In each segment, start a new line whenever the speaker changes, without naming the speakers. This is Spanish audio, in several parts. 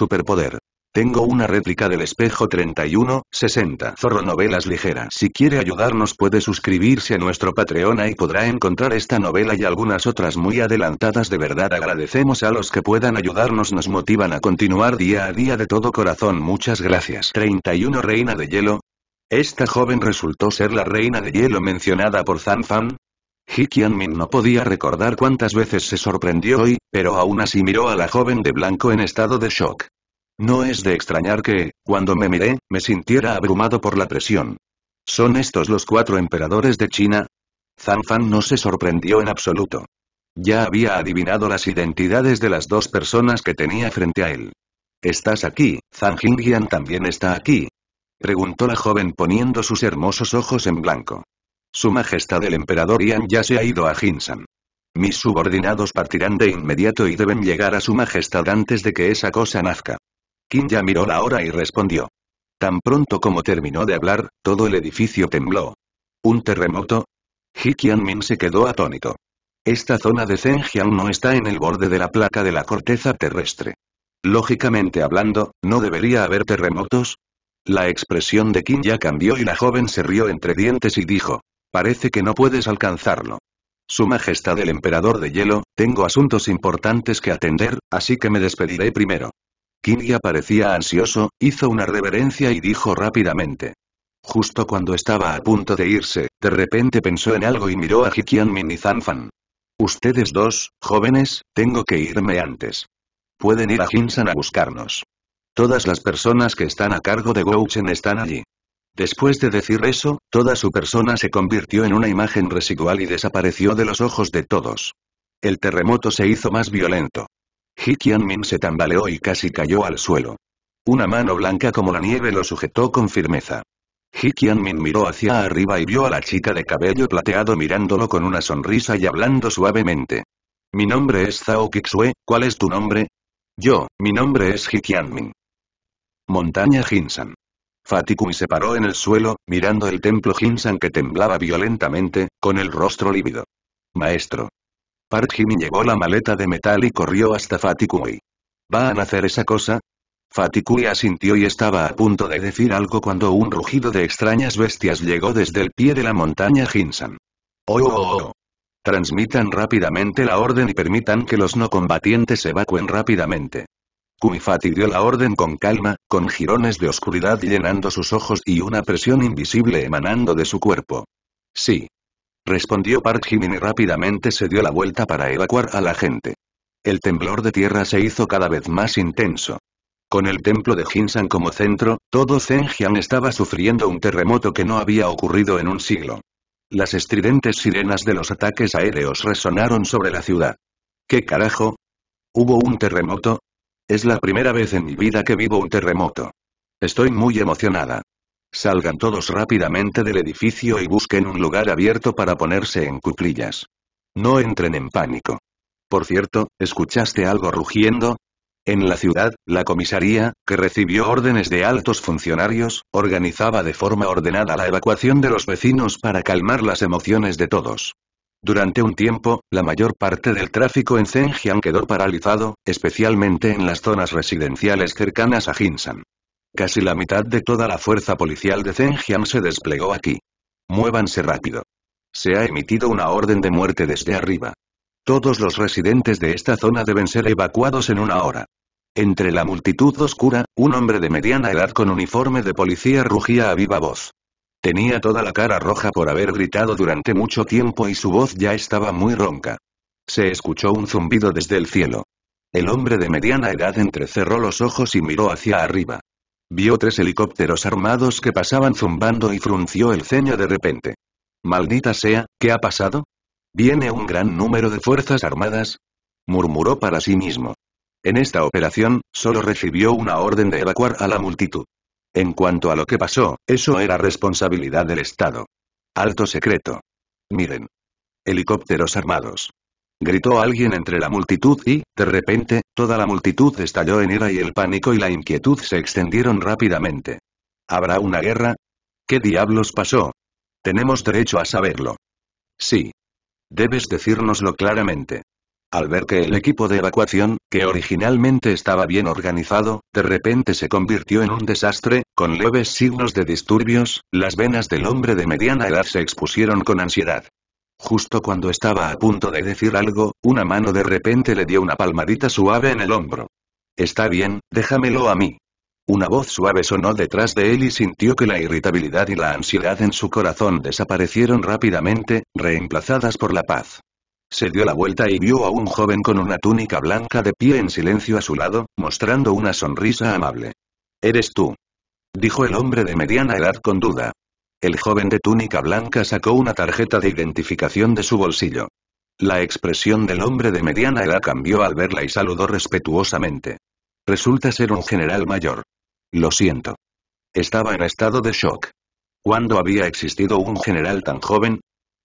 Superpoder. Tengo una réplica del espejo 31, 60. Zorro Novelas Ligera. Si quiere ayudarnos puede suscribirse a nuestro Patreon y podrá encontrar esta novela y algunas otras muy adelantadas. De verdad agradecemos a los que puedan ayudarnos, nos motivan a continuar día a día de todo corazón. Muchas gracias. 31 Reina de Hielo. Esta joven resultó ser la Reina de Hielo mencionada por Zanfan, min no podía recordar cuántas veces se sorprendió hoy, pero aún así miró a la joven de blanco en estado de shock. No es de extrañar que, cuando me miré, me sintiera abrumado por la presión. ¿Son estos los cuatro emperadores de China? Zhang Fan no se sorprendió en absoluto. Ya había adivinado las identidades de las dos personas que tenía frente a él. ¿Estás aquí? Zhang Jingyan también está aquí. Preguntó la joven poniendo sus hermosos ojos en blanco. Su Majestad el Emperador Yan ya se ha ido a Jinsan. Mis subordinados partirán de inmediato y deben llegar a Su Majestad antes de que esa cosa nazca ya miró la hora y respondió. Tan pronto como terminó de hablar, todo el edificio tembló. ¿Un terremoto? Ji Qianmin se quedó atónito. Esta zona de Zhenjiang no está en el borde de la placa de la corteza terrestre. Lógicamente hablando, ¿no debería haber terremotos? La expresión de Kim ya cambió y la joven se rió entre dientes y dijo, parece que no puedes alcanzarlo. Su Majestad el Emperador de Hielo, tengo asuntos importantes que atender, así que me despediré primero ya parecía ansioso, hizo una reverencia y dijo rápidamente. Justo cuando estaba a punto de irse, de repente pensó en algo y miró a Hikianmin y Zanfan. Ustedes dos, jóvenes, tengo que irme antes. Pueden ir a Jinsan a buscarnos. Todas las personas que están a cargo de Gouchen están allí. Después de decir eso, toda su persona se convirtió en una imagen residual y desapareció de los ojos de todos. El terremoto se hizo más violento. Ji Qianmin se tambaleó y casi cayó al suelo. Una mano blanca como la nieve lo sujetó con firmeza. Ji Qianmin miró hacia arriba y vio a la chica de cabello plateado mirándolo con una sonrisa y hablando suavemente. Mi nombre es Zhao Kixue, ¿cuál es tu nombre? Yo, mi nombre es Ji Qianmin. Montaña Jinsan. Fatikui se paró en el suelo, mirando el templo Jinsan que temblaba violentamente, con el rostro lívido. Maestro, Park llevó la maleta de metal y corrió hasta Fatikui. ¿Va a hacer esa cosa? Fatikui asintió y estaba a punto de decir algo cuando un rugido de extrañas bestias llegó desde el pie de la montaña Hinsan. Oh, ¡Oh, oh, oh! Transmitan rápidamente la orden y permitan que los no combatientes evacuen rápidamente. Kuifati dio la orden con calma, con jirones de oscuridad llenando sus ojos y una presión invisible emanando de su cuerpo. Sí, respondió Park Jimin y rápidamente se dio la vuelta para evacuar a la gente. El temblor de tierra se hizo cada vez más intenso. Con el templo de Jinsan como centro, todo Zhenjiang estaba sufriendo un terremoto que no había ocurrido en un siglo. Las estridentes sirenas de los ataques aéreos resonaron sobre la ciudad. ¿Qué carajo? ¿Hubo un terremoto? Es la primera vez en mi vida que vivo un terremoto. Estoy muy emocionada. Salgan todos rápidamente del edificio y busquen un lugar abierto para ponerse en cuclillas. No entren en pánico. Por cierto, ¿escuchaste algo rugiendo? En la ciudad, la comisaría, que recibió órdenes de altos funcionarios, organizaba de forma ordenada la evacuación de los vecinos para calmar las emociones de todos. Durante un tiempo, la mayor parte del tráfico en Zhenjiang quedó paralizado, especialmente en las zonas residenciales cercanas a Jinshan. Casi la mitad de toda la fuerza policial de Zhenjiang se desplegó aquí. Muévanse rápido. Se ha emitido una orden de muerte desde arriba. Todos los residentes de esta zona deben ser evacuados en una hora. Entre la multitud oscura, un hombre de mediana edad con uniforme de policía rugía a viva voz. Tenía toda la cara roja por haber gritado durante mucho tiempo y su voz ya estaba muy ronca. Se escuchó un zumbido desde el cielo. El hombre de mediana edad entrecerró los ojos y miró hacia arriba. Vio tres helicópteros armados que pasaban zumbando y frunció el ceño de repente. Maldita sea, ¿qué ha pasado? ¿Viene un gran número de fuerzas armadas? murmuró para sí mismo. En esta operación, solo recibió una orden de evacuar a la multitud. En cuanto a lo que pasó, eso era responsabilidad del Estado. Alto secreto. Miren. Helicópteros armados gritó alguien entre la multitud y, de repente, toda la multitud estalló en ira y el pánico y la inquietud se extendieron rápidamente. ¿Habrá una guerra? ¿Qué diablos pasó? Tenemos derecho a saberlo. Sí. Debes decírnoslo claramente. Al ver que el equipo de evacuación, que originalmente estaba bien organizado, de repente se convirtió en un desastre, con leves signos de disturbios, las venas del hombre de mediana edad se expusieron con ansiedad. Justo cuando estaba a punto de decir algo, una mano de repente le dio una palmadita suave en el hombro. Está bien, déjamelo a mí. Una voz suave sonó detrás de él y sintió que la irritabilidad y la ansiedad en su corazón desaparecieron rápidamente, reemplazadas por la paz. Se dio la vuelta y vio a un joven con una túnica blanca de pie en silencio a su lado, mostrando una sonrisa amable. Eres tú. Dijo el hombre de mediana edad con duda. El joven de túnica blanca sacó una tarjeta de identificación de su bolsillo. La expresión del hombre de mediana edad cambió al verla y saludó respetuosamente. Resulta ser un general mayor. Lo siento. Estaba en estado de shock. ¿Cuándo había existido un general tan joven?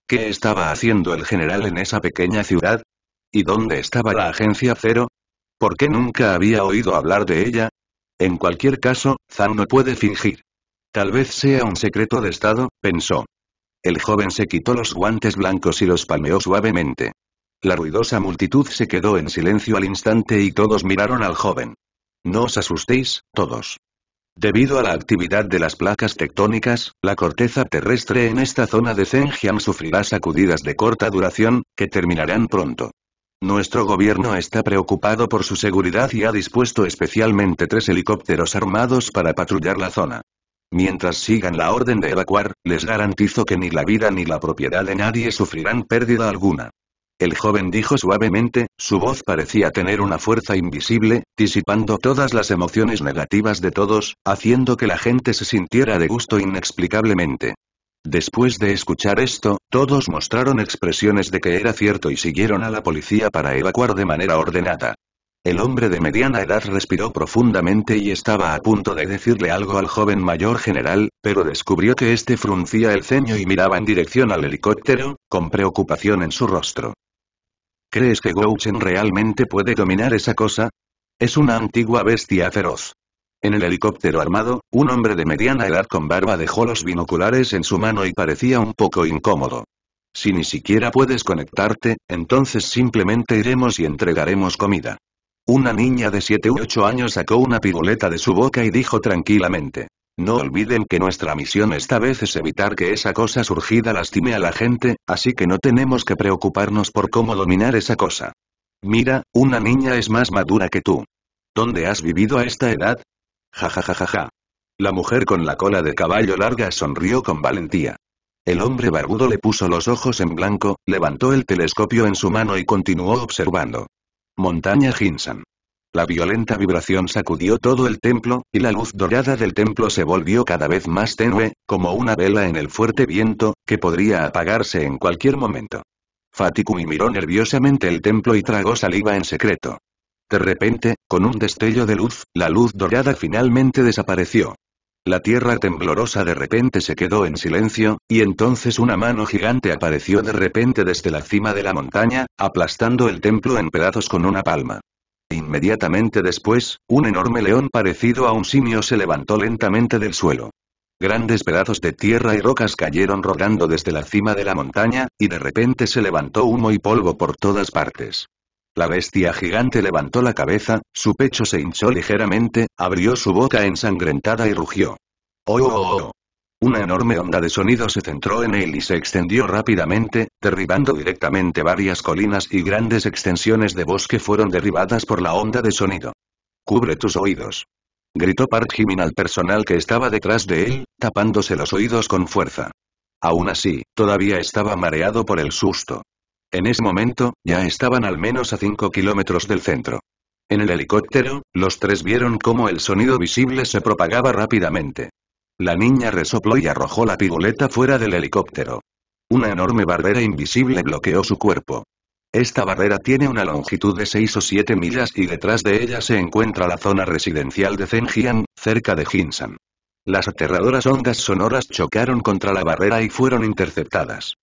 ¿Qué estaba haciendo el general en esa pequeña ciudad? ¿Y dónde estaba la agencia cero? ¿Por qué nunca había oído hablar de ella? En cualquier caso, Zan no puede fingir. Tal vez sea un secreto de Estado, pensó. El joven se quitó los guantes blancos y los palmeó suavemente. La ruidosa multitud se quedó en silencio al instante y todos miraron al joven. No os asustéis, todos. Debido a la actividad de las placas tectónicas, la corteza terrestre en esta zona de Zhenjiang sufrirá sacudidas de corta duración, que terminarán pronto. Nuestro gobierno está preocupado por su seguridad y ha dispuesto especialmente tres helicópteros armados para patrullar la zona. Mientras sigan la orden de evacuar, les garantizo que ni la vida ni la propiedad de nadie sufrirán pérdida alguna. El joven dijo suavemente, su voz parecía tener una fuerza invisible, disipando todas las emociones negativas de todos, haciendo que la gente se sintiera de gusto inexplicablemente. Después de escuchar esto, todos mostraron expresiones de que era cierto y siguieron a la policía para evacuar de manera ordenada. El hombre de mediana edad respiró profundamente y estaba a punto de decirle algo al joven mayor general, pero descubrió que éste fruncía el ceño y miraba en dirección al helicóptero, con preocupación en su rostro. ¿Crees que Gouchen realmente puede dominar esa cosa? Es una antigua bestia feroz. En el helicóptero armado, un hombre de mediana edad con barba dejó los binoculares en su mano y parecía un poco incómodo. Si ni siquiera puedes conectarte, entonces simplemente iremos y entregaremos comida. Una niña de 7 u 8 años sacó una piruleta de su boca y dijo tranquilamente. No olviden que nuestra misión esta vez es evitar que esa cosa surgida lastime a la gente, así que no tenemos que preocuparnos por cómo dominar esa cosa. Mira, una niña es más madura que tú. ¿Dónde has vivido a esta edad? Ja ja ja ja ja. La mujer con la cola de caballo larga sonrió con valentía. El hombre barbudo le puso los ojos en blanco, levantó el telescopio en su mano y continuó observando. Montaña Hinsan. La violenta vibración sacudió todo el templo, y la luz dorada del templo se volvió cada vez más tenue, como una vela en el fuerte viento, que podría apagarse en cualquier momento. Fatikumi miró nerviosamente el templo y tragó saliva en secreto. De repente, con un destello de luz, la luz dorada finalmente desapareció. La tierra temblorosa de repente se quedó en silencio, y entonces una mano gigante apareció de repente desde la cima de la montaña, aplastando el templo en pedazos con una palma. Inmediatamente después, un enorme león parecido a un simio se levantó lentamente del suelo. Grandes pedazos de tierra y rocas cayeron rodando desde la cima de la montaña, y de repente se levantó humo y polvo por todas partes. La bestia gigante levantó la cabeza, su pecho se hinchó ligeramente, abrió su boca ensangrentada y rugió. Oh, oh, oh, ¡Oh, Una enorme onda de sonido se centró en él y se extendió rápidamente, derribando directamente varias colinas y grandes extensiones de bosque fueron derribadas por la onda de sonido. Cubre tus oídos. Gritó Park Jimin al personal que estaba detrás de él, tapándose los oídos con fuerza. Aún así, todavía estaba mareado por el susto. En ese momento, ya estaban al menos a 5 kilómetros del centro. En el helicóptero, los tres vieron cómo el sonido visible se propagaba rápidamente. La niña resopló y arrojó la piruleta fuera del helicóptero. Una enorme barrera invisible bloqueó su cuerpo. Esta barrera tiene una longitud de 6 o 7 millas y detrás de ella se encuentra la zona residencial de Zhenjiang, cerca de Jinsan. Las aterradoras ondas sonoras chocaron contra la barrera y fueron interceptadas.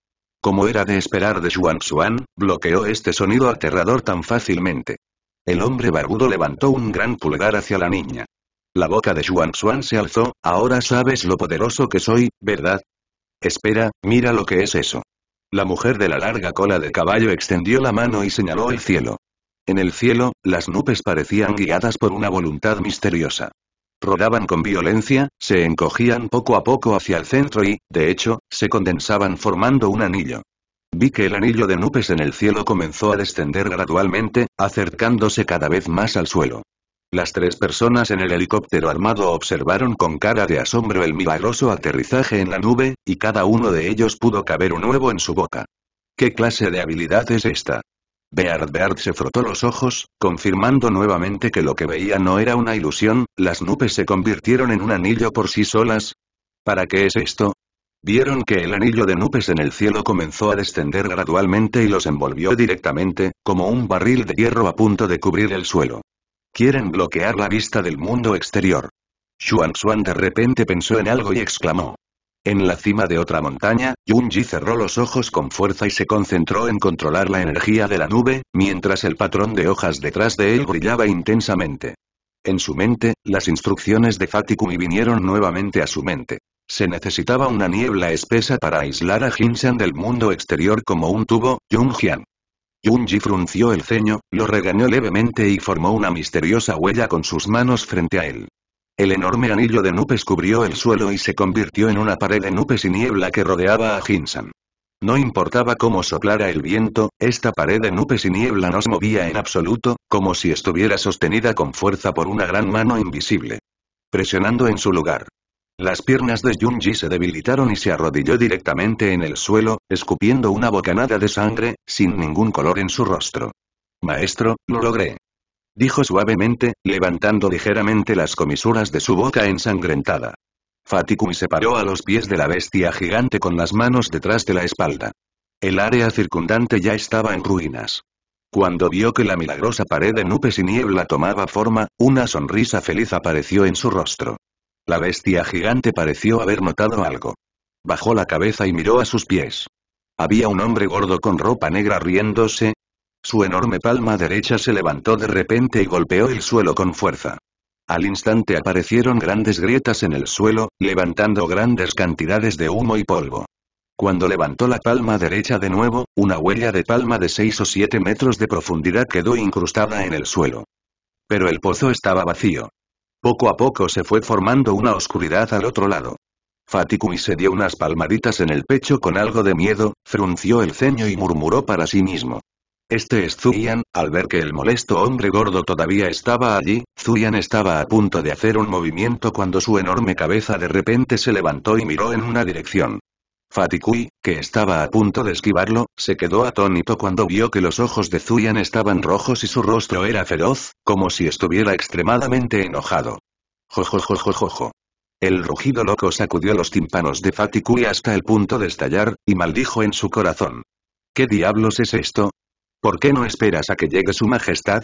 Como era de esperar de Xuan, bloqueó este sonido aterrador tan fácilmente. El hombre barbudo levantó un gran pulgar hacia la niña. La boca de Xuan se alzó, ahora sabes lo poderoso que soy, ¿verdad? Espera, mira lo que es eso. La mujer de la larga cola de caballo extendió la mano y señaló el cielo. En el cielo, las nubes parecían guiadas por una voluntad misteriosa rodaban con violencia, se encogían poco a poco hacia el centro y, de hecho, se condensaban formando un anillo. Vi que el anillo de nubes en el cielo comenzó a descender gradualmente, acercándose cada vez más al suelo. Las tres personas en el helicóptero armado observaron con cara de asombro el milagroso aterrizaje en la nube, y cada uno de ellos pudo caber un huevo en su boca. ¿Qué clase de habilidad es esta? Beard Beard se frotó los ojos, confirmando nuevamente que lo que veía no era una ilusión, las nubes se convirtieron en un anillo por sí solas. ¿Para qué es esto? Vieron que el anillo de nubes en el cielo comenzó a descender gradualmente y los envolvió directamente, como un barril de hierro a punto de cubrir el suelo. Quieren bloquear la vista del mundo exterior. Xuan Xuan de repente pensó en algo y exclamó. En la cima de otra montaña, Yunji cerró los ojos con fuerza y se concentró en controlar la energía de la nube, mientras el patrón de hojas detrás de él brillaba intensamente. En su mente, las instrucciones de Fatikumi vinieron nuevamente a su mente. Se necesitaba una niebla espesa para aislar a Jinshan del mundo exterior como un tubo, Yunjian. Yunji frunció el ceño, lo regañó levemente y formó una misteriosa huella con sus manos frente a él. El enorme anillo de nubes cubrió el suelo y se convirtió en una pared de nubes y niebla que rodeaba a Jin-san. No importaba cómo soplara el viento, esta pared de nubes y niebla no se movía en absoluto, como si estuviera sostenida con fuerza por una gran mano invisible. Presionando en su lugar. Las piernas de Junji se debilitaron y se arrodilló directamente en el suelo, escupiendo una bocanada de sangre, sin ningún color en su rostro. Maestro, lo logré. Dijo suavemente, levantando ligeramente las comisuras de su boca ensangrentada. Faticum se paró a los pies de la bestia gigante con las manos detrás de la espalda. El área circundante ya estaba en ruinas. Cuando vio que la milagrosa pared de nubes y niebla tomaba forma, una sonrisa feliz apareció en su rostro. La bestia gigante pareció haber notado algo. Bajó la cabeza y miró a sus pies. Había un hombre gordo con ropa negra riéndose, su enorme palma derecha se levantó de repente y golpeó el suelo con fuerza. Al instante aparecieron grandes grietas en el suelo, levantando grandes cantidades de humo y polvo. Cuando levantó la palma derecha de nuevo, una huella de palma de 6 o 7 metros de profundidad quedó incrustada en el suelo. Pero el pozo estaba vacío. Poco a poco se fue formando una oscuridad al otro lado. Fatikumi se dio unas palmaditas en el pecho con algo de miedo, frunció el ceño y murmuró para sí mismo. Este es Zuyan. al ver que el molesto hombre gordo todavía estaba allí, Zuyan estaba a punto de hacer un movimiento cuando su enorme cabeza de repente se levantó y miró en una dirección. Fatikui, que estaba a punto de esquivarlo, se quedó atónito cuando vio que los ojos de Zuyan estaban rojos y su rostro era feroz, como si estuviera extremadamente enojado. Jojojojojojo. El rugido loco sacudió los tímpanos de Fatikui hasta el punto de estallar, y maldijo en su corazón. ¿Qué diablos es esto? ¿Por qué no esperas a que llegue su majestad?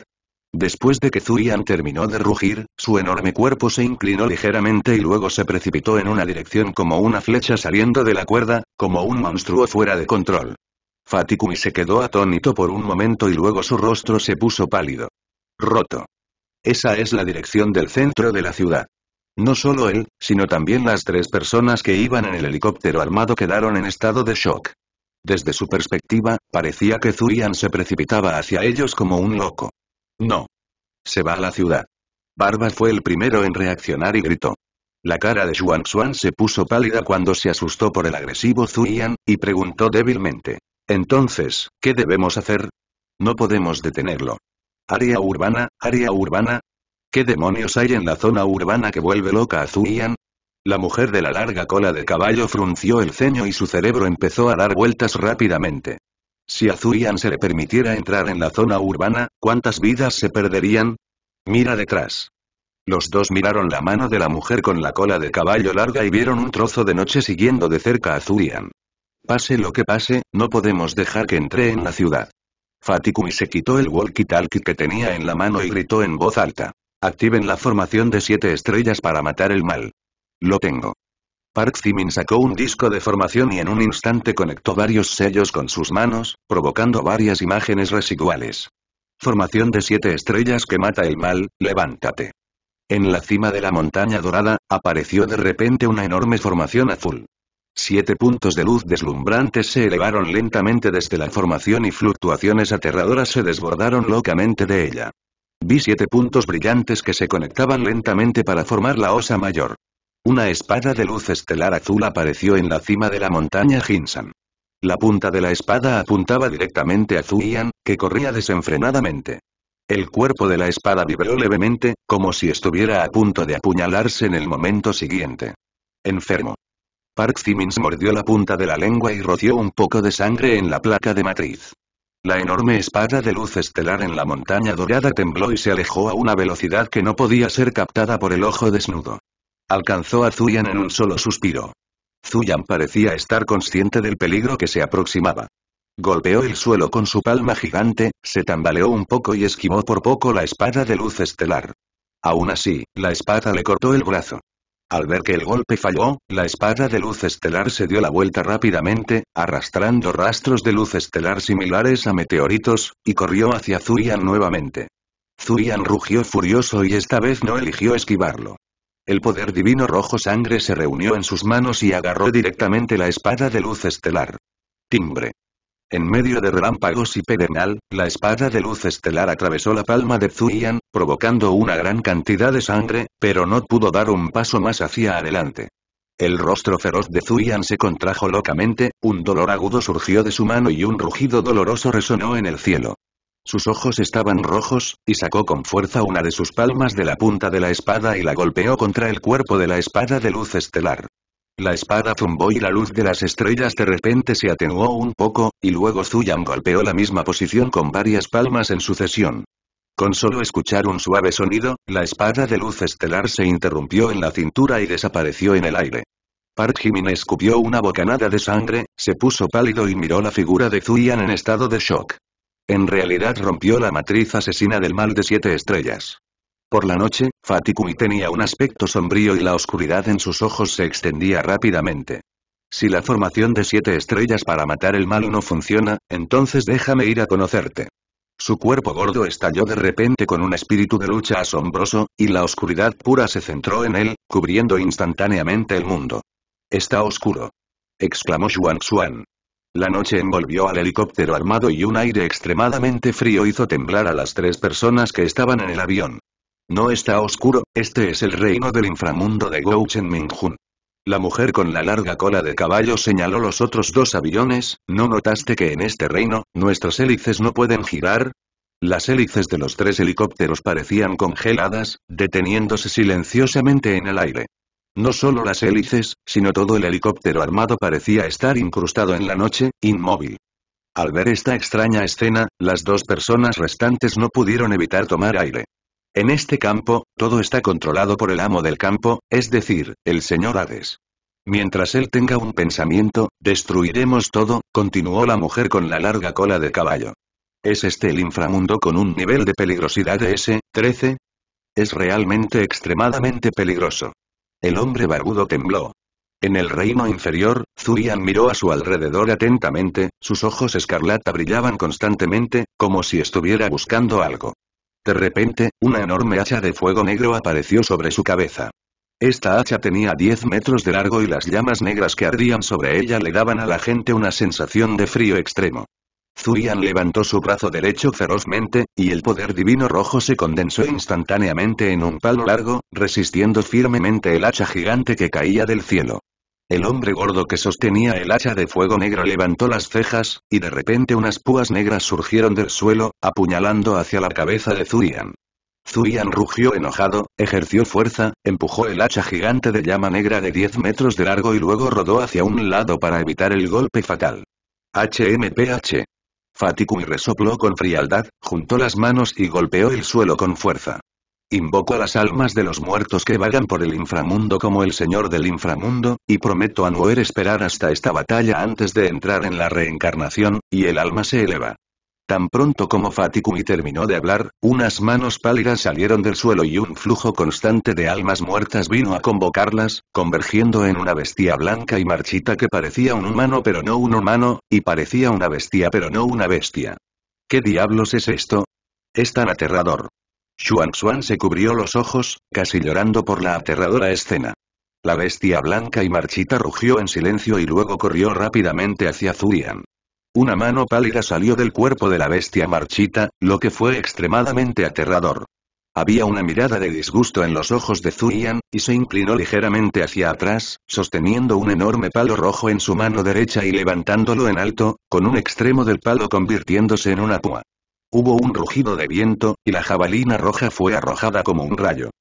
Después de que Zurian terminó de rugir, su enorme cuerpo se inclinó ligeramente y luego se precipitó en una dirección como una flecha saliendo de la cuerda, como un monstruo fuera de control. Fatikumi se quedó atónito por un momento y luego su rostro se puso pálido. Roto. Esa es la dirección del centro de la ciudad. No solo él, sino también las tres personas que iban en el helicóptero armado quedaron en estado de shock. Desde su perspectiva, parecía que Yan se precipitaba hacia ellos como un loco. No. Se va a la ciudad. Barba fue el primero en reaccionar y gritó. La cara de Xuan Xuan se puso pálida cuando se asustó por el agresivo Yan y preguntó débilmente. Entonces, ¿qué debemos hacer? No podemos detenerlo. Área urbana, área urbana. ¿Qué demonios hay en la zona urbana que vuelve loca a Yan? La mujer de la larga cola de caballo frunció el ceño y su cerebro empezó a dar vueltas rápidamente. Si a Zurian se le permitiera entrar en la zona urbana, ¿cuántas vidas se perderían? Mira detrás. Los dos miraron la mano de la mujer con la cola de caballo larga y vieron un trozo de noche siguiendo de cerca a Zurian. Pase lo que pase, no podemos dejar que entre en la ciudad. Fatikumi se quitó el walkie-talkie que tenía en la mano y gritó en voz alta. Activen la formación de siete estrellas para matar el mal. Lo tengo. Park Zimin sacó un disco de formación y en un instante conectó varios sellos con sus manos, provocando varias imágenes residuales. Formación de siete estrellas que mata el mal, levántate. En la cima de la montaña dorada, apareció de repente una enorme formación azul. Siete puntos de luz deslumbrantes se elevaron lentamente desde la formación y fluctuaciones aterradoras se desbordaron locamente de ella. Vi siete puntos brillantes que se conectaban lentamente para formar la osa mayor. Una espada de luz estelar azul apareció en la cima de la montaña Hinsan. La punta de la espada apuntaba directamente a Zuian, que corría desenfrenadamente. El cuerpo de la espada vibró levemente, como si estuviera a punto de apuñalarse en el momento siguiente. Enfermo. Park Simmons mordió la punta de la lengua y roció un poco de sangre en la placa de matriz. La enorme espada de luz estelar en la montaña dorada tembló y se alejó a una velocidad que no podía ser captada por el ojo desnudo. Alcanzó a Zuyan en un solo suspiro. Zuyan parecía estar consciente del peligro que se aproximaba. Golpeó el suelo con su palma gigante, se tambaleó un poco y esquivó por poco la espada de luz estelar. Aún así, la espada le cortó el brazo. Al ver que el golpe falló, la espada de luz estelar se dio la vuelta rápidamente, arrastrando rastros de luz estelar similares a meteoritos, y corrió hacia Zuyan nuevamente. Zuyan rugió furioso y esta vez no eligió esquivarlo. El poder divino rojo sangre se reunió en sus manos y agarró directamente la espada de luz estelar. Timbre. En medio de relámpagos y pedernal, la espada de luz estelar atravesó la palma de Zuyan, provocando una gran cantidad de sangre, pero no pudo dar un paso más hacia adelante. El rostro feroz de Zuyan se contrajo locamente, un dolor agudo surgió de su mano y un rugido doloroso resonó en el cielo. Sus ojos estaban rojos, y sacó con fuerza una de sus palmas de la punta de la espada y la golpeó contra el cuerpo de la espada de luz estelar. La espada zumbó y la luz de las estrellas de repente se atenuó un poco, y luego Zuyan golpeó la misma posición con varias palmas en sucesión. Con solo escuchar un suave sonido, la espada de luz estelar se interrumpió en la cintura y desapareció en el aire. Park Jimin escupió una bocanada de sangre, se puso pálido y miró la figura de Zuyan en estado de shock. En realidad rompió la matriz asesina del mal de siete estrellas. Por la noche, Fatikumi tenía un aspecto sombrío y la oscuridad en sus ojos se extendía rápidamente. Si la formación de siete estrellas para matar el mal no funciona, entonces déjame ir a conocerte. Su cuerpo gordo estalló de repente con un espíritu de lucha asombroso, y la oscuridad pura se centró en él, cubriendo instantáneamente el mundo. Está oscuro. exclamó Xuan Xuan. La noche envolvió al helicóptero armado y un aire extremadamente frío hizo temblar a las tres personas que estaban en el avión. No está oscuro, este es el reino del inframundo de Gouchen Minghun. La mujer con la larga cola de caballo señaló los otros dos aviones, ¿no notaste que en este reino, nuestros hélices no pueden girar? Las hélices de los tres helicópteros parecían congeladas, deteniéndose silenciosamente en el aire. No solo las hélices, sino todo el helicóptero armado parecía estar incrustado en la noche, inmóvil. Al ver esta extraña escena, las dos personas restantes no pudieron evitar tomar aire. En este campo, todo está controlado por el amo del campo, es decir, el señor Hades. Mientras él tenga un pensamiento, destruiremos todo, continuó la mujer con la larga cola de caballo. ¿Es este el inframundo con un nivel de peligrosidad de S13? Es realmente extremadamente peligroso. El hombre barbudo tembló. En el reino inferior, Zurian miró a su alrededor atentamente, sus ojos escarlata brillaban constantemente, como si estuviera buscando algo. De repente, una enorme hacha de fuego negro apareció sobre su cabeza. Esta hacha tenía 10 metros de largo y las llamas negras que ardían sobre ella le daban a la gente una sensación de frío extremo. Zurian levantó su brazo derecho ferozmente, y el poder divino rojo se condensó instantáneamente en un palo largo, resistiendo firmemente el hacha gigante que caía del cielo. El hombre gordo que sostenía el hacha de fuego negro levantó las cejas, y de repente unas púas negras surgieron del suelo, apuñalando hacia la cabeza de Zurian. Zurian rugió enojado, ejerció fuerza, empujó el hacha gigante de llama negra de 10 metros de largo y luego rodó hacia un lado para evitar el golpe fatal. HMPH y resopló con frialdad, juntó las manos y golpeó el suelo con fuerza. Invoco a las almas de los muertos que vagan por el inframundo como el señor del inframundo, y prometo a Noer esperar hasta esta batalla antes de entrar en la reencarnación, y el alma se eleva. Tan pronto como Fatikumi terminó de hablar, unas manos pálidas salieron del suelo y un flujo constante de almas muertas vino a convocarlas, convergiendo en una bestia blanca y marchita que parecía un humano pero no un humano, y parecía una bestia pero no una bestia. ¿Qué diablos es esto? Es tan aterrador. Xuan Xuan se cubrió los ojos, casi llorando por la aterradora escena. La bestia blanca y marchita rugió en silencio y luego corrió rápidamente hacia Zuyan. Una mano pálida salió del cuerpo de la bestia marchita, lo que fue extremadamente aterrador. Había una mirada de disgusto en los ojos de Zuyan, y se inclinó ligeramente hacia atrás, sosteniendo un enorme palo rojo en su mano derecha y levantándolo en alto, con un extremo del palo convirtiéndose en una púa. Hubo un rugido de viento, y la jabalina roja fue arrojada como un rayo.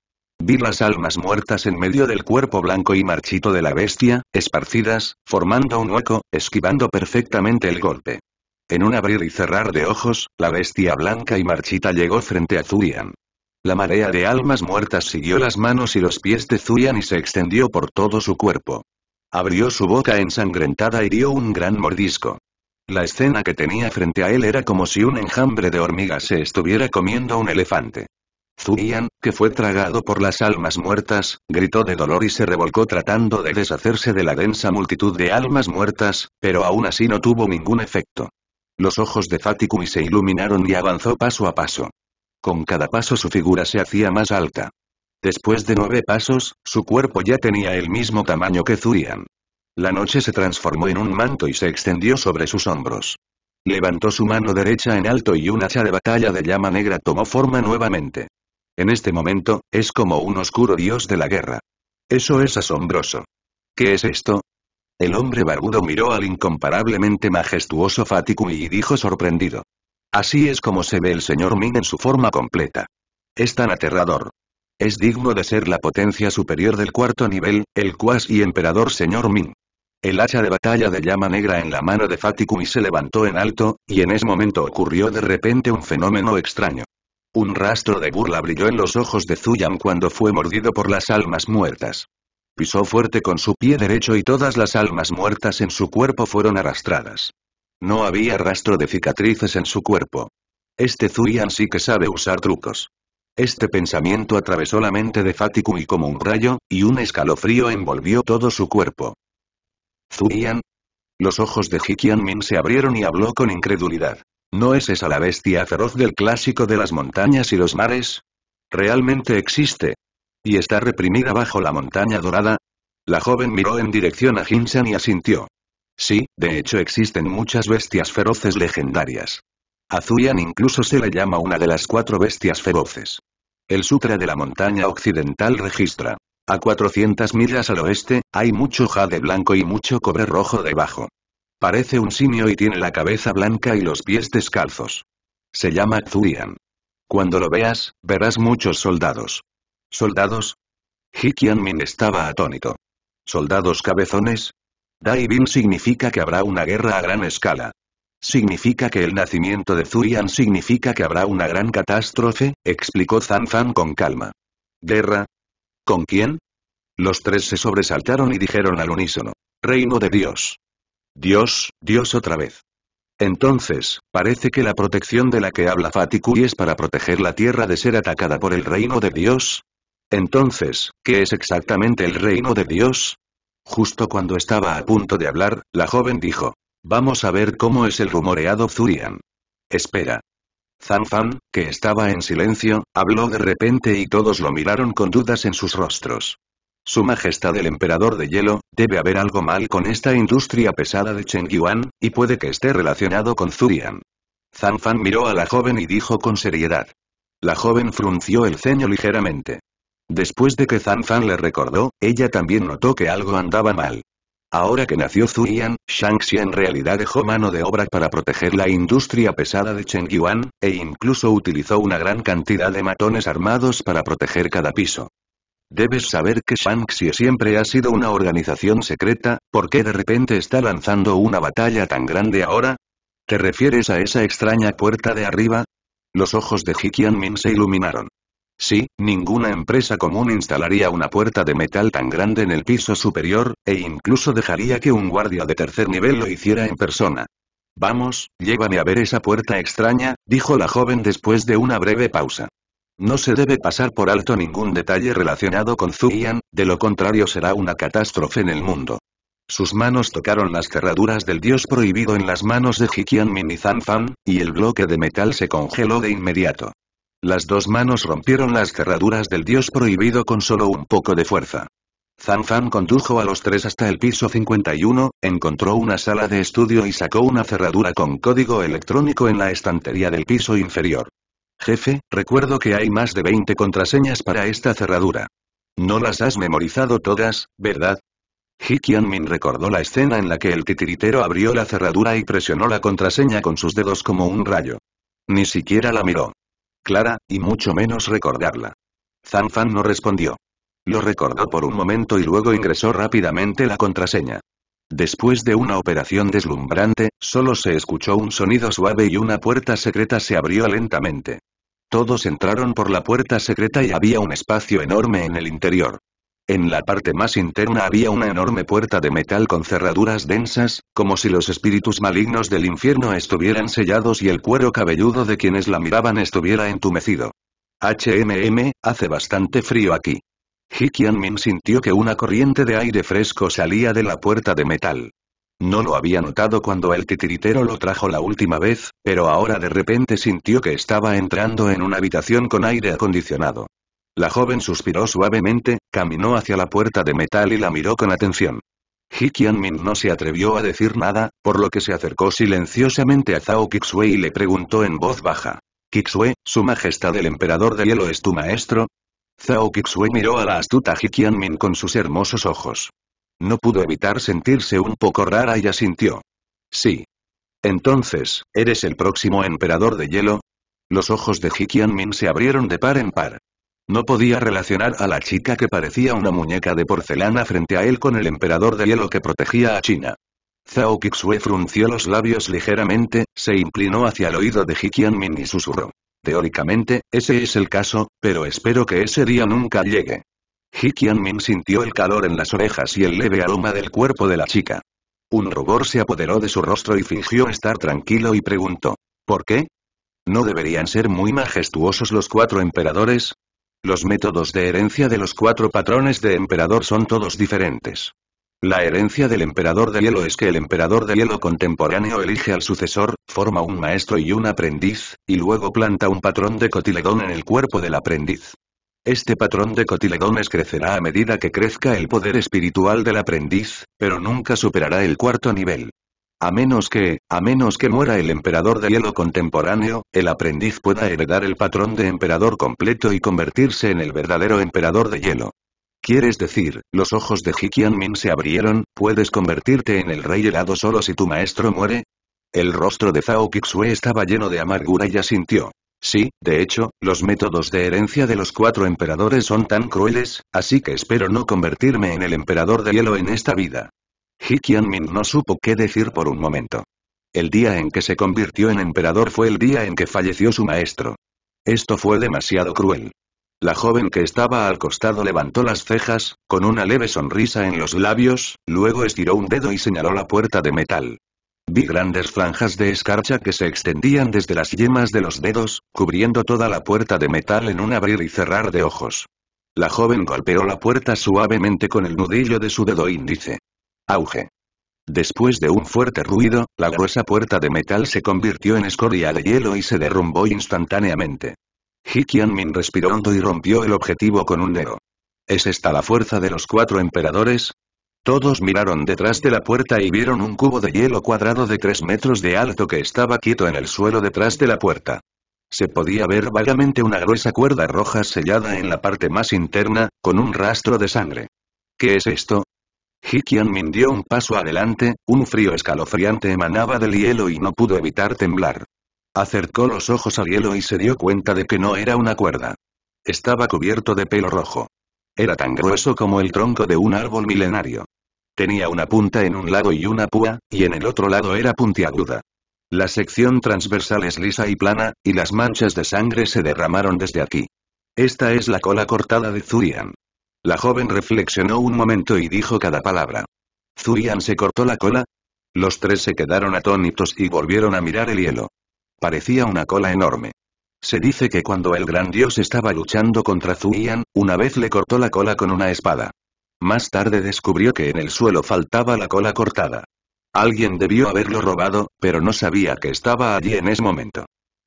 Vi las almas muertas en medio del cuerpo blanco y marchito de la bestia, esparcidas, formando un hueco, esquivando perfectamente el golpe. En un abrir y cerrar de ojos, la bestia blanca y marchita llegó frente a zuyan La marea de almas muertas siguió las manos y los pies de zuyan y se extendió por todo su cuerpo. Abrió su boca ensangrentada y dio un gran mordisco. La escena que tenía frente a él era como si un enjambre de hormigas se estuviera comiendo un elefante. Zurian, que fue tragado por las almas muertas, gritó de dolor y se revolcó tratando de deshacerse de la densa multitud de almas muertas, pero aún así no tuvo ningún efecto. Los ojos de Fatikumi se iluminaron y avanzó paso a paso. Con cada paso su figura se hacía más alta. Después de nueve pasos, su cuerpo ya tenía el mismo tamaño que Zurian. La noche se transformó en un manto y se extendió sobre sus hombros. Levantó su mano derecha en alto y un hacha de batalla de llama negra tomó forma nuevamente. En este momento, es como un oscuro dios de la guerra. Eso es asombroso. ¿Qué es esto? El hombre barbudo miró al incomparablemente majestuoso Fatikui y dijo sorprendido. Así es como se ve el señor Ming en su forma completa. Es tan aterrador. Es digno de ser la potencia superior del cuarto nivel, el cuasi emperador señor Ming. El hacha de batalla de llama negra en la mano de Fatikui se levantó en alto, y en ese momento ocurrió de repente un fenómeno extraño. Un rastro de burla brilló en los ojos de Zuyan cuando fue mordido por las almas muertas. Pisó fuerte con su pie derecho y todas las almas muertas en su cuerpo fueron arrastradas. No había rastro de cicatrices en su cuerpo. Este Zuyan sí que sabe usar trucos. Este pensamiento atravesó la mente de y como un rayo, y un escalofrío envolvió todo su cuerpo. ¿Zuyan? Los ojos de Hikian se abrieron y habló con incredulidad. ¿No es esa la bestia feroz del clásico de las montañas y los mares? ¿Realmente existe? ¿Y está reprimida bajo la montaña dorada? La joven miró en dirección a Jinshan y asintió. Sí, de hecho existen muchas bestias feroces legendarias. A incluso se le llama una de las cuatro bestias feroces. El Sutra de la Montaña Occidental registra. A 400 millas al oeste, hay mucho jade blanco y mucho cobre rojo debajo. Parece un simio y tiene la cabeza blanca y los pies descalzos. Se llama Zuian. Cuando lo veas, verás muchos soldados. ¿Soldados? Hikianmin estaba atónito. ¿Soldados cabezones? Daibin significa que habrá una guerra a gran escala. Significa que el nacimiento de Zurian significa que habrá una gran catástrofe, explicó Zanfan con calma. ¿Guerra? ¿Con quién? Los tres se sobresaltaron y dijeron al unísono. Reino de Dios. Dios, Dios otra vez. Entonces, parece que la protección de la que habla Fatikui es para proteger la tierra de ser atacada por el reino de Dios. Entonces, ¿qué es exactamente el reino de Dios? Justo cuando estaba a punto de hablar, la joven dijo. Vamos a ver cómo es el rumoreado Zurian. Espera. Zanfan, que estaba en silencio, habló de repente y todos lo miraron con dudas en sus rostros. Su Majestad el Emperador de Hielo, debe haber algo mal con esta industria pesada de Chen Yuan, y puede que esté relacionado con Zurian. Zhang Fan miró a la joven y dijo con seriedad. La joven frunció el ceño ligeramente. Después de que Zhang Fan le recordó, ella también notó que algo andaba mal. Ahora que nació Shang Shangxi en realidad dejó mano de obra para proteger la industria pesada de Chengyuan, e incluso utilizó una gran cantidad de matones armados para proteger cada piso. Debes saber que shang siempre ha sido una organización secreta, ¿por qué de repente está lanzando una batalla tan grande ahora? ¿Te refieres a esa extraña puerta de arriba? Los ojos de Hikian Min se iluminaron. Sí, ninguna empresa común instalaría una puerta de metal tan grande en el piso superior, e incluso dejaría que un guardia de tercer nivel lo hiciera en persona. Vamos, llévame a ver esa puerta extraña, dijo la joven después de una breve pausa. No se debe pasar por alto ningún detalle relacionado con yan de lo contrario será una catástrofe en el mundo. Sus manos tocaron las cerraduras del dios prohibido en las manos de y Minizan Fan, y el bloque de metal se congeló de inmediato. Las dos manos rompieron las cerraduras del dios prohibido con solo un poco de fuerza. Zan Fan condujo a los tres hasta el piso 51, encontró una sala de estudio y sacó una cerradura con código electrónico en la estantería del piso inferior. Jefe, recuerdo que hay más de 20 contraseñas para esta cerradura. No las has memorizado todas, ¿verdad? Ji Min recordó la escena en la que el titiritero abrió la cerradura y presionó la contraseña con sus dedos como un rayo. Ni siquiera la miró. Clara, y mucho menos recordarla. Zhang Fan no respondió. Lo recordó por un momento y luego ingresó rápidamente la contraseña. Después de una operación deslumbrante, solo se escuchó un sonido suave y una puerta secreta se abrió lentamente. Todos entraron por la puerta secreta y había un espacio enorme en el interior. En la parte más interna había una enorme puerta de metal con cerraduras densas, como si los espíritus malignos del infierno estuvieran sellados y el cuero cabelludo de quienes la miraban estuviera entumecido. HMM, hace bastante frío aquí. Ji Min sintió que una corriente de aire fresco salía de la puerta de metal. No lo había notado cuando el titiritero lo trajo la última vez, pero ahora de repente sintió que estaba entrando en una habitación con aire acondicionado. La joven suspiró suavemente, caminó hacia la puerta de metal y la miró con atención. Hikianmin no se atrevió a decir nada, por lo que se acercó silenciosamente a Zhao Kixue y le preguntó en voz baja. Kixue, su majestad el emperador de hielo es tu maestro? Zhao Kixue miró a la astuta Hikianmin con sus hermosos ojos. No pudo evitar sentirse un poco rara y asintió. Sí. Entonces, ¿eres el próximo emperador de hielo? Los ojos de Min se abrieron de par en par. No podía relacionar a la chica que parecía una muñeca de porcelana frente a él con el emperador de hielo que protegía a China. Zhao Kixue frunció los labios ligeramente, se inclinó hacia el oído de Min y susurró. Teóricamente, ese es el caso, pero espero que ese día nunca llegue. Ji sintió el calor en las orejas y el leve aroma del cuerpo de la chica. Un rubor se apoderó de su rostro y fingió estar tranquilo y preguntó. ¿Por qué? ¿No deberían ser muy majestuosos los cuatro emperadores? Los métodos de herencia de los cuatro patrones de emperador son todos diferentes. La herencia del emperador de hielo es que el emperador de hielo contemporáneo elige al sucesor, forma un maestro y un aprendiz, y luego planta un patrón de cotiledón en el cuerpo del aprendiz. Este patrón de cotiledones crecerá a medida que crezca el poder espiritual del aprendiz, pero nunca superará el cuarto nivel. A menos que, a menos que muera el emperador de hielo contemporáneo, el aprendiz pueda heredar el patrón de emperador completo y convertirse en el verdadero emperador de hielo. Quieres decir, los ojos de Hikian Min se abrieron, ¿puedes convertirte en el rey helado solo si tu maestro muere? El rostro de Zhao Kixue estaba lleno de amargura y asintió. Sí, de hecho, los métodos de herencia de los cuatro emperadores son tan crueles, así que espero no convertirme en el emperador de hielo en esta vida. Ji no supo qué decir por un momento. El día en que se convirtió en emperador fue el día en que falleció su maestro. Esto fue demasiado cruel. La joven que estaba al costado levantó las cejas, con una leve sonrisa en los labios, luego estiró un dedo y señaló la puerta de metal. Vi grandes franjas de escarcha que se extendían desde las yemas de los dedos, cubriendo toda la puerta de metal en un abrir y cerrar de ojos. La joven golpeó la puerta suavemente con el nudillo de su dedo índice. Auge. Después de un fuerte ruido, la gruesa puerta de metal se convirtió en escoria de hielo y se derrumbó instantáneamente. Min respiró hondo y rompió el objetivo con un dedo. ¿Es esta la fuerza de los cuatro emperadores? Todos miraron detrás de la puerta y vieron un cubo de hielo cuadrado de 3 metros de alto que estaba quieto en el suelo detrás de la puerta. Se podía ver vagamente una gruesa cuerda roja sellada en la parte más interna, con un rastro de sangre. ¿Qué es esto? Hikian Min dio un paso adelante, un frío escalofriante emanaba del hielo y no pudo evitar temblar. Acercó los ojos al hielo y se dio cuenta de que no era una cuerda. Estaba cubierto de pelo rojo. Era tan grueso como el tronco de un árbol milenario. Tenía una punta en un lado y una púa, y en el otro lado era puntiaguda. La sección transversal es lisa y plana, y las manchas de sangre se derramaron desde aquí. Esta es la cola cortada de Zurian. La joven reflexionó un momento y dijo cada palabra. ¿Zurian se cortó la cola? Los tres se quedaron atónitos y volvieron a mirar el hielo. Parecía una cola enorme. Se dice que cuando el gran dios estaba luchando contra Zuian, una vez le cortó la cola con una espada. Más tarde descubrió que en el suelo faltaba la cola cortada. Alguien debió haberlo robado, pero no sabía que estaba allí en ese momento.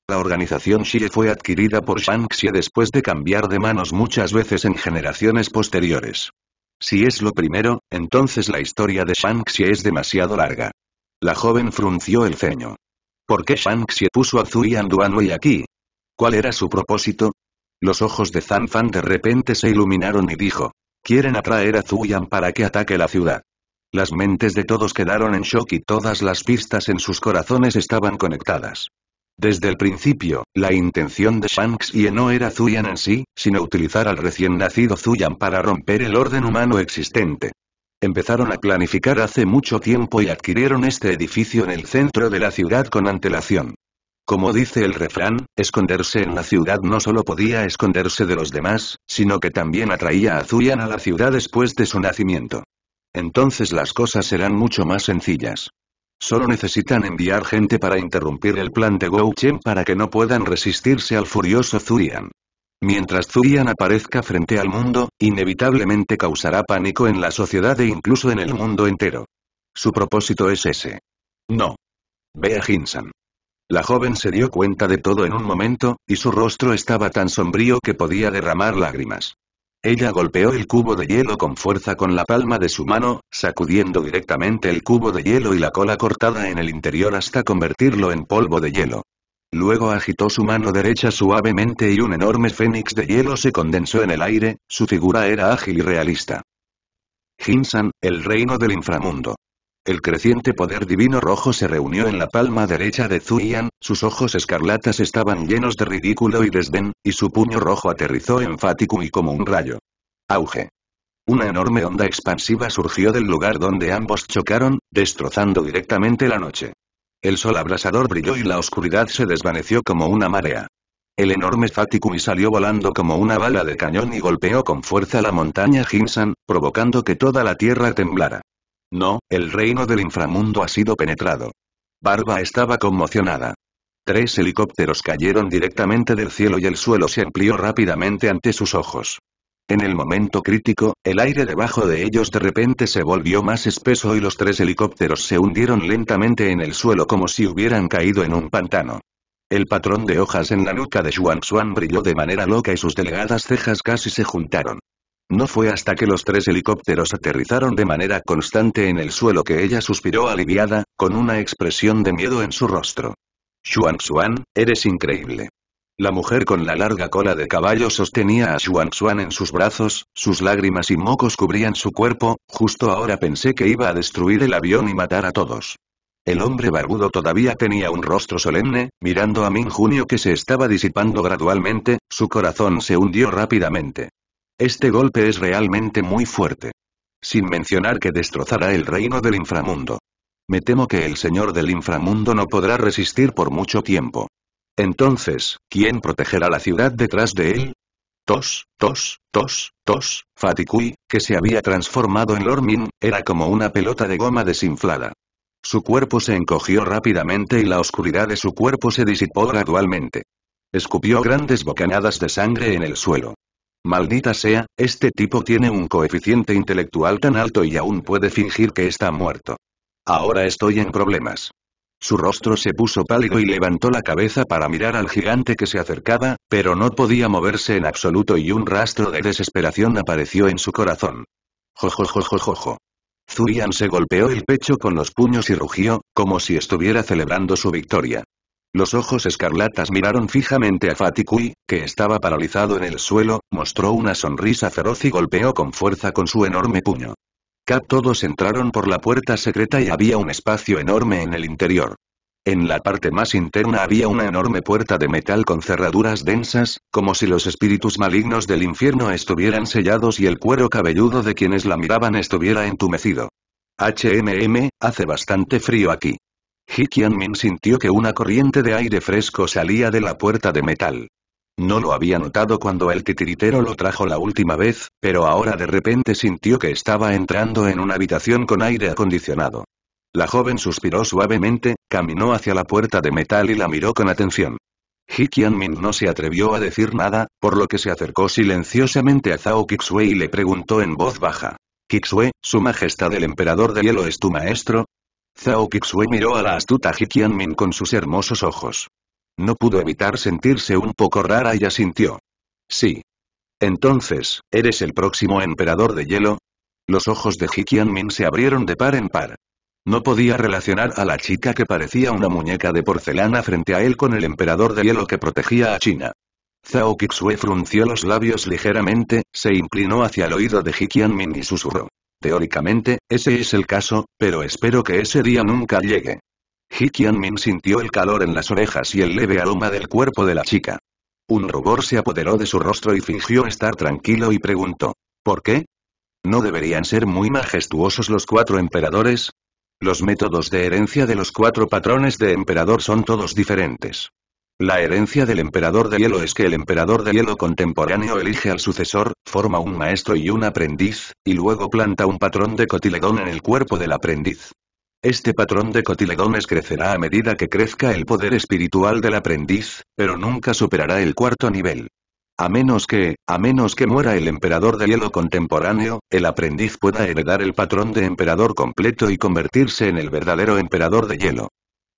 La organización Xie fue adquirida por Xie después de cambiar de manos muchas veces en generaciones posteriores. Si es lo primero, entonces la historia de Xie es demasiado larga. La joven frunció el ceño. ¿Por qué Xie puso a Zuian Duanui aquí? ¿Cuál era su propósito? Los ojos de Zanfan Fan de repente se iluminaron y dijo. Quieren atraer a Zuyan para que ataque la ciudad. Las mentes de todos quedaron en shock y todas las pistas en sus corazones estaban conectadas. Desde el principio, la intención de Shanks y no era Zuyan en sí, sino utilizar al recién nacido Zuyan para romper el orden humano existente. Empezaron a planificar hace mucho tiempo y adquirieron este edificio en el centro de la ciudad con antelación. Como dice el refrán, esconderse en la ciudad no solo podía esconderse de los demás, sino que también atraía a Zuyan a la ciudad después de su nacimiento. Entonces las cosas serán mucho más sencillas. Solo necesitan enviar gente para interrumpir el plan de Gouchen para que no puedan resistirse al furioso Zuyan. Mientras Zurian aparezca frente al mundo, inevitablemente causará pánico en la sociedad e incluso en el mundo entero. Su propósito es ese. No. Ve a Hinsan. La joven se dio cuenta de todo en un momento, y su rostro estaba tan sombrío que podía derramar lágrimas. Ella golpeó el cubo de hielo con fuerza con la palma de su mano, sacudiendo directamente el cubo de hielo y la cola cortada en el interior hasta convertirlo en polvo de hielo. Luego agitó su mano derecha suavemente y un enorme fénix de hielo se condensó en el aire, su figura era ágil y realista. San, el reino del inframundo. El creciente poder divino rojo se reunió en la palma derecha de Zuiyan, sus ojos escarlatas estaban llenos de ridículo y desdén, y su puño rojo aterrizó en y como un rayo. Auge. Una enorme onda expansiva surgió del lugar donde ambos chocaron, destrozando directamente la noche. El sol abrasador brilló y la oscuridad se desvaneció como una marea. El enorme Fatikumi salió volando como una bala de cañón y golpeó con fuerza la montaña Jinsan, provocando que toda la tierra temblara. No, el reino del inframundo ha sido penetrado. Barba estaba conmocionada. Tres helicópteros cayeron directamente del cielo y el suelo se amplió rápidamente ante sus ojos. En el momento crítico, el aire debajo de ellos de repente se volvió más espeso y los tres helicópteros se hundieron lentamente en el suelo como si hubieran caído en un pantano. El patrón de hojas en la nuca de Xuan Xuan brilló de manera loca y sus delgadas cejas casi se juntaron. No fue hasta que los tres helicópteros aterrizaron de manera constante en el suelo que ella suspiró aliviada, con una expresión de miedo en su rostro. Xuan Xuan, eres increíble. La mujer con la larga cola de caballo sostenía a Xuan Xuan en sus brazos, sus lágrimas y mocos cubrían su cuerpo, justo ahora pensé que iba a destruir el avión y matar a todos. El hombre barbudo todavía tenía un rostro solemne, mirando a Min Junio que se estaba disipando gradualmente, su corazón se hundió rápidamente. Este golpe es realmente muy fuerte. Sin mencionar que destrozará el reino del inframundo. Me temo que el señor del inframundo no podrá resistir por mucho tiempo. Entonces, ¿quién protegerá la ciudad detrás de él? Tos, tos, tos, tos, Fatikui, que se había transformado en Lormin, era como una pelota de goma desinflada. Su cuerpo se encogió rápidamente y la oscuridad de su cuerpo se disipó gradualmente. Escupió grandes bocanadas de sangre en el suelo. Maldita sea, este tipo tiene un coeficiente intelectual tan alto y aún puede fingir que está muerto. Ahora estoy en problemas. Su rostro se puso pálido y levantó la cabeza para mirar al gigante que se acercaba, pero no podía moverse en absoluto y un rastro de desesperación apareció en su corazón. Jojojojojojo. Zurian se golpeó el pecho con los puños y rugió, como si estuviera celebrando su victoria. Los ojos escarlatas miraron fijamente a Fatikui, que estaba paralizado en el suelo, mostró una sonrisa feroz y golpeó con fuerza con su enorme puño. Cap todos entraron por la puerta secreta y había un espacio enorme en el interior. En la parte más interna había una enorme puerta de metal con cerraduras densas, como si los espíritus malignos del infierno estuvieran sellados y el cuero cabelludo de quienes la miraban estuviera entumecido. HMM, hace bastante frío aquí. Ji Qianmin sintió que una corriente de aire fresco salía de la puerta de metal. No lo había notado cuando el titiritero lo trajo la última vez, pero ahora de repente sintió que estaba entrando en una habitación con aire acondicionado. La joven suspiró suavemente, caminó hacia la puerta de metal y la miró con atención. Ji Qianmin no se atrevió a decir nada, por lo que se acercó silenciosamente a Zhao kixue y le preguntó en voz baja. Kixue, su majestad el emperador de hielo es tu maestro, Zhao Kixue miró a la astuta Ji Qianmin con sus hermosos ojos. No pudo evitar sentirse un poco rara y asintió. Sí. Entonces, ¿eres el próximo emperador de hielo? Los ojos de Ji Qianmin se abrieron de par en par. No podía relacionar a la chica que parecía una muñeca de porcelana frente a él con el emperador de hielo que protegía a China. Zhao Kixue frunció los labios ligeramente, se inclinó hacia el oído de Ji Qianmin y susurró. Teóricamente, ese es el caso, pero espero que ese día nunca llegue. Ji Qianmin sintió el calor en las orejas y el leve aroma del cuerpo de la chica. Un rubor se apoderó de su rostro y fingió estar tranquilo y preguntó. ¿Por qué? ¿No deberían ser muy majestuosos los cuatro emperadores? Los métodos de herencia de los cuatro patrones de emperador son todos diferentes. La herencia del emperador de hielo es que el emperador de hielo contemporáneo elige al sucesor, forma un maestro y un aprendiz, y luego planta un patrón de cotiledón en el cuerpo del aprendiz. Este patrón de cotiledones crecerá a medida que crezca el poder espiritual del aprendiz, pero nunca superará el cuarto nivel. A menos que, a menos que muera el emperador de hielo contemporáneo, el aprendiz pueda heredar el patrón de emperador completo y convertirse en el verdadero emperador de hielo.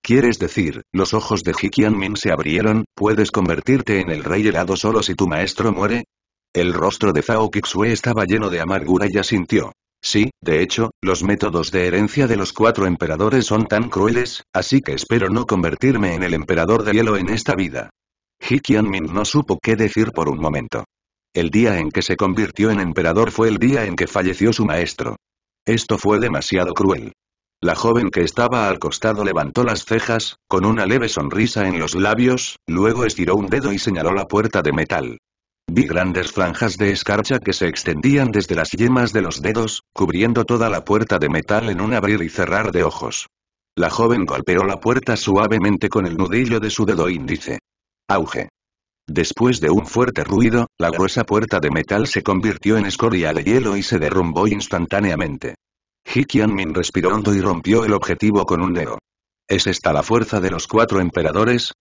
Quieres decir, los ojos de Hikianmin se abrieron, ¿puedes convertirte en el rey helado solo si tu maestro muere? El rostro de Zhao Kixue estaba lleno de amargura y asintió. Sí, de hecho, los métodos de herencia de los cuatro emperadores son tan crueles, así que espero no convertirme en el emperador de hielo en esta vida. Ji Qianmin no supo qué decir por un momento. El día en que se convirtió en emperador fue el día en que falleció su maestro. Esto fue demasiado cruel. La joven que estaba al costado levantó las cejas, con una leve sonrisa en los labios, luego estiró un dedo y señaló la puerta de metal. Vi grandes franjas de escarcha que se extendían desde las yemas de los dedos, cubriendo toda la puerta de metal en un abrir y cerrar de ojos. La joven golpeó la puerta suavemente con el nudillo de su dedo índice. Auge. Después de un fuerte ruido, la gruesa puerta de metal se convirtió en escoria de hielo y se derrumbó instantáneamente. Ji Qianmin respiró hondo y rompió el objetivo con un dedo. ¿Es esta la fuerza de los cuatro emperadores?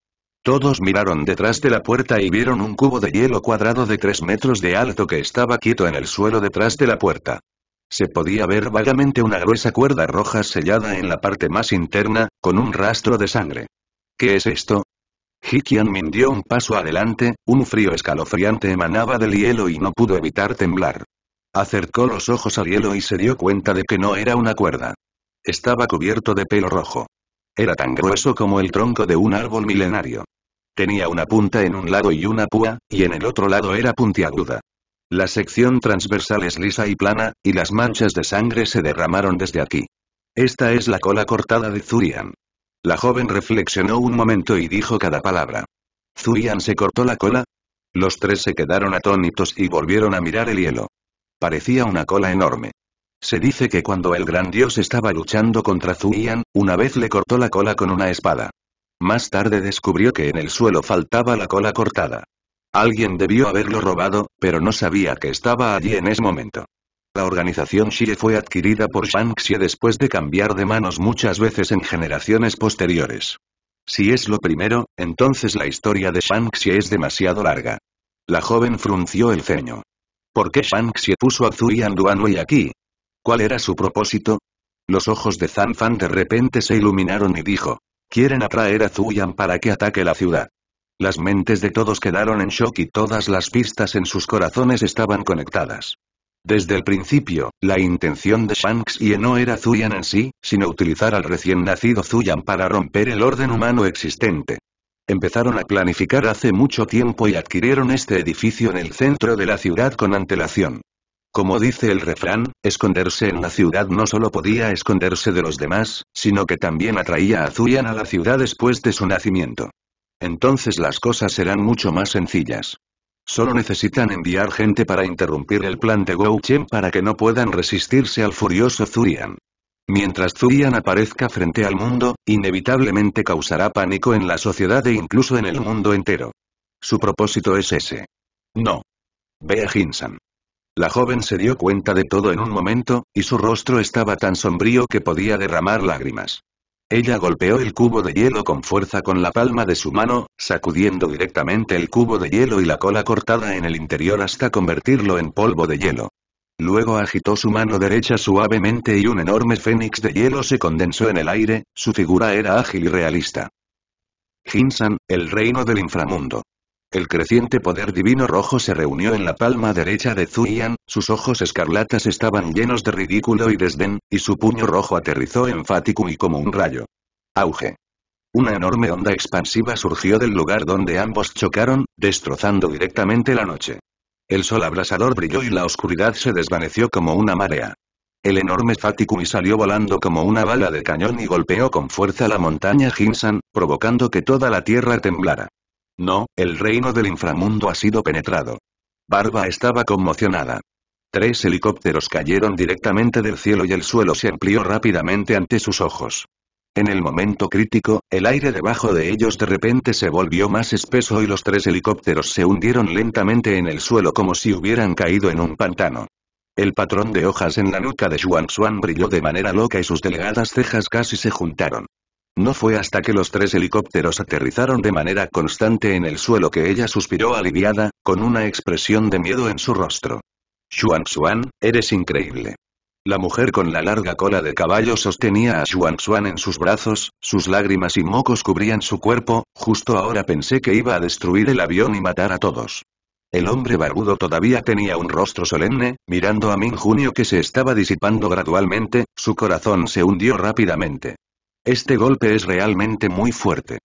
Todos miraron detrás de la puerta y vieron un cubo de hielo cuadrado de tres metros de alto que estaba quieto en el suelo detrás de la puerta. Se podía ver vagamente una gruesa cuerda roja sellada en la parte más interna, con un rastro de sangre. ¿Qué es esto? Qianmin dio un paso adelante, un frío escalofriante emanaba del hielo y no pudo evitar temblar. Acercó los ojos al hielo y se dio cuenta de que no era una cuerda. Estaba cubierto de pelo rojo. Era tan grueso como el tronco de un árbol milenario. Tenía una punta en un lado y una púa, y en el otro lado era puntiaguda. La sección transversal es lisa y plana, y las manchas de sangre se derramaron desde aquí. Esta es la cola cortada de Zurian. La joven reflexionó un momento y dijo cada palabra. ¿Zurian se cortó la cola? Los tres se quedaron atónitos y volvieron a mirar el hielo. Parecía una cola enorme. Se dice que cuando el gran dios estaba luchando contra Zuian, una vez le cortó la cola con una espada. Más tarde descubrió que en el suelo faltaba la cola cortada. Alguien debió haberlo robado, pero no sabía que estaba allí en ese momento. La organización Xie fue adquirida por Xie después de cambiar de manos muchas veces en generaciones posteriores. Si es lo primero, entonces la historia de Xie es demasiado larga. La joven frunció el ceño. ¿Por qué shang puso a Zui y aquí? ¿Cuál era su propósito? Los ojos de zan Fan de repente se iluminaron y dijo. Quieren atraer a Zuyan para que ataque la ciudad. Las mentes de todos quedaron en shock y todas las pistas en sus corazones estaban conectadas. Desde el principio, la intención de shang y no era Zuyan en sí, sino utilizar al recién nacido Zuyan para romper el orden humano existente. Empezaron a planificar hace mucho tiempo y adquirieron este edificio en el centro de la ciudad con antelación. Como dice el refrán, esconderse en la ciudad no solo podía esconderse de los demás, sino que también atraía a Zuyan a la ciudad después de su nacimiento. Entonces las cosas serán mucho más sencillas. Solo necesitan enviar gente para interrumpir el plan de Gouchen para que no puedan resistirse al furioso Zurian. Mientras Zuian aparezca frente al mundo, inevitablemente causará pánico en la sociedad e incluso en el mundo entero. Su propósito es ese. No. Ve a Hinsan. La joven se dio cuenta de todo en un momento, y su rostro estaba tan sombrío que podía derramar lágrimas. Ella golpeó el cubo de hielo con fuerza con la palma de su mano, sacudiendo directamente el cubo de hielo y la cola cortada en el interior hasta convertirlo en polvo de hielo. Luego agitó su mano derecha suavemente y un enorme fénix de hielo se condensó en el aire, su figura era ágil y realista. Jinsan, el reino del inframundo. El creciente poder divino rojo se reunió en la palma derecha de Zuyan, sus ojos escarlatas estaban llenos de ridículo y desdén, y su puño rojo aterrizó enfático y como un rayo. Auge. Una enorme onda expansiva surgió del lugar donde ambos chocaron, destrozando directamente la noche. El sol abrasador brilló y la oscuridad se desvaneció como una marea. El enorme Faticumi salió volando como una bala de cañón y golpeó con fuerza la montaña Hinsan, provocando que toda la tierra temblara. No, el reino del inframundo ha sido penetrado. Barba estaba conmocionada. Tres helicópteros cayeron directamente del cielo y el suelo se amplió rápidamente ante sus ojos. En el momento crítico, el aire debajo de ellos de repente se volvió más espeso y los tres helicópteros se hundieron lentamente en el suelo como si hubieran caído en un pantano. El patrón de hojas en la nuca de Xuan Xuan brilló de manera loca y sus delegadas cejas casi se juntaron. No fue hasta que los tres helicópteros aterrizaron de manera constante en el suelo que ella suspiró aliviada, con una expresión de miedo en su rostro. Xuan Xuan, eres increíble. La mujer con la larga cola de caballo sostenía a Xuan Xuan en sus brazos, sus lágrimas y mocos cubrían su cuerpo, justo ahora pensé que iba a destruir el avión y matar a todos. El hombre barbudo todavía tenía un rostro solemne, mirando a Min Junio que se estaba disipando gradualmente, su corazón se hundió rápidamente. Este golpe es realmente muy fuerte.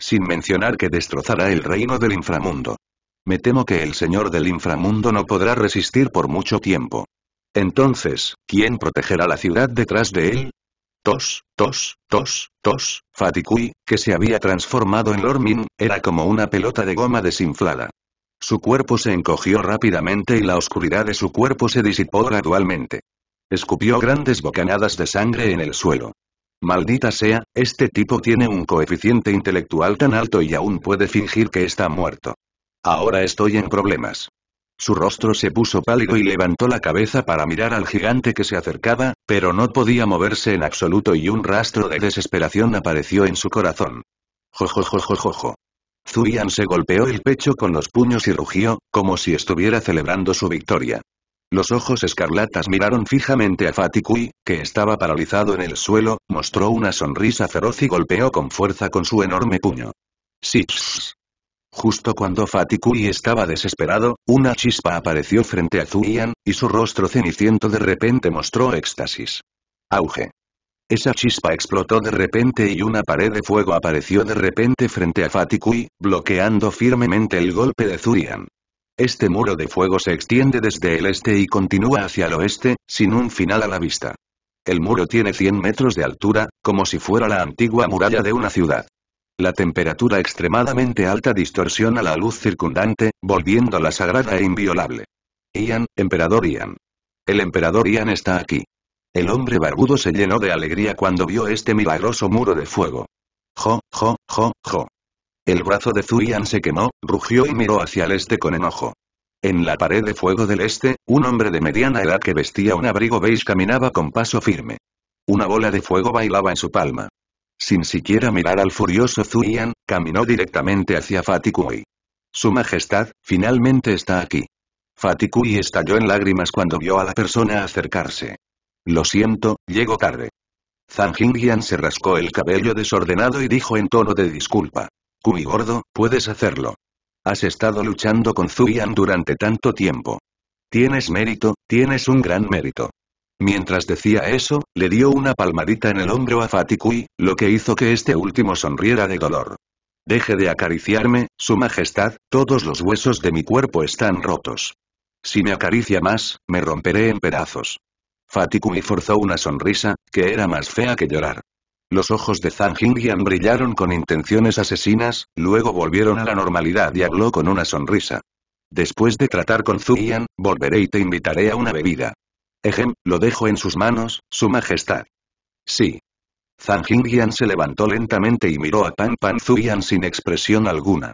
Sin mencionar que destrozará el reino del inframundo. Me temo que el señor del inframundo no podrá resistir por mucho tiempo. Entonces, ¿quién protegerá la ciudad detrás de él? Tos, tos, tos, tos, Fatikui, que se había transformado en Lormin, era como una pelota de goma desinflada. Su cuerpo se encogió rápidamente y la oscuridad de su cuerpo se disipó gradualmente. Escupió grandes bocanadas de sangre en el suelo. Maldita sea, este tipo tiene un coeficiente intelectual tan alto y aún puede fingir que está muerto. Ahora estoy en problemas. Su rostro se puso pálido y levantó la cabeza para mirar al gigante que se acercaba, pero no podía moverse en absoluto y un rastro de desesperación apareció en su corazón. Jojojojojojo. Zuyan se golpeó el pecho con los puños y rugió, como si estuviera celebrando su victoria. Los ojos escarlatas miraron fijamente a Fatikui, que estaba paralizado en el suelo, mostró una sonrisa feroz y golpeó con fuerza con su enorme puño. Sips. Justo cuando Fatikui estaba desesperado, una chispa apareció frente a Zuian, y su rostro ceniciento de repente mostró éxtasis. Auge. Esa chispa explotó de repente y una pared de fuego apareció de repente frente a Fatikui, bloqueando firmemente el golpe de Zuian. Este muro de fuego se extiende desde el este y continúa hacia el oeste, sin un final a la vista. El muro tiene 100 metros de altura, como si fuera la antigua muralla de una ciudad. La temperatura extremadamente alta distorsiona la luz circundante, volviendo la sagrada e inviolable. Ian, emperador Ian. El emperador Ian está aquí. El hombre barbudo se llenó de alegría cuando vio este milagroso muro de fuego. Jo, jo, jo, jo. El brazo de Zuian se quemó, rugió y miró hacia el este con enojo. En la pared de fuego del este, un hombre de mediana edad que vestía un abrigo beige caminaba con paso firme. Una bola de fuego bailaba en su palma sin siquiera mirar al furioso zuyan caminó directamente hacia Fatikui. Su Majestad, finalmente está aquí. Fatikui estalló en lágrimas cuando vio a la persona acercarse. Lo siento, llego tarde. Zhang Jingyan se rascó el cabello desordenado y dijo en tono de disculpa. Kui gordo, puedes hacerlo. Has estado luchando con Zuyan durante tanto tiempo. Tienes mérito, tienes un gran mérito. Mientras decía eso, le dio una palmadita en el hombro a Fatikui, lo que hizo que este último sonriera de dolor. Deje de acariciarme, su majestad, todos los huesos de mi cuerpo están rotos. Si me acaricia más, me romperé en pedazos. Fatikui forzó una sonrisa, que era más fea que llorar. Los ojos de Zhang Jingyan brillaron con intenciones asesinas, luego volvieron a la normalidad y habló con una sonrisa. Después de tratar con Zuyan, volveré y te invitaré a una bebida. Ejem, lo dejo en sus manos, su majestad. Sí. Zhang se levantó lentamente y miró a Pan Pan Zuyan sin expresión alguna.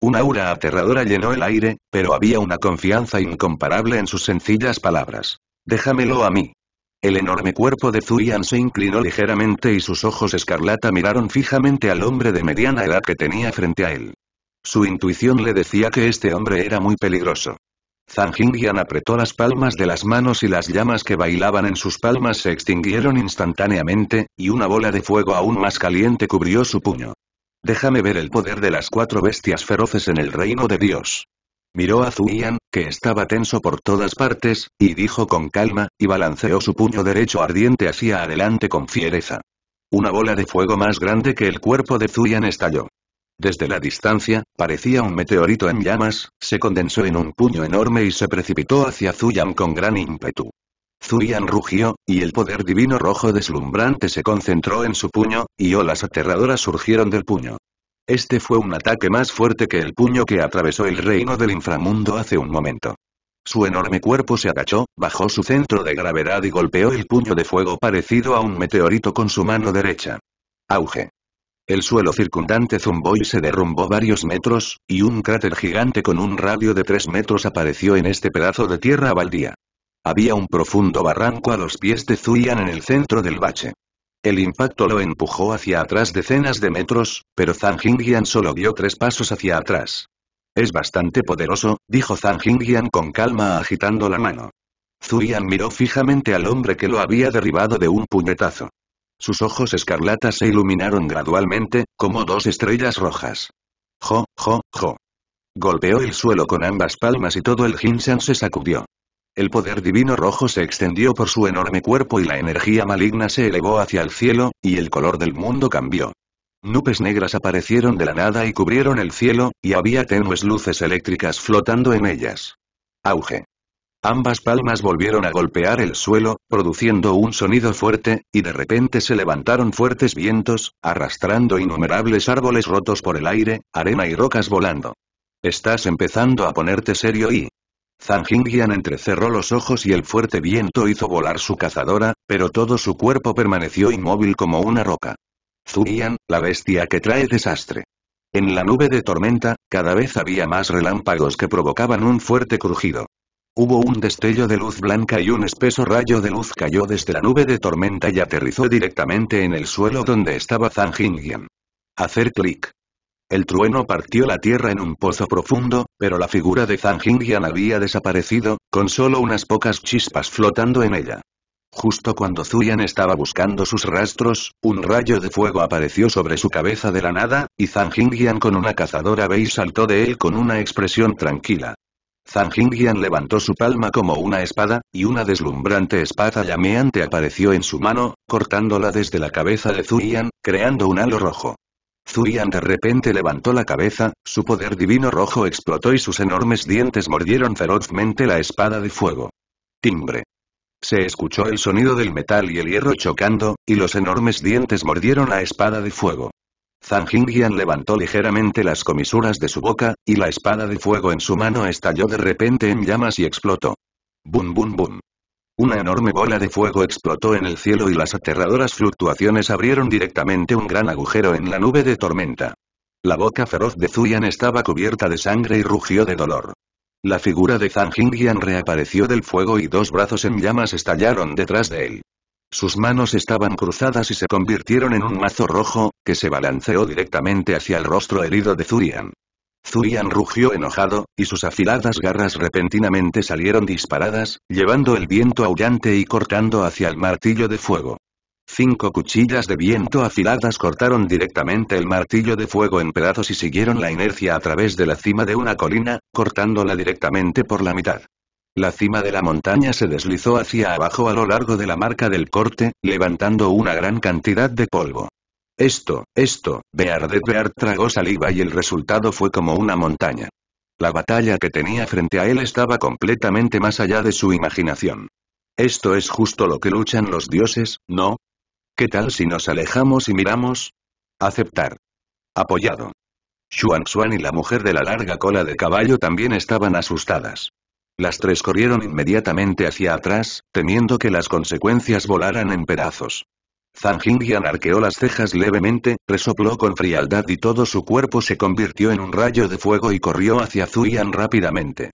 Una aura aterradora llenó el aire, pero había una confianza incomparable en sus sencillas palabras. Déjamelo a mí. El enorme cuerpo de Zuyan se inclinó ligeramente y sus ojos escarlata miraron fijamente al hombre de mediana edad que tenía frente a él. Su intuición le decía que este hombre era muy peligroso. Jingyan apretó las palmas de las manos y las llamas que bailaban en sus palmas se extinguieron instantáneamente, y una bola de fuego aún más caliente cubrió su puño. Déjame ver el poder de las cuatro bestias feroces en el reino de Dios. Miró a Zuian, que estaba tenso por todas partes, y dijo con calma, y balanceó su puño derecho ardiente hacia adelante con fiereza. Una bola de fuego más grande que el cuerpo de Zuyan estalló. Desde la distancia, parecía un meteorito en llamas, se condensó en un puño enorme y se precipitó hacia Zuyan con gran ímpetu. Zuyan rugió, y el poder divino rojo deslumbrante se concentró en su puño, y olas aterradoras surgieron del puño. Este fue un ataque más fuerte que el puño que atravesó el reino del inframundo hace un momento. Su enorme cuerpo se agachó, bajó su centro de gravedad y golpeó el puño de fuego parecido a un meteorito con su mano derecha. Auge. El suelo circundante zumbó y se derrumbó varios metros, y un cráter gigante con un radio de tres metros apareció en este pedazo de tierra baldía. Había un profundo barranco a los pies de Zuyan en el centro del bache. El impacto lo empujó hacia atrás decenas de metros, pero Zhang Jingyan solo dio tres pasos hacia atrás. Es bastante poderoso, dijo Zhang Jingyan con calma agitando la mano. Zuyan miró fijamente al hombre que lo había derribado de un puñetazo. Sus ojos escarlatas se iluminaron gradualmente, como dos estrellas rojas. Jo, jo, jo. Golpeó el suelo con ambas palmas y todo el Jinshan se sacudió. El poder divino rojo se extendió por su enorme cuerpo y la energía maligna se elevó hacia el cielo, y el color del mundo cambió. Nubes negras aparecieron de la nada y cubrieron el cielo, y había tenues luces eléctricas flotando en ellas. Auge. Ambas palmas volvieron a golpear el suelo, produciendo un sonido fuerte, y de repente se levantaron fuertes vientos, arrastrando innumerables árboles rotos por el aire, arena y rocas volando. Estás empezando a ponerte serio y... Zhang entrecerró los ojos y el fuerte viento hizo volar su cazadora, pero todo su cuerpo permaneció inmóvil como una roca. Yian, la bestia que trae desastre. En la nube de tormenta, cada vez había más relámpagos que provocaban un fuerte crujido. Hubo un destello de luz blanca y un espeso rayo de luz cayó desde la nube de tormenta y aterrizó directamente en el suelo donde estaba Zhang Jingyan. Hacer clic. El trueno partió la tierra en un pozo profundo, pero la figura de Zhang Jingyan había desaparecido, con solo unas pocas chispas flotando en ella. Justo cuando Zuyan estaba buscando sus rastros, un rayo de fuego apareció sobre su cabeza de la nada, y Zhang Jingyan con una cazadora beige saltó de él con una expresión tranquila. Zhang levantó su palma como una espada, y una deslumbrante espada llameante apareció en su mano, cortándola desde la cabeza de Zuyan, creando un halo rojo. Zurian de repente levantó la cabeza, su poder divino rojo explotó y sus enormes dientes mordieron ferozmente la espada de fuego. Timbre. Se escuchó el sonido del metal y el hierro chocando, y los enormes dientes mordieron la espada de fuego. Zhang Jingyan levantó ligeramente las comisuras de su boca, y la espada de fuego en su mano estalló de repente en llamas y explotó. Bum bum bum. Una enorme bola de fuego explotó en el cielo y las aterradoras fluctuaciones abrieron directamente un gran agujero en la nube de tormenta. La boca feroz de Zuyan estaba cubierta de sangre y rugió de dolor. La figura de Zhang Jingyan reapareció del fuego y dos brazos en llamas estallaron detrás de él. Sus manos estaban cruzadas y se convirtieron en un mazo rojo, que se balanceó directamente hacia el rostro herido de Zurian. Zurian rugió enojado, y sus afiladas garras repentinamente salieron disparadas, llevando el viento aullante y cortando hacia el martillo de fuego. Cinco cuchillas de viento afiladas cortaron directamente el martillo de fuego en pedazos y siguieron la inercia a través de la cima de una colina, cortándola directamente por la mitad. La cima de la montaña se deslizó hacia abajo a lo largo de la marca del corte, levantando una gran cantidad de polvo. Esto, esto, Beardet Beard tragó saliva y el resultado fue como una montaña. La batalla que tenía frente a él estaba completamente más allá de su imaginación. Esto es justo lo que luchan los dioses, ¿no? ¿Qué tal si nos alejamos y miramos? Aceptar. Apoyado. Xuan Xuan y la mujer de la larga cola de caballo también estaban asustadas. Las tres corrieron inmediatamente hacia atrás, temiendo que las consecuencias volaran en pedazos. Zhang Jingyan arqueó las cejas levemente, resopló con frialdad y todo su cuerpo se convirtió en un rayo de fuego y corrió hacia Zuyan rápidamente.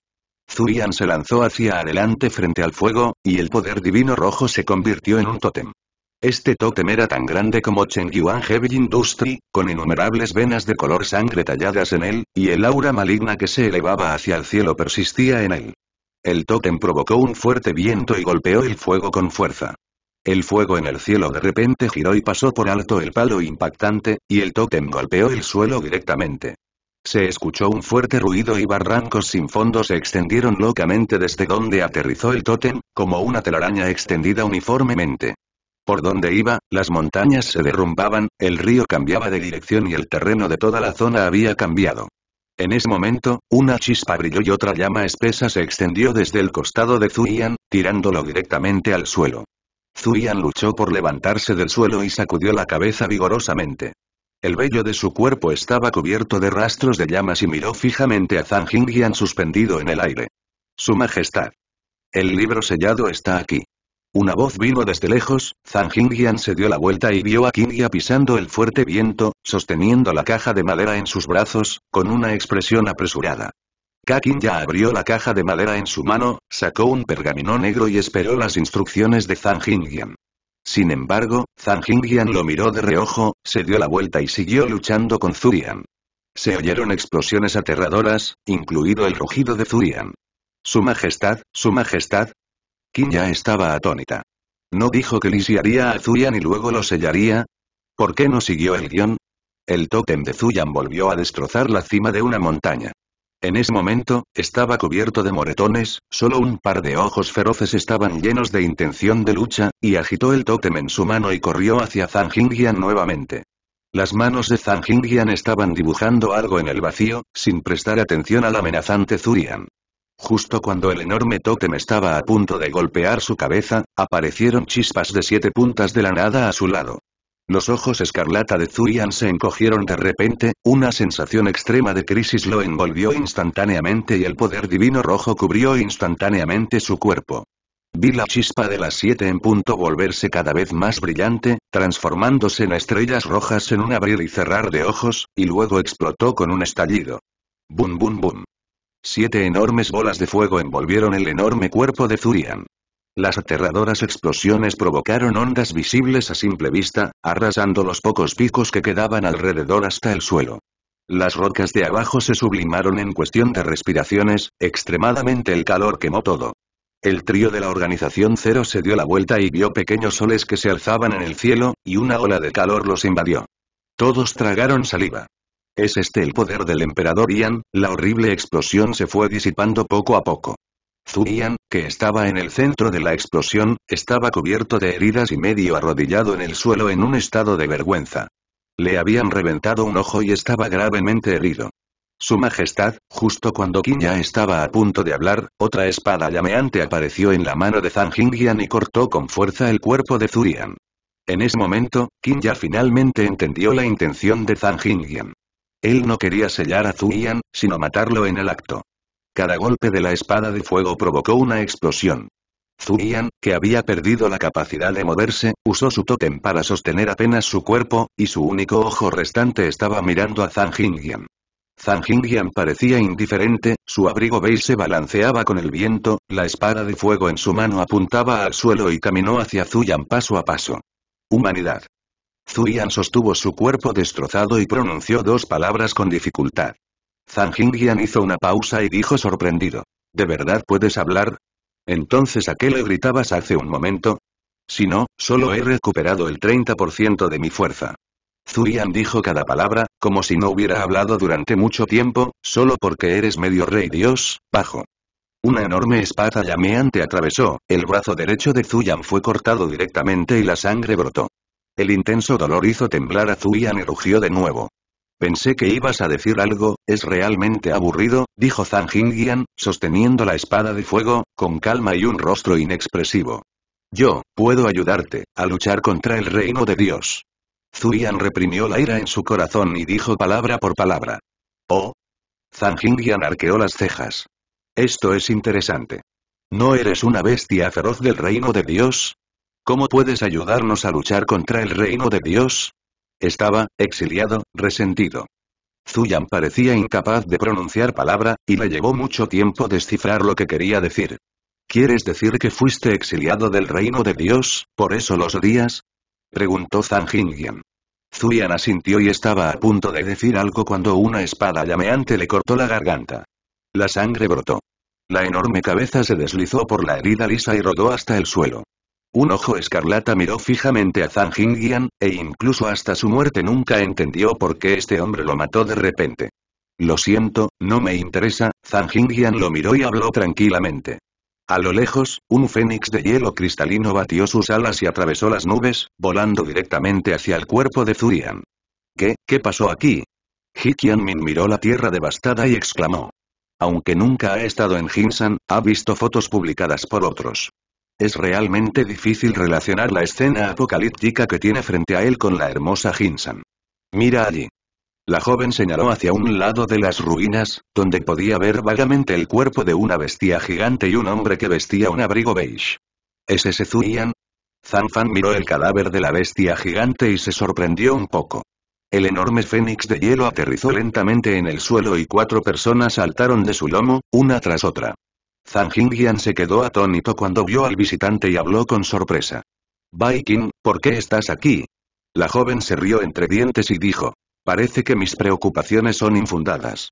Zuyan se lanzó hacia adelante frente al fuego, y el poder divino rojo se convirtió en un tótem. Este tótem era tan grande como Chengyuan Heavy Industry, con innumerables venas de color sangre talladas en él, y el aura maligna que se elevaba hacia el cielo persistía en él. El tótem provocó un fuerte viento y golpeó el fuego con fuerza. El fuego en el cielo de repente giró y pasó por alto el palo impactante, y el tótem golpeó el suelo directamente. Se escuchó un fuerte ruido y barrancos sin fondo se extendieron locamente desde donde aterrizó el tótem, como una telaraña extendida uniformemente. Por donde iba, las montañas se derrumbaban, el río cambiaba de dirección y el terreno de toda la zona había cambiado. En ese momento, una chispa brilló y otra llama espesa se extendió desde el costado de Zuian, tirándolo directamente al suelo. Yan luchó por levantarse del suelo y sacudió la cabeza vigorosamente. El vello de su cuerpo estaba cubierto de rastros de llamas y miró fijamente a Zhang Jingyan suspendido en el aire. Su Majestad. El libro sellado está aquí. Una voz vino desde lejos, Zhang Jingyan se dio la vuelta y vio a Ya pisando el fuerte viento, sosteniendo la caja de madera en sus brazos, con una expresión apresurada. Kakin ya abrió la caja de madera en su mano, sacó un pergamino negro y esperó las instrucciones de Zhang Jingyan. Sin embargo, Zhang Jingyan lo miró de reojo, se dio la vuelta y siguió luchando con Zurian. Se oyeron explosiones aterradoras, incluido el rugido de Zurian. Su Majestad, Su Majestad, ya estaba atónita. ¿No dijo que lisiaría a Zuyan y luego lo sellaría? ¿Por qué no siguió el guión? El tótem de Zuyan volvió a destrozar la cima de una montaña. En ese momento, estaba cubierto de moretones, solo un par de ojos feroces estaban llenos de intención de lucha, y agitó el tótem en su mano y corrió hacia Zhang nuevamente. Las manos de Zhang estaban dibujando algo en el vacío, sin prestar atención al amenazante Zuyan. Justo cuando el enorme tótem estaba a punto de golpear su cabeza, aparecieron chispas de siete puntas de la nada a su lado. Los ojos escarlata de Zurian se encogieron de repente, una sensación extrema de crisis lo envolvió instantáneamente y el poder divino rojo cubrió instantáneamente su cuerpo. Vi la chispa de las siete en punto volverse cada vez más brillante, transformándose en estrellas rojas en un abrir y cerrar de ojos, y luego explotó con un estallido. Bum bum bum. Siete enormes bolas de fuego envolvieron el enorme cuerpo de Zurian. Las aterradoras explosiones provocaron ondas visibles a simple vista, arrasando los pocos picos que quedaban alrededor hasta el suelo. Las rocas de abajo se sublimaron en cuestión de respiraciones, extremadamente el calor quemó todo. El trío de la organización cero se dio la vuelta y vio pequeños soles que se alzaban en el cielo, y una ola de calor los invadió. Todos tragaron saliva. ¿Es este el poder del emperador Ian? La horrible explosión se fue disipando poco a poco. Yian, que estaba en el centro de la explosión, estaba cubierto de heridas y medio arrodillado en el suelo en un estado de vergüenza. Le habían reventado un ojo y estaba gravemente herido. Su Majestad, justo cuando Ya estaba a punto de hablar, otra espada llameante apareció en la mano de Zhang Jingyan y cortó con fuerza el cuerpo de Zurian. En ese momento, Ya finalmente entendió la intención de Zhang Jingyan. Él no quería sellar a yan sino matarlo en el acto. Cada golpe de la espada de fuego provocó una explosión. yan, que había perdido la capacidad de moverse, usó su tótem para sostener apenas su cuerpo, y su único ojo restante estaba mirando a Zhang Jingyan. Zhang Jingyan parecía indiferente, su abrigo beige se balanceaba con el viento, la espada de fuego en su mano apuntaba al suelo y caminó hacia Zuyan paso a paso. Humanidad. Zuyan sostuvo su cuerpo destrozado y pronunció dos palabras con dificultad. Zhang Jingyan hizo una pausa y dijo sorprendido. ¿De verdad puedes hablar? Entonces ¿a qué le gritabas hace un momento? Si no, solo he recuperado el 30% de mi fuerza. Zuyan dijo cada palabra, como si no hubiera hablado durante mucho tiempo, solo porque eres medio rey dios, bajo. Una enorme espada llameante atravesó, el brazo derecho de Zuyan fue cortado directamente y la sangre brotó. El intenso dolor hizo temblar a Zuyan y rugió de nuevo. Pensé que ibas a decir algo, es realmente aburrido, dijo Zhang Jingyan, sosteniendo la espada de fuego, con calma y un rostro inexpresivo. Yo, puedo ayudarte, a luchar contra el reino de Dios. Zuyan reprimió la ira en su corazón y dijo palabra por palabra. Oh. Zhang Jingyan arqueó las cejas. Esto es interesante. ¿No eres una bestia feroz del reino de Dios? ¿Cómo puedes ayudarnos a luchar contra el reino de Dios? Estaba, exiliado, resentido. Zuyan parecía incapaz de pronunciar palabra, y le llevó mucho tiempo descifrar lo que quería decir. ¿Quieres decir que fuiste exiliado del reino de Dios, por eso los odias?» Preguntó Zhang Jingyan. Zuyan asintió y estaba a punto de decir algo cuando una espada llameante le cortó la garganta. La sangre brotó. La enorme cabeza se deslizó por la herida lisa y rodó hasta el suelo. Un ojo escarlata miró fijamente a Zhang Jingyan, e incluso hasta su muerte nunca entendió por qué este hombre lo mató de repente. Lo siento, no me interesa, Zhang Jingyan lo miró y habló tranquilamente. A lo lejos, un fénix de hielo cristalino batió sus alas y atravesó las nubes, volando directamente hacia el cuerpo de Zurian. ¿Qué, qué pasó aquí? He Min miró la tierra devastada y exclamó. Aunque nunca ha estado en Jinsan, ha visto fotos publicadas por otros. Es realmente difícil relacionar la escena apocalíptica que tiene frente a él con la hermosa Hinsan. Mira allí. La joven señaló hacia un lado de las ruinas, donde podía ver vagamente el cuerpo de una bestia gigante y un hombre que vestía un abrigo beige. ¿Es ese Zuian? Zanfan miró el cadáver de la bestia gigante y se sorprendió un poco. El enorme fénix de hielo aterrizó lentamente en el suelo y cuatro personas saltaron de su lomo, una tras otra. Zhang Jingyan se quedó atónito cuando vio al visitante y habló con sorpresa. Bai ¿por qué estás aquí? La joven se rió entre dientes y dijo. Parece que mis preocupaciones son infundadas.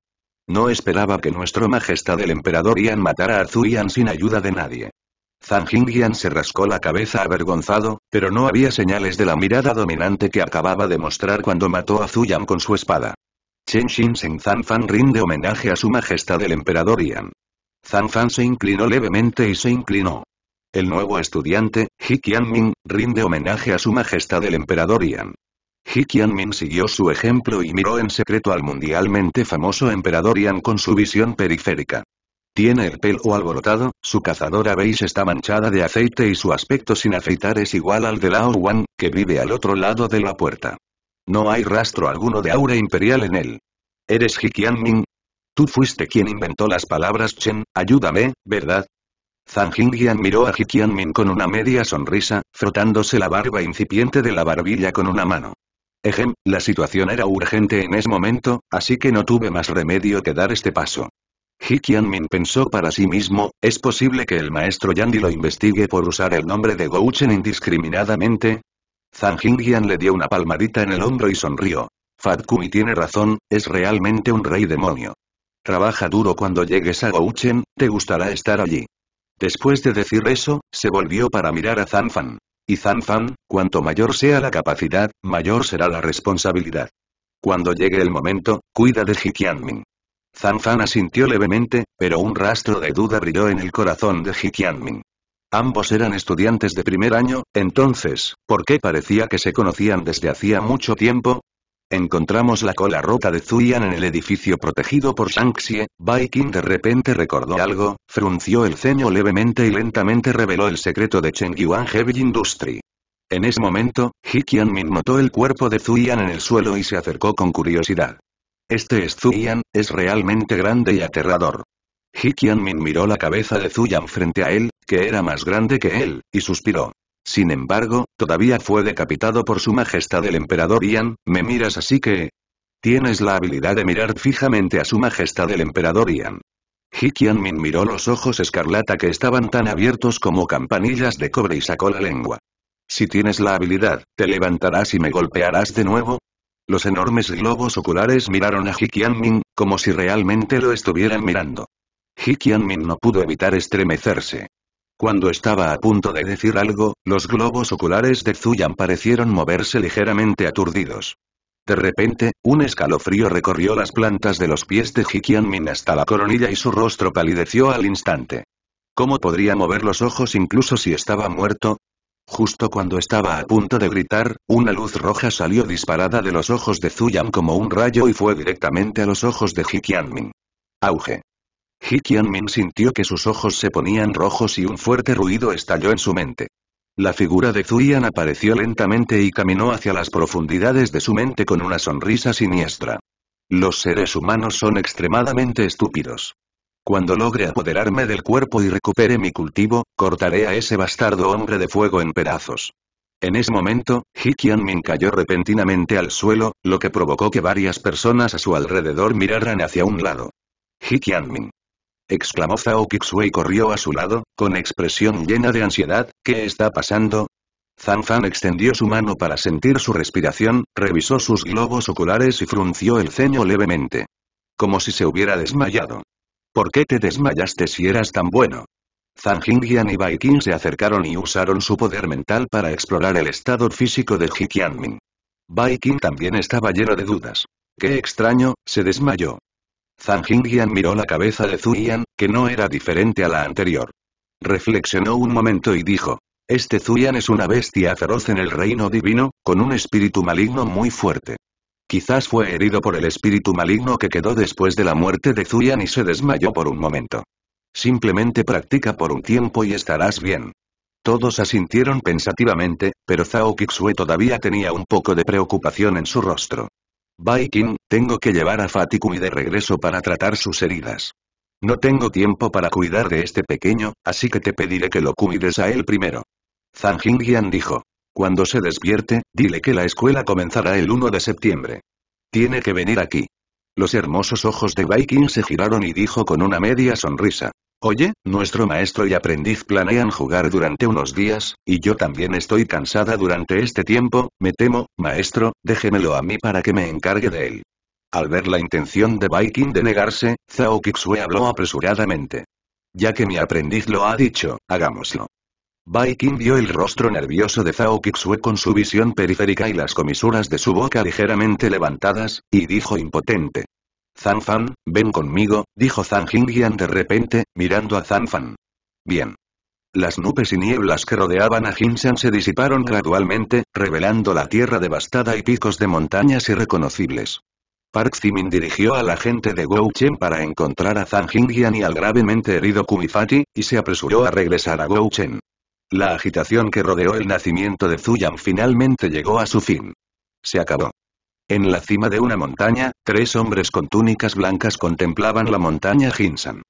No esperaba que nuestro majestad el emperador Ian matara a Zuyan sin ayuda de nadie. Zhang Jingyan se rascó la cabeza avergonzado, pero no había señales de la mirada dominante que acababa de mostrar cuando mató a Zuyan con su espada. Chen Shin Zhan Fan rinde homenaje a su majestad el emperador Ian. Zhang Fan se inclinó levemente y se inclinó. El nuevo estudiante, Ji Qianmin, rinde homenaje a su majestad el emperador Yan. Ji Qianmin siguió su ejemplo y miró en secreto al mundialmente famoso emperador Yan con su visión periférica. Tiene el pelo alborotado, su cazadora beige está manchada de aceite y su aspecto sin afeitar es igual al de Lao Wan, que vive al otro lado de la puerta. No hay rastro alguno de aura imperial en él. ¿Eres Ji Qianmin? Tú fuiste quien inventó las palabras Chen, ayúdame, ¿verdad? Zhang Jingyan miró a Qianmin con una media sonrisa, frotándose la barba incipiente de la barbilla con una mano. Ejem, la situación era urgente en ese momento, así que no tuve más remedio que dar este paso. Qianmin pensó para sí mismo, ¿es posible que el maestro Yandi lo investigue por usar el nombre de Gouchen indiscriminadamente? Zhang Jingyan le dio una palmadita en el hombro y sonrió. Fat Kumi tiene razón, es realmente un rey demonio. Trabaja duro cuando llegues a Gouchen, te gustará estar allí. Después de decir eso, se volvió para mirar a Zanfan. Y Zanfan, cuanto mayor sea la capacidad, mayor será la responsabilidad. Cuando llegue el momento, cuida de zan Zanfan asintió levemente, pero un rastro de duda brilló en el corazón de Qianmin. Ambos eran estudiantes de primer año, entonces, ¿por qué parecía que se conocían desde hacía mucho tiempo? Encontramos la cola rota de Zuyan en el edificio protegido por Shangxie, xie Bai de repente recordó algo, frunció el ceño levemente y lentamente reveló el secreto de Chengyuan Yuan Heavy Industry. En ese momento, He Min notó el cuerpo de Zuyan en el suelo y se acercó con curiosidad. Este es Yan es realmente grande y aterrador. He Min miró la cabeza de Zuyan frente a él, que era más grande que él, y suspiró. Sin embargo, todavía fue decapitado por su majestad el emperador Ian, me miras así que... Tienes la habilidad de mirar fijamente a su majestad el emperador Ian. Hikian Min miró los ojos escarlata que estaban tan abiertos como campanillas de cobre y sacó la lengua. Si tienes la habilidad, ¿te levantarás y me golpearás de nuevo? Los enormes globos oculares miraron a Hikian Min, como si realmente lo estuvieran mirando. Hikian Min no pudo evitar estremecerse. Cuando estaba a punto de decir algo, los globos oculares de Zuyan parecieron moverse ligeramente aturdidos. De repente, un escalofrío recorrió las plantas de los pies de Ji Min hasta la coronilla y su rostro palideció al instante. ¿Cómo podría mover los ojos incluso si estaba muerto? Justo cuando estaba a punto de gritar, una luz roja salió disparada de los ojos de Zuyan como un rayo y fue directamente a los ojos de Qianmin. Auge. Ji Qianmin sintió que sus ojos se ponían rojos y un fuerte ruido estalló en su mente. La figura de Zuian apareció lentamente y caminó hacia las profundidades de su mente con una sonrisa siniestra. Los seres humanos son extremadamente estúpidos. Cuando logre apoderarme del cuerpo y recupere mi cultivo, cortaré a ese bastardo hombre de fuego en pedazos. En ese momento, Ji Qianmin cayó repentinamente al suelo, lo que provocó que varias personas a su alrededor miraran hacia un lado. Ji exclamó Zhao Kixue y corrió a su lado, con expresión llena de ansiedad, ¿qué está pasando? Zhang Fan extendió su mano para sentir su respiración, revisó sus globos oculares y frunció el ceño levemente. Como si se hubiera desmayado. ¿Por qué te desmayaste si eras tan bueno? Zhang Jingyan y Bai se acercaron y usaron su poder mental para explorar el estado físico de Ji Qianming. Bai Qing también estaba lleno de dudas. Qué extraño, se desmayó. Zhang Jingyan miró la cabeza de Zuyan, que no era diferente a la anterior. Reflexionó un momento y dijo. Este Zuyan es una bestia feroz en el reino divino, con un espíritu maligno muy fuerte. Quizás fue herido por el espíritu maligno que quedó después de la muerte de Zuyan y se desmayó por un momento. Simplemente practica por un tiempo y estarás bien. Todos asintieron pensativamente, pero Zhao Kixue todavía tenía un poco de preocupación en su rostro. Viking, tengo que llevar a Fatikumi de regreso para tratar sus heridas. No tengo tiempo para cuidar de este pequeño, así que te pediré que lo cuides a él primero. Zhang Jingyan dijo. Cuando se despierte, dile que la escuela comenzará el 1 de septiembre. Tiene que venir aquí. Los hermosos ojos de Viking se giraron y dijo con una media sonrisa. Oye, nuestro maestro y aprendiz planean jugar durante unos días, y yo también estoy cansada durante este tiempo, me temo, maestro, déjemelo a mí para que me encargue de él. Al ver la intención de Viking de negarse, Zhao Kixue habló apresuradamente. Ya que mi aprendiz lo ha dicho, hagámoslo. Viking vio el rostro nervioso de Zhao Kixue con su visión periférica y las comisuras de su boca ligeramente levantadas, y dijo impotente. Zanfan, Fan, ven conmigo, dijo Zhang Jingyan de repente, mirando a Zanfan. Fan. Bien. Las nubes y nieblas que rodeaban a Jinshan se disiparon gradualmente, revelando la tierra devastada y picos de montañas irreconocibles. Park Zimin dirigió a la gente de Gouchen para encontrar a Zhang Jingyan y al gravemente herido Kumifati, y se apresuró a regresar a Gouchen. La agitación que rodeó el nacimiento de Zuyan finalmente llegó a su fin. Se acabó. En la cima de una montaña, tres hombres con túnicas blancas contemplaban la montaña Hinsan.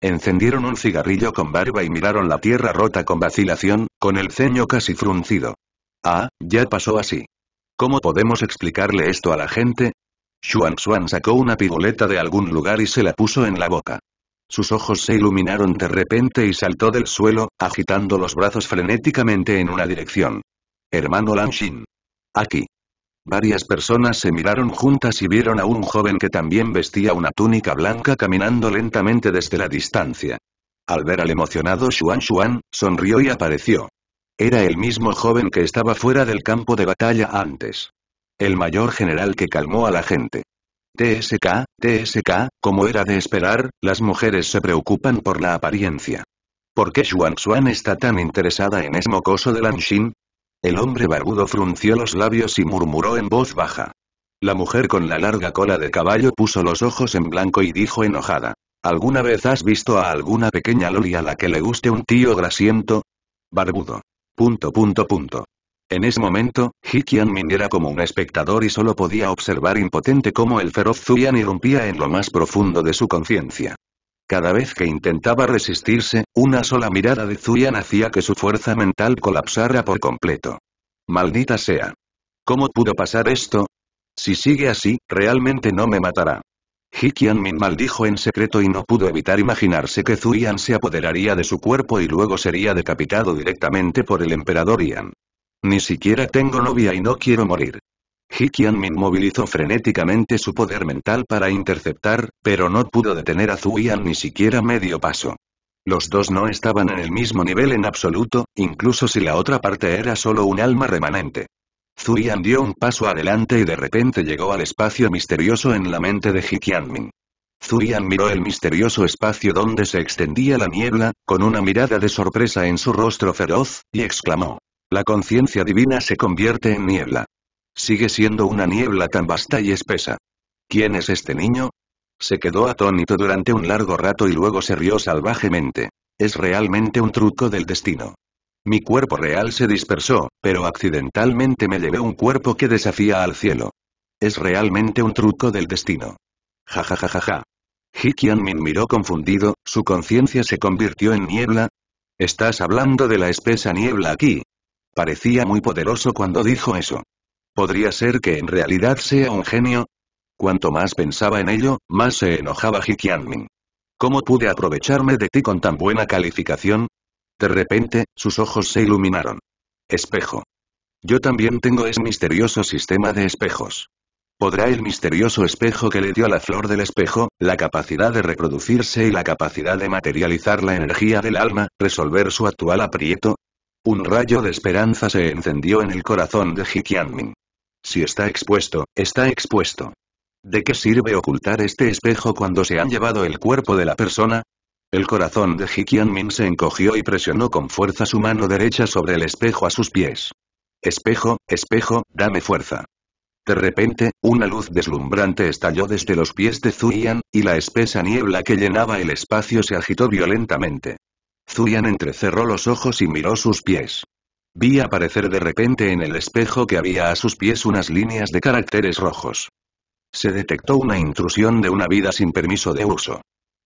Encendieron un cigarrillo con barba y miraron la tierra rota con vacilación, con el ceño casi fruncido. Ah, ya pasó así. ¿Cómo podemos explicarle esto a la gente? Xuan Xuan sacó una piruleta de algún lugar y se la puso en la boca. Sus ojos se iluminaron de repente y saltó del suelo, agitando los brazos frenéticamente en una dirección. Hermano Xin, Aquí. Varias personas se miraron juntas y vieron a un joven que también vestía una túnica blanca caminando lentamente desde la distancia. Al ver al emocionado Xuan Xuan, sonrió y apareció. Era el mismo joven que estaba fuera del campo de batalla antes. El mayor general que calmó a la gente. TSK, TSK, como era de esperar, las mujeres se preocupan por la apariencia. ¿Por qué Xuan Xuan está tan interesada en ese mocoso de Xing? El hombre barbudo frunció los labios y murmuró en voz baja. La mujer con la larga cola de caballo puso los ojos en blanco y dijo enojada. ¿Alguna vez has visto a alguna pequeña loli a la que le guste un tío grasiento? Barbudo. Punto punto punto. En ese momento, Hikian Min era como un espectador y solo podía observar impotente cómo el feroz Zuyan irrumpía en lo más profundo de su conciencia. Cada vez que intentaba resistirse, una sola mirada de Zuyan hacía que su fuerza mental colapsara por completo. Maldita sea. ¿Cómo pudo pasar esto? Si sigue así, realmente no me matará. Hikian Min maldijo en secreto y no pudo evitar imaginarse que Zuyan se apoderaría de su cuerpo y luego sería decapitado directamente por el emperador Ian. Ni siquiera tengo novia y no quiero morir. Ji Qianmin movilizó frenéticamente su poder mental para interceptar, pero no pudo detener a Zuian ni siquiera medio paso. Los dos no estaban en el mismo nivel en absoluto, incluso si la otra parte era solo un alma remanente. Zuian dio un paso adelante y de repente llegó al espacio misterioso en la mente de Ji Qianmin. Zuian miró el misterioso espacio donde se extendía la niebla, con una mirada de sorpresa en su rostro feroz, y exclamó. La conciencia divina se convierte en niebla. Sigue siendo una niebla tan vasta y espesa. ¿Quién es este niño? Se quedó atónito durante un largo rato y luego se rió salvajemente. Es realmente un truco del destino. Mi cuerpo real se dispersó, pero accidentalmente me llevé un cuerpo que desafía al cielo. Es realmente un truco del destino. Ja ja miró confundido, su conciencia se convirtió en niebla. ¿Estás hablando de la espesa niebla aquí? Parecía muy poderoso cuando dijo eso. ¿Podría ser que en realidad sea un genio? Cuanto más pensaba en ello, más se enojaba Ji Qianmin. ¿Cómo pude aprovecharme de ti con tan buena calificación? De repente, sus ojos se iluminaron. Espejo. Yo también tengo ese misterioso sistema de espejos. ¿Podrá el misterioso espejo que le dio a la flor del espejo, la capacidad de reproducirse y la capacidad de materializar la energía del alma, resolver su actual aprieto? Un rayo de esperanza se encendió en el corazón de Ji Qianmin. Si está expuesto, está expuesto. ¿De qué sirve ocultar este espejo cuando se han llevado el cuerpo de la persona? El corazón de Min se encogió y presionó con fuerza su mano derecha sobre el espejo a sus pies. Espejo, espejo, dame fuerza. De repente, una luz deslumbrante estalló desde los pies de Zuyan, y la espesa niebla que llenaba el espacio se agitó violentamente. Zuyan entrecerró los ojos y miró sus pies. Vi aparecer de repente en el espejo que había a sus pies unas líneas de caracteres rojos. Se detectó una intrusión de una vida sin permiso de uso.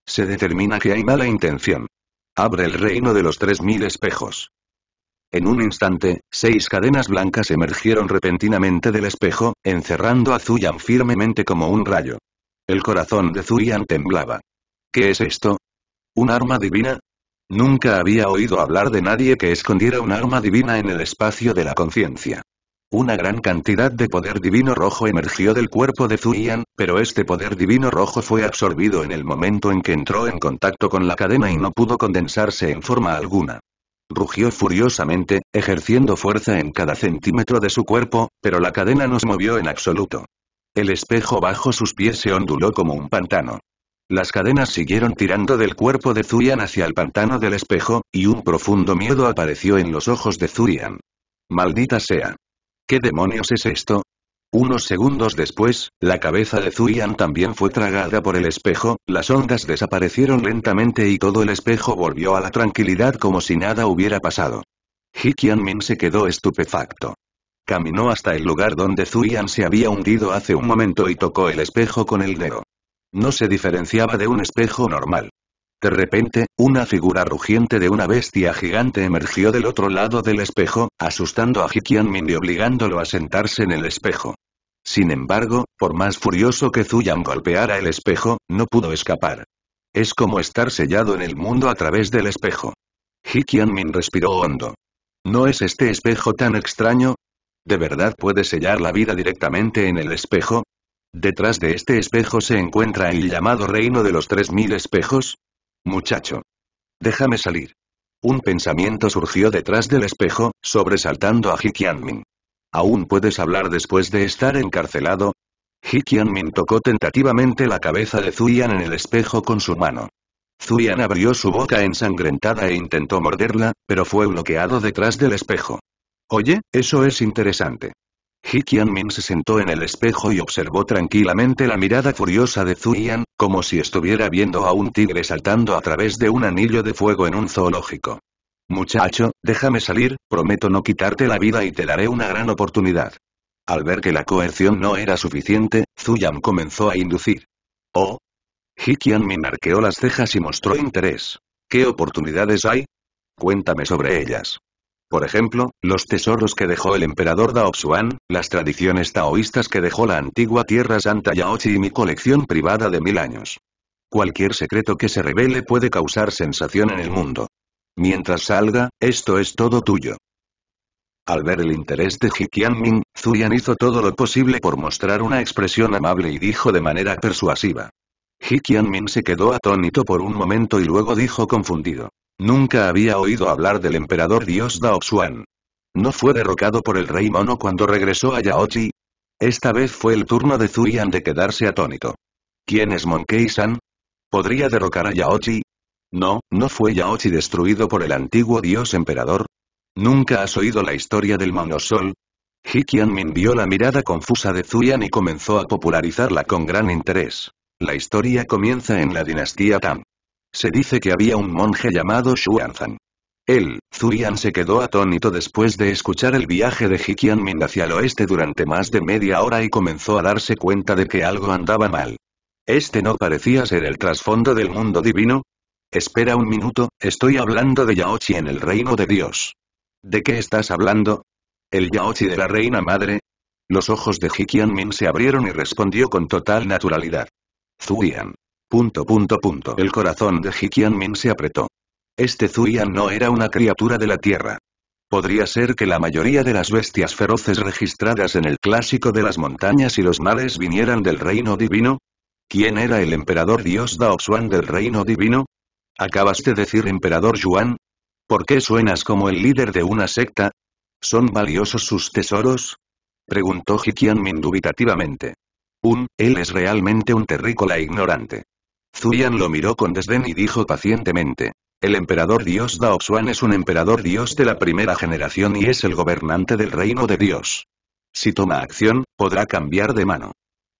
Se determina que hay mala intención. Abre el reino de los tres mil espejos. En un instante, seis cadenas blancas emergieron repentinamente del espejo, encerrando a Zuyan firmemente como un rayo. El corazón de Zuyan temblaba. ¿Qué es esto? ¿Un arma divina? Nunca había oído hablar de nadie que escondiera un arma divina en el espacio de la conciencia. Una gran cantidad de poder divino rojo emergió del cuerpo de Zuian, pero este poder divino rojo fue absorbido en el momento en que entró en contacto con la cadena y no pudo condensarse en forma alguna. Rugió furiosamente, ejerciendo fuerza en cada centímetro de su cuerpo, pero la cadena no se movió en absoluto. El espejo bajo sus pies se onduló como un pantano. Las cadenas siguieron tirando del cuerpo de Zuyan hacia el pantano del espejo, y un profundo miedo apareció en los ojos de Zuyan. Maldita sea. ¿Qué demonios es esto? Unos segundos después, la cabeza de zuyan también fue tragada por el espejo, las ondas desaparecieron lentamente y todo el espejo volvió a la tranquilidad como si nada hubiera pasado. Hikian Min se quedó estupefacto. Caminó hasta el lugar donde Zuyan se había hundido hace un momento y tocó el espejo con el dedo. No se diferenciaba de un espejo normal. De repente, una figura rugiente de una bestia gigante emergió del otro lado del espejo, asustando a Hikianmin y obligándolo a sentarse en el espejo. Sin embargo, por más furioso que Zuyan golpeara el espejo, no pudo escapar. Es como estar sellado en el mundo a través del espejo. Hikianmin respiró hondo. ¿No es este espejo tan extraño? ¿De verdad puede sellar la vida directamente en el espejo? Detrás de este espejo se encuentra el llamado reino de los tres mil espejos. Muchacho. Déjame salir. Un pensamiento surgió detrás del espejo, sobresaltando a Hikianmin. ¿Aún puedes hablar después de estar encarcelado? Hikianmin tocó tentativamente la cabeza de Zuyan en el espejo con su mano. Zuyan abrió su boca ensangrentada e intentó morderla, pero fue bloqueado detrás del espejo. Oye, eso es interesante. Ji Qianmin se sentó en el espejo y observó tranquilamente la mirada furiosa de Zuyan, como si estuviera viendo a un tigre saltando a través de un anillo de fuego en un zoológico. Muchacho, déjame salir, prometo no quitarte la vida y te daré una gran oportunidad. Al ver que la coerción no era suficiente, Zuyan comenzó a inducir. Oh. Ji arqueó las cejas y mostró interés. ¿Qué oportunidades hay? Cuéntame sobre ellas. Por ejemplo, los tesoros que dejó el emperador Daoxuan, las tradiciones taoístas que dejó la antigua Tierra Santa Yaochi y mi colección privada de mil años. Cualquier secreto que se revele puede causar sensación en el mundo. Mientras salga, esto es todo tuyo. Al ver el interés de Ji Qianming, Zuyan hizo todo lo posible por mostrar una expresión amable y dijo de manera persuasiva. Ji Qianming se quedó atónito por un momento y luego dijo confundido. Nunca había oído hablar del emperador dios Daoxuan. ¿No fue derrocado por el rey Mono cuando regresó a Yaochi? Esta vez fue el turno de Zuyan de quedarse atónito. ¿Quién es Monkey-san? ¿Podría derrocar a Yaochi? No, ¿no fue Yaochi destruido por el antiguo dios emperador? ¿Nunca has oído la historia del Monosol? Hikian Min vio la mirada confusa de Zuyan y comenzó a popularizarla con gran interés. La historia comienza en la dinastía Tang. Se dice que había un monje llamado Xuanzang. Él, Zurian se quedó atónito después de escuchar el viaje de Min hacia el oeste durante más de media hora y comenzó a darse cuenta de que algo andaba mal. Este no parecía ser el trasfondo del mundo divino. Espera un minuto, estoy hablando de Yaochi en el reino de Dios. ¿De qué estás hablando? ¿El Yaochi de la reina madre? Los ojos de Jiqianmin se abrieron y respondió con total naturalidad. Zurian, Punto punto punto. El corazón de Hikian Min se apretó. Este Zuian no era una criatura de la Tierra. Podría ser que la mayoría de las bestias feroces registradas en el clásico de las montañas y los mares vinieran del reino divino. ¿Quién era el emperador dios Daoxuan del reino divino? ¿Acabas de decir emperador Yuan? ¿Por qué suenas como el líder de una secta? ¿Son valiosos sus tesoros? Preguntó Hikian Min dubitativamente. Un, él es realmente un terrícola ignorante. Zuyan lo miró con desdén y dijo pacientemente. El emperador dios Daoxuan es un emperador dios de la primera generación y es el gobernante del reino de Dios. Si toma acción, podrá cambiar de mano.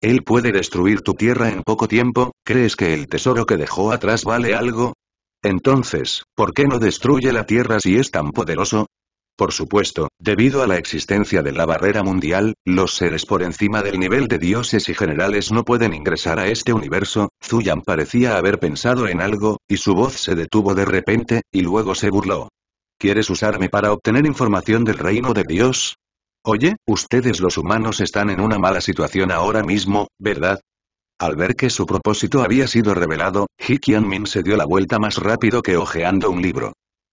Él puede destruir tu tierra en poco tiempo, ¿crees que el tesoro que dejó atrás vale algo? Entonces, ¿por qué no destruye la tierra si es tan poderoso? Por supuesto, debido a la existencia de la barrera mundial, los seres por encima del nivel de dioses y generales no pueden ingresar a este universo, Zuyan parecía haber pensado en algo, y su voz se detuvo de repente, y luego se burló. ¿Quieres usarme para obtener información del reino de Dios? Oye, ustedes los humanos están en una mala situación ahora mismo, ¿verdad? Al ver que su propósito había sido revelado, Hikian Min se dio la vuelta más rápido que hojeando un libro.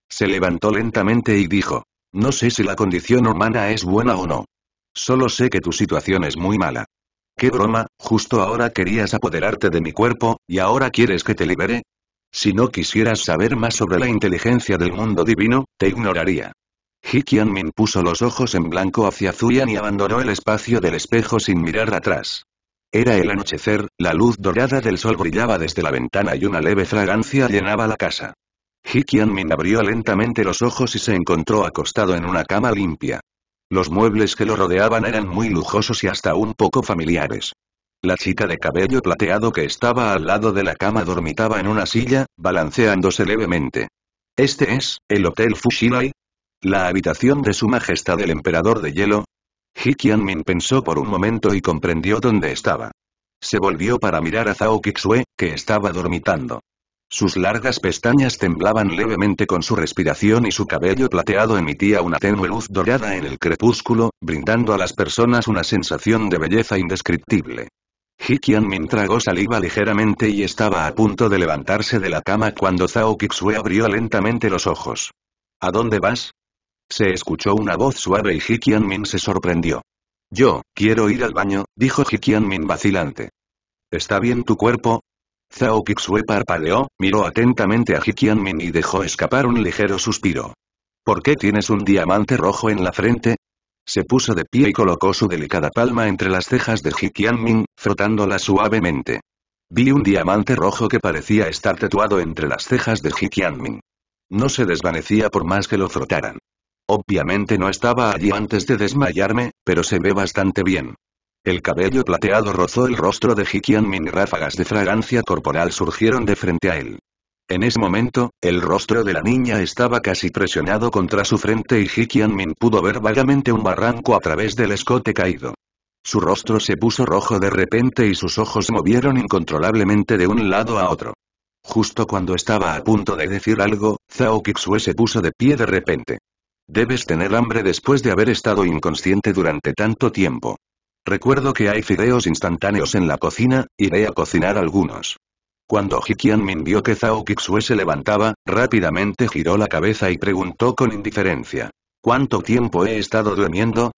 Se levantó lentamente y dijo, no sé si la condición humana es buena o no. Solo sé que tu situación es muy mala. ¿Qué broma, justo ahora querías apoderarte de mi cuerpo, y ahora quieres que te libere? Si no quisieras saber más sobre la inteligencia del mundo divino, te ignoraría. Min puso los ojos en blanco hacia Zuyan y abandonó el espacio del espejo sin mirar atrás. Era el anochecer, la luz dorada del sol brillaba desde la ventana y una leve fragancia llenaba la casa. Hikian Min abrió lentamente los ojos y se encontró acostado en una cama limpia. Los muebles que lo rodeaban eran muy lujosos y hasta un poco familiares. La chica de cabello plateado que estaba al lado de la cama dormitaba en una silla, balanceándose levemente. ¿Este es, el Hotel Fushilai? ¿La habitación de su majestad el emperador de hielo? Hikian Min pensó por un momento y comprendió dónde estaba. Se volvió para mirar a Zhao Kixue, que estaba dormitando. Sus largas pestañas temblaban levemente con su respiración y su cabello plateado emitía una tenue luz dorada en el crepúsculo, brindando a las personas una sensación de belleza indescriptible. Hikian Min tragó saliva ligeramente y estaba a punto de levantarse de la cama cuando Zhao Kixue abrió lentamente los ojos. ¿A dónde vas? Se escuchó una voz suave y Hikian Min se sorprendió. Yo, quiero ir al baño, dijo Hikian Min vacilante. Está bien tu cuerpo, Zhao Kixue parpadeó, miró atentamente a Ji Qianmin y dejó escapar un ligero suspiro. ¿Por qué tienes un diamante rojo en la frente? Se puso de pie y colocó su delicada palma entre las cejas de Ji Qianmin, frotándola suavemente. Vi un diamante rojo que parecía estar tatuado entre las cejas de Ji No se desvanecía por más que lo frotaran. Obviamente no estaba allí antes de desmayarme, pero se ve bastante bien. El cabello plateado rozó el rostro de Hikian-min y ráfagas de fragancia corporal surgieron de frente a él. En ese momento, el rostro de la niña estaba casi presionado contra su frente y Hikian-min pudo ver vagamente un barranco a través del escote caído. Su rostro se puso rojo de repente y sus ojos movieron incontrolablemente de un lado a otro. Justo cuando estaba a punto de decir algo, Zhao Kixue se puso de pie de repente. Debes tener hambre después de haber estado inconsciente durante tanto tiempo. Recuerdo que hay fideos instantáneos en la cocina, iré a cocinar algunos. Cuando Ji Min vio que Zhao Kixue se levantaba, rápidamente giró la cabeza y preguntó con indiferencia. ¿Cuánto tiempo he estado durmiendo?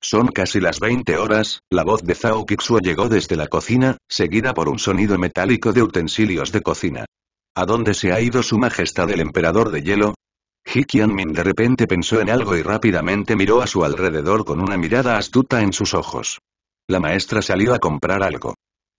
Son casi las 20 horas, la voz de Zhao Kixue llegó desde la cocina, seguida por un sonido metálico de utensilios de cocina. ¿A dónde se ha ido su majestad el emperador de hielo? Ji Qianmin de repente pensó en algo y rápidamente miró a su alrededor con una mirada astuta en sus ojos. La maestra salió a comprar algo.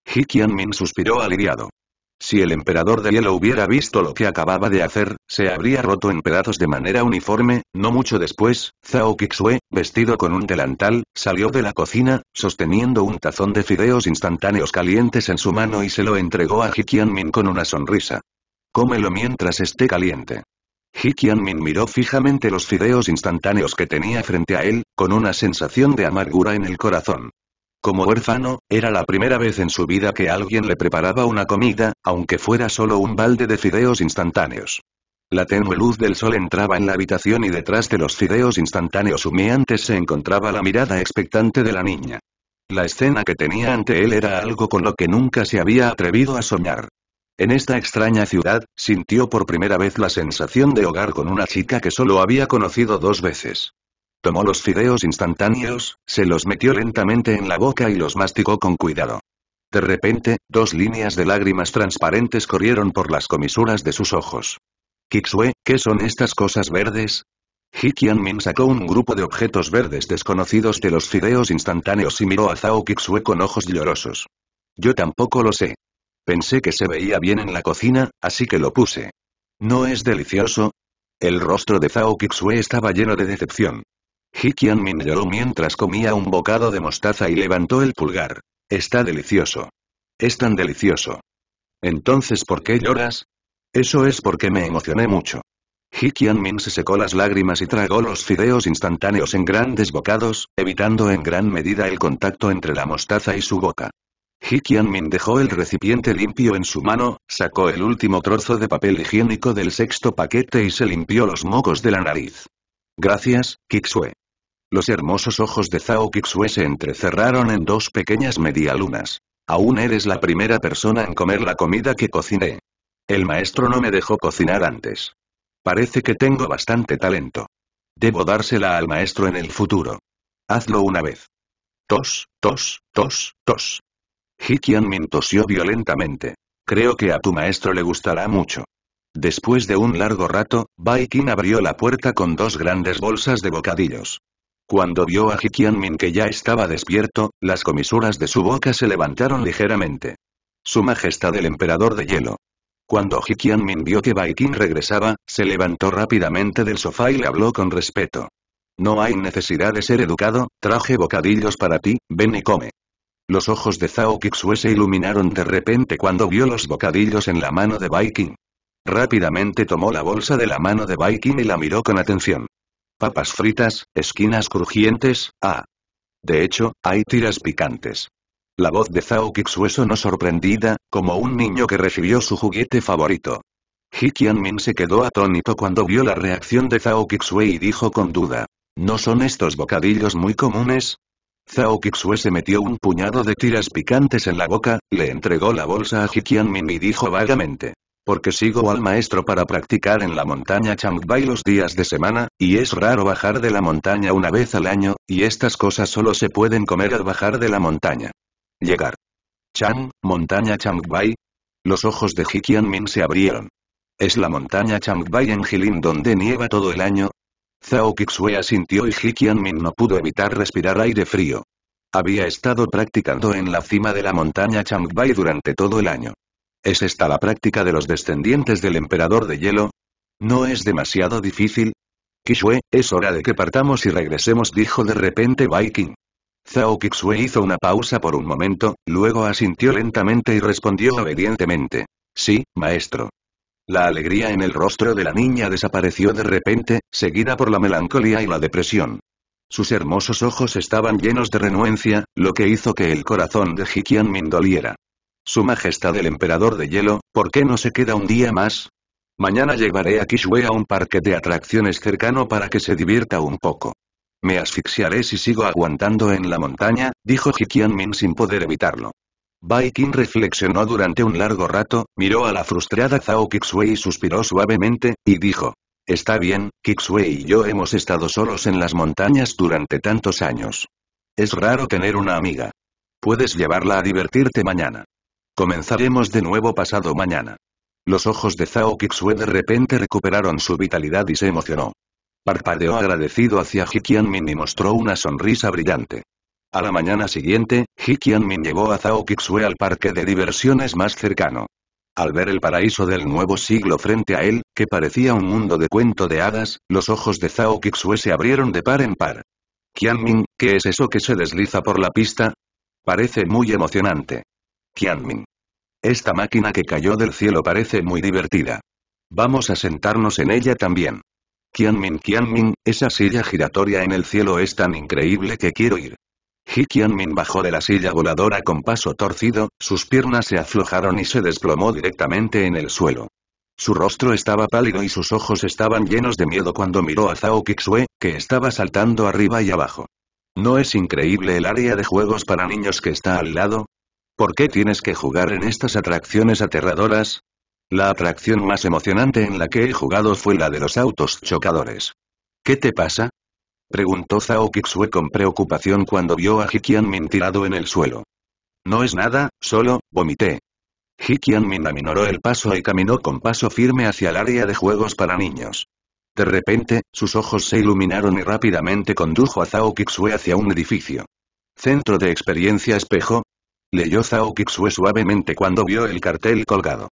Ji Qianmin suspiró aliviado. Si el emperador de hielo hubiera visto lo que acababa de hacer, se habría roto en pedazos de manera uniforme, no mucho después, Zhao Kixue, vestido con un delantal, salió de la cocina, sosteniendo un tazón de fideos instantáneos calientes en su mano y se lo entregó a Ji Qianmin con una sonrisa. Cómelo mientras esté caliente. Ji Qianmin miró fijamente los fideos instantáneos que tenía frente a él, con una sensación de amargura en el corazón. Como huérfano, era la primera vez en su vida que alguien le preparaba una comida, aunque fuera solo un balde de fideos instantáneos. La tenue luz del sol entraba en la habitación y detrás de los fideos instantáneos humeantes se encontraba la mirada expectante de la niña. La escena que tenía ante él era algo con lo que nunca se había atrevido a soñar. En esta extraña ciudad, sintió por primera vez la sensación de hogar con una chica que solo había conocido dos veces. Tomó los fideos instantáneos, se los metió lentamente en la boca y los masticó con cuidado. De repente, dos líneas de lágrimas transparentes corrieron por las comisuras de sus ojos. Kixue, ¿qué son estas cosas verdes? Hikian Min sacó un grupo de objetos verdes desconocidos de los fideos instantáneos y miró a Zhao Kixue con ojos llorosos. Yo tampoco lo sé. Pensé que se veía bien en la cocina, así que lo puse. ¿No es delicioso? El rostro de Zhao Kixue estaba lleno de decepción. Ji Qianmin lloró mientras comía un bocado de mostaza y levantó el pulgar. Está delicioso. Es tan delicioso. Entonces, ¿por qué lloras? Eso es porque me emocioné mucho. Ji Qianmin se secó las lágrimas y tragó los fideos instantáneos en grandes bocados, evitando en gran medida el contacto entre la mostaza y su boca. Ji Qianmin dejó el recipiente limpio en su mano, sacó el último trozo de papel higiénico del sexto paquete y se limpió los mocos de la nariz. Gracias, Kixue. Los hermosos ojos de Zhao Kixue se entrecerraron en dos pequeñas medialunas. Aún eres la primera persona en comer la comida que cociné. El maestro no me dejó cocinar antes. Parece que tengo bastante talento. Debo dársela al maestro en el futuro. Hazlo una vez. Tos, tos, tos, tos. Hikianmin tosió violentamente. Creo que a tu maestro le gustará mucho. Después de un largo rato, Baikin abrió la puerta con dos grandes bolsas de bocadillos. Cuando vio a Hikianmin que ya estaba despierto, las comisuras de su boca se levantaron ligeramente. Su Majestad el Emperador de Hielo. Cuando Hikianmin vio que Baikin regresaba, se levantó rápidamente del sofá y le habló con respeto. No hay necesidad de ser educado, traje bocadillos para ti, ven y come. Los ojos de Zhao Kixue se iluminaron de repente cuando vio los bocadillos en la mano de Baikin. Rápidamente tomó la bolsa de la mano de Baikin y la miró con atención papas fritas, esquinas crujientes, ah. De hecho, hay tiras picantes. La voz de Zhao Kixue no sorprendida, como un niño que recibió su juguete favorito. Ji Qianmin se quedó atónito cuando vio la reacción de Zhao Kixue y dijo con duda. ¿No son estos bocadillos muy comunes? Zhao Kixue se metió un puñado de tiras picantes en la boca, le entregó la bolsa a Ji Qianmin y dijo vagamente. Porque sigo al maestro para practicar en la montaña Changbai los días de semana, y es raro bajar de la montaña una vez al año, y estas cosas solo se pueden comer al bajar de la montaña. Llegar. Chang, montaña Changbai. Los ojos de ji Min se abrieron. ¿Es la montaña Changbai en Jilin donde nieva todo el año? Zhao Kixue asintió y ji Min no pudo evitar respirar aire frío. Había estado practicando en la cima de la montaña Changbai durante todo el año. ¿Es esta la práctica de los descendientes del emperador de hielo? ¿No es demasiado difícil? Kishue, es hora de que partamos y regresemos dijo de repente Viking. Zhao Kixue hizo una pausa por un momento, luego asintió lentamente y respondió obedientemente. Sí, maestro. La alegría en el rostro de la niña desapareció de repente, seguida por la melancolía y la depresión. Sus hermosos ojos estaban llenos de renuencia, lo que hizo que el corazón de Jiqian Min doliera. Su Majestad el Emperador de Hielo, ¿por qué no se queda un día más? Mañana llevaré a Kixue a un parque de atracciones cercano para que se divierta un poco. Me asfixiaré si sigo aguantando en la montaña, dijo Min sin poder evitarlo. Bai Qin reflexionó durante un largo rato, miró a la frustrada Zhao Kixue y suspiró suavemente, y dijo. Está bien, Kixue y yo hemos estado solos en las montañas durante tantos años. Es raro tener una amiga. Puedes llevarla a divertirte mañana. Comenzaremos de nuevo pasado mañana. Los ojos de Zhao Kixue de repente recuperaron su vitalidad y se emocionó. Parpadeó agradecido hacia Qianmin y mostró una sonrisa brillante. A la mañana siguiente, Qianmin llevó a Zhao Kixue al parque de diversiones más cercano. Al ver el paraíso del nuevo siglo frente a él, que parecía un mundo de cuento de hadas, los ojos de Zhao Kixue se abrieron de par en par. Qianmin, ¿qué es eso que se desliza por la pista? Parece muy emocionante. Qianmin. Esta máquina que cayó del cielo parece muy divertida. Vamos a sentarnos en ella también. Qianmin Qianmin, esa silla giratoria en el cielo es tan increíble que quiero ir. Ji Qianmin bajó de la silla voladora con paso torcido, sus piernas se aflojaron y se desplomó directamente en el suelo. Su rostro estaba pálido y sus ojos estaban llenos de miedo cuando miró a Zhao Kixue, que estaba saltando arriba y abajo. ¿No es increíble el área de juegos para niños que está al lado? ¿Por qué tienes que jugar en estas atracciones aterradoras? La atracción más emocionante en la que he jugado fue la de los autos chocadores. ¿Qué te pasa? Preguntó Zhao Kixue con preocupación cuando vio a Min tirado en el suelo. No es nada, solo, vomité. Min aminoró el paso y caminó con paso firme hacia el área de juegos para niños. De repente, sus ojos se iluminaron y rápidamente condujo a Zhao Kixue hacia un edificio. Centro de experiencia espejo, Leyó Zhao Kixue suavemente cuando vio el cartel colgado.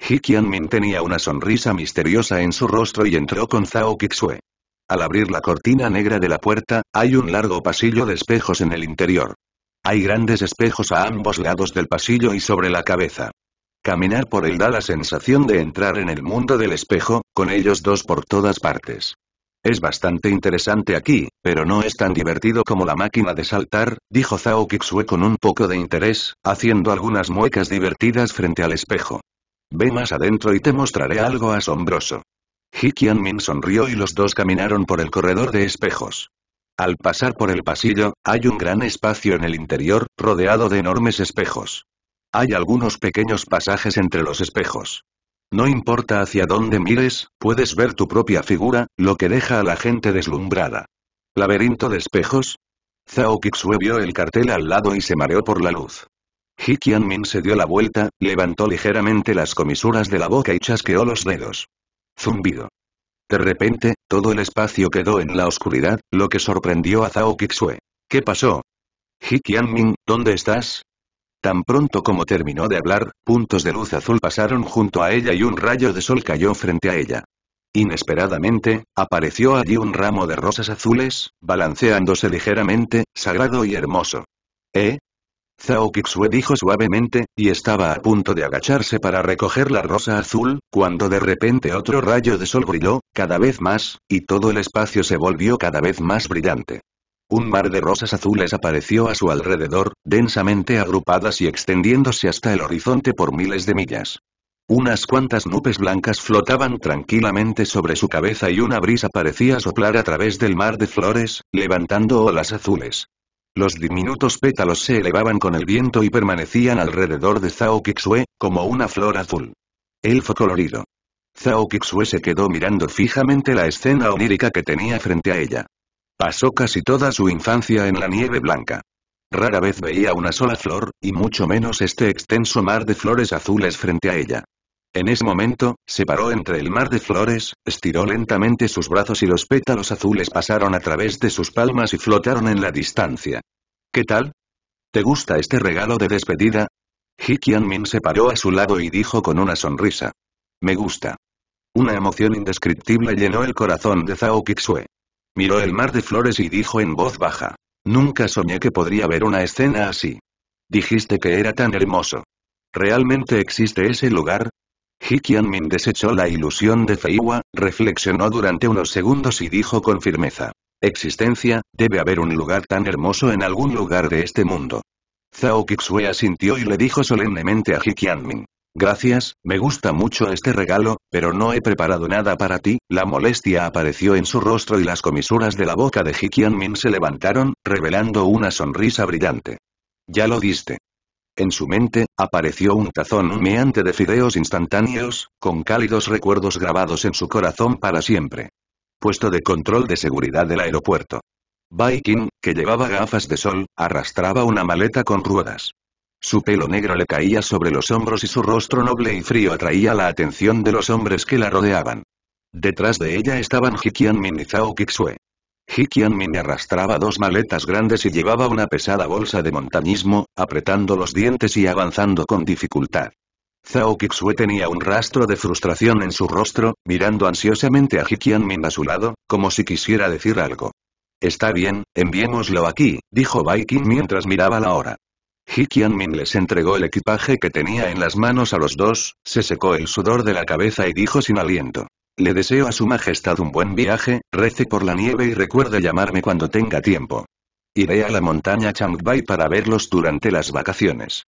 Ji tenía una sonrisa misteriosa en su rostro y entró con Zhao Kixue. Al abrir la cortina negra de la puerta, hay un largo pasillo de espejos en el interior. Hay grandes espejos a ambos lados del pasillo y sobre la cabeza. Caminar por él da la sensación de entrar en el mundo del espejo, con ellos dos por todas partes. Es bastante interesante aquí, pero no es tan divertido como la máquina de saltar, dijo Zhao Kixue con un poco de interés, haciendo algunas muecas divertidas frente al espejo. Ve más adentro y te mostraré algo asombroso. Ji Min sonrió y los dos caminaron por el corredor de espejos. Al pasar por el pasillo, hay un gran espacio en el interior, rodeado de enormes espejos. Hay algunos pequeños pasajes entre los espejos. No importa hacia dónde mires, puedes ver tu propia figura, lo que deja a la gente deslumbrada. ¿Laberinto de espejos? Zhao Kixue vio el cartel al lado y se mareó por la luz. Ji Qianming se dio la vuelta, levantó ligeramente las comisuras de la boca y chasqueó los dedos. Zumbido. De repente, todo el espacio quedó en la oscuridad, lo que sorprendió a Zhao Kixue. ¿Qué pasó? Ji Qianming, ¿dónde estás? Tan pronto como terminó de hablar, puntos de luz azul pasaron junto a ella y un rayo de sol cayó frente a ella. Inesperadamente, apareció allí un ramo de rosas azules, balanceándose ligeramente, sagrado y hermoso. ¿Eh? Zhao Kixue dijo suavemente, y estaba a punto de agacharse para recoger la rosa azul, cuando de repente otro rayo de sol brilló, cada vez más, y todo el espacio se volvió cada vez más brillante. Un mar de rosas azules apareció a su alrededor, densamente agrupadas y extendiéndose hasta el horizonte por miles de millas. Unas cuantas nubes blancas flotaban tranquilamente sobre su cabeza y una brisa parecía soplar a través del mar de flores, levantando olas azules. Los diminutos pétalos se elevaban con el viento y permanecían alrededor de Zhao Kixue, como una flor azul. Elfo colorido. Zhao Kixue se quedó mirando fijamente la escena onírica que tenía frente a ella. Pasó casi toda su infancia en la nieve blanca. Rara vez veía una sola flor, y mucho menos este extenso mar de flores azules frente a ella. En ese momento, se paró entre el mar de flores, estiró lentamente sus brazos y los pétalos azules pasaron a través de sus palmas y flotaron en la distancia. ¿Qué tal? ¿Te gusta este regalo de despedida? Hikian Min se paró a su lado y dijo con una sonrisa. Me gusta. Una emoción indescriptible llenó el corazón de Zhao Kixue. Miró el mar de flores y dijo en voz baja. Nunca soñé que podría ver una escena así. Dijiste que era tan hermoso. ¿Realmente existe ese lugar? Ji Qianmin desechó la ilusión de Feiwa, reflexionó durante unos segundos y dijo con firmeza. Existencia, debe haber un lugar tan hermoso en algún lugar de este mundo. Zhao Kixue asintió y le dijo solemnemente a Ji Qianmin. Gracias, me gusta mucho este regalo, pero no he preparado nada para ti. La molestia apareció en su rostro y las comisuras de la boca de Min se levantaron, revelando una sonrisa brillante. Ya lo diste. En su mente, apareció un tazón humeante de fideos instantáneos, con cálidos recuerdos grabados en su corazón para siempre. Puesto de control de seguridad del aeropuerto. Viking, que llevaba gafas de sol, arrastraba una maleta con ruedas. Su pelo negro le caía sobre los hombros y su rostro noble y frío atraía la atención de los hombres que la rodeaban. Detrás de ella estaban Hikian Min y Zhao Kixue. Hikian Min arrastraba dos maletas grandes y llevaba una pesada bolsa de montañismo, apretando los dientes y avanzando con dificultad. Zhao Kixue tenía un rastro de frustración en su rostro, mirando ansiosamente a Hikian Min a su lado, como si quisiera decir algo. Está bien, enviémoslo aquí, dijo Viking mientras miraba la hora. Hikian les entregó el equipaje que tenía en las manos a los dos, se secó el sudor de la cabeza y dijo sin aliento. Le deseo a su majestad un buen viaje, rece por la nieve y recuerde llamarme cuando tenga tiempo. Iré a la montaña Changbai para verlos durante las vacaciones.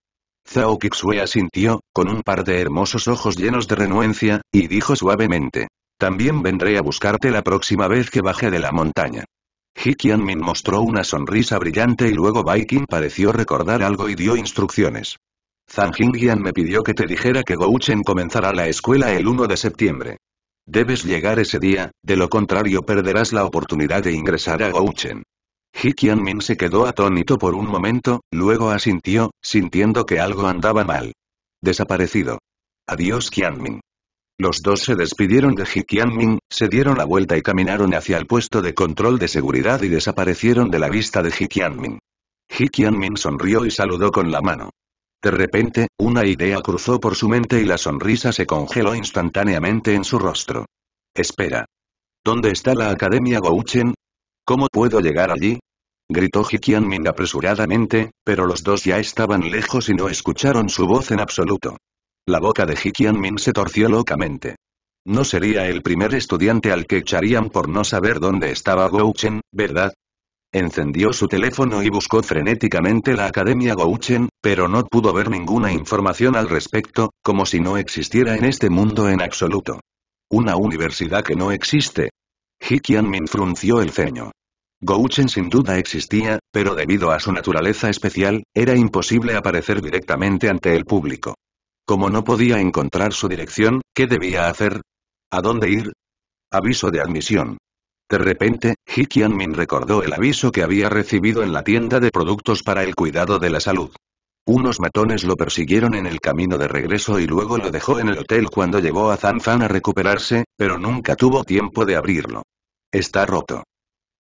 Zhao Kixue asintió, con un par de hermosos ojos llenos de renuencia, y dijo suavemente. También vendré a buscarte la próxima vez que baje de la montaña. Ji Qianmin mostró una sonrisa brillante y luego Viking pareció recordar algo y dio instrucciones. Zhang Jingyan me pidió que te dijera que Gouchen comenzará la escuela el 1 de septiembre. Debes llegar ese día, de lo contrario perderás la oportunidad de ingresar a Gouchen. Ji Qianmin se quedó atónito por un momento, luego asintió, sintiendo que algo andaba mal. Desaparecido. Adiós Qianmin. Los dos se despidieron de Ji Qianmin, se dieron la vuelta y caminaron hacia el puesto de control de seguridad y desaparecieron de la vista de Ji Qianmin. Ji sonrió y saludó con la mano. De repente, una idea cruzó por su mente y la sonrisa se congeló instantáneamente en su rostro. Espera. ¿Dónde está la Academia Gouchen? ¿Cómo puedo llegar allí? Gritó Qianmin apresuradamente, pero los dos ya estaban lejos y no escucharon su voz en absoluto. La boca de Hikian Min se torció locamente. No sería el primer estudiante al que echarían por no saber dónde estaba Gouchen, ¿verdad? Encendió su teléfono y buscó frenéticamente la Academia Gouchen, pero no pudo ver ninguna información al respecto, como si no existiera en este mundo en absoluto. Una universidad que no existe. Hikian Min frunció el ceño. Gouchen sin duda existía, pero debido a su naturaleza especial, era imposible aparecer directamente ante el público. Como no podía encontrar su dirección, ¿qué debía hacer? ¿A dónde ir? Aviso de admisión. De repente, Ji Min recordó el aviso que había recibido en la tienda de productos para el cuidado de la salud. Unos matones lo persiguieron en el camino de regreso y luego lo dejó en el hotel cuando llevó a Zanfan a recuperarse, pero nunca tuvo tiempo de abrirlo. Está roto.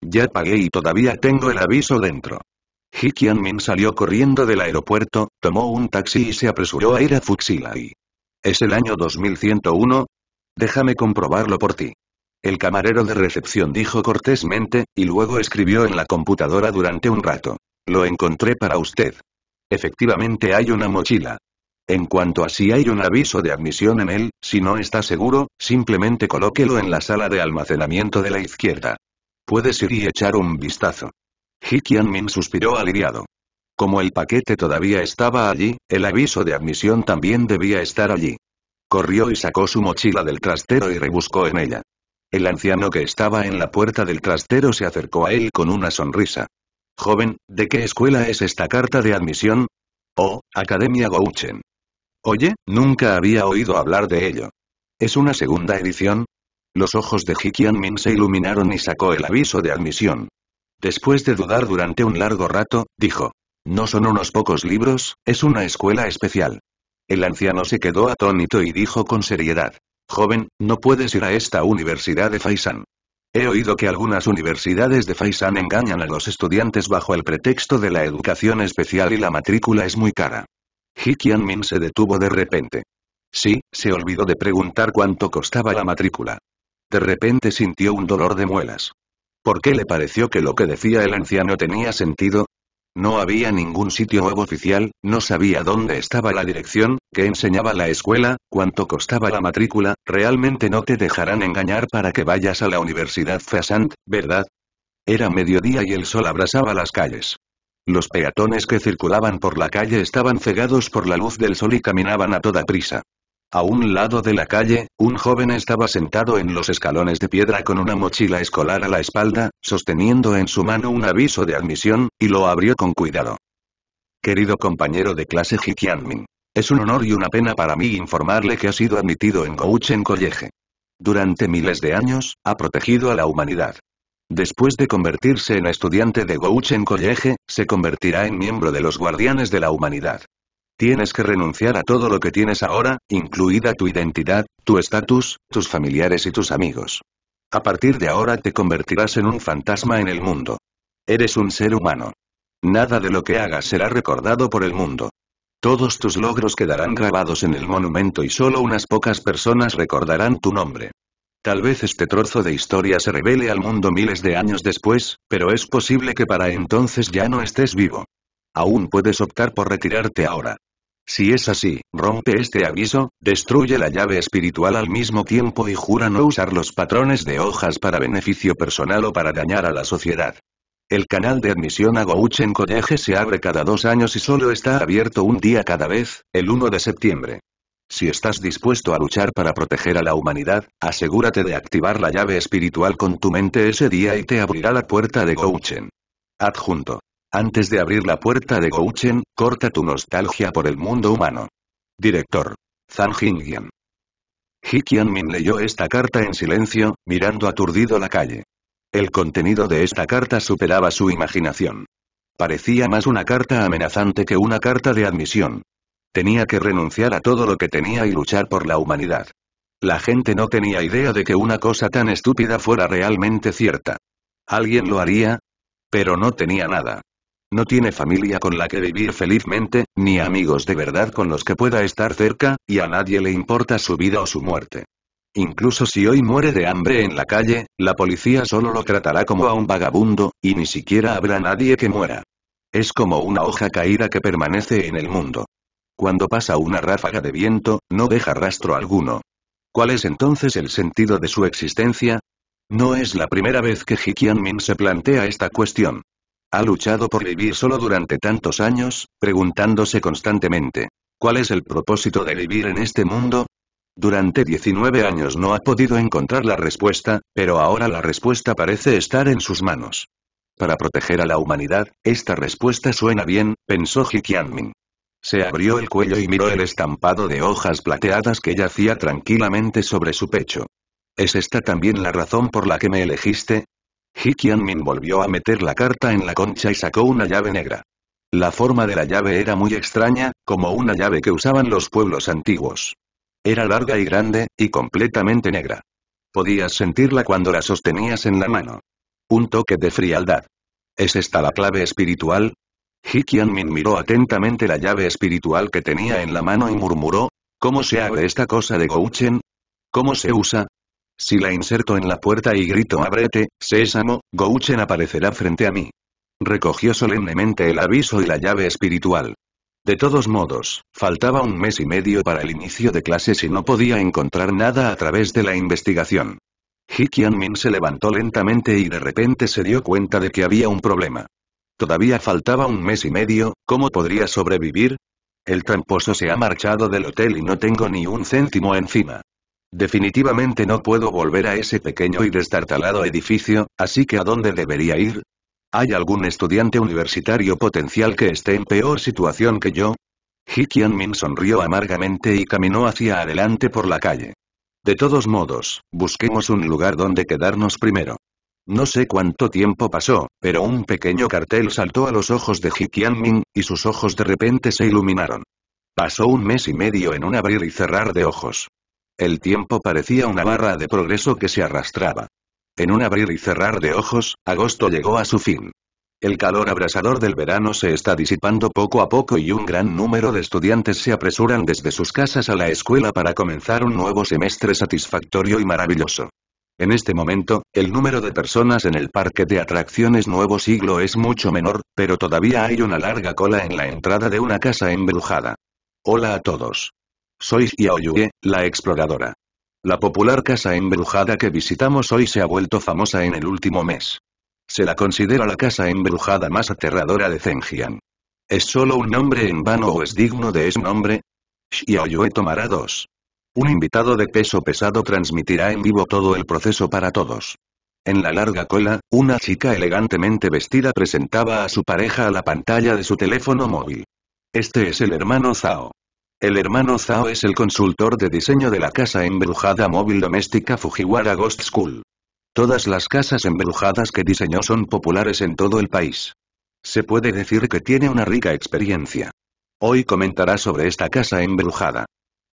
Ya pagué y todavía tengo el aviso dentro. Ji salió corriendo del aeropuerto, tomó un taxi y se apresuró a ir a Fuxilai. ¿Es el año 2101? Déjame comprobarlo por ti. El camarero de recepción dijo cortésmente, y luego escribió en la computadora durante un rato. Lo encontré para usted. Efectivamente hay una mochila. En cuanto a si hay un aviso de admisión en él, si no está seguro, simplemente colóquelo en la sala de almacenamiento de la izquierda. Puedes ir y echar un vistazo. Ji Qianmin suspiró aliviado. Como el paquete todavía estaba allí, el aviso de admisión también debía estar allí. Corrió y sacó su mochila del trastero y rebuscó en ella. El anciano que estaba en la puerta del trastero se acercó a él con una sonrisa. Joven, ¿de qué escuela es esta carta de admisión? Oh, Academia Gouchen. Oye, nunca había oído hablar de ello. ¿Es una segunda edición? Los ojos de Ji Qianmin se iluminaron y sacó el aviso de admisión. Después de dudar durante un largo rato, dijo. No son unos pocos libros, es una escuela especial. El anciano se quedó atónito y dijo con seriedad. Joven, no puedes ir a esta universidad de Faisan. He oído que algunas universidades de Faisan engañan a los estudiantes bajo el pretexto de la educación especial y la matrícula es muy cara. Ji Min se detuvo de repente. Sí, se olvidó de preguntar cuánto costaba la matrícula. De repente sintió un dolor de muelas. ¿Por qué le pareció que lo que decía el anciano tenía sentido? No había ningún sitio web oficial, no sabía dónde estaba la dirección, qué enseñaba la escuela, cuánto costaba la matrícula, realmente no te dejarán engañar para que vayas a la Universidad Fasant, ¿verdad? Era mediodía y el sol abrasaba las calles. Los peatones que circulaban por la calle estaban cegados por la luz del sol y caminaban a toda prisa. A un lado de la calle, un joven estaba sentado en los escalones de piedra con una mochila escolar a la espalda, sosteniendo en su mano un aviso de admisión, y lo abrió con cuidado. Querido compañero de clase Hikianmin. Es un honor y una pena para mí informarle que ha sido admitido en Gouchen College. Durante miles de años, ha protegido a la humanidad. Después de convertirse en estudiante de Gouchen College, se convertirá en miembro de los Guardianes de la Humanidad tienes que renunciar a todo lo que tienes ahora, incluida tu identidad, tu estatus, tus familiares y tus amigos. A partir de ahora te convertirás en un fantasma en el mundo. Eres un ser humano. Nada de lo que hagas será recordado por el mundo. Todos tus logros quedarán grabados en el monumento y solo unas pocas personas recordarán tu nombre. Tal vez este trozo de historia se revele al mundo miles de años después, pero es posible que para entonces ya no estés vivo. Aún puedes optar por retirarte ahora. Si es así, rompe este aviso, destruye la llave espiritual al mismo tiempo y jura no usar los patrones de hojas para beneficio personal o para dañar a la sociedad. El canal de admisión a Gouchen College se abre cada dos años y solo está abierto un día cada vez, el 1 de septiembre. Si estás dispuesto a luchar para proteger a la humanidad, asegúrate de activar la llave espiritual con tu mente ese día y te abrirá la puerta de Gouchen. Adjunto. Antes de abrir la puerta de Gouchen, corta tu nostalgia por el mundo humano. Director. Zhang Jingyan. He Qianmin leyó esta carta en silencio, mirando aturdido la calle. El contenido de esta carta superaba su imaginación. Parecía más una carta amenazante que una carta de admisión. Tenía que renunciar a todo lo que tenía y luchar por la humanidad. La gente no tenía idea de que una cosa tan estúpida fuera realmente cierta. ¿Alguien lo haría? Pero no tenía nada. No tiene familia con la que vivir felizmente, ni amigos de verdad con los que pueda estar cerca, y a nadie le importa su vida o su muerte. Incluso si hoy muere de hambre en la calle, la policía solo lo tratará como a un vagabundo, y ni siquiera habrá nadie que muera. Es como una hoja caída que permanece en el mundo. Cuando pasa una ráfaga de viento, no deja rastro alguno. ¿Cuál es entonces el sentido de su existencia? No es la primera vez que Hikian Min se plantea esta cuestión. Ha luchado por vivir solo durante tantos años, preguntándose constantemente, ¿cuál es el propósito de vivir en este mundo? Durante 19 años no ha podido encontrar la respuesta, pero ahora la respuesta parece estar en sus manos. Para proteger a la humanidad, esta respuesta suena bien, pensó Ji Se abrió el cuello y miró el estampado de hojas plateadas que yacía tranquilamente sobre su pecho. ¿Es esta también la razón por la que me elegiste? Ji Min volvió a meter la carta en la concha y sacó una llave negra. La forma de la llave era muy extraña, como una llave que usaban los pueblos antiguos. Era larga y grande, y completamente negra. Podías sentirla cuando la sostenías en la mano. Un toque de frialdad. ¿Es esta la clave espiritual? Hikian Min miró atentamente la llave espiritual que tenía en la mano y murmuró, ¿Cómo se abre esta cosa de Gouchen? ¿Cómo se usa? Si la inserto en la puerta y grito ábrete, sésamo, Gouchen aparecerá frente a mí. Recogió solemnemente el aviso y la llave espiritual. De todos modos, faltaba un mes y medio para el inicio de clases y no podía encontrar nada a través de la investigación. Min se levantó lentamente y de repente se dio cuenta de que había un problema. Todavía faltaba un mes y medio, ¿cómo podría sobrevivir? El tramposo se ha marchado del hotel y no tengo ni un céntimo encima. Definitivamente no puedo volver a ese pequeño y destartalado edificio, así que ¿a dónde debería ir? ¿Hay algún estudiante universitario potencial que esté en peor situación que yo? Ji Min sonrió amargamente y caminó hacia adelante por la calle. De todos modos, busquemos un lugar donde quedarnos primero. No sé cuánto tiempo pasó, pero un pequeño cartel saltó a los ojos de Ji Min, y sus ojos de repente se iluminaron. Pasó un mes y medio en un abrir y cerrar de ojos. El tiempo parecía una barra de progreso que se arrastraba. En un abrir y cerrar de ojos, agosto llegó a su fin. El calor abrasador del verano se está disipando poco a poco y un gran número de estudiantes se apresuran desde sus casas a la escuela para comenzar un nuevo semestre satisfactorio y maravilloso. En este momento, el número de personas en el parque de atracciones Nuevo Siglo es mucho menor, pero todavía hay una larga cola en la entrada de una casa embrujada. Hola a todos. Soy Xiaoyue, la exploradora. La popular casa embrujada que visitamos hoy se ha vuelto famosa en el último mes. Se la considera la casa embrujada más aterradora de Zhenjiang. ¿Es solo un nombre en vano o es digno de ese nombre? Xiaoyue tomará dos. Un invitado de peso pesado transmitirá en vivo todo el proceso para todos. En la larga cola, una chica elegantemente vestida presentaba a su pareja a la pantalla de su teléfono móvil. Este es el hermano Zhao. El hermano Zao es el consultor de diseño de la casa embrujada móvil doméstica Fujiwara Ghost School. Todas las casas embrujadas que diseñó son populares en todo el país. Se puede decir que tiene una rica experiencia. Hoy comentará sobre esta casa embrujada.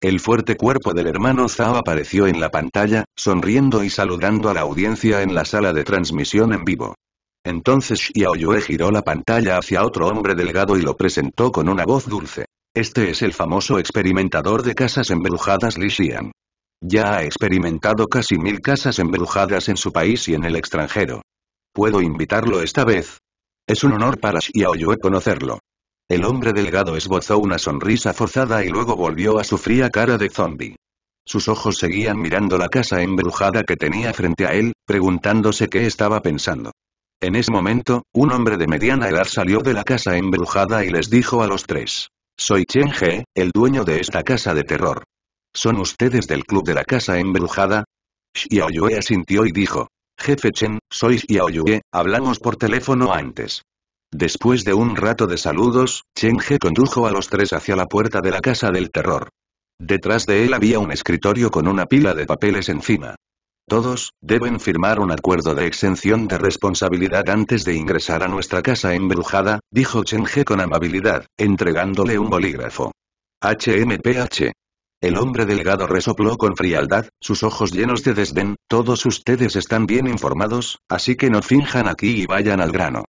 El fuerte cuerpo del hermano Zao apareció en la pantalla, sonriendo y saludando a la audiencia en la sala de transmisión en vivo. Entonces Xiaoyue giró la pantalla hacia otro hombre delgado y lo presentó con una voz dulce. Este es el famoso experimentador de casas embrujadas Li Ya ha experimentado casi mil casas embrujadas en su país y en el extranjero. ¿Puedo invitarlo esta vez? Es un honor para Xiaoyue conocerlo. El hombre delgado esbozó una sonrisa forzada y luego volvió a su fría cara de zombie. Sus ojos seguían mirando la casa embrujada que tenía frente a él, preguntándose qué estaba pensando. En ese momento, un hombre de mediana edad salió de la casa embrujada y les dijo a los tres. Soy Chen He, el dueño de esta casa de terror. ¿Son ustedes del club de la casa embrujada? Xiaoyue asintió y dijo. Jefe Chen, soy Xiaoyue, hablamos por teléfono antes. Después de un rato de saludos, Chen He condujo a los tres hacia la puerta de la casa del terror. Detrás de él había un escritorio con una pila de papeles encima. Todos, deben firmar un acuerdo de exención de responsabilidad antes de ingresar a nuestra casa embrujada, dijo Chen He con amabilidad, entregándole un bolígrafo. HMPH. El hombre delgado resopló con frialdad, sus ojos llenos de desdén, todos ustedes están bien informados, así que no finjan aquí y vayan al grano.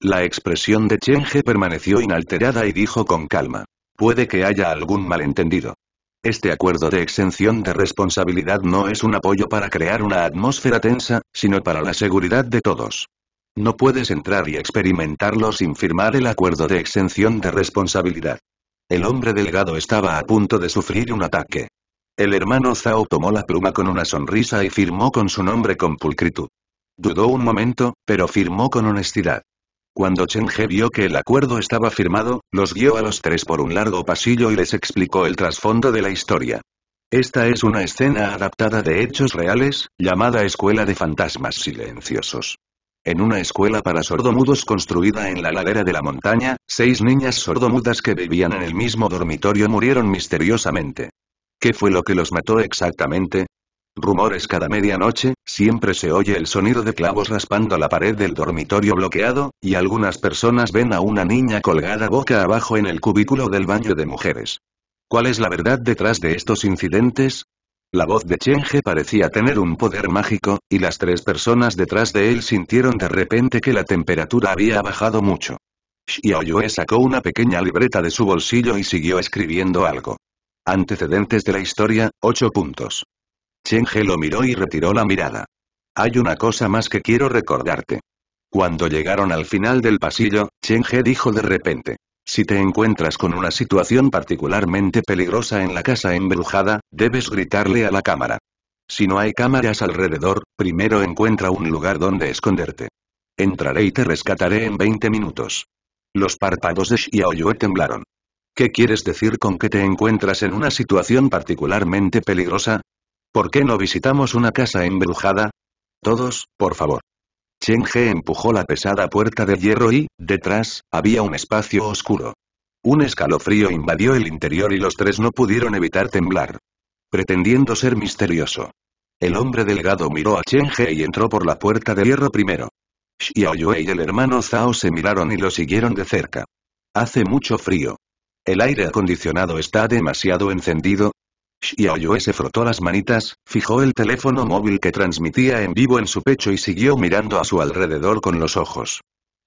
La expresión de Chen permaneció inalterada y dijo con calma. Puede que haya algún malentendido. Este acuerdo de exención de responsabilidad no es un apoyo para crear una atmósfera tensa, sino para la seguridad de todos. No puedes entrar y experimentarlo sin firmar el acuerdo de exención de responsabilidad. El hombre delgado estaba a punto de sufrir un ataque. El hermano Zhao tomó la pluma con una sonrisa y firmó con su nombre con pulcritud. Dudó un momento, pero firmó con honestidad. Cuando Chen He vio que el acuerdo estaba firmado, los guió a los tres por un largo pasillo y les explicó el trasfondo de la historia. Esta es una escena adaptada de hechos reales, llamada Escuela de Fantasmas Silenciosos. En una escuela para sordomudos construida en la ladera de la montaña, seis niñas sordomudas que vivían en el mismo dormitorio murieron misteriosamente. ¿Qué fue lo que los mató exactamente? Rumores cada medianoche, siempre se oye el sonido de clavos raspando la pared del dormitorio bloqueado, y algunas personas ven a una niña colgada boca abajo en el cubículo del baño de mujeres. ¿Cuál es la verdad detrás de estos incidentes? La voz de Chenge parecía tener un poder mágico, y las tres personas detrás de él sintieron de repente que la temperatura había bajado mucho. Xiaoyue sacó una pequeña libreta de su bolsillo y siguió escribiendo algo. Antecedentes de la historia, 8 puntos. Chen He lo miró y retiró la mirada. Hay una cosa más que quiero recordarte. Cuando llegaron al final del pasillo, Chen He dijo de repente. Si te encuentras con una situación particularmente peligrosa en la casa embrujada, debes gritarle a la cámara. Si no hay cámaras alrededor, primero encuentra un lugar donde esconderte. Entraré y te rescataré en 20 minutos. Los párpados de Xiaoyue temblaron. ¿Qué quieres decir con que te encuentras en una situación particularmente peligrosa? ¿Por qué no visitamos una casa embrujada? Todos, por favor. Chen He empujó la pesada puerta de hierro y, detrás, había un espacio oscuro. Un escalofrío invadió el interior y los tres no pudieron evitar temblar. Pretendiendo ser misterioso. El hombre delgado miró a Chen He y entró por la puerta de hierro primero. Xiao Yue y el hermano Zhao se miraron y lo siguieron de cerca. Hace mucho frío. El aire acondicionado está demasiado encendido, Xiaoyue se frotó las manitas, fijó el teléfono móvil que transmitía en vivo en su pecho y siguió mirando a su alrededor con los ojos.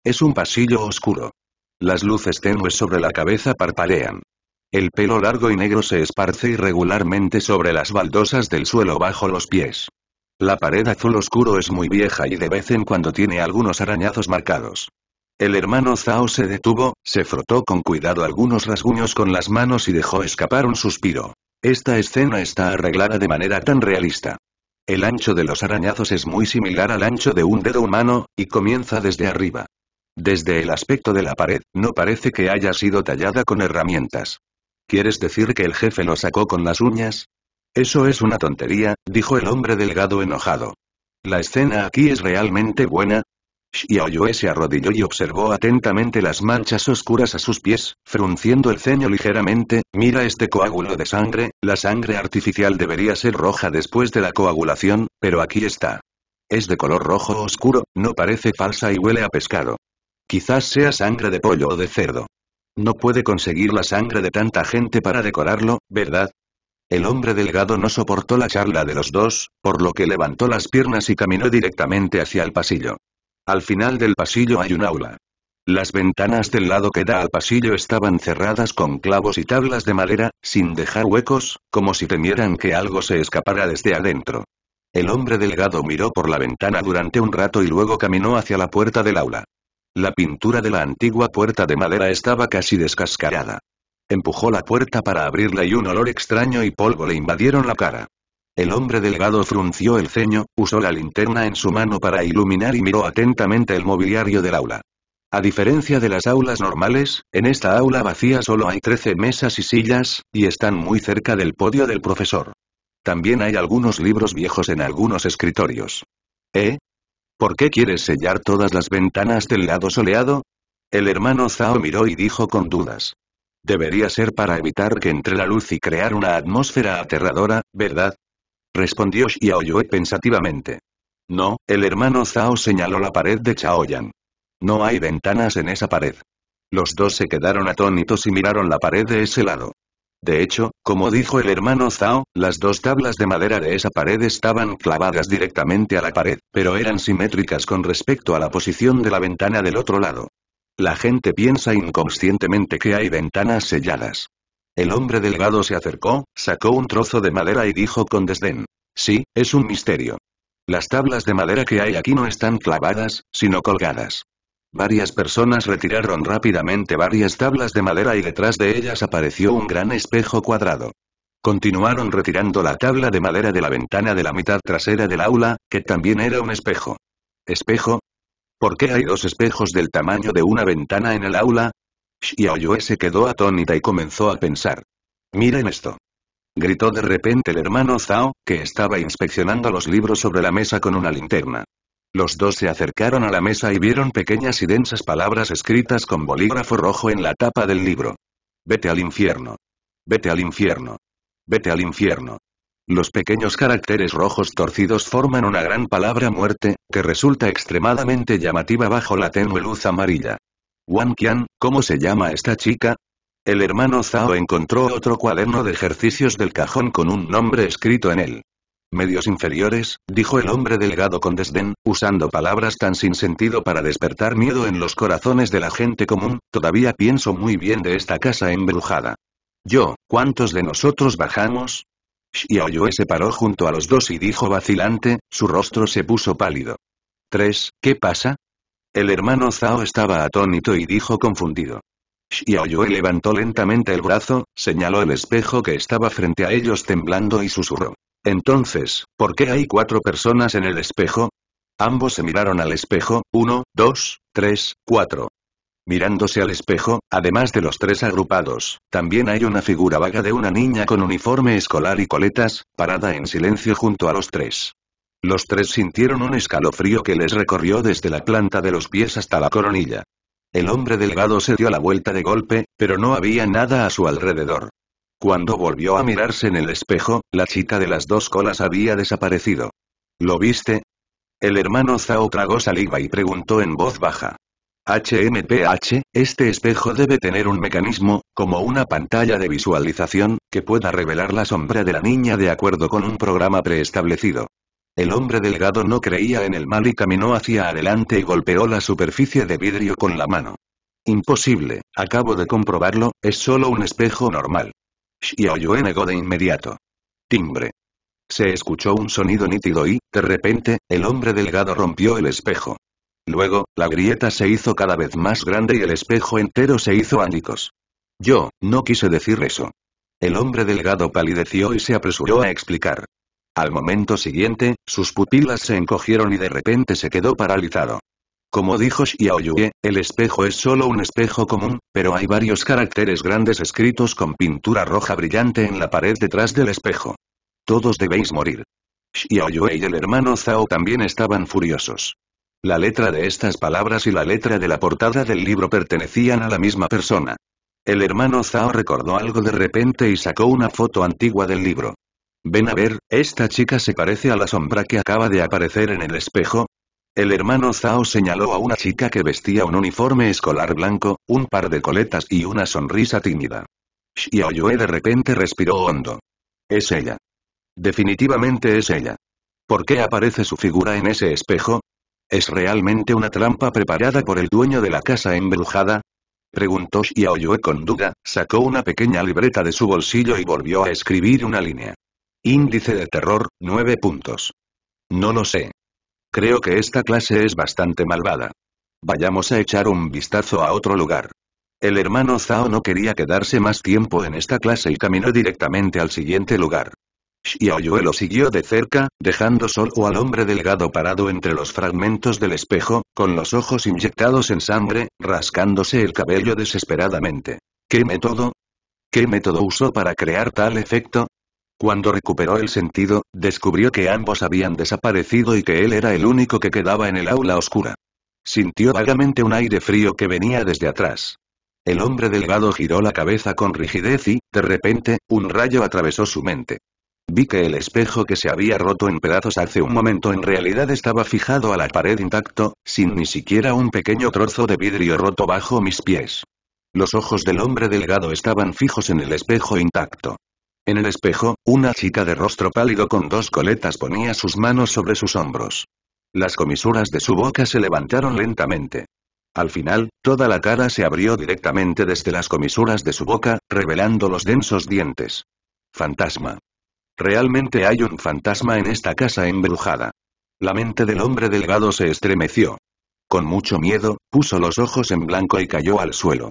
Es un pasillo oscuro. Las luces tenues sobre la cabeza parpadean. El pelo largo y negro se esparce irregularmente sobre las baldosas del suelo bajo los pies. La pared azul oscuro es muy vieja y de vez en cuando tiene algunos arañazos marcados. El hermano Zhao se detuvo, se frotó con cuidado algunos rasguños con las manos y dejó escapar un suspiro. Esta escena está arreglada de manera tan realista. El ancho de los arañazos es muy similar al ancho de un dedo humano, y comienza desde arriba. Desde el aspecto de la pared, no parece que haya sido tallada con herramientas. ¿Quieres decir que el jefe lo sacó con las uñas? Eso es una tontería, dijo el hombre delgado enojado. La escena aquí es realmente buena, Xiaoyue se arrodilló y observó atentamente las manchas oscuras a sus pies, frunciendo el ceño ligeramente, mira este coágulo de sangre, la sangre artificial debería ser roja después de la coagulación, pero aquí está. Es de color rojo oscuro, no parece falsa y huele a pescado. Quizás sea sangre de pollo o de cerdo. No puede conseguir la sangre de tanta gente para decorarlo, ¿verdad? El hombre delgado no soportó la charla de los dos, por lo que levantó las piernas y caminó directamente hacia el pasillo. Al final del pasillo hay un aula. Las ventanas del lado que da al pasillo estaban cerradas con clavos y tablas de madera, sin dejar huecos, como si temieran que algo se escapara desde adentro. El hombre delgado miró por la ventana durante un rato y luego caminó hacia la puerta del aula. La pintura de la antigua puerta de madera estaba casi descascarada. Empujó la puerta para abrirla y un olor extraño y polvo le invadieron la cara. El hombre delgado frunció el ceño, usó la linterna en su mano para iluminar y miró atentamente el mobiliario del aula. A diferencia de las aulas normales, en esta aula vacía solo hay 13 mesas y sillas, y están muy cerca del podio del profesor. También hay algunos libros viejos en algunos escritorios. ¿Eh? ¿Por qué quieres sellar todas las ventanas del lado soleado? El hermano Zhao miró y dijo con dudas. Debería ser para evitar que entre la luz y crear una atmósfera aterradora, ¿verdad? respondió Xiaoyue pensativamente. No, el hermano Zhao señaló la pared de Chaoyan. No hay ventanas en esa pared. Los dos se quedaron atónitos y miraron la pared de ese lado. De hecho, como dijo el hermano Zhao, las dos tablas de madera de esa pared estaban clavadas directamente a la pared, pero eran simétricas con respecto a la posición de la ventana del otro lado. La gente piensa inconscientemente que hay ventanas selladas. El hombre delgado se acercó, sacó un trozo de madera y dijo con desdén. Sí, es un misterio. Las tablas de madera que hay aquí no están clavadas, sino colgadas. Varias personas retiraron rápidamente varias tablas de madera y detrás de ellas apareció un gran espejo cuadrado. Continuaron retirando la tabla de madera de la ventana de la mitad trasera del aula, que también era un espejo. ¿Espejo? ¿Por qué hay dos espejos del tamaño de una ventana en el aula? Xiaoyue se quedó atónita y comenzó a pensar. Miren esto. Gritó de repente el hermano Zhao, que estaba inspeccionando los libros sobre la mesa con una linterna. Los dos se acercaron a la mesa y vieron pequeñas y densas palabras escritas con bolígrafo rojo en la tapa del libro. Vete al infierno. Vete al infierno. Vete al infierno. Los pequeños caracteres rojos torcidos forman una gran palabra muerte, que resulta extremadamente llamativa bajo la tenue luz amarilla. Wang Qian, ¿cómo se llama esta chica? El hermano Zhao encontró otro cuaderno de ejercicios del cajón con un nombre escrito en él. Medios inferiores, dijo el hombre delegado con desdén, usando palabras tan sin sentido para despertar miedo en los corazones de la gente común, todavía pienso muy bien de esta casa embrujada. Yo, ¿cuántos de nosotros bajamos? Xiaoyue se paró junto a los dos y dijo vacilante, su rostro se puso pálido. 3. ¿Qué pasa? El hermano Zhao estaba atónito y dijo confundido. Xiaoyue levantó lentamente el brazo, señaló el espejo que estaba frente a ellos temblando y susurró. Entonces, ¿por qué hay cuatro personas en el espejo? Ambos se miraron al espejo, uno, dos, tres, cuatro. Mirándose al espejo, además de los tres agrupados, también hay una figura vaga de una niña con uniforme escolar y coletas, parada en silencio junto a los tres. Los tres sintieron un escalofrío que les recorrió desde la planta de los pies hasta la coronilla. El hombre delgado se dio la vuelta de golpe, pero no había nada a su alrededor. Cuando volvió a mirarse en el espejo, la chica de las dos colas había desaparecido. ¿Lo viste? El hermano Zhao tragó saliva y preguntó en voz baja. HMPH, este espejo debe tener un mecanismo, como una pantalla de visualización, que pueda revelar la sombra de la niña de acuerdo con un programa preestablecido. El hombre delgado no creía en el mal y caminó hacia adelante y golpeó la superficie de vidrio con la mano. Imposible, acabo de comprobarlo, es solo un espejo normal. Xiaoyue negó de inmediato. Timbre. Se escuchó un sonido nítido y, de repente, el hombre delgado rompió el espejo. Luego, la grieta se hizo cada vez más grande y el espejo entero se hizo ándicos. Yo, no quise decir eso. El hombre delgado palideció y se apresuró a explicar. Al momento siguiente, sus pupilas se encogieron y de repente se quedó paralizado. Como dijo Xiaoyue, el espejo es solo un espejo común, pero hay varios caracteres grandes escritos con pintura roja brillante en la pared detrás del espejo. Todos debéis morir. Xiaoyue y el hermano Zhao también estaban furiosos. La letra de estas palabras y la letra de la portada del libro pertenecían a la misma persona. El hermano Zhao recordó algo de repente y sacó una foto antigua del libro. Ven a ver, esta chica se parece a la sombra que acaba de aparecer en el espejo. El hermano Zhao señaló a una chica que vestía un uniforme escolar blanco, un par de coletas y una sonrisa tímida. Xiaoyue de repente respiró hondo. Es ella. Definitivamente es ella. ¿Por qué aparece su figura en ese espejo? ¿Es realmente una trampa preparada por el dueño de la casa embrujada? Preguntó Xiaoyue con duda, sacó una pequeña libreta de su bolsillo y volvió a escribir una línea. Índice de terror, 9 puntos. No lo sé. Creo que esta clase es bastante malvada. Vayamos a echar un vistazo a otro lugar. El hermano Zhao no quería quedarse más tiempo en esta clase y caminó directamente al siguiente lugar. Xiaoyue lo siguió de cerca, dejando solo al hombre delgado parado entre los fragmentos del espejo, con los ojos inyectados en sangre, rascándose el cabello desesperadamente. ¿Qué método? ¿Qué método usó para crear tal efecto? Cuando recuperó el sentido, descubrió que ambos habían desaparecido y que él era el único que quedaba en el aula oscura. Sintió vagamente un aire frío que venía desde atrás. El hombre delgado giró la cabeza con rigidez y, de repente, un rayo atravesó su mente. Vi que el espejo que se había roto en pedazos hace un momento en realidad estaba fijado a la pared intacto, sin ni siquiera un pequeño trozo de vidrio roto bajo mis pies. Los ojos del hombre delgado estaban fijos en el espejo intacto. En el espejo, una chica de rostro pálido con dos coletas ponía sus manos sobre sus hombros. Las comisuras de su boca se levantaron lentamente. Al final, toda la cara se abrió directamente desde las comisuras de su boca, revelando los densos dientes. Fantasma. Realmente hay un fantasma en esta casa embrujada. La mente del hombre delgado se estremeció. Con mucho miedo, puso los ojos en blanco y cayó al suelo.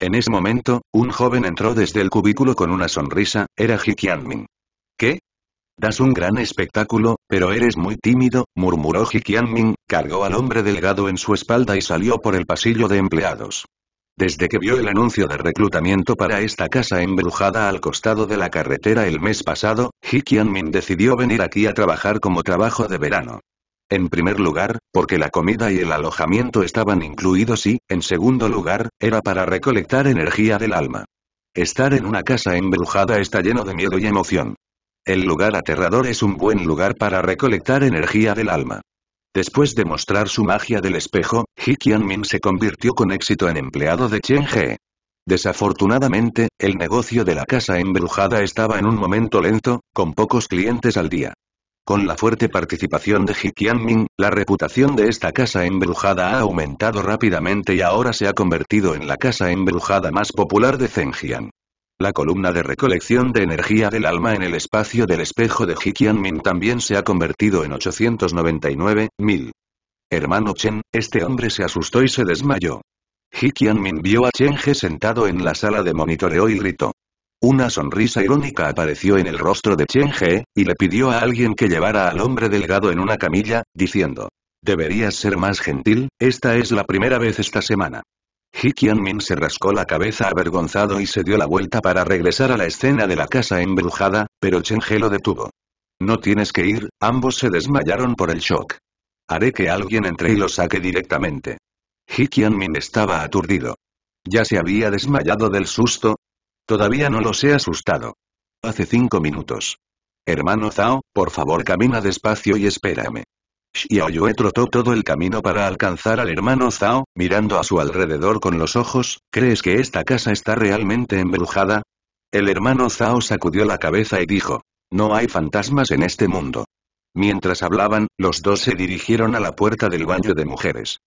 En ese momento, un joven entró desde el cubículo con una sonrisa, era Ji Qianmin. ¿Qué? Das un gran espectáculo, pero eres muy tímido, murmuró Ji Qianmin, cargó al hombre delgado en su espalda y salió por el pasillo de empleados. Desde que vio el anuncio de reclutamiento para esta casa embrujada al costado de la carretera el mes pasado, Ji Qianmin decidió venir aquí a trabajar como trabajo de verano. En primer lugar, porque la comida y el alojamiento estaban incluidos y, en segundo lugar, era para recolectar energía del alma. Estar en una casa embrujada está lleno de miedo y emoción. El lugar aterrador es un buen lugar para recolectar energía del alma. Después de mostrar su magia del espejo, He Qianmin se convirtió con éxito en empleado de Chen He. Desafortunadamente, el negocio de la casa embrujada estaba en un momento lento, con pocos clientes al día. Con la fuerte participación de Ji Qianming, la reputación de esta casa embrujada ha aumentado rápidamente y ahora se ha convertido en la casa embrujada más popular de Zhenjian. La columna de recolección de energía del alma en el espacio del espejo de Qianmin también se ha convertido en 899.000. Hermano Chen, este hombre se asustó y se desmayó. Qianmin vio a Chen He sentado en la sala de monitoreo y gritó. Una sonrisa irónica apareció en el rostro de Chen He, y le pidió a alguien que llevara al hombre delgado en una camilla, diciendo, «Deberías ser más gentil, esta es la primera vez esta semana». Ji Qianmin se rascó la cabeza avergonzado y se dio la vuelta para regresar a la escena de la casa embrujada, pero Chen He lo detuvo. «No tienes que ir», ambos se desmayaron por el shock. «Haré que alguien entre y lo saque directamente». Ji Qianmin estaba aturdido. Ya se había desmayado del susto, Todavía no los he asustado. Hace cinco minutos. Hermano Zhao, por favor camina despacio y espérame. Xiaoyue trotó todo el camino para alcanzar al hermano Zhao, mirando a su alrededor con los ojos, ¿crees que esta casa está realmente embrujada? El hermano Zhao sacudió la cabeza y dijo, no hay fantasmas en este mundo. Mientras hablaban, los dos se dirigieron a la puerta del baño de mujeres.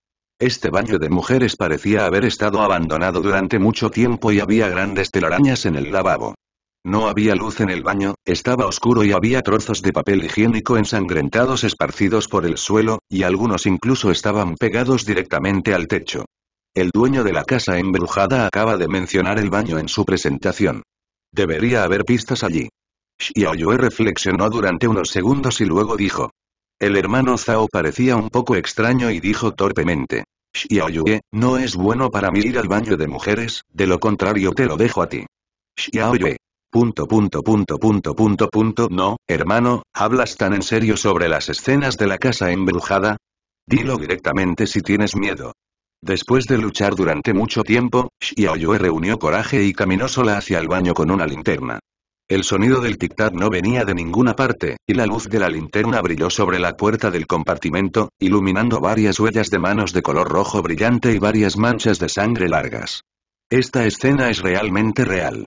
Este baño de mujeres parecía haber estado abandonado durante mucho tiempo y había grandes telarañas en el lavabo. No había luz en el baño, estaba oscuro y había trozos de papel higiénico ensangrentados esparcidos por el suelo, y algunos incluso estaban pegados directamente al techo. El dueño de la casa embrujada acaba de mencionar el baño en su presentación. Debería haber pistas allí. Xiaoyue reflexionó durante unos segundos y luego dijo. El hermano Zhao parecía un poco extraño y dijo torpemente. Xiaoyue, no es bueno para mí ir al baño de mujeres, de lo contrario te lo dejo a ti. Xiaoyue. Punto punto punto punto punto punto no, hermano, ¿hablas tan en serio sobre las escenas de la casa embrujada? Dilo directamente si tienes miedo. Después de luchar durante mucho tiempo, Xiaoyue reunió coraje y caminó sola hacia el baño con una linterna. El sonido del tic-tac no venía de ninguna parte, y la luz de la linterna brilló sobre la puerta del compartimento, iluminando varias huellas de manos de color rojo brillante y varias manchas de sangre largas. Esta escena es realmente real.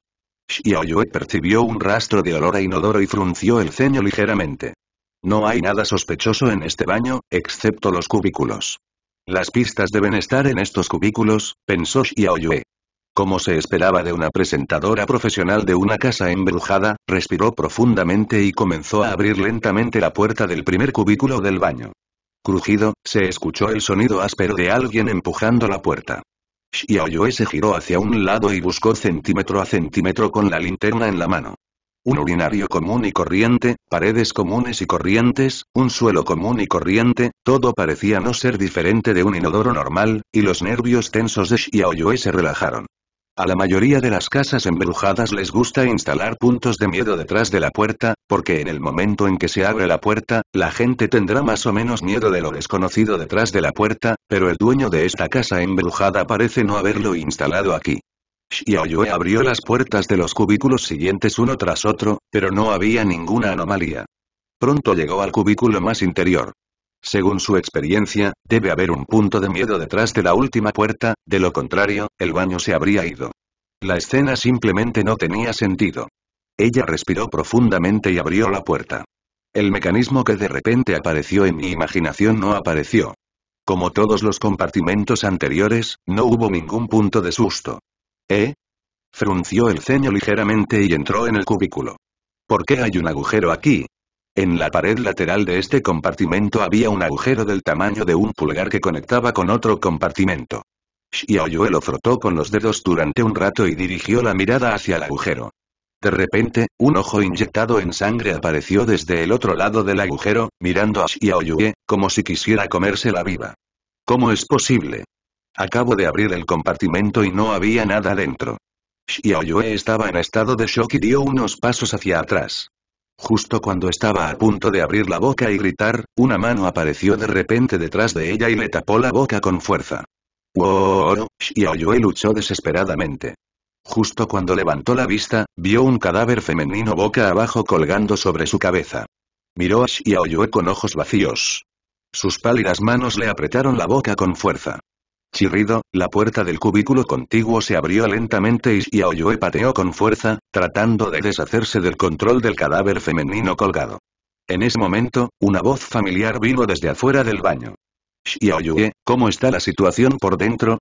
Xiaoyue percibió un rastro de olor a inodoro y frunció el ceño ligeramente. No hay nada sospechoso en este baño, excepto los cubículos. Las pistas deben estar en estos cubículos, pensó Xiaoyue. Como se esperaba de una presentadora profesional de una casa embrujada, respiró profundamente y comenzó a abrir lentamente la puerta del primer cubículo del baño. Crujido, se escuchó el sonido áspero de alguien empujando la puerta. Xiaoyue se giró hacia un lado y buscó centímetro a centímetro con la linterna en la mano. Un urinario común y corriente, paredes comunes y corrientes, un suelo común y corriente, todo parecía no ser diferente de un inodoro normal, y los nervios tensos de Xiaoyue se relajaron. A la mayoría de las casas embrujadas les gusta instalar puntos de miedo detrás de la puerta, porque en el momento en que se abre la puerta, la gente tendrá más o menos miedo de lo desconocido detrás de la puerta, pero el dueño de esta casa embrujada parece no haberlo instalado aquí. Xiaoyue abrió las puertas de los cubículos siguientes uno tras otro, pero no había ninguna anomalía. Pronto llegó al cubículo más interior. Según su experiencia, debe haber un punto de miedo detrás de la última puerta, de lo contrario, el baño se habría ido. La escena simplemente no tenía sentido. Ella respiró profundamente y abrió la puerta. El mecanismo que de repente apareció en mi imaginación no apareció. Como todos los compartimentos anteriores, no hubo ningún punto de susto. ¿Eh? Frunció el ceño ligeramente y entró en el cubículo. ¿Por qué hay un agujero aquí? En la pared lateral de este compartimento había un agujero del tamaño de un pulgar que conectaba con otro compartimento. Xiaoyue lo frotó con los dedos durante un rato y dirigió la mirada hacia el agujero. De repente, un ojo inyectado en sangre apareció desde el otro lado del agujero, mirando a Xiaoyue, como si quisiera comérsela viva. ¿Cómo es posible? Acabo de abrir el compartimento y no había nada dentro. Xiaoyue estaba en estado de shock y dio unos pasos hacia atrás. Justo cuando estaba a punto de abrir la boca y gritar, una mano apareció de repente detrás de ella y le tapó la boca con fuerza. «¡Oh!» Xiaoyue luchó desesperadamente. Justo cuando levantó la vista, vio un cadáver femenino boca abajo colgando sobre su cabeza. Miró a Xiaoyue con ojos vacíos. Sus pálidas manos le apretaron la boca con fuerza. Chirrido, la puerta del cubículo contiguo se abrió lentamente y Xiaoyue pateó con fuerza, tratando de deshacerse del control del cadáver femenino colgado. En ese momento, una voz familiar vino desde afuera del baño. Xiaoyue, ¿cómo está la situación por dentro?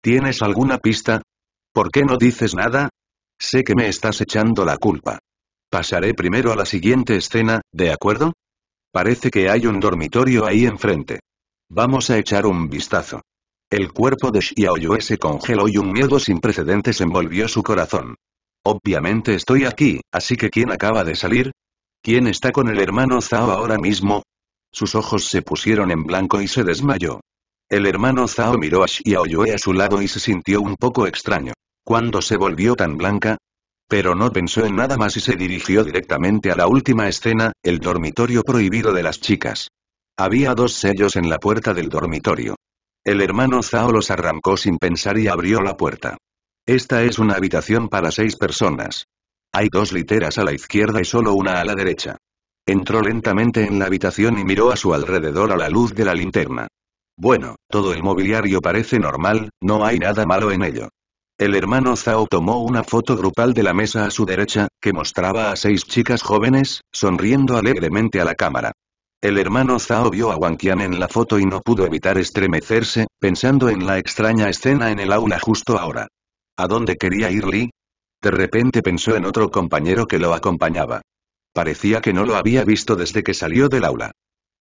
¿Tienes alguna pista? ¿Por qué no dices nada? Sé que me estás echando la culpa. Pasaré primero a la siguiente escena, ¿de acuerdo? Parece que hay un dormitorio ahí enfrente. Vamos a echar un vistazo. El cuerpo de Xiaoyue se congeló y un miedo sin precedentes envolvió su corazón. Obviamente estoy aquí, así que ¿quién acaba de salir? ¿Quién está con el hermano Zhao ahora mismo? Sus ojos se pusieron en blanco y se desmayó. El hermano Zhao miró a Xiaoyue a su lado y se sintió un poco extraño. ¿Cuándo se volvió tan blanca? Pero no pensó en nada más y se dirigió directamente a la última escena, el dormitorio prohibido de las chicas. Había dos sellos en la puerta del dormitorio. El hermano Zhao los arrancó sin pensar y abrió la puerta. Esta es una habitación para seis personas. Hay dos literas a la izquierda y solo una a la derecha. Entró lentamente en la habitación y miró a su alrededor a la luz de la linterna. Bueno, todo el mobiliario parece normal, no hay nada malo en ello. El hermano Zhao tomó una foto grupal de la mesa a su derecha, que mostraba a seis chicas jóvenes, sonriendo alegremente a la cámara. El hermano Zhao vio a Wang Qian en la foto y no pudo evitar estremecerse, pensando en la extraña escena en el aula justo ahora. ¿A dónde quería ir Li? De repente pensó en otro compañero que lo acompañaba. Parecía que no lo había visto desde que salió del aula.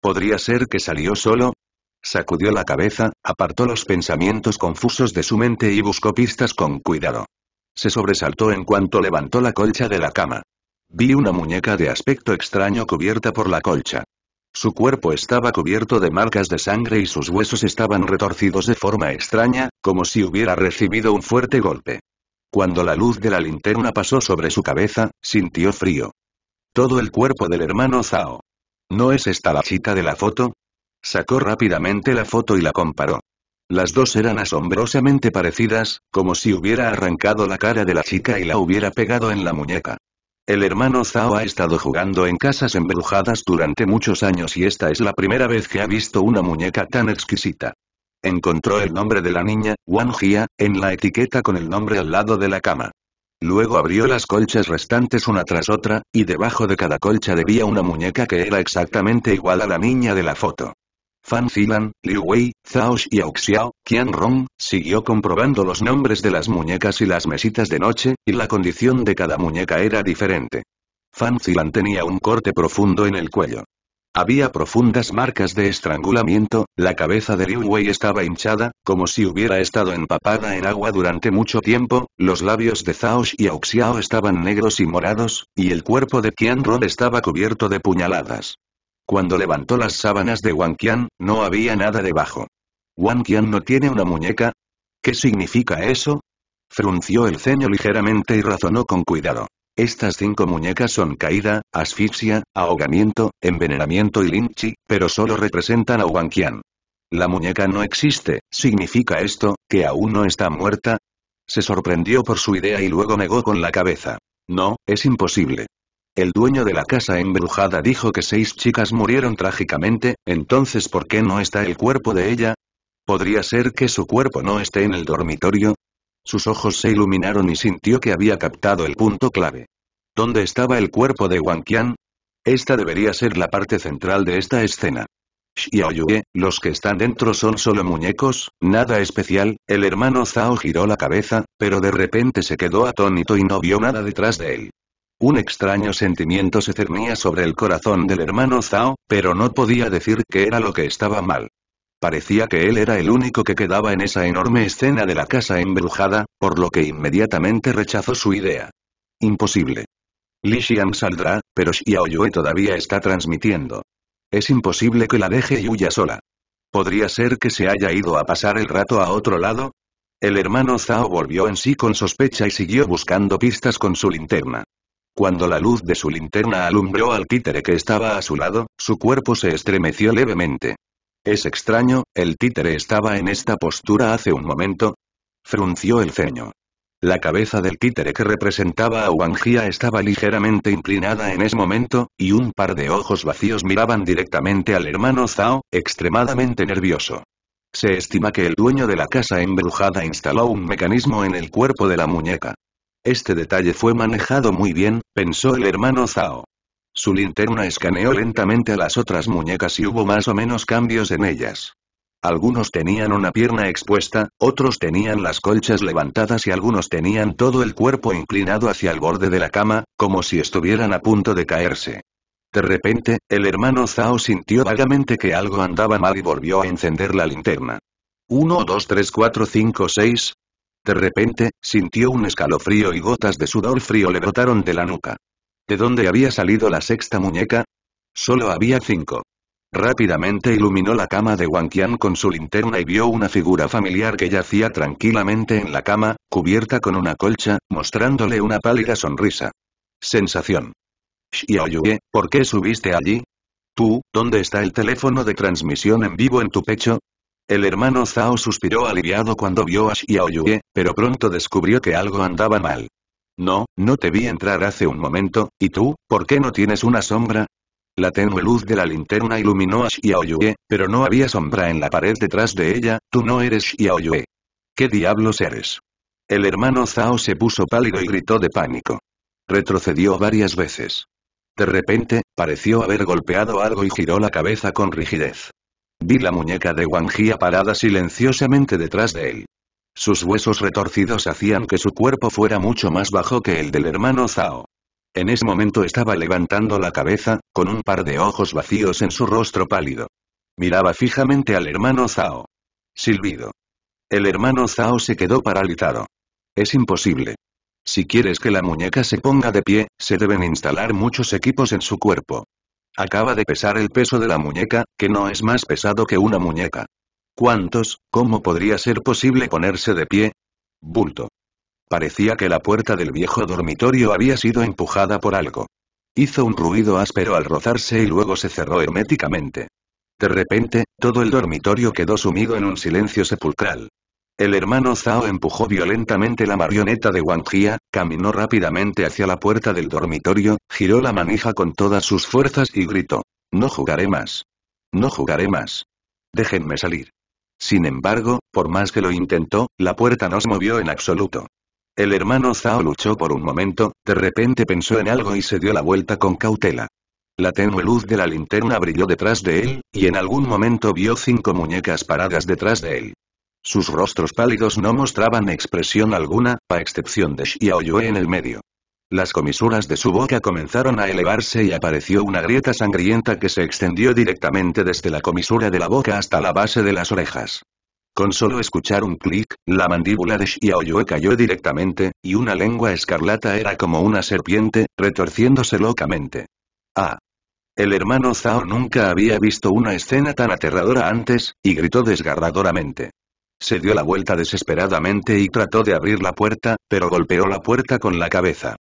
¿Podría ser que salió solo? Sacudió la cabeza, apartó los pensamientos confusos de su mente y buscó pistas con cuidado. Se sobresaltó en cuanto levantó la colcha de la cama. Vi una muñeca de aspecto extraño cubierta por la colcha. Su cuerpo estaba cubierto de marcas de sangre y sus huesos estaban retorcidos de forma extraña, como si hubiera recibido un fuerte golpe. Cuando la luz de la linterna pasó sobre su cabeza, sintió frío. Todo el cuerpo del hermano Zhao. ¿No es esta la chica de la foto? Sacó rápidamente la foto y la comparó. Las dos eran asombrosamente parecidas, como si hubiera arrancado la cara de la chica y la hubiera pegado en la muñeca. El hermano Zhao ha estado jugando en casas embrujadas durante muchos años y esta es la primera vez que ha visto una muñeca tan exquisita. Encontró el nombre de la niña, Wang Jia, en la etiqueta con el nombre al lado de la cama. Luego abrió las colchas restantes una tras otra, y debajo de cada colcha debía una muñeca que era exactamente igual a la niña de la foto. Fan Zilan, Liu Wei, Zhao y Auxiao, Qian Rong, siguió comprobando los nombres de las muñecas y las mesitas de noche, y la condición de cada muñeca era diferente. Fan Zilan tenía un corte profundo en el cuello. Había profundas marcas de estrangulamiento, la cabeza de Liu Wei estaba hinchada, como si hubiera estado empapada en agua durante mucho tiempo, los labios de Zhao y Auxiao estaban negros y morados, y el cuerpo de Qian Rong estaba cubierto de puñaladas. Cuando levantó las sábanas de Wang Qian, no había nada debajo. ¿Wang Qian no tiene una muñeca? ¿Qué significa eso? Frunció el ceño ligeramente y razonó con cuidado. Estas cinco muñecas son caída, asfixia, ahogamiento, envenenamiento y linchi, pero solo representan a Wang Qian. La muñeca no existe, ¿significa esto, que aún no está muerta? Se sorprendió por su idea y luego negó con la cabeza. No, es imposible. El dueño de la casa embrujada dijo que seis chicas murieron trágicamente, entonces ¿por qué no está el cuerpo de ella? ¿Podría ser que su cuerpo no esté en el dormitorio? Sus ojos se iluminaron y sintió que había captado el punto clave. ¿Dónde estaba el cuerpo de Wang Qian? Esta debería ser la parte central de esta escena. Xiaoyue, los que están dentro son solo muñecos, nada especial, el hermano Zhao giró la cabeza, pero de repente se quedó atónito y no vio nada detrás de él. Un extraño sentimiento se cernía sobre el corazón del hermano Zhao, pero no podía decir qué era lo que estaba mal. Parecía que él era el único que quedaba en esa enorme escena de la casa embrujada, por lo que inmediatamente rechazó su idea. Imposible. Li saldrá, pero Xiaoyue todavía está transmitiendo. Es imposible que la deje huya sola. ¿Podría ser que se haya ido a pasar el rato a otro lado? El hermano Zhao volvió en sí con sospecha y siguió buscando pistas con su linterna. Cuando la luz de su linterna alumbró al títere que estaba a su lado, su cuerpo se estremeció levemente. Es extraño, el títere estaba en esta postura hace un momento. Frunció el ceño. La cabeza del títere que representaba a Wangia estaba ligeramente inclinada en ese momento, y un par de ojos vacíos miraban directamente al hermano Zhao, extremadamente nervioso. Se estima que el dueño de la casa embrujada instaló un mecanismo en el cuerpo de la muñeca. Este detalle fue manejado muy bien, pensó el hermano Zhao. Su linterna escaneó lentamente a las otras muñecas y hubo más o menos cambios en ellas. Algunos tenían una pierna expuesta, otros tenían las colchas levantadas y algunos tenían todo el cuerpo inclinado hacia el borde de la cama, como si estuvieran a punto de caerse. De repente, el hermano Zhao sintió vagamente que algo andaba mal y volvió a encender la linterna. 1, 2, 3, 4, 5, 6, de repente, sintió un escalofrío y gotas de sudor frío le brotaron de la nuca. ¿De dónde había salido la sexta muñeca? Solo había cinco. Rápidamente iluminó la cama de Wang Qian con su linterna y vio una figura familiar que yacía tranquilamente en la cama, cubierta con una colcha, mostrándole una pálida sonrisa. Sensación. Xiaoyue, ¿por qué subiste allí? Tú, ¿dónde está el teléfono de transmisión en vivo en tu pecho? El hermano Zhao suspiró aliviado cuando vio a Xiaoyue, pero pronto descubrió que algo andaba mal. No, no te vi entrar hace un momento, ¿y tú, por qué no tienes una sombra? La tenue luz de la linterna iluminó a Xiaoyue, pero no había sombra en la pared detrás de ella, tú no eres Xiaoyue. ¿Qué diablos eres? El hermano Zhao se puso pálido y gritó de pánico. Retrocedió varias veces. De repente, pareció haber golpeado algo y giró la cabeza con rigidez. Vi la muñeca de Wangia parada silenciosamente detrás de él. Sus huesos retorcidos hacían que su cuerpo fuera mucho más bajo que el del hermano Zhao. En ese momento estaba levantando la cabeza, con un par de ojos vacíos en su rostro pálido. Miraba fijamente al hermano Zhao. Silbido. El hermano Zhao se quedó paralizado. Es imposible. Si quieres que la muñeca se ponga de pie, se deben instalar muchos equipos en su cuerpo. Acaba de pesar el peso de la muñeca, que no es más pesado que una muñeca. ¿Cuántos, cómo podría ser posible ponerse de pie? Bulto. Parecía que la puerta del viejo dormitorio había sido empujada por algo. Hizo un ruido áspero al rozarse y luego se cerró herméticamente. De repente, todo el dormitorio quedó sumido en un silencio sepulcral. El hermano Zhao empujó violentamente la marioneta de Wang Jia, caminó rápidamente hacia la puerta del dormitorio, giró la manija con todas sus fuerzas y gritó. No jugaré más. No jugaré más. Déjenme salir. Sin embargo, por más que lo intentó, la puerta no se movió en absoluto. El hermano Zhao luchó por un momento, de repente pensó en algo y se dio la vuelta con cautela. La tenue luz de la linterna brilló detrás de él, y en algún momento vio cinco muñecas paradas detrás de él. Sus rostros pálidos no mostraban expresión alguna, a excepción de Xiaoyue en el medio. Las comisuras de su boca comenzaron a elevarse y apareció una grieta sangrienta que se extendió directamente desde la comisura de la boca hasta la base de las orejas. Con solo escuchar un clic, la mandíbula de Xiaoyue cayó directamente, y una lengua escarlata era como una serpiente, retorciéndose locamente. ¡Ah! El hermano Zhao nunca había visto una escena tan aterradora antes, y gritó desgarradoramente. Se dio la vuelta desesperadamente y trató de abrir la puerta, pero golpeó la puerta con la cabeza.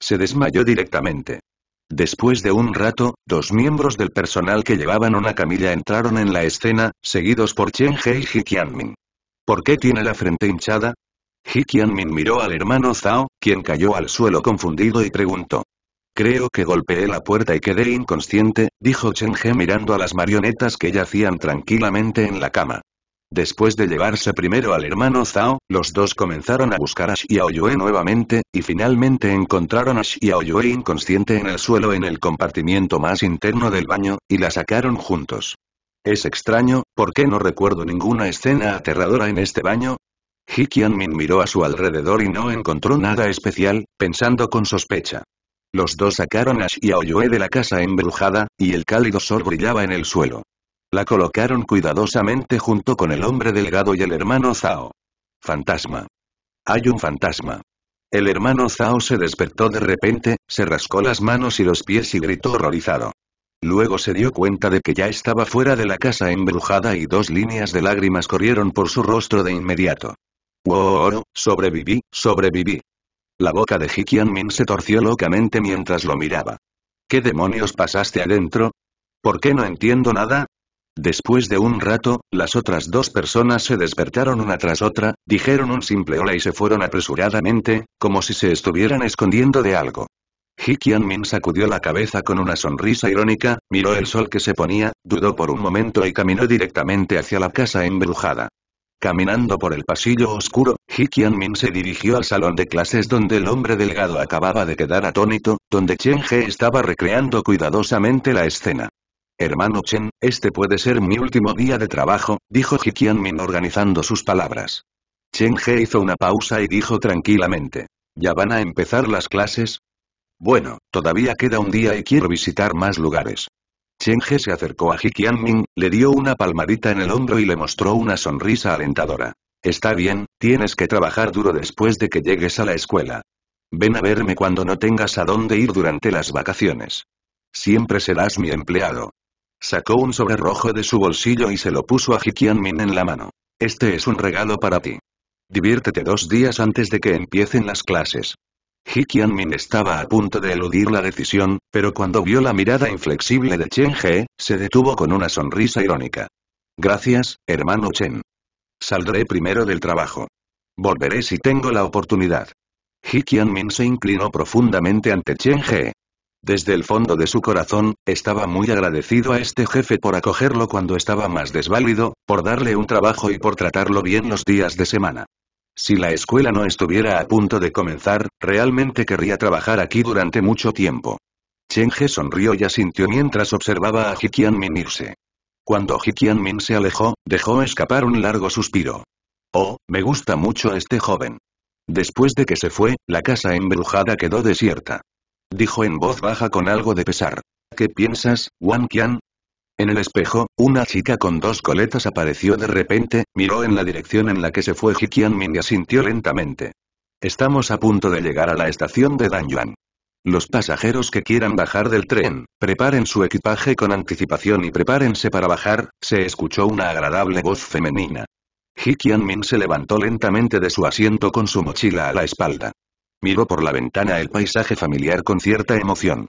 Se desmayó directamente. Después de un rato, dos miembros del personal que llevaban una camilla entraron en la escena, seguidos por Chen He y Qianmin. ¿Por qué tiene la frente hinchada? He Qianmin miró al hermano Zhao, quien cayó al suelo confundido y preguntó. Creo que golpeé la puerta y quedé inconsciente, dijo Chen He mirando a las marionetas que yacían tranquilamente en la cama. Después de llevarse primero al hermano Zhao, los dos comenzaron a buscar a Xiaoyue nuevamente, y finalmente encontraron a Aoyue inconsciente en el suelo en el compartimiento más interno del baño, y la sacaron juntos. Es extraño, ¿por qué no recuerdo ninguna escena aterradora en este baño? He Min miró a su alrededor y no encontró nada especial, pensando con sospecha. Los dos sacaron a Aoyue de la casa embrujada, y el cálido sol brillaba en el suelo. La colocaron cuidadosamente junto con el hombre delgado y el hermano Zhao. Fantasma. Hay un fantasma. El hermano Zhao se despertó de repente, se rascó las manos y los pies y gritó horrorizado. Luego se dio cuenta de que ya estaba fuera de la casa embrujada y dos líneas de lágrimas corrieron por su rostro de inmediato. ¡Wow! Sobreviví, sobreviví. La boca de Hikian Min se torció locamente mientras lo miraba. ¿Qué demonios pasaste adentro? ¿Por qué no entiendo nada? Después de un rato, las otras dos personas se despertaron una tras otra, dijeron un simple hola y se fueron apresuradamente, como si se estuvieran escondiendo de algo. Hikian Min sacudió la cabeza con una sonrisa irónica, miró el sol que se ponía, dudó por un momento y caminó directamente hacia la casa embrujada. Caminando por el pasillo oscuro, Hikian Min se dirigió al salón de clases donde el hombre delgado acababa de quedar atónito, donde Chen He estaba recreando cuidadosamente la escena. Hermano Chen, este puede ser mi último día de trabajo, dijo Ji Qianmin organizando sus palabras. Chen He hizo una pausa y dijo tranquilamente. ¿Ya van a empezar las clases? Bueno, todavía queda un día y quiero visitar más lugares. Chen He se acercó a ji Qianmin, le dio una palmadita en el hombro y le mostró una sonrisa alentadora. Está bien, tienes que trabajar duro después de que llegues a la escuela. Ven a verme cuando no tengas a dónde ir durante las vacaciones. Siempre serás mi empleado. Sacó un sobre rojo de su bolsillo y se lo puso a Hikian Min en la mano. Este es un regalo para ti. Diviértete dos días antes de que empiecen las clases. Hikian Min estaba a punto de eludir la decisión, pero cuando vio la mirada inflexible de Chen He, se detuvo con una sonrisa irónica. Gracias, hermano Chen. Saldré primero del trabajo. Volveré si tengo la oportunidad. Hikian Min se inclinó profundamente ante Chen He. Desde el fondo de su corazón, estaba muy agradecido a este jefe por acogerlo cuando estaba más desválido, por darle un trabajo y por tratarlo bien los días de semana. Si la escuela no estuviera a punto de comenzar, realmente querría trabajar aquí durante mucho tiempo. Chenge sonrió y asintió mientras observaba a Ji Min irse. Cuando Qian Min se alejó, dejó escapar un largo suspiro. Oh, me gusta mucho este joven. Después de que se fue, la casa embrujada quedó desierta dijo en voz baja con algo de pesar. ¿Qué piensas, Wang Qian? En el espejo, una chica con dos coletas apareció de repente, miró en la dirección en la que se fue Ji Qianmin y asintió lentamente. Estamos a punto de llegar a la estación de Dan Yuan. Los pasajeros que quieran bajar del tren, preparen su equipaje con anticipación y prepárense para bajar, se escuchó una agradable voz femenina. Ji Min se levantó lentamente de su asiento con su mochila a la espalda. Miró por la ventana el paisaje familiar con cierta emoción.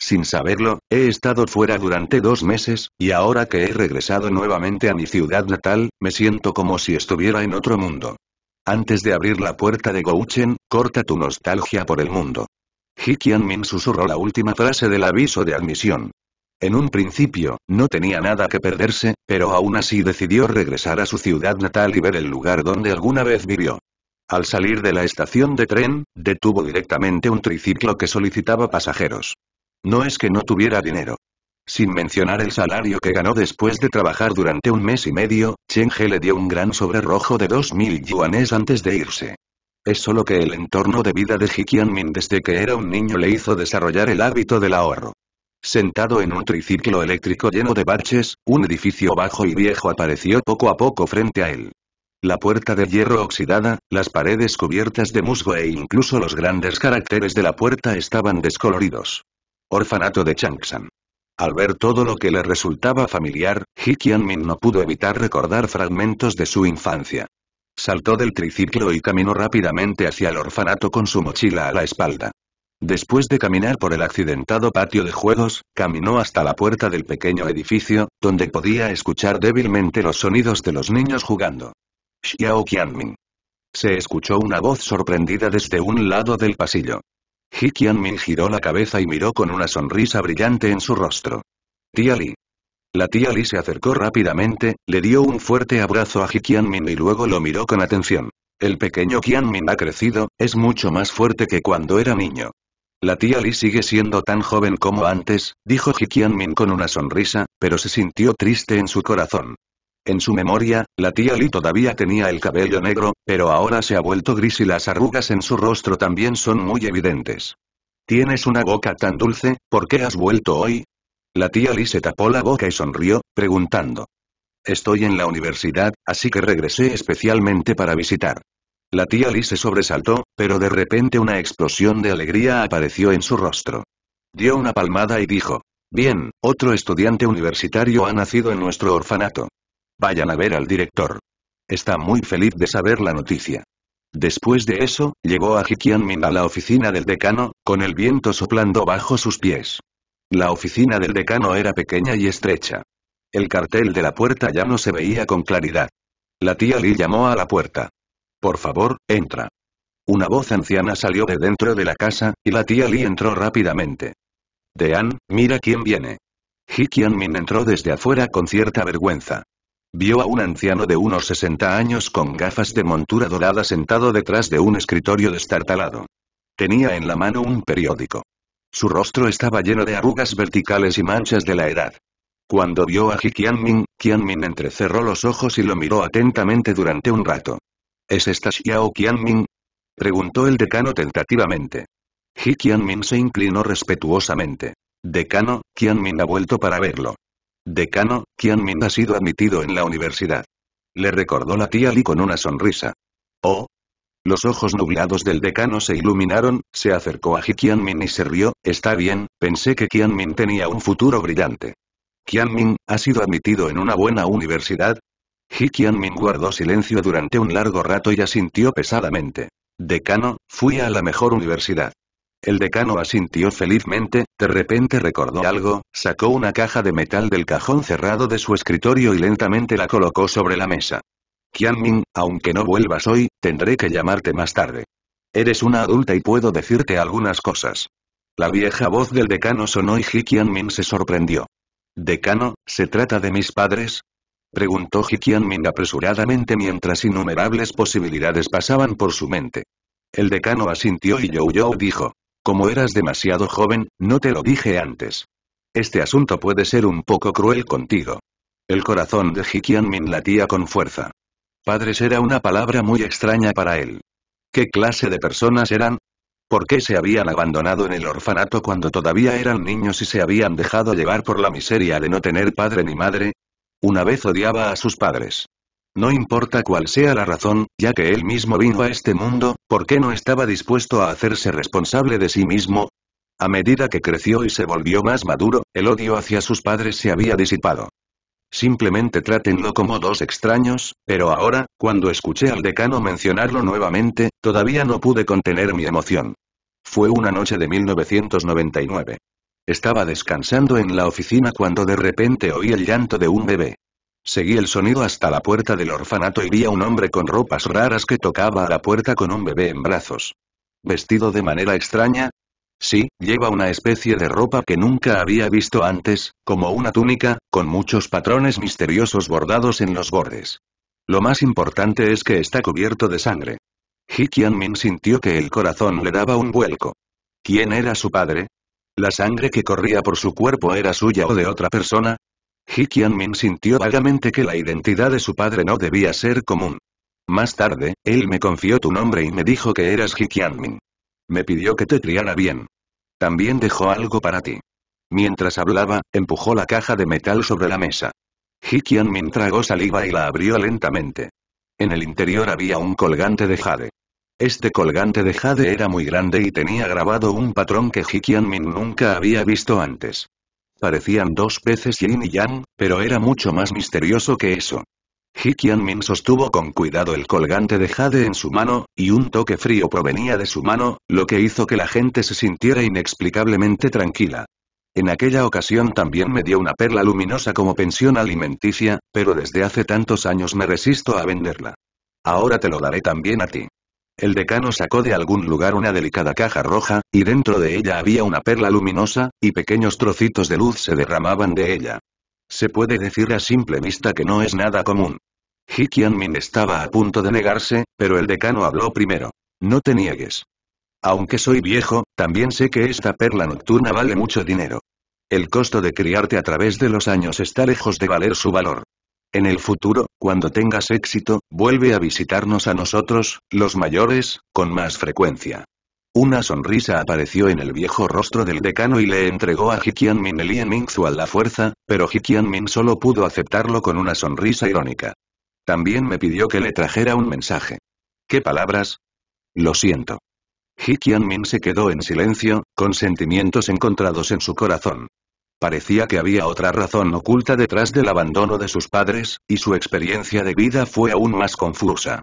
Sin saberlo, he estado fuera durante dos meses, y ahora que he regresado nuevamente a mi ciudad natal, me siento como si estuviera en otro mundo. Antes de abrir la puerta de Gouchen, corta tu nostalgia por el mundo. Ji Min susurró la última frase del aviso de admisión. En un principio, no tenía nada que perderse, pero aún así decidió regresar a su ciudad natal y ver el lugar donde alguna vez vivió. Al salir de la estación de tren, detuvo directamente un triciclo que solicitaba pasajeros. No es que no tuviera dinero. Sin mencionar el salario que ganó después de trabajar durante un mes y medio, Cheng He le dio un gran sobre rojo de 2.000 yuanes antes de irse. Es solo que el entorno de vida de Min desde que era un niño le hizo desarrollar el hábito del ahorro. Sentado en un triciclo eléctrico lleno de baches, un edificio bajo y viejo apareció poco a poco frente a él. La puerta de hierro oxidada, las paredes cubiertas de musgo e incluso los grandes caracteres de la puerta estaban descoloridos. Orfanato de Changsan. Al ver todo lo que le resultaba familiar, Ji no pudo evitar recordar fragmentos de su infancia. Saltó del triciclo y caminó rápidamente hacia el orfanato con su mochila a la espalda. Después de caminar por el accidentado patio de juegos, caminó hasta la puerta del pequeño edificio, donde podía escuchar débilmente los sonidos de los niños jugando. Xiao Qianmin. Se escuchó una voz sorprendida desde un lado del pasillo. Ji Qianmin giró la cabeza y miró con una sonrisa brillante en su rostro. Tía Li. La tía Li se acercó rápidamente, le dio un fuerte abrazo a Ji Qianmin y luego lo miró con atención. El pequeño Qianmin ha crecido, es mucho más fuerte que cuando era niño. La tía Li sigue siendo tan joven como antes, dijo Ji Qianmin con una sonrisa, pero se sintió triste en su corazón. En su memoria, la tía Lee todavía tenía el cabello negro, pero ahora se ha vuelto gris y las arrugas en su rostro también son muy evidentes. Tienes una boca tan dulce, ¿por qué has vuelto hoy? La tía Lee se tapó la boca y sonrió, preguntando. Estoy en la universidad, así que regresé especialmente para visitar. La tía Lee se sobresaltó, pero de repente una explosión de alegría apareció en su rostro. Dio una palmada y dijo, Bien, otro estudiante universitario ha nacido en nuestro orfanato. Vayan a ver al director. Está muy feliz de saber la noticia. Después de eso, llegó a Min a la oficina del decano, con el viento soplando bajo sus pies. La oficina del decano era pequeña y estrecha. El cartel de la puerta ya no se veía con claridad. La tía Lee llamó a la puerta. Por favor, entra. Una voz anciana salió de dentro de la casa, y la tía Lee entró rápidamente. Dean, mira quién viene. Min entró desde afuera con cierta vergüenza. Vio a un anciano de unos 60 años con gafas de montura dorada sentado detrás de un escritorio destartalado. Tenía en la mano un periódico. Su rostro estaba lleno de arrugas verticales y manchas de la edad. Cuando vio a Ji Qianmin, Qianmin entrecerró los ojos y lo miró atentamente durante un rato. ¿Es esta Xiao Qianmin? preguntó el decano tentativamente. Ji Qianmin se inclinó respetuosamente. Decano, Qianmin ha vuelto para verlo. Decano, Qianmin ha sido admitido en la universidad. Le recordó la tía Li con una sonrisa. Oh. Los ojos nublados del decano se iluminaron, se acercó a Ji Qianmin y se rió, está bien, pensé que Qianmin tenía un futuro brillante. Qianmin, ¿ha sido admitido en una buena universidad? Ji Qianmin guardó silencio durante un largo rato y asintió pesadamente. Decano, fui a la mejor universidad. El decano asintió felizmente, de repente recordó algo, sacó una caja de metal del cajón cerrado de su escritorio y lentamente la colocó sobre la mesa. Qianmin, aunque no vuelvas hoy, tendré que llamarte más tarde. Eres una adulta y puedo decirte algunas cosas. La vieja voz del decano sonó y Ji Qianmin se sorprendió. Decano, ¿se trata de mis padres? Preguntó Ji Qianming apresuradamente mientras innumerables posibilidades pasaban por su mente. El decano asintió y Yo Yo dijo, como eras demasiado joven, no te lo dije antes. Este asunto puede ser un poco cruel contigo. El corazón de Ji Min latía con fuerza. Padres era una palabra muy extraña para él. ¿Qué clase de personas eran? ¿Por qué se habían abandonado en el orfanato cuando todavía eran niños y se habían dejado llevar por la miseria de no tener padre ni madre? Una vez odiaba a sus padres. No importa cuál sea la razón, ya que él mismo vino a este mundo, ¿por qué no estaba dispuesto a hacerse responsable de sí mismo? A medida que creció y se volvió más maduro, el odio hacia sus padres se había disipado. Simplemente trátenlo como dos extraños, pero ahora, cuando escuché al decano mencionarlo nuevamente, todavía no pude contener mi emoción. Fue una noche de 1999. Estaba descansando en la oficina cuando de repente oí el llanto de un bebé. Seguí el sonido hasta la puerta del orfanato y vi a un hombre con ropas raras que tocaba a la puerta con un bebé en brazos. ¿Vestido de manera extraña? Sí, lleva una especie de ropa que nunca había visto antes, como una túnica, con muchos patrones misteriosos bordados en los bordes. Lo más importante es que está cubierto de sangre. He Min sintió que el corazón le daba un vuelco. ¿Quién era su padre? ¿La sangre que corría por su cuerpo era suya o de otra persona? Ji Qianmin sintió vagamente que la identidad de su padre no debía ser común. Más tarde, él me confió tu nombre y me dijo que eras Ji Qianmin. Me pidió que te criara bien. También dejó algo para ti. Mientras hablaba, empujó la caja de metal sobre la mesa. Ji Qianmin tragó saliva y la abrió lentamente. En el interior había un colgante de jade. Este colgante de jade era muy grande y tenía grabado un patrón que Ji nunca había visto antes. Parecían dos peces yin y yang, pero era mucho más misterioso que eso. Ji min sostuvo con cuidado el colgante de jade en su mano, y un toque frío provenía de su mano, lo que hizo que la gente se sintiera inexplicablemente tranquila. En aquella ocasión también me dio una perla luminosa como pensión alimenticia, pero desde hace tantos años me resisto a venderla. Ahora te lo daré también a ti. El decano sacó de algún lugar una delicada caja roja, y dentro de ella había una perla luminosa, y pequeños trocitos de luz se derramaban de ella. Se puede decir a simple vista que no es nada común. Min estaba a punto de negarse, pero el decano habló primero. No te niegues. Aunque soy viejo, también sé que esta perla nocturna vale mucho dinero. El costo de criarte a través de los años está lejos de valer su valor. En el futuro, cuando tengas éxito, vuelve a visitarnos a nosotros, los mayores, con más frecuencia. Una sonrisa apareció en el viejo rostro del decano y le entregó a Ji Min el Mingzu a la fuerza, pero Ji Min solo pudo aceptarlo con una sonrisa irónica. También me pidió que le trajera un mensaje. ¿Qué palabras? Lo siento. Ji Min se quedó en silencio, con sentimientos encontrados en su corazón. Parecía que había otra razón oculta detrás del abandono de sus padres, y su experiencia de vida fue aún más confusa.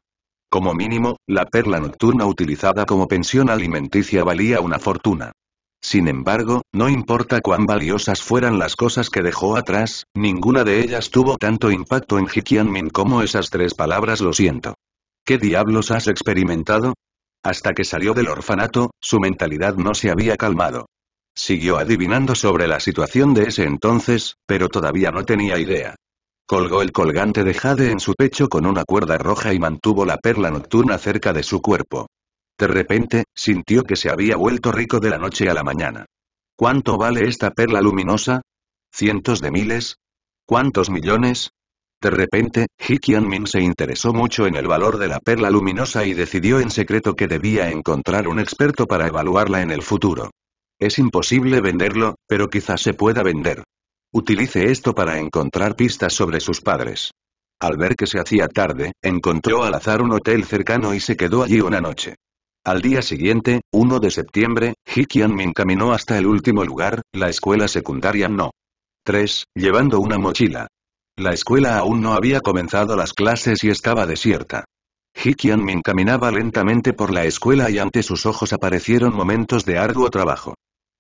Como mínimo, la perla nocturna utilizada como pensión alimenticia valía una fortuna. Sin embargo, no importa cuán valiosas fueran las cosas que dejó atrás, ninguna de ellas tuvo tanto impacto en Min como esas tres palabras lo siento. ¿Qué diablos has experimentado? Hasta que salió del orfanato, su mentalidad no se había calmado. Siguió adivinando sobre la situación de ese entonces, pero todavía no tenía idea. Colgó el colgante de jade en su pecho con una cuerda roja y mantuvo la perla nocturna cerca de su cuerpo. De repente, sintió que se había vuelto rico de la noche a la mañana. ¿Cuánto vale esta perla luminosa? ¿Cientos de miles? ¿Cuántos millones? De repente, Hikian Min se interesó mucho en el valor de la perla luminosa y decidió en secreto que debía encontrar un experto para evaluarla en el futuro. Es imposible venderlo, pero quizás se pueda vender. Utilice esto para encontrar pistas sobre sus padres. Al ver que se hacía tarde, encontró al azar un hotel cercano y se quedó allí una noche. Al día siguiente, 1 de septiembre, Hikian-min caminó hasta el último lugar, la escuela secundaria No. 3, llevando una mochila. La escuela aún no había comenzado las clases y estaba desierta. Hikian-min caminaba lentamente por la escuela y ante sus ojos aparecieron momentos de arduo trabajo.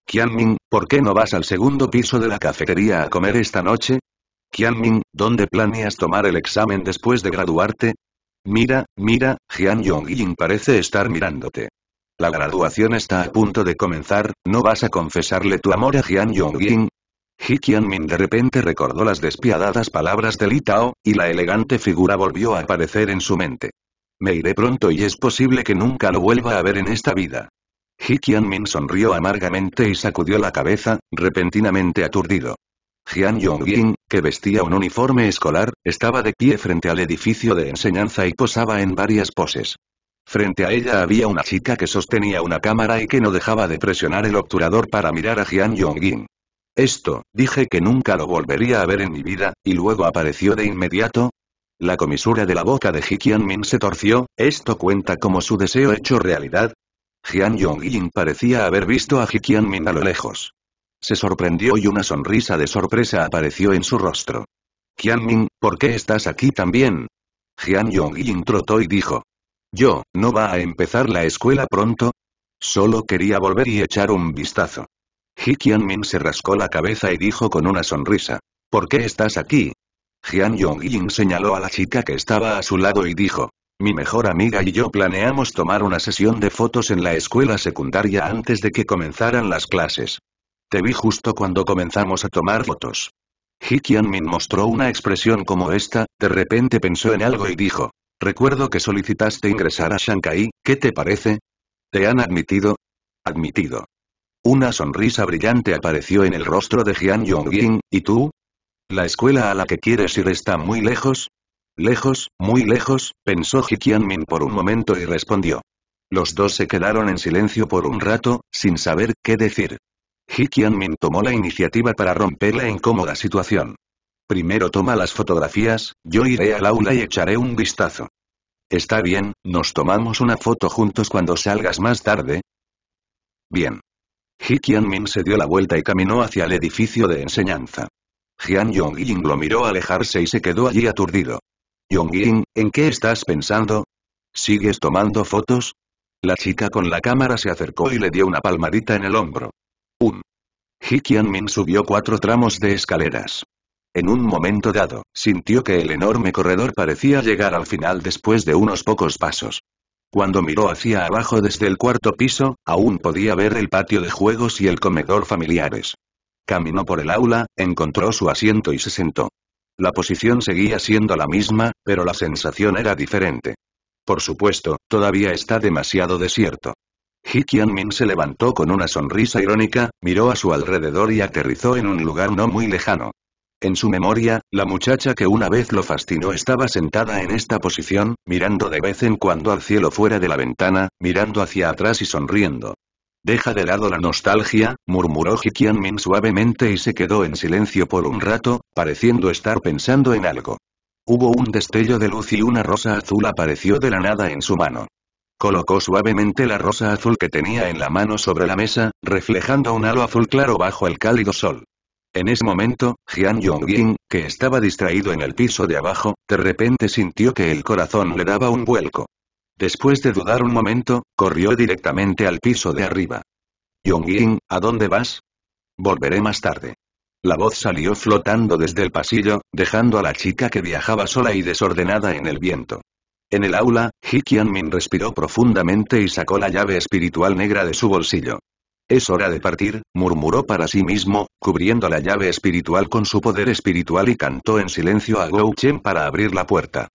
Qianmin, ¿por qué no vas al segundo piso de la cafetería a comer esta noche? Qianmin, ¿dónde planeas tomar el examen después de graduarte? Mira, mira, Jian Yongying parece estar mirándote. La graduación está a punto de comenzar, ¿no vas a confesarle tu amor a Jian Yongying?» Ji Qianmin de repente recordó las despiadadas palabras de Li Tao, y la elegante figura volvió a aparecer en su mente. Me iré pronto y es posible que nunca lo vuelva a ver en esta vida. Ji Qianmin sonrió amargamente y sacudió la cabeza, repentinamente aturdido. Jian Yongying, que vestía un uniforme escolar, estaba de pie frente al edificio de enseñanza y posaba en varias poses. Frente a ella había una chica que sostenía una cámara y que no dejaba de presionar el obturador para mirar a Jian Jong-in. Esto, dije que nunca lo volvería a ver en mi vida, y luego apareció de inmediato. La comisura de la boca de Ji Qianmin se torció, ¿esto cuenta como su deseo hecho realidad? Jian Yin parecía haber visto a Ji Min a lo lejos. Se sorprendió y una sonrisa de sorpresa apareció en su rostro. Qianmin, ¿por qué estás aquí también? Jian Yin trotó y dijo. Yo, ¿no va a empezar la escuela pronto? Solo quería volver y echar un vistazo. Ji Qianmin se rascó la cabeza y dijo con una sonrisa. ¿Por qué estás aquí? Jian Yin señaló a la chica que estaba a su lado y dijo. Mi mejor amiga y yo planeamos tomar una sesión de fotos en la escuela secundaria antes de que comenzaran las clases. Te vi justo cuando comenzamos a tomar fotos. Ji Min mostró una expresión como esta, de repente pensó en algo y dijo. Recuerdo que solicitaste ingresar a Shanghai, ¿qué te parece? ¿Te han admitido? Admitido. Una sonrisa brillante apareció en el rostro de Jian Ying, ¿y tú? La escuela a la que quieres ir está muy lejos, Lejos, muy lejos, pensó Qianmin por un momento y respondió. Los dos se quedaron en silencio por un rato, sin saber qué decir. Qianmin tomó la iniciativa para romper la incómoda situación. Primero toma las fotografías, yo iré al aula y echaré un vistazo. Está bien, nos tomamos una foto juntos cuando salgas más tarde. Bien. Min se dio la vuelta y caminó hacia el edificio de enseñanza. Jian Ying lo miró alejarse y se quedó allí aturdido. Ying, ¿en qué estás pensando? ¿Sigues tomando fotos? La chica con la cámara se acercó y le dio una palmadita en el hombro. Un. Ji Qianmin subió cuatro tramos de escaleras. En un momento dado, sintió que el enorme corredor parecía llegar al final después de unos pocos pasos. Cuando miró hacia abajo desde el cuarto piso, aún podía ver el patio de juegos y el comedor familiares. Caminó por el aula, encontró su asiento y se sentó. La posición seguía siendo la misma, pero la sensación era diferente. Por supuesto, todavía está demasiado desierto. Ji Min se levantó con una sonrisa irónica, miró a su alrededor y aterrizó en un lugar no muy lejano. En su memoria, la muchacha que una vez lo fascinó estaba sentada en esta posición, mirando de vez en cuando al cielo fuera de la ventana, mirando hacia atrás y sonriendo. Deja de lado la nostalgia, murmuró Min suavemente y se quedó en silencio por un rato, pareciendo estar pensando en algo. Hubo un destello de luz y una rosa azul apareció de la nada en su mano. Colocó suavemente la rosa azul que tenía en la mano sobre la mesa, reflejando un halo azul claro bajo el cálido sol. En ese momento, Jian Yongying, que estaba distraído en el piso de abajo, de repente sintió que el corazón le daba un vuelco. Después de dudar un momento, corrió directamente al piso de arriba. Ying, ¿a dónde vas? Volveré más tarde. La voz salió flotando desde el pasillo, dejando a la chica que viajaba sola y desordenada en el viento. En el aula, He Min respiró profundamente y sacó la llave espiritual negra de su bolsillo. Es hora de partir, murmuró para sí mismo, cubriendo la llave espiritual con su poder espiritual y cantó en silencio a Gouchen Chen para abrir la puerta.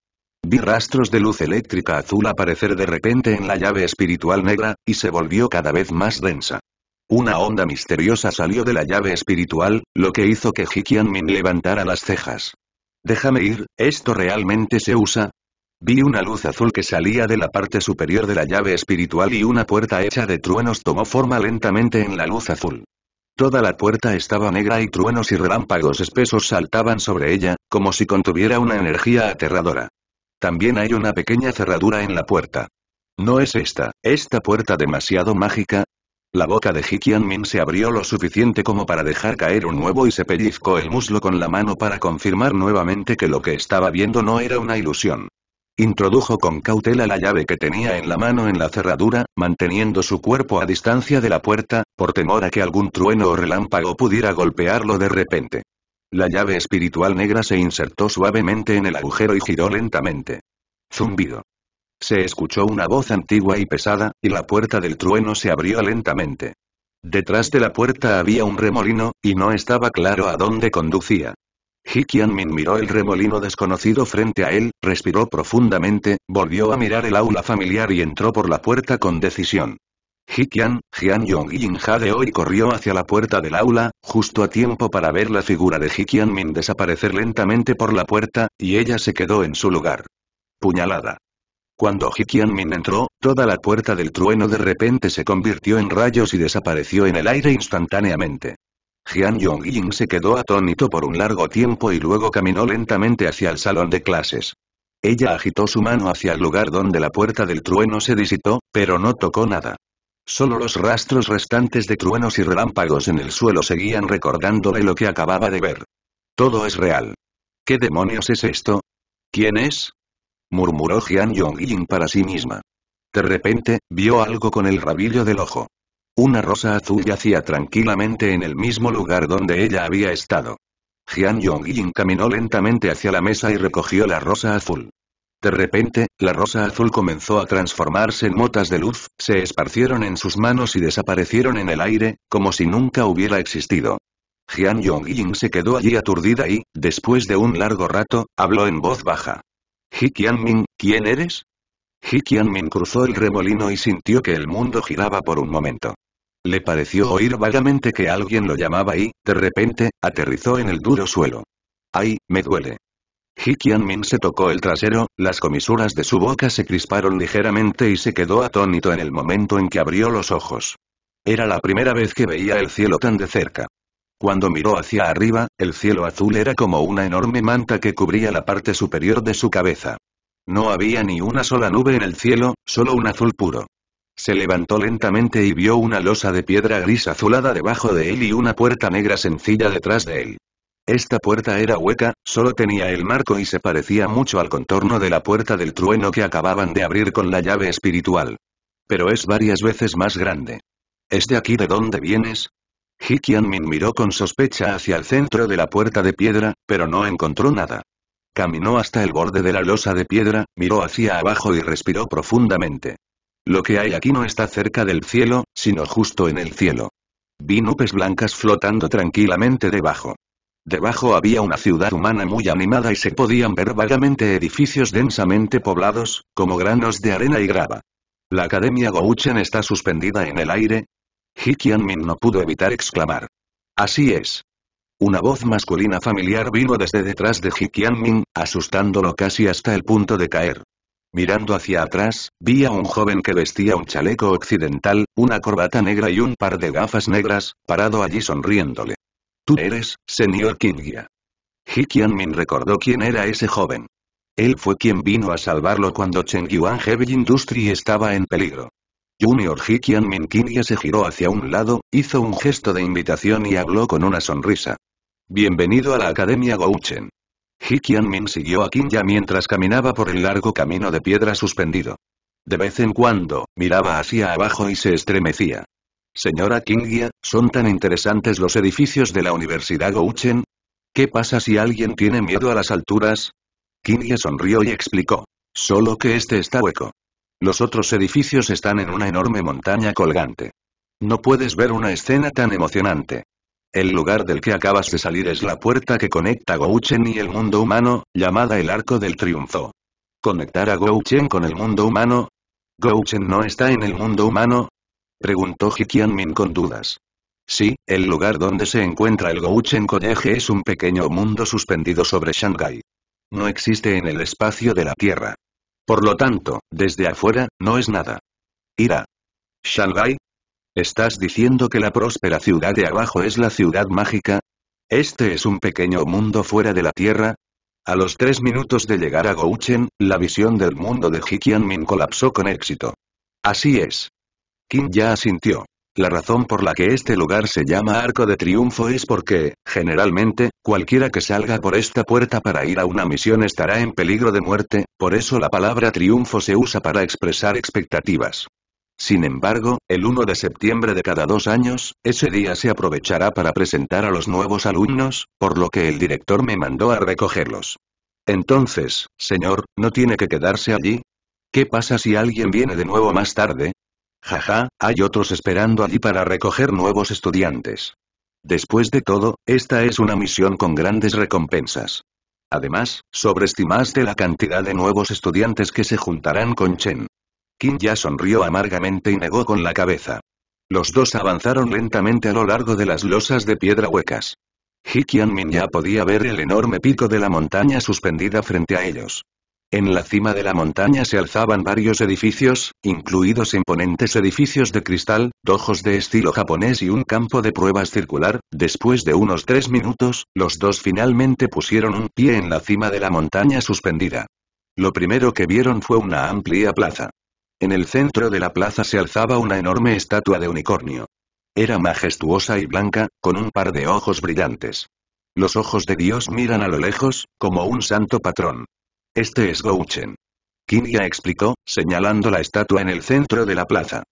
Vi rastros de luz eléctrica azul aparecer de repente en la llave espiritual negra, y se volvió cada vez más densa. Una onda misteriosa salió de la llave espiritual, lo que hizo que Hikian Min levantara las cejas. Déjame ir, ¿esto realmente se usa? Vi una luz azul que salía de la parte superior de la llave espiritual y una puerta hecha de truenos tomó forma lentamente en la luz azul. Toda la puerta estaba negra y truenos y relámpagos espesos saltaban sobre ella, como si contuviera una energía aterradora. También hay una pequeña cerradura en la puerta. No es esta, esta puerta demasiado mágica. La boca de Hikian Min se abrió lo suficiente como para dejar caer un huevo y se pellizcó el muslo con la mano para confirmar nuevamente que lo que estaba viendo no era una ilusión. Introdujo con cautela la llave que tenía en la mano en la cerradura, manteniendo su cuerpo a distancia de la puerta, por temor a que algún trueno o relámpago pudiera golpearlo de repente. La llave espiritual negra se insertó suavemente en el agujero y giró lentamente. Zumbido. Se escuchó una voz antigua y pesada, y la puerta del trueno se abrió lentamente. Detrás de la puerta había un remolino, y no estaba claro a dónde conducía. Hikianmin miró el remolino desconocido frente a él, respiró profundamente, volvió a mirar el aula familiar y entró por la puerta con decisión. Ji Jian Yong y jadeó y corrió hacia la puerta del aula, justo a tiempo para ver la figura de Ji Min desaparecer lentamente por la puerta, y ella se quedó en su lugar. Puñalada. Cuando Ji Min entró, toda la puerta del trueno de repente se convirtió en rayos y desapareció en el aire instantáneamente. Jian Yin se quedó atónito por un largo tiempo y luego caminó lentamente hacia el salón de clases. Ella agitó su mano hacia el lugar donde la puerta del trueno se disitó, pero no tocó nada. Solo los rastros restantes de truenos y relámpagos en el suelo seguían recordándole lo que acababa de ver. Todo es real. ¿Qué demonios es esto? ¿Quién es? murmuró Jian Yongyin para sí misma. De repente, vio algo con el rabillo del ojo. Una rosa azul yacía tranquilamente en el mismo lugar donde ella había estado. Jian Yongyin caminó lentamente hacia la mesa y recogió la rosa azul. De repente, la rosa azul comenzó a transformarse en motas de luz, se esparcieron en sus manos y desaparecieron en el aire, como si nunca hubiera existido. Jian Yongying se quedó allí aturdida y, después de un largo rato, habló en voz baja. Ji Qianmin, ¿quién eres? Ji Qianmin cruzó el remolino y sintió que el mundo giraba por un momento. Le pareció oír vagamente que alguien lo llamaba y, de repente, aterrizó en el duro suelo. ¡Ay, me duele! Ji se tocó el trasero, las comisuras de su boca se crisparon ligeramente y se quedó atónito en el momento en que abrió los ojos. Era la primera vez que veía el cielo tan de cerca. Cuando miró hacia arriba, el cielo azul era como una enorme manta que cubría la parte superior de su cabeza. No había ni una sola nube en el cielo, solo un azul puro. Se levantó lentamente y vio una losa de piedra gris azulada debajo de él y una puerta negra sencilla detrás de él. Esta puerta era hueca, solo tenía el marco y se parecía mucho al contorno de la puerta del trueno que acababan de abrir con la llave espiritual. Pero es varias veces más grande. ¿Es de aquí de dónde vienes? Hikian Min miró con sospecha hacia el centro de la puerta de piedra, pero no encontró nada. Caminó hasta el borde de la losa de piedra, miró hacia abajo y respiró profundamente. Lo que hay aquí no está cerca del cielo, sino justo en el cielo. Vi nubes blancas flotando tranquilamente debajo. Debajo había una ciudad humana muy animada y se podían ver vagamente edificios densamente poblados, como granos de arena y grava. La Academia Gouchen está suspendida en el aire. Ji Min no pudo evitar exclamar. Así es. Una voz masculina familiar vino desde detrás de Ji Min, asustándolo casi hasta el punto de caer. Mirando hacia atrás, vi a un joven que vestía un chaleco occidental, una corbata negra y un par de gafas negras, parado allí sonriéndole. Tú eres, señor Kingia. Min recordó quién era ese joven. Él fue quien vino a salvarlo cuando Chen Yuan Heavy Industry estaba en peligro. Junior Ji Min Kingia se giró hacia un lado, hizo un gesto de invitación y habló con una sonrisa. Bienvenido a la Academia Gouchen. Ji Min siguió a Kingia mientras caminaba por el largo camino de piedra suspendido. De vez en cuando, miraba hacia abajo y se estremecía. Señora Kingia, ¿son tan interesantes los edificios de la Universidad Gouchen? ¿Qué pasa si alguien tiene miedo a las alturas? Kingia sonrió y explicó. Solo que este está hueco. Los otros edificios están en una enorme montaña colgante. No puedes ver una escena tan emocionante. El lugar del que acabas de salir es la puerta que conecta Gouchen y el mundo humano, llamada el Arco del Triunfo. ¿Conectar a Gouchen con el mundo humano? Gouchen no está en el mundo humano, Preguntó Qianmin con dudas. Sí, el lugar donde se encuentra el Gouchen College es un pequeño mundo suspendido sobre Shanghai. No existe en el espacio de la Tierra. Por lo tanto, desde afuera, no es nada. Ira. ¿Shanghai? ¿Estás diciendo que la próspera ciudad de abajo es la ciudad mágica? ¿Este es un pequeño mundo fuera de la Tierra? A los tres minutos de llegar a Gouchen, la visión del mundo de Qianmin colapsó con éxito. Así es, ya asintió. La razón por la que este lugar se llama Arco de Triunfo es porque, generalmente, cualquiera que salga por esta puerta para ir a una misión estará en peligro de muerte, por eso la palabra triunfo se usa para expresar expectativas. Sin embargo, el 1 de septiembre de cada dos años, ese día se aprovechará para presentar a los nuevos alumnos, por lo que el director me mandó a recogerlos. Entonces, señor, ¿no tiene que quedarse allí? ¿Qué pasa si alguien viene de nuevo más tarde? Jaja, hay otros esperando allí para recoger nuevos estudiantes. Después de todo, esta es una misión con grandes recompensas. Además, sobreestimaste la cantidad de nuevos estudiantes que se juntarán con Chen. Kim ya sonrió amargamente y negó con la cabeza. Los dos avanzaron lentamente a lo largo de las losas de piedra huecas. Qian Min ya podía ver el enorme pico de la montaña suspendida frente a ellos. En la cima de la montaña se alzaban varios edificios, incluidos imponentes edificios de cristal, dojos de estilo japonés y un campo de pruebas circular, después de unos tres minutos, los dos finalmente pusieron un pie en la cima de la montaña suspendida. Lo primero que vieron fue una amplia plaza. En el centro de la plaza se alzaba una enorme estatua de unicornio. Era majestuosa y blanca, con un par de ojos brillantes. Los ojos de Dios miran a lo lejos, como un santo patrón. Este es Gouchen. Kinya explicó, señalando la estatua en el centro de la plaza.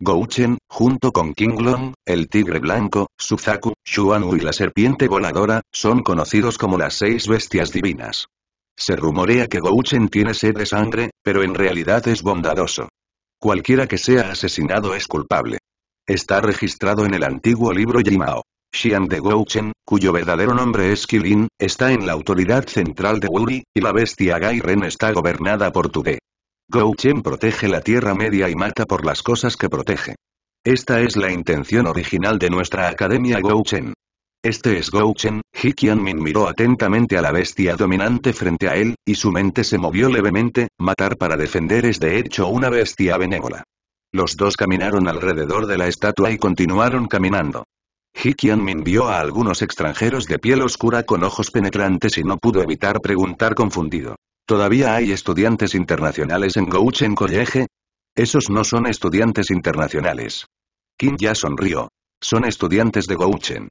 Gouchen, junto con Long, el tigre blanco, Suzaku, Shuanu y la serpiente voladora, son conocidos como las seis bestias divinas. Se rumorea que Gouchen tiene sed de sangre, pero en realidad es bondadoso. Cualquiera que sea asesinado es culpable. Está registrado en el antiguo libro Yimao. Xian de Gouchen, cuyo verdadero nombre es Kilin, está en la autoridad central de Wuri, y la bestia Gai Ren está gobernada por Tude. Gouchen protege la Tierra Media y mata por las cosas que protege. Esta es la intención original de nuestra Academia Gouchen. Este es Gouchen, Hikian Min miró atentamente a la bestia dominante frente a él, y su mente se movió levemente, matar para defender es de hecho una bestia benévola. Los dos caminaron alrededor de la estatua y continuaron caminando. Hikian Min vio a algunos extranjeros de piel oscura con ojos penetrantes y no pudo evitar preguntar confundido. ¿Todavía hay estudiantes internacionales en Gouchen College? Esos no son estudiantes internacionales. Kim ya sonrió. Son estudiantes de Gouchen.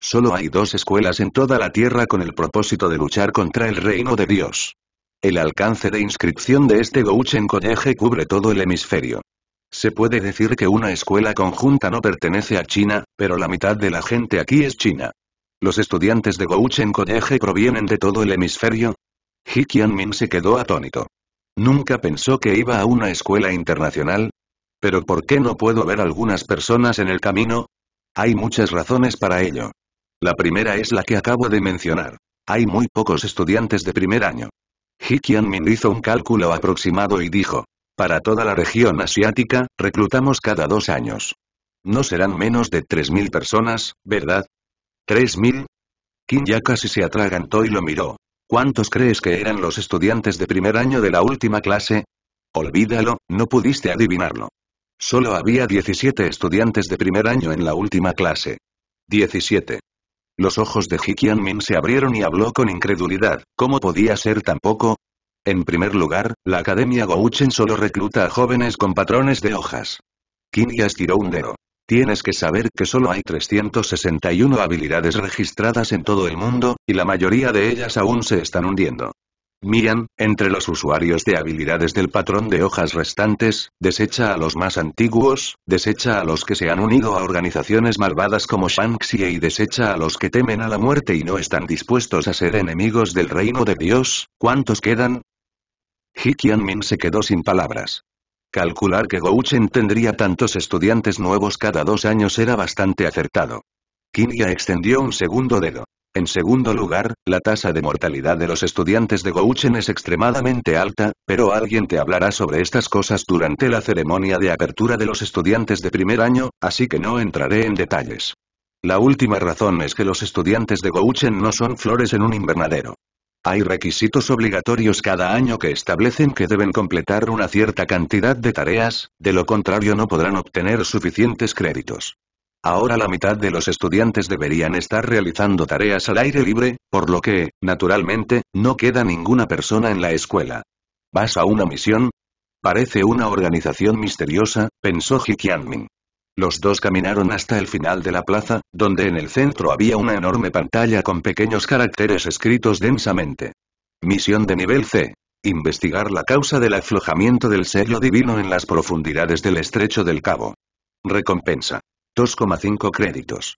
Solo hay dos escuelas en toda la Tierra con el propósito de luchar contra el reino de Dios. El alcance de inscripción de este Gouchen College cubre todo el hemisferio. Se puede decir que una escuela conjunta no pertenece a China, pero la mitad de la gente aquí es china. Los estudiantes de Gouchen College provienen de todo el hemisferio. Ji Qianmin se quedó atónito. Nunca pensó que iba a una escuela internacional. Pero ¿por qué no puedo ver algunas personas en el camino? Hay muchas razones para ello. La primera es la que acabo de mencionar. Hay muy pocos estudiantes de primer año. Ji Qianmin hizo un cálculo aproximado y dijo, para toda la región asiática, reclutamos cada dos años. No serán menos de 3.000 personas, ¿verdad? ¿3.000? Kim ya casi se atragantó y lo miró. ¿Cuántos crees que eran los estudiantes de primer año de la última clase? Olvídalo, no pudiste adivinarlo. Solo había 17 estudiantes de primer año en la última clase. 17. Los ojos de Hikian Min se abrieron y habló con incredulidad, ¿cómo podía ser tan poco? En primer lugar, la Academia Gouchen solo recluta a jóvenes con patrones de hojas. Kim ya estiró un dedo. Tienes que saber que solo hay 361 habilidades registradas en todo el mundo, y la mayoría de ellas aún se están hundiendo. Mian, entre los usuarios de habilidades del patrón de hojas restantes, desecha a los más antiguos, desecha a los que se han unido a organizaciones malvadas como shang y desecha a los que temen a la muerte y no están dispuestos a ser enemigos del reino de Dios, ¿cuántos quedan? Ji Min se quedó sin palabras. Calcular que Gouchen tendría tantos estudiantes nuevos cada dos años era bastante acertado. Kimia extendió un segundo dedo. En segundo lugar, la tasa de mortalidad de los estudiantes de Gouchen es extremadamente alta, pero alguien te hablará sobre estas cosas durante la ceremonia de apertura de los estudiantes de primer año, así que no entraré en detalles. La última razón es que los estudiantes de Gouchen no son flores en un invernadero. Hay requisitos obligatorios cada año que establecen que deben completar una cierta cantidad de tareas, de lo contrario no podrán obtener suficientes créditos. Ahora la mitad de los estudiantes deberían estar realizando tareas al aire libre, por lo que, naturalmente, no queda ninguna persona en la escuela. ¿Vas a una misión? Parece una organización misteriosa, pensó Qianmin. Los dos caminaron hasta el final de la plaza, donde en el centro había una enorme pantalla con pequeños caracteres escritos densamente. Misión de nivel C. Investigar la causa del aflojamiento del sello divino en las profundidades del estrecho del cabo. Recompensa. 2,5 créditos.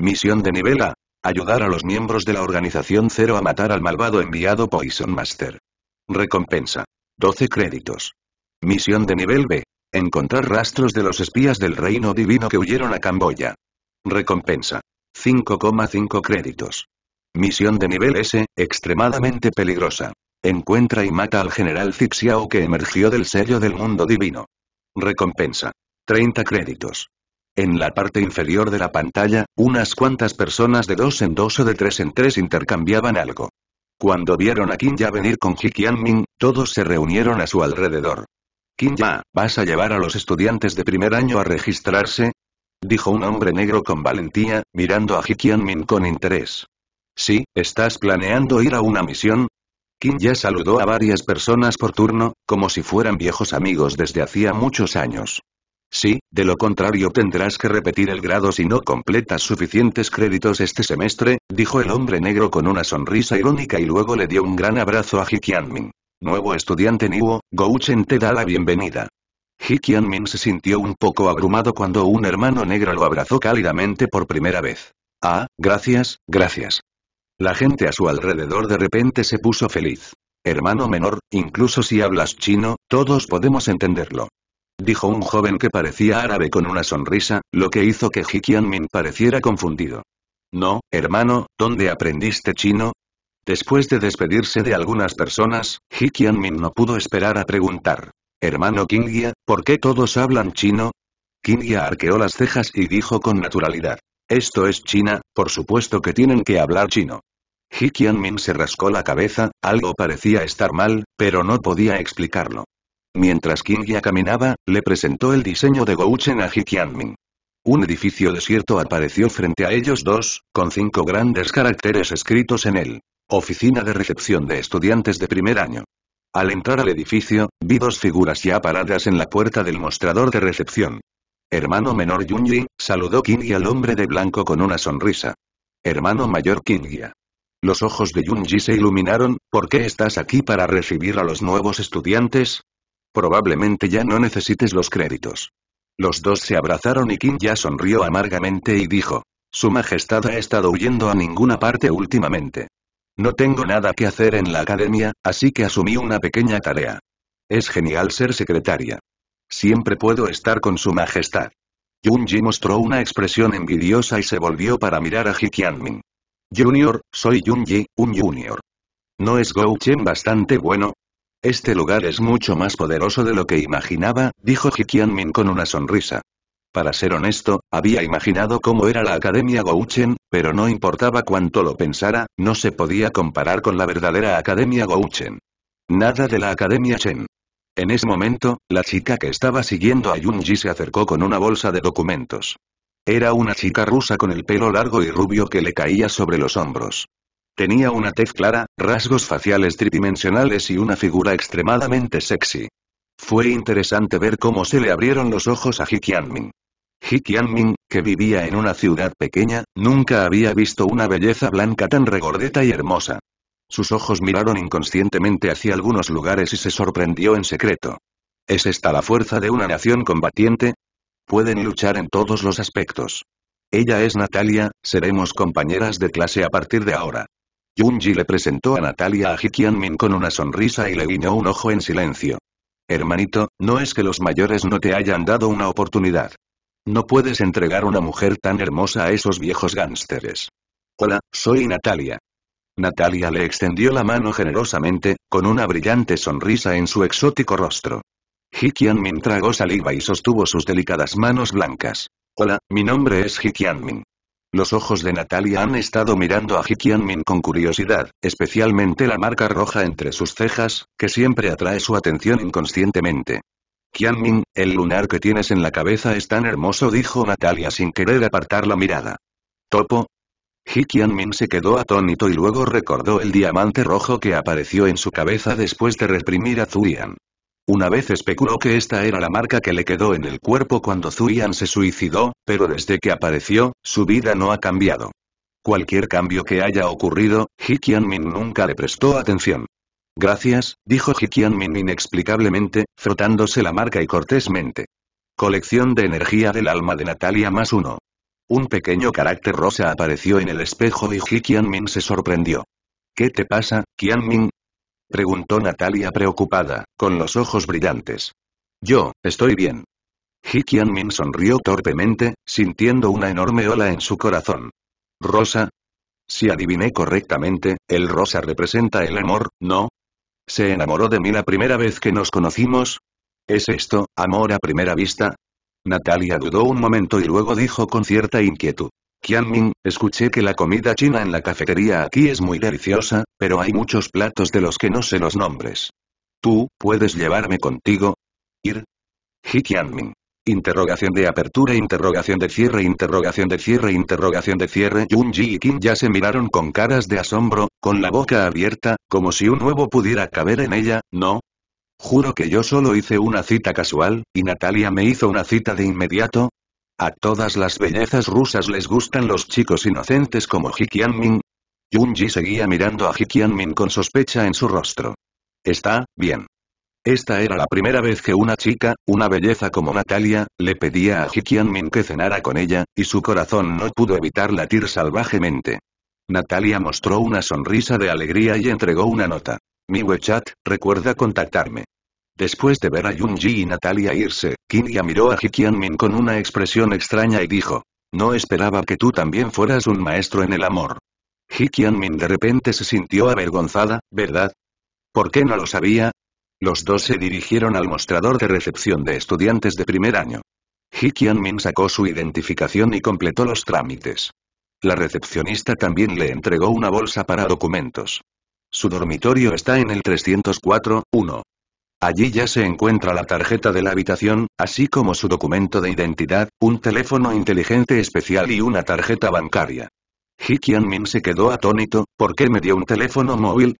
Misión de nivel A. Ayudar a los miembros de la organización Cero a matar al malvado enviado Poison Master. Recompensa. 12 créditos. Misión de nivel B. Encontrar rastros de los espías del reino divino que huyeron a Camboya. Recompensa. 5,5 créditos. Misión de nivel S, extremadamente peligrosa. Encuentra y mata al general Fixiao que emergió del sello del mundo divino. Recompensa. 30 créditos. En la parte inferior de la pantalla, unas cuantas personas de dos en dos o de tres en tres intercambiaban algo. Cuando vieron a Qin ya venir con Ji Qianming, todos se reunieron a su alrededor. Kinja, ¿vas a llevar a los estudiantes de primer año a registrarse? Dijo un hombre negro con valentía, mirando a Hikian Min con interés. Sí, ¿estás planeando ir a una misión? ya saludó a varias personas por turno, como si fueran viejos amigos desde hacía muchos años. Sí, de lo contrario tendrás que repetir el grado si no completas suficientes créditos este semestre, dijo el hombre negro con una sonrisa irónica y luego le dio un gran abrazo a Hikianmin. Nuevo estudiante Niwo, Gouchen te da la bienvenida. Ji Qianmin se sintió un poco abrumado cuando un hermano negro lo abrazó cálidamente por primera vez. Ah, gracias, gracias. La gente a su alrededor de repente se puso feliz. Hermano menor, incluso si hablas chino, todos podemos entenderlo. Dijo un joven que parecía árabe con una sonrisa, lo que hizo que Ji Qianmin pareciera confundido. No, hermano, ¿dónde aprendiste chino? Después de despedirse de algunas personas, Ji Qianmin no pudo esperar a preguntar. Hermano Kingia, ¿por qué todos hablan chino? Qingya arqueó las cejas y dijo con naturalidad. Esto es China, por supuesto que tienen que hablar chino. Ji Qianmin se rascó la cabeza, algo parecía estar mal, pero no podía explicarlo. Mientras Kingia caminaba, le presentó el diseño de Gouchen a Ji Qianmin. Un edificio desierto apareció frente a ellos dos, con cinco grandes caracteres escritos en él. Oficina de recepción de estudiantes de primer año. Al entrar al edificio, vi dos figuras ya paradas en la puerta del mostrador de recepción. Hermano menor Yunji, saludó y al hombre de blanco con una sonrisa. Hermano mayor ya. Los ojos de Yunji se iluminaron, ¿por qué estás aquí para recibir a los nuevos estudiantes? Probablemente ya no necesites los créditos. Los dos se abrazaron y Kim ya sonrió amargamente y dijo, Su Majestad ha estado huyendo a ninguna parte últimamente. No tengo nada que hacer en la academia, así que asumí una pequeña tarea. Es genial ser secretaria. Siempre puedo estar con su majestad. Junji mostró una expresión envidiosa y se volvió para mirar a Hikianmin. Junior, soy Junji, un junior. ¿No es Chen bastante bueno? Este lugar es mucho más poderoso de lo que imaginaba, dijo Hikianmin con una sonrisa. Para ser honesto, había imaginado cómo era la Academia Gouchen, pero no importaba cuánto lo pensara, no se podía comparar con la verdadera Academia Gouchen. Nada de la Academia Chen. En ese momento, la chica que estaba siguiendo a Yunji se acercó con una bolsa de documentos. Era una chica rusa con el pelo largo y rubio que le caía sobre los hombros. Tenía una tez clara, rasgos faciales tridimensionales y una figura extremadamente sexy. Fue interesante ver cómo se le abrieron los ojos a Hikianmin. Ji Qianmin, que vivía en una ciudad pequeña, nunca había visto una belleza blanca tan regordeta y hermosa. Sus ojos miraron inconscientemente hacia algunos lugares y se sorprendió en secreto. ¿Es esta la fuerza de una nación combatiente? Pueden luchar en todos los aspectos. Ella es Natalia, seremos compañeras de clase a partir de ahora. Yunji le presentó a Natalia a Qianmin con una sonrisa y le guiñó un ojo en silencio. Hermanito, no es que los mayores no te hayan dado una oportunidad. No puedes entregar una mujer tan hermosa a esos viejos gánsteres. Hola, soy Natalia. Natalia le extendió la mano generosamente, con una brillante sonrisa en su exótico rostro. Hikianmin tragó saliva y sostuvo sus delicadas manos blancas. Hola, mi nombre es Hikianmin. Los ojos de Natalia han estado mirando a Hikianmin con curiosidad, especialmente la marca roja entre sus cejas, que siempre atrae su atención inconscientemente. Qianmin, el lunar que tienes en la cabeza es tan hermoso dijo Natalia sin querer apartar la mirada. ¿Topo? Ji Qianmin se quedó atónito y luego recordó el diamante rojo que apareció en su cabeza después de reprimir a Zuyan. Una vez especuló que esta era la marca que le quedó en el cuerpo cuando Zuyan se suicidó, pero desde que apareció, su vida no ha cambiado. Cualquier cambio que haya ocurrido, Ji Qianmin nunca le prestó atención. Gracias, dijo Ji Min inexplicablemente, frotándose la marca y cortésmente. Colección de energía del alma de Natalia más uno. Un pequeño carácter rosa apareció en el espejo y Ji Min se sorprendió. ¿Qué te pasa, Qianmin? Min? Preguntó Natalia preocupada, con los ojos brillantes. Yo, estoy bien. Ji Min sonrió torpemente, sintiendo una enorme ola en su corazón. ¿Rosa? Si adiviné correctamente, el rosa representa el amor, ¿no? ¿Se enamoró de mí la primera vez que nos conocimos? ¿Es esto, amor a primera vista? Natalia dudó un momento y luego dijo con cierta inquietud. «Qianming, escuché que la comida china en la cafetería aquí es muy deliciosa, pero hay muchos platos de los que no sé los nombres. ¿Tú, puedes llevarme contigo? ¿Ir? Ji Qianming». Interrogación de apertura, interrogación de cierre, interrogación de cierre, interrogación de cierre. Yunji y Kim ya se miraron con caras de asombro, con la boca abierta, como si un huevo pudiera caber en ella, ¿no? Juro que yo solo hice una cita casual, y Natalia me hizo una cita de inmediato. A todas las bellezas rusas les gustan los chicos inocentes como Hikianmin. Yunji seguía mirando a min con sospecha en su rostro. Está, bien. Esta era la primera vez que una chica, una belleza como Natalia, le pedía a Ji Min que cenara con ella, y su corazón no pudo evitar latir salvajemente. Natalia mostró una sonrisa de alegría y entregó una nota. Mi WeChat, recuerda contactarme. Después de ver a Yunji y Natalia irse, Kinya miró a Ji Min con una expresión extraña y dijo. No esperaba que tú también fueras un maestro en el amor. Ji Min de repente se sintió avergonzada, ¿verdad? ¿Por qué no lo sabía? Los dos se dirigieron al mostrador de recepción de estudiantes de primer año. Ji Min sacó su identificación y completó los trámites. La recepcionista también le entregó una bolsa para documentos. Su dormitorio está en el 304-1. Allí ya se encuentra la tarjeta de la habitación, así como su documento de identidad, un teléfono inteligente especial y una tarjeta bancaria. Ji Min se quedó atónito, ¿por qué me dio un teléfono móvil?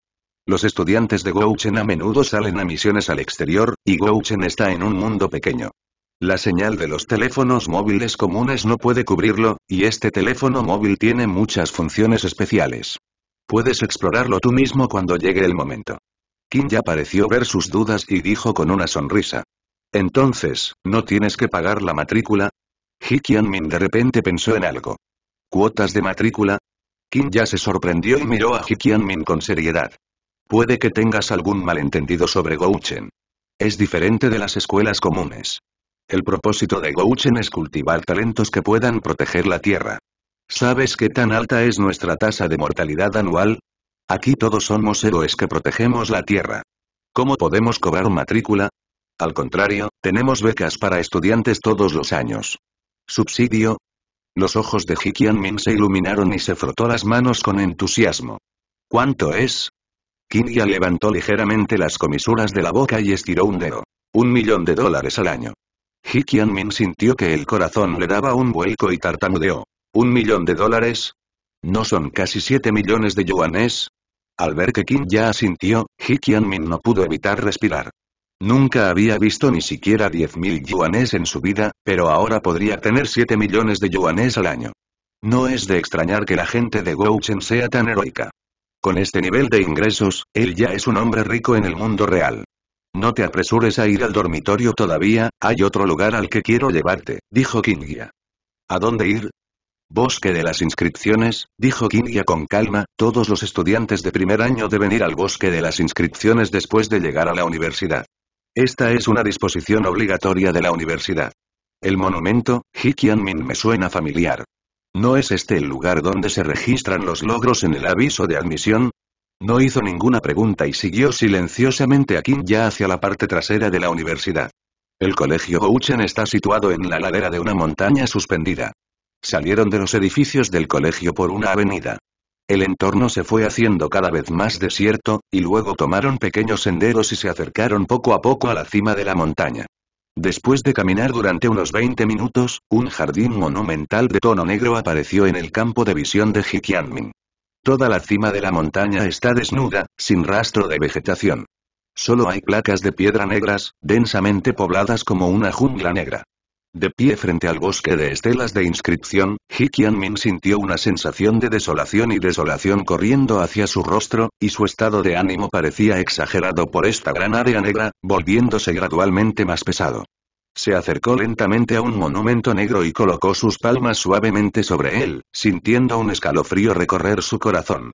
Los estudiantes de Gouchen a menudo salen a misiones al exterior, y Gouchen está en un mundo pequeño. La señal de los teléfonos móviles comunes no puede cubrirlo, y este teléfono móvil tiene muchas funciones especiales. Puedes explorarlo tú mismo cuando llegue el momento. Kim ya pareció ver sus dudas y dijo con una sonrisa. Entonces, ¿no tienes que pagar la matrícula? Ji Min de repente pensó en algo. ¿Cuotas de matrícula? Kim ya se sorprendió y miró a Ji Min con seriedad. Puede que tengas algún malentendido sobre Gouchen. Es diferente de las escuelas comunes. El propósito de Gouchen es cultivar talentos que puedan proteger la Tierra. ¿Sabes qué tan alta es nuestra tasa de mortalidad anual? Aquí todos somos héroes que protegemos la Tierra. ¿Cómo podemos cobrar matrícula? Al contrario, tenemos becas para estudiantes todos los años. ¿Subsidio? Los ojos de Hikian Min se iluminaron y se frotó las manos con entusiasmo. ¿Cuánto es? ya levantó ligeramente las comisuras de la boca y estiró un dedo. Un millón de dólares al año. Ji Min sintió que el corazón le daba un vuelco y tartamudeó. ¿Un millón de dólares? ¿No son casi 7 millones de yuanes? Al ver que Kim ya asintió, Ji Min no pudo evitar respirar. Nunca había visto ni siquiera 10.000 yuanes en su vida, pero ahora podría tener 7 millones de yuanes al año. No es de extrañar que la gente de Gouchen sea tan heroica. Con este nivel de ingresos, él ya es un hombre rico en el mundo real. No te apresures a ir al dormitorio todavía, hay otro lugar al que quiero llevarte, dijo Kingia. ¿A dónde ir? Bosque de las inscripciones, dijo Kingia con calma, todos los estudiantes de primer año deben ir al bosque de las inscripciones después de llegar a la universidad. Esta es una disposición obligatoria de la universidad. El monumento, Hikian Min me suena familiar. ¿No es este el lugar donde se registran los logros en el aviso de admisión? No hizo ninguna pregunta y siguió silenciosamente a ya hacia la parte trasera de la universidad. El colegio Gouchen está situado en la ladera de una montaña suspendida. Salieron de los edificios del colegio por una avenida. El entorno se fue haciendo cada vez más desierto, y luego tomaron pequeños senderos y se acercaron poco a poco a la cima de la montaña. Después de caminar durante unos 20 minutos, un jardín monumental de tono negro apareció en el campo de visión de Hikianmin. Toda la cima de la montaña está desnuda, sin rastro de vegetación. Solo hay placas de piedra negras, densamente pobladas como una jungla negra. De pie frente al bosque de estelas de inscripción, Hikian Min sintió una sensación de desolación y desolación corriendo hacia su rostro, y su estado de ánimo parecía exagerado por esta gran área negra, volviéndose gradualmente más pesado. Se acercó lentamente a un monumento negro y colocó sus palmas suavemente sobre él, sintiendo un escalofrío recorrer su corazón.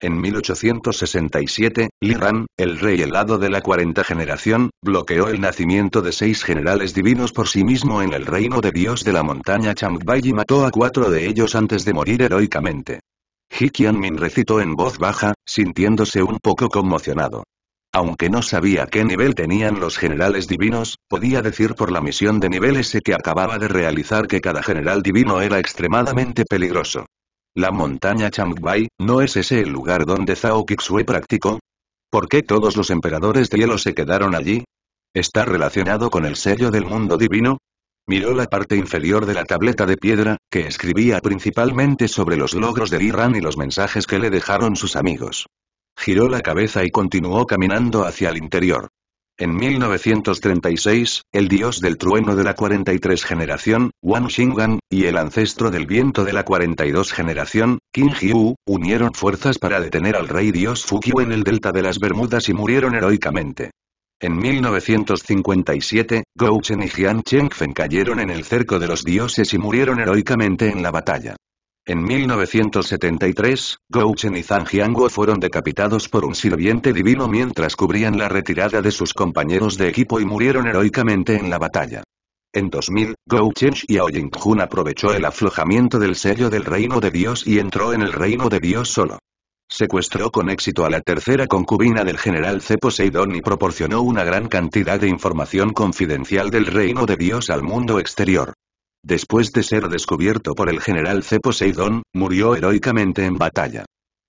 En 1867, Li Ran, el rey helado de la cuarenta generación, bloqueó el nacimiento de seis generales divinos por sí mismo en el reino de Dios de la montaña Changbai y mató a cuatro de ellos antes de morir heroicamente. Ji Qianmin recitó en voz baja, sintiéndose un poco conmocionado. Aunque no sabía qué nivel tenían los generales divinos, podía decir por la misión de nivel ese que acababa de realizar que cada general divino era extremadamente peligroso. La montaña Changbai, ¿no es ese el lugar donde Zhao Kixue practicó? ¿Por qué todos los emperadores de hielo se quedaron allí? ¿Está relacionado con el sello del mundo divino? Miró la parte inferior de la tableta de piedra, que escribía principalmente sobre los logros de Ran y los mensajes que le dejaron sus amigos. Giró la cabeza y continuó caminando hacia el interior. En 1936, el dios del trueno de la 43 generación, Wang Xingan, y el ancestro del viento de la 42 generación, Qin Jiu, unieron fuerzas para detener al rey dios Fuqiu en el delta de las Bermudas y murieron heroicamente. En 1957, Gou y Jian Chengfen cayeron en el cerco de los dioses y murieron heroicamente en la batalla. En 1973, Gouchen y Zhang fueron decapitados por un sirviente divino mientras cubrían la retirada de sus compañeros de equipo y murieron heroicamente en la batalla. En 2000, Gouchen Xiao Jingjun aprovechó el aflojamiento del sello del reino de Dios y entró en el reino de Dios solo. Secuestró con éxito a la tercera concubina del general C. Poseidón y proporcionó una gran cantidad de información confidencial del reino de Dios al mundo exterior. Después de ser descubierto por el general C. murió heroicamente en batalla.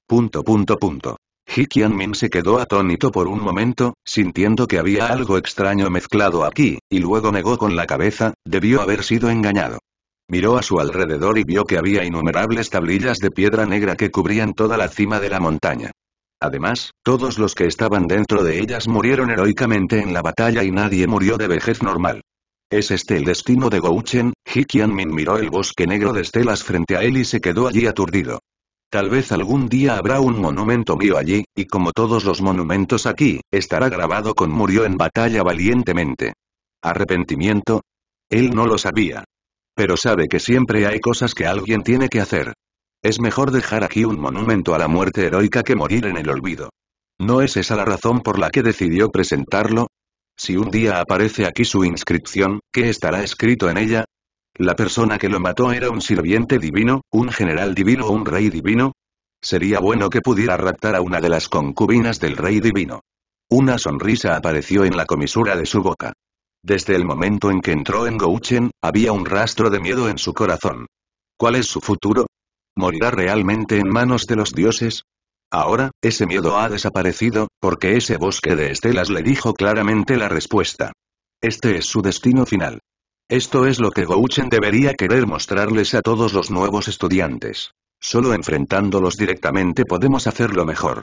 Punto punto punto. Ji Min se quedó atónito por un momento, sintiendo que había algo extraño mezclado aquí, y luego negó con la cabeza, debió haber sido engañado. Miró a su alrededor y vio que había innumerables tablillas de piedra negra que cubrían toda la cima de la montaña. Además, todos los que estaban dentro de ellas murieron heroicamente en la batalla y nadie murió de vejez normal. ¿Es este el destino de Gouchen? Ji Min miró el bosque negro de estelas frente a él y se quedó allí aturdido. Tal vez algún día habrá un monumento mío allí, y como todos los monumentos aquí, estará grabado con murió en batalla valientemente. ¿Arrepentimiento? Él no lo sabía. Pero sabe que siempre hay cosas que alguien tiene que hacer. Es mejor dejar aquí un monumento a la muerte heroica que morir en el olvido. ¿No es esa la razón por la que decidió presentarlo? Si un día aparece aquí su inscripción, ¿qué estará escrito en ella? ¿La persona que lo mató era un sirviente divino, un general divino o un rey divino? Sería bueno que pudiera raptar a una de las concubinas del rey divino. Una sonrisa apareció en la comisura de su boca. Desde el momento en que entró en Gouchen, había un rastro de miedo en su corazón. ¿Cuál es su futuro? ¿Morirá realmente en manos de los dioses? Ahora, ese miedo ha desaparecido, porque ese bosque de estelas le dijo claramente la respuesta. Este es su destino final. Esto es lo que Gouchen debería querer mostrarles a todos los nuevos estudiantes. Solo enfrentándolos directamente podemos hacerlo mejor.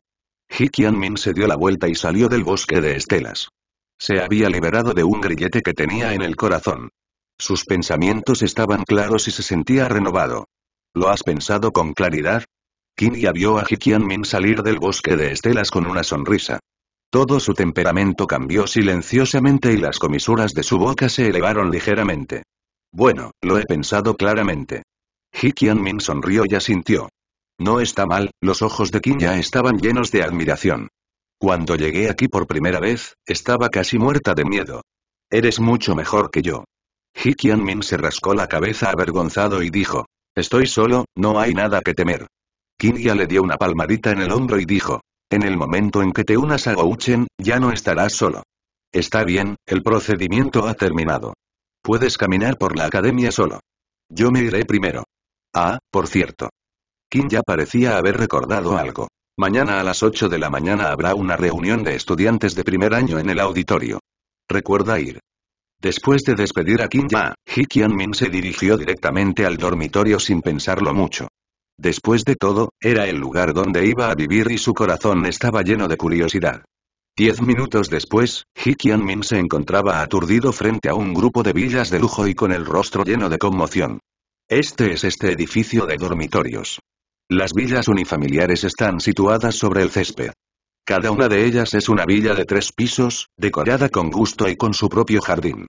Ji Min se dio la vuelta y salió del bosque de estelas. Se había liberado de un grillete que tenía en el corazón. Sus pensamientos estaban claros y se sentía renovado. ¿Lo has pensado con claridad? Kinya vio a Min salir del bosque de estelas con una sonrisa. Todo su temperamento cambió silenciosamente y las comisuras de su boca se elevaron ligeramente. Bueno, lo he pensado claramente. Min sonrió y asintió. No está mal, los ojos de ya estaban llenos de admiración. Cuando llegué aquí por primera vez, estaba casi muerta de miedo. Eres mucho mejor que yo. Min se rascó la cabeza avergonzado y dijo. Estoy solo, no hay nada que temer. Kinya le dio una palmadita en el hombro y dijo. En el momento en que te unas a Gouchen, ya no estarás solo. Está bien, el procedimiento ha terminado. Puedes caminar por la academia solo. Yo me iré primero. Ah, por cierto. Kim ya parecía haber recordado algo. Mañana a las 8 de la mañana habrá una reunión de estudiantes de primer año en el auditorio. Recuerda ir. Después de despedir a Kim Ya, Qianmin Min se dirigió directamente al dormitorio sin pensarlo mucho. Después de todo, era el lugar donde iba a vivir y su corazón estaba lleno de curiosidad. Diez minutos después, Ji Min se encontraba aturdido frente a un grupo de villas de lujo y con el rostro lleno de conmoción. Este es este edificio de dormitorios. Las villas unifamiliares están situadas sobre el césped. Cada una de ellas es una villa de tres pisos, decorada con gusto y con su propio jardín.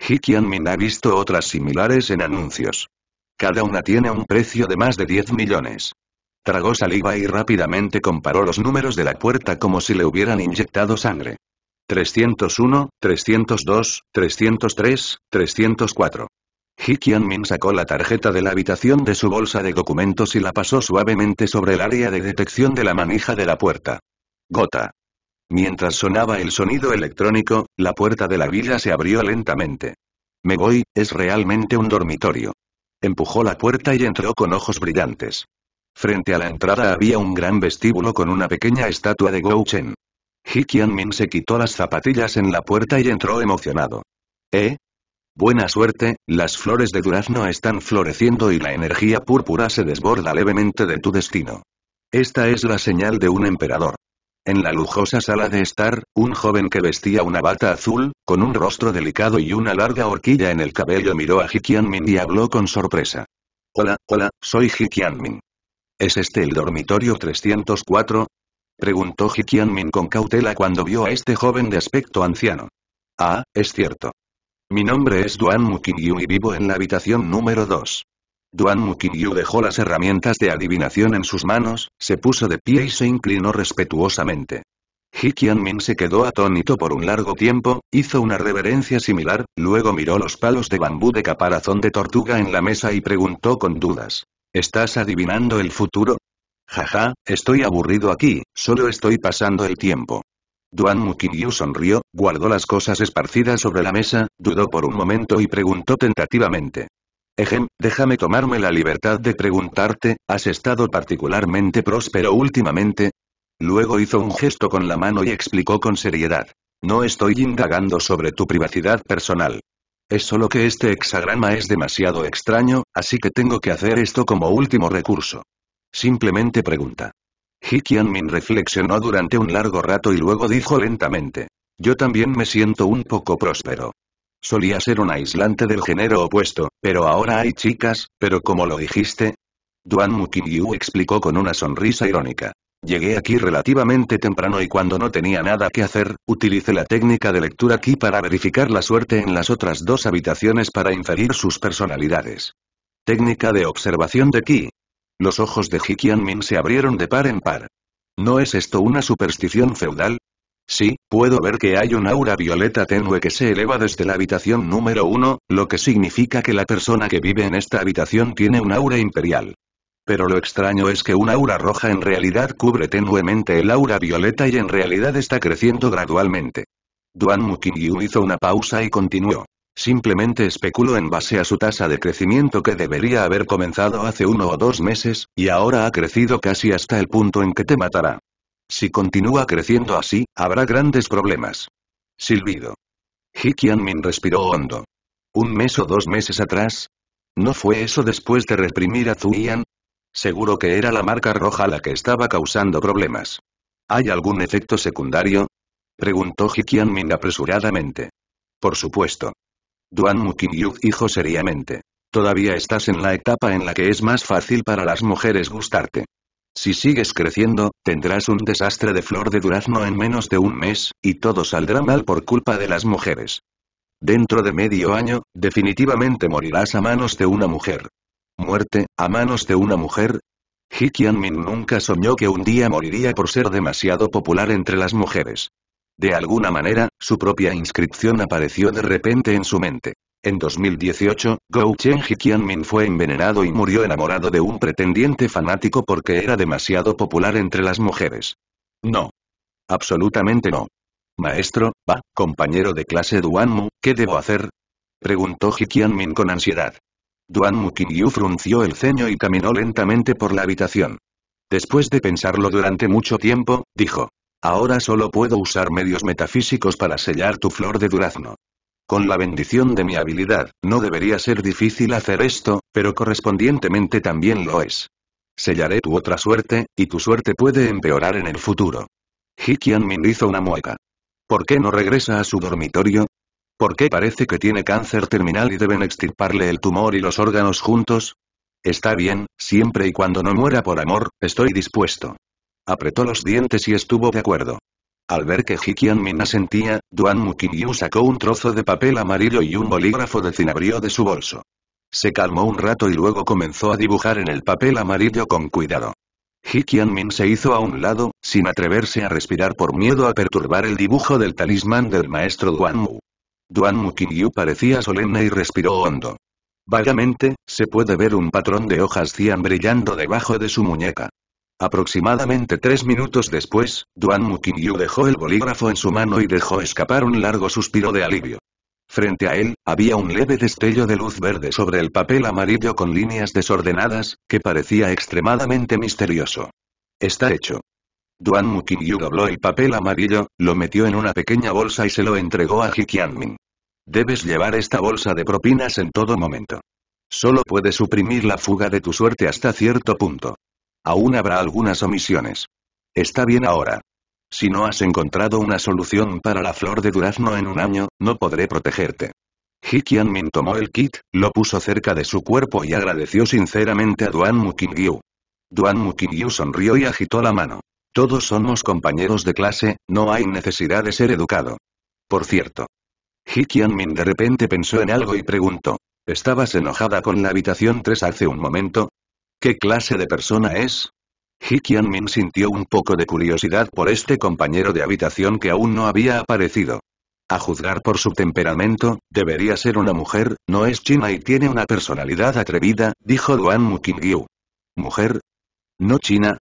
Ji Min ha visto otras similares en anuncios. Cada una tiene un precio de más de 10 millones. Tragó saliva y rápidamente comparó los números de la puerta como si le hubieran inyectado sangre. 301, 302, 303, 304. Ji Min sacó la tarjeta de la habitación de su bolsa de documentos y la pasó suavemente sobre el área de detección de la manija de la puerta. Gota. Mientras sonaba el sonido electrónico, la puerta de la villa se abrió lentamente. Me voy, es realmente un dormitorio empujó la puerta y entró con ojos brillantes. Frente a la entrada había un gran vestíbulo con una pequeña estatua de Gou Chen. Ji Qianmin se quitó las zapatillas en la puerta y entró emocionado. ¿Eh? Buena suerte, las flores de durazno están floreciendo y la energía púrpura se desborda levemente de tu destino. Esta es la señal de un emperador. En la lujosa sala de estar, un joven que vestía una bata azul, con un rostro delicado y una larga horquilla en el cabello miró a Qianmin y habló con sorpresa. Hola, hola, soy Qianmin. ¿Es este el dormitorio 304? Preguntó Qianmin con cautela cuando vio a este joven de aspecto anciano. Ah, es cierto. Mi nombre es Duan Mukingyu y vivo en la habitación número 2. Duan Mukiyu dejó las herramientas de adivinación en sus manos, se puso de pie y se inclinó respetuosamente. Ji Min se quedó atónito por un largo tiempo, hizo una reverencia similar, luego miró los palos de bambú de caparazón de tortuga en la mesa y preguntó con dudas. ¿Estás adivinando el futuro? Jaja, estoy aburrido aquí, solo estoy pasando el tiempo. Duan Mukiryu sonrió, guardó las cosas esparcidas sobre la mesa, dudó por un momento y preguntó tentativamente. Ejem, déjame tomarme la libertad de preguntarte, ¿has estado particularmente próspero últimamente? Luego hizo un gesto con la mano y explicó con seriedad. No estoy indagando sobre tu privacidad personal. Es solo que este hexagrama es demasiado extraño, así que tengo que hacer esto como último recurso. Simplemente pregunta. Ji Min reflexionó durante un largo rato y luego dijo lentamente. Yo también me siento un poco próspero. Solía ser un aislante del género opuesto, pero ahora hay chicas, pero como lo dijiste. Duan Yu explicó con una sonrisa irónica. Llegué aquí relativamente temprano y cuando no tenía nada que hacer, utilicé la técnica de lectura aquí para verificar la suerte en las otras dos habitaciones para inferir sus personalidades. Técnica de observación de Ki. Los ojos de Ji Min se abrieron de par en par. ¿No es esto una superstición feudal? Sí, puedo ver que hay un aura violeta tenue que se eleva desde la habitación número uno, lo que significa que la persona que vive en esta habitación tiene un aura imperial. Pero lo extraño es que un aura roja en realidad cubre tenuemente el aura violeta y en realidad está creciendo gradualmente. Duan Yu hizo una pausa y continuó. Simplemente especulo en base a su tasa de crecimiento que debería haber comenzado hace uno o dos meses, y ahora ha crecido casi hasta el punto en que te matará. Si continúa creciendo así, habrá grandes problemas. Silbido. Ji Min respiró hondo. ¿Un mes o dos meses atrás? ¿No fue eso después de reprimir a Yan. Seguro que era la marca roja la que estaba causando problemas. ¿Hay algún efecto secundario? Preguntó Ji Qianmin apresuradamente. Por supuesto. Duan yu dijo seriamente. Todavía estás en la etapa en la que es más fácil para las mujeres gustarte. Si sigues creciendo, tendrás un desastre de flor de durazno en menos de un mes, y todo saldrá mal por culpa de las mujeres. Dentro de medio año, definitivamente morirás a manos de una mujer. ¿Muerte, a manos de una mujer? Ji nunca soñó que un día moriría por ser demasiado popular entre las mujeres. De alguna manera, su propia inscripción apareció de repente en su mente. En 2018, Gou Ji Qianmin fue envenenado y murió enamorado de un pretendiente fanático porque era demasiado popular entre las mujeres. No. Absolutamente no. Maestro, va, compañero de clase Duanmu, ¿qué debo hacer? Preguntó Qianmin con ansiedad. Duanmu Qingyu frunció el ceño y caminó lentamente por la habitación. Después de pensarlo durante mucho tiempo, dijo. Ahora solo puedo usar medios metafísicos para sellar tu flor de durazno. Con la bendición de mi habilidad, no debería ser difícil hacer esto, pero correspondientemente también lo es. Sellaré tu otra suerte, y tu suerte puede empeorar en el futuro. Hikian Min hizo una mueca. ¿Por qué no regresa a su dormitorio? ¿Por qué parece que tiene cáncer terminal y deben extirparle el tumor y los órganos juntos? Está bien, siempre y cuando no muera por amor, estoy dispuesto. Apretó los dientes y estuvo de acuerdo. Al ver que Hikianmin asentía, Duan Qingyu sacó un trozo de papel amarillo y un bolígrafo de cinabrio de su bolso. Se calmó un rato y luego comenzó a dibujar en el papel amarillo con cuidado. Hikianmin se hizo a un lado, sin atreverse a respirar por miedo a perturbar el dibujo del talismán del maestro Duan Mu. Duan parecía solemne y respiró hondo. Vagamente, se puede ver un patrón de hojas cian brillando debajo de su muñeca. Aproximadamente tres minutos después, Duan Mukinyu dejó el bolígrafo en su mano y dejó escapar un largo suspiro de alivio. Frente a él, había un leve destello de luz verde sobre el papel amarillo con líneas desordenadas, que parecía extremadamente misterioso. Está hecho. Duan Mukinyu dobló el papel amarillo, lo metió en una pequeña bolsa y se lo entregó a Qianmin. Debes llevar esta bolsa de propinas en todo momento. Solo puedes suprimir la fuga de tu suerte hasta cierto punto. Aún habrá algunas omisiones. Está bien ahora. Si no has encontrado una solución para la flor de durazno en un año, no podré protegerte. Ji Min tomó el kit, lo puso cerca de su cuerpo y agradeció sinceramente a Duan Mukingyu. Duan Mukingyu sonrió y agitó la mano. Todos somos compañeros de clase, no hay necesidad de ser educado. Por cierto. Ji Min de repente pensó en algo y preguntó. ¿Estabas enojada con la habitación 3 hace un momento? ¿Qué clase de persona es? Ji Qianmin sintió un poco de curiosidad por este compañero de habitación que aún no había aparecido. A juzgar por su temperamento, debería ser una mujer, no es china y tiene una personalidad atrevida, dijo Duan Mukingyu. ¿Mujer? ¿No china?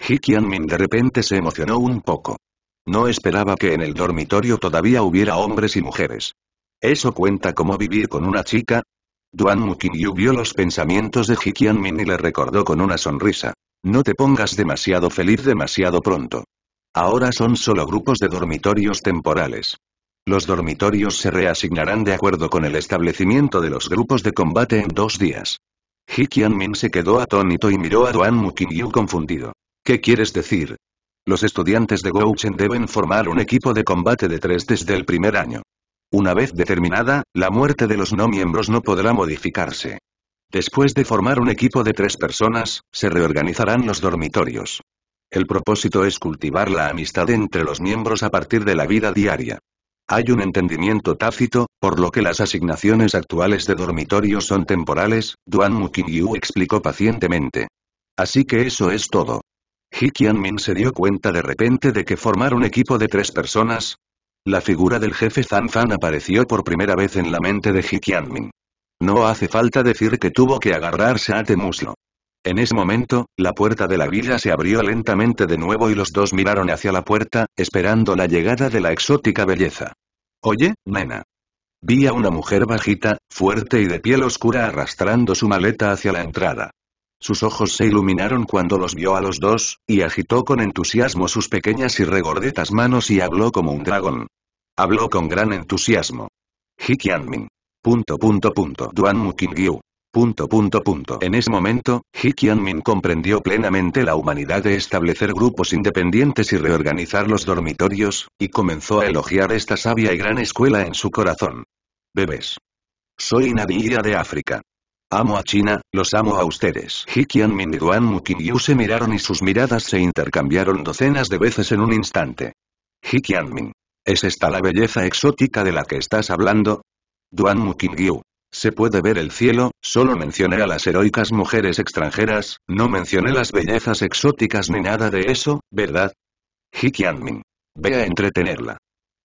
Ji Qianmin de repente se emocionó un poco. No esperaba que en el dormitorio todavía hubiera hombres y mujeres. ¿Eso cuenta como vivir con una chica? Duan Mukiryu vio los pensamientos de Min y le recordó con una sonrisa. No te pongas demasiado feliz demasiado pronto. Ahora son solo grupos de dormitorios temporales. Los dormitorios se reasignarán de acuerdo con el establecimiento de los grupos de combate en dos días. Min se quedó atónito y miró a Duan Mukiryu confundido. ¿Qué quieres decir? Los estudiantes de Gouchen deben formar un equipo de combate de tres desde el primer año. Una vez determinada, la muerte de los no miembros no podrá modificarse. Después de formar un equipo de tres personas, se reorganizarán los dormitorios. El propósito es cultivar la amistad entre los miembros a partir de la vida diaria. Hay un entendimiento tácito, por lo que las asignaciones actuales de dormitorios son temporales, Duan Mukingyu explicó pacientemente. Así que eso es todo. Ji Qianmin se dio cuenta de repente de que formar un equipo de tres personas, la figura del jefe Zan Fan apareció por primera vez en la mente de Ji No hace falta decir que tuvo que agarrarse a Temuslo. En ese momento, la puerta de la villa se abrió lentamente de nuevo y los dos miraron hacia la puerta, esperando la llegada de la exótica belleza. Oye, nena. Vi a una mujer bajita, fuerte y de piel oscura arrastrando su maleta hacia la entrada. Sus ojos se iluminaron cuando los vio a los dos, y agitó con entusiasmo sus pequeñas y regordetas manos y habló como un dragón. Habló con gran entusiasmo. Ji Punto punto punto Duan Punto punto punto. En ese momento, Ji Qianmin comprendió plenamente la humanidad de establecer grupos independientes y reorganizar los dormitorios, y comenzó a elogiar esta sabia y gran escuela en su corazón. Bebes. Soy Nadia de África. Amo a China, los amo a ustedes. Ji Qianmin y Duan Mukingyu se miraron y sus miradas se intercambiaron docenas de veces en un instante. Ji Qianmin. ¿Es esta la belleza exótica de la que estás hablando? Duan Mukingyu. Se puede ver el cielo, solo mencioné a las heroicas mujeres extranjeras, no mencioné las bellezas exóticas ni nada de eso, ¿verdad? Hikianmin. Ve a entretenerla.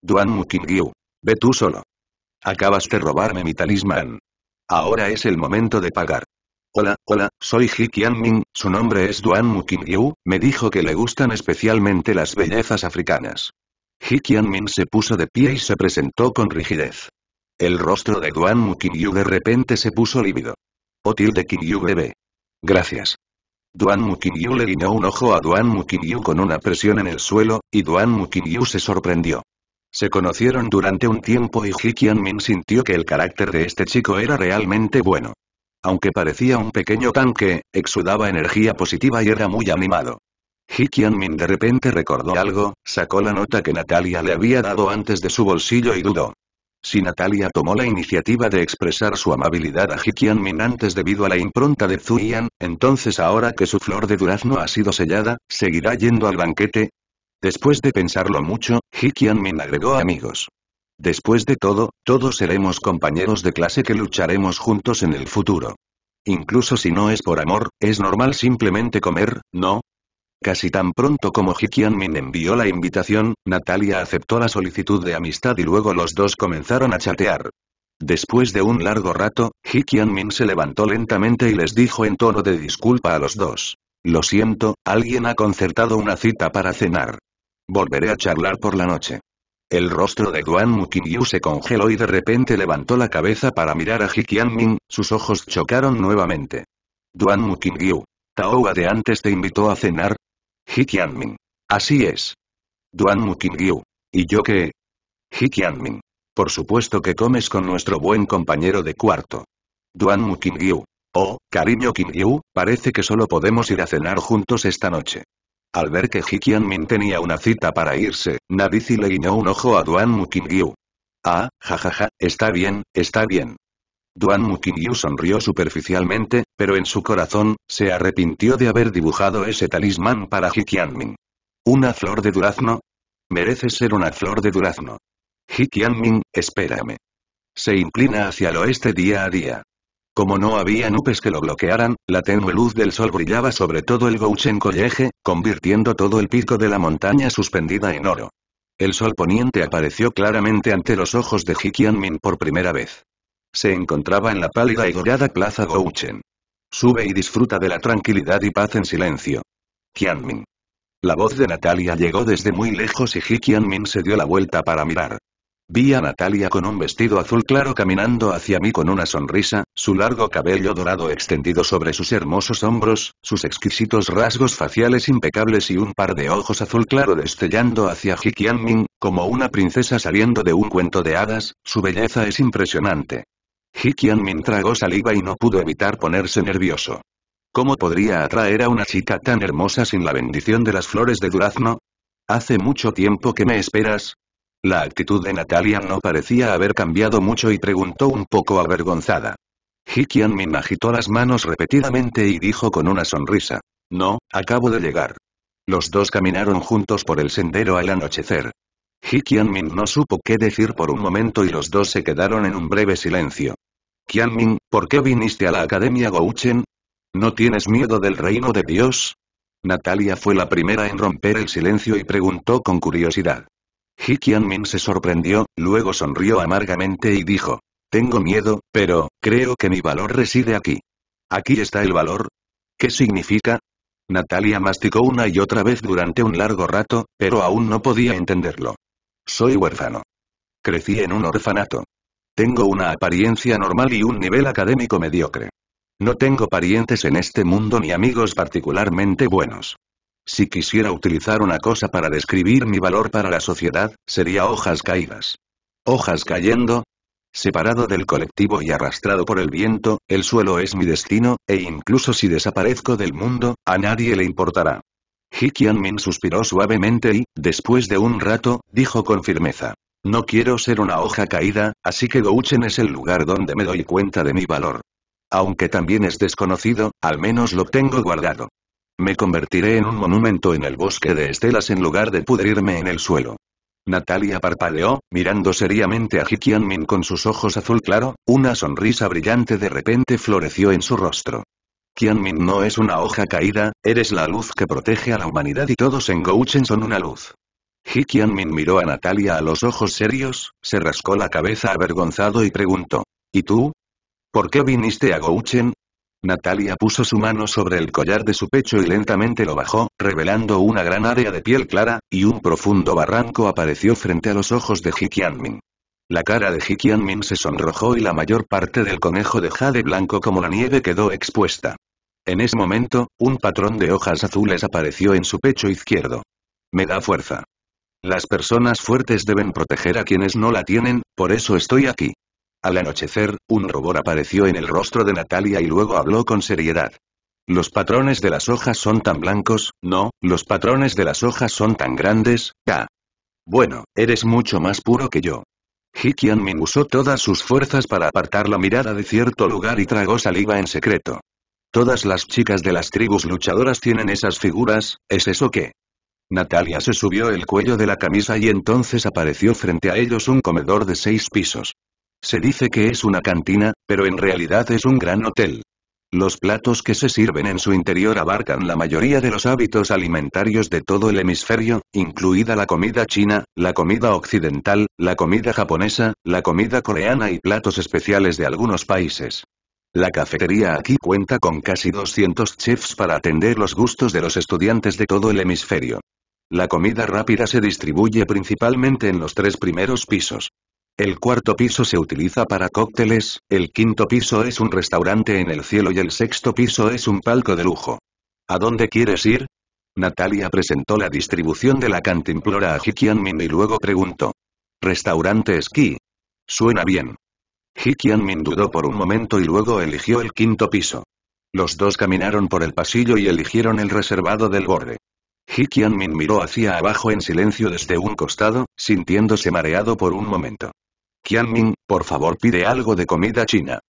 Duan Mukingyu. Ve tú solo. Acabas de robarme mi talismán. Ahora es el momento de pagar. Hola, hola, soy Ji Qianmin. su nombre es Duan Mukingyu, me dijo que le gustan especialmente las bellezas africanas. Ji Qianmin se puso de pie y se presentó con rigidez. El rostro de Duan Qingyu de repente se puso lívido. Otil de Qingyu bebé. Gracias. Duan Mukinyu le guiñó un ojo a Duan Mukinyu con una presión en el suelo, y Duan Mukinyu se sorprendió. Se conocieron durante un tiempo y Ji Qianmin sintió que el carácter de este chico era realmente bueno. Aunque parecía un pequeño tanque, exudaba energía positiva y era muy animado. Ji Qianmin de repente recordó algo, sacó la nota que Natalia le había dado antes de su bolsillo y dudó. Si Natalia tomó la iniciativa de expresar su amabilidad a Ji Qianmin antes debido a la impronta de Yan, entonces ahora que su flor de durazno ha sido sellada, ¿seguirá yendo al banquete? Después de pensarlo mucho, Ji Qianmin agregó amigos. Después de todo, todos seremos compañeros de clase que lucharemos juntos en el futuro. Incluso si no es por amor, es normal simplemente comer, ¿no? Casi tan pronto como Ji Min envió la invitación, Natalia aceptó la solicitud de amistad y luego los dos comenzaron a chatear. Después de un largo rato, Ji Min se levantó lentamente y les dijo en tono de disculpa a los dos. Lo siento, alguien ha concertado una cita para cenar. Volveré a charlar por la noche. El rostro de Duan Mukinyu se congeló y de repente levantó la cabeza para mirar a Ji Min, sus ojos chocaron nuevamente. Duan Muqingyu. Tao de antes te invitó a cenar, Ji Así es. Duan Mukingyu. ¿Y yo qué? Ji Qianmin. Por supuesto que comes con nuestro buen compañero de cuarto. Duan Mukingyu. Oh, cariño Qingyu, parece que solo podemos ir a cenar juntos esta noche. Al ver que Ji tenía una cita para irse, Nadizi le guiñó un ojo a Duan Mukingyu. Ah, jajaja, ja, ja, está bien, está bien. Duan Mukiryu sonrió superficialmente, pero en su corazón, se arrepintió de haber dibujado ese talismán para Qianmin. ¿Una flor de durazno? Merece ser una flor de durazno. Qianmin, espérame. Se inclina hacia el oeste día a día. Como no había nubes que lo bloquearan, la tenue luz del sol brillaba sobre todo el Gouchen College, convirtiendo todo el pico de la montaña suspendida en oro. El sol poniente apareció claramente ante los ojos de Hikianmin por primera vez se encontraba en la pálida y dorada plaza Gouchen. Sube y disfruta de la tranquilidad y paz en silencio. Qianmin. La voz de Natalia llegó desde muy lejos y Ji Qianmin se dio la vuelta para mirar. Vi a Natalia con un vestido azul claro caminando hacia mí con una sonrisa, su largo cabello dorado extendido sobre sus hermosos hombros, sus exquisitos rasgos faciales impecables y un par de ojos azul claro destellando hacia Ji Qianmin, como una princesa saliendo de un cuento de hadas, su belleza es impresionante. Hikian Min tragó saliva y no pudo evitar ponerse nervioso. ¿Cómo podría atraer a una chica tan hermosa sin la bendición de las flores de durazno? ¿Hace mucho tiempo que me esperas? La actitud de Natalia no parecía haber cambiado mucho y preguntó un poco avergonzada. Ji Min agitó las manos repetidamente y dijo con una sonrisa. No, acabo de llegar. Los dos caminaron juntos por el sendero al anochecer. Ji Min no supo qué decir por un momento y los dos se quedaron en un breve silencio. Qianmin, ¿por qué viniste a la Academia Gouchen? ¿No tienes miedo del reino de Dios? Natalia fue la primera en romper el silencio y preguntó con curiosidad. He Qianmin se sorprendió, luego sonrió amargamente y dijo. Tengo miedo, pero, creo que mi valor reside aquí. Aquí está el valor. ¿Qué significa? Natalia masticó una y otra vez durante un largo rato, pero aún no podía entenderlo. Soy huérfano. Crecí en un orfanato. Tengo una apariencia normal y un nivel académico mediocre. No tengo parientes en este mundo ni amigos particularmente buenos. Si quisiera utilizar una cosa para describir mi valor para la sociedad, sería hojas caídas. Hojas cayendo. Separado del colectivo y arrastrado por el viento, el suelo es mi destino, e incluso si desaparezco del mundo, a nadie le importará. Ji suspiró suavemente y, después de un rato, dijo con firmeza. No quiero ser una hoja caída, así que Gouchen es el lugar donde me doy cuenta de mi valor. Aunque también es desconocido, al menos lo tengo guardado. Me convertiré en un monumento en el bosque de estelas en lugar de pudrirme en el suelo. Natalia parpadeó, mirando seriamente a Hikian Min con sus ojos azul claro, una sonrisa brillante de repente floreció en su rostro. Min no es una hoja caída, eres la luz que protege a la humanidad y todos en Gouchen son una luz. Ji Qianmin miró a Natalia a los ojos serios, se rascó la cabeza avergonzado y preguntó. ¿Y tú? ¿Por qué viniste a Gouchen? Natalia puso su mano sobre el collar de su pecho y lentamente lo bajó, revelando una gran área de piel clara, y un profundo barranco apareció frente a los ojos de Ji Qianmin. La cara de Ji Qianmin se sonrojó y la mayor parte del conejo de jade blanco como la nieve quedó expuesta. En ese momento, un patrón de hojas azules apareció en su pecho izquierdo. Me da fuerza. Las personas fuertes deben proteger a quienes no la tienen, por eso estoy aquí. Al anochecer, un rubor apareció en el rostro de Natalia y luego habló con seriedad. Los patrones de las hojas son tan blancos, no, los patrones de las hojas son tan grandes, ya? Bueno, eres mucho más puro que yo. Hikian Min usó todas sus fuerzas para apartar la mirada de cierto lugar y tragó saliva en secreto. Todas las chicas de las tribus luchadoras tienen esas figuras, ¿es eso qué? Natalia se subió el cuello de la camisa y entonces apareció frente a ellos un comedor de seis pisos. Se dice que es una cantina, pero en realidad es un gran hotel. Los platos que se sirven en su interior abarcan la mayoría de los hábitos alimentarios de todo el hemisferio, incluida la comida china, la comida occidental, la comida japonesa, la comida coreana y platos especiales de algunos países. La cafetería aquí cuenta con casi 200 chefs para atender los gustos de los estudiantes de todo el hemisferio. La comida rápida se distribuye principalmente en los tres primeros pisos. El cuarto piso se utiliza para cócteles, el quinto piso es un restaurante en el cielo y el sexto piso es un palco de lujo. ¿A dónde quieres ir? Natalia presentó la distribución de la cantimplora a Ji y luego preguntó. Restaurante esquí. Suena bien. Ji dudó por un momento y luego eligió el quinto piso. Los dos caminaron por el pasillo y eligieron el reservado del borde. Ji Qianmin miró hacia abajo en silencio desde un costado, sintiéndose mareado por un momento. Qianmin, por favor pide algo de comida china.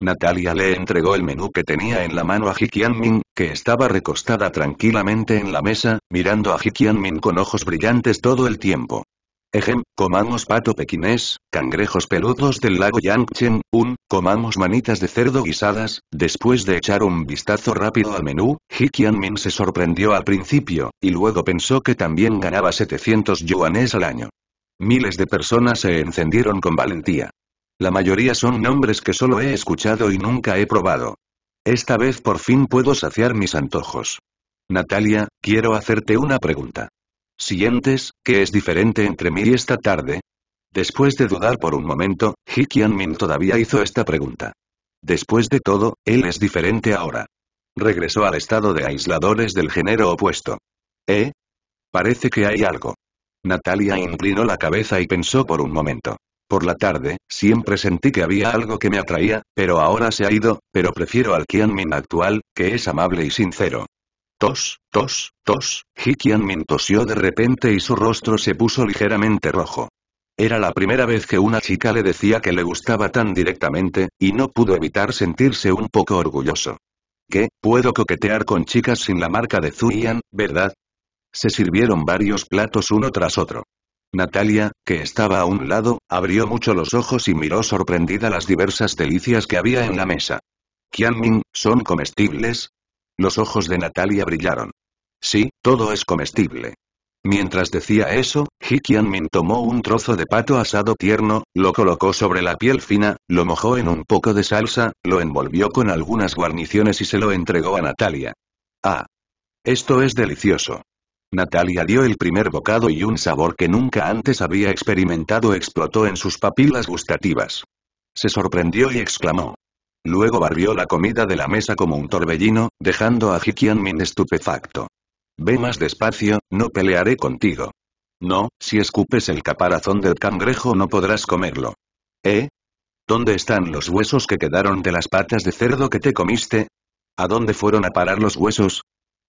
Natalia le entregó el menú que tenía en la mano a Ji Qianmin, que estaba recostada tranquilamente en la mesa, mirando a Ji Qianmin con ojos brillantes todo el tiempo. Ejem, comamos pato pequinés, cangrejos peludos del lago Yangchen, un, comamos manitas de cerdo guisadas, después de echar un vistazo rápido al menú, Ji Min se sorprendió al principio, y luego pensó que también ganaba 700 yuanes al año. Miles de personas se encendieron con valentía. La mayoría son nombres que solo he escuchado y nunca he probado. Esta vez por fin puedo saciar mis antojos. Natalia, quiero hacerte una pregunta siguientes, que es diferente entre mí y esta tarde? Después de dudar por un momento, Ji Min todavía hizo esta pregunta. Después de todo, él es diferente ahora. Regresó al estado de aisladores del género opuesto. ¿Eh? Parece que hay algo. Natalia inclinó la cabeza y pensó por un momento. Por la tarde, siempre sentí que había algo que me atraía, pero ahora se ha ido, pero prefiero al Min actual, que es amable y sincero tos, tos, tos, Hikian tosió de repente y su rostro se puso ligeramente rojo. Era la primera vez que una chica le decía que le gustaba tan directamente, y no pudo evitar sentirse un poco orgulloso. ¿Qué? Puedo coquetear con chicas sin la marca de zuyan ¿verdad? Se sirvieron varios platos uno tras otro. Natalia, que estaba a un lado, abrió mucho los ojos y miró sorprendida las diversas delicias que había en la mesa. Qianmin, ¿son comestibles? Los ojos de Natalia brillaron. Sí, todo es comestible. Mientras decía eso, Hikianmin Min tomó un trozo de pato asado tierno, lo colocó sobre la piel fina, lo mojó en un poco de salsa, lo envolvió con algunas guarniciones y se lo entregó a Natalia. ¡Ah! Esto es delicioso. Natalia dio el primer bocado y un sabor que nunca antes había experimentado explotó en sus papilas gustativas. Se sorprendió y exclamó. Luego barrió la comida de la mesa como un torbellino, dejando a Hikianmin estupefacto. Ve más despacio, no pelearé contigo. No, si escupes el caparazón del cangrejo no podrás comerlo. ¿Eh? ¿Dónde están los huesos que quedaron de las patas de cerdo que te comiste? ¿A dónde fueron a parar los huesos?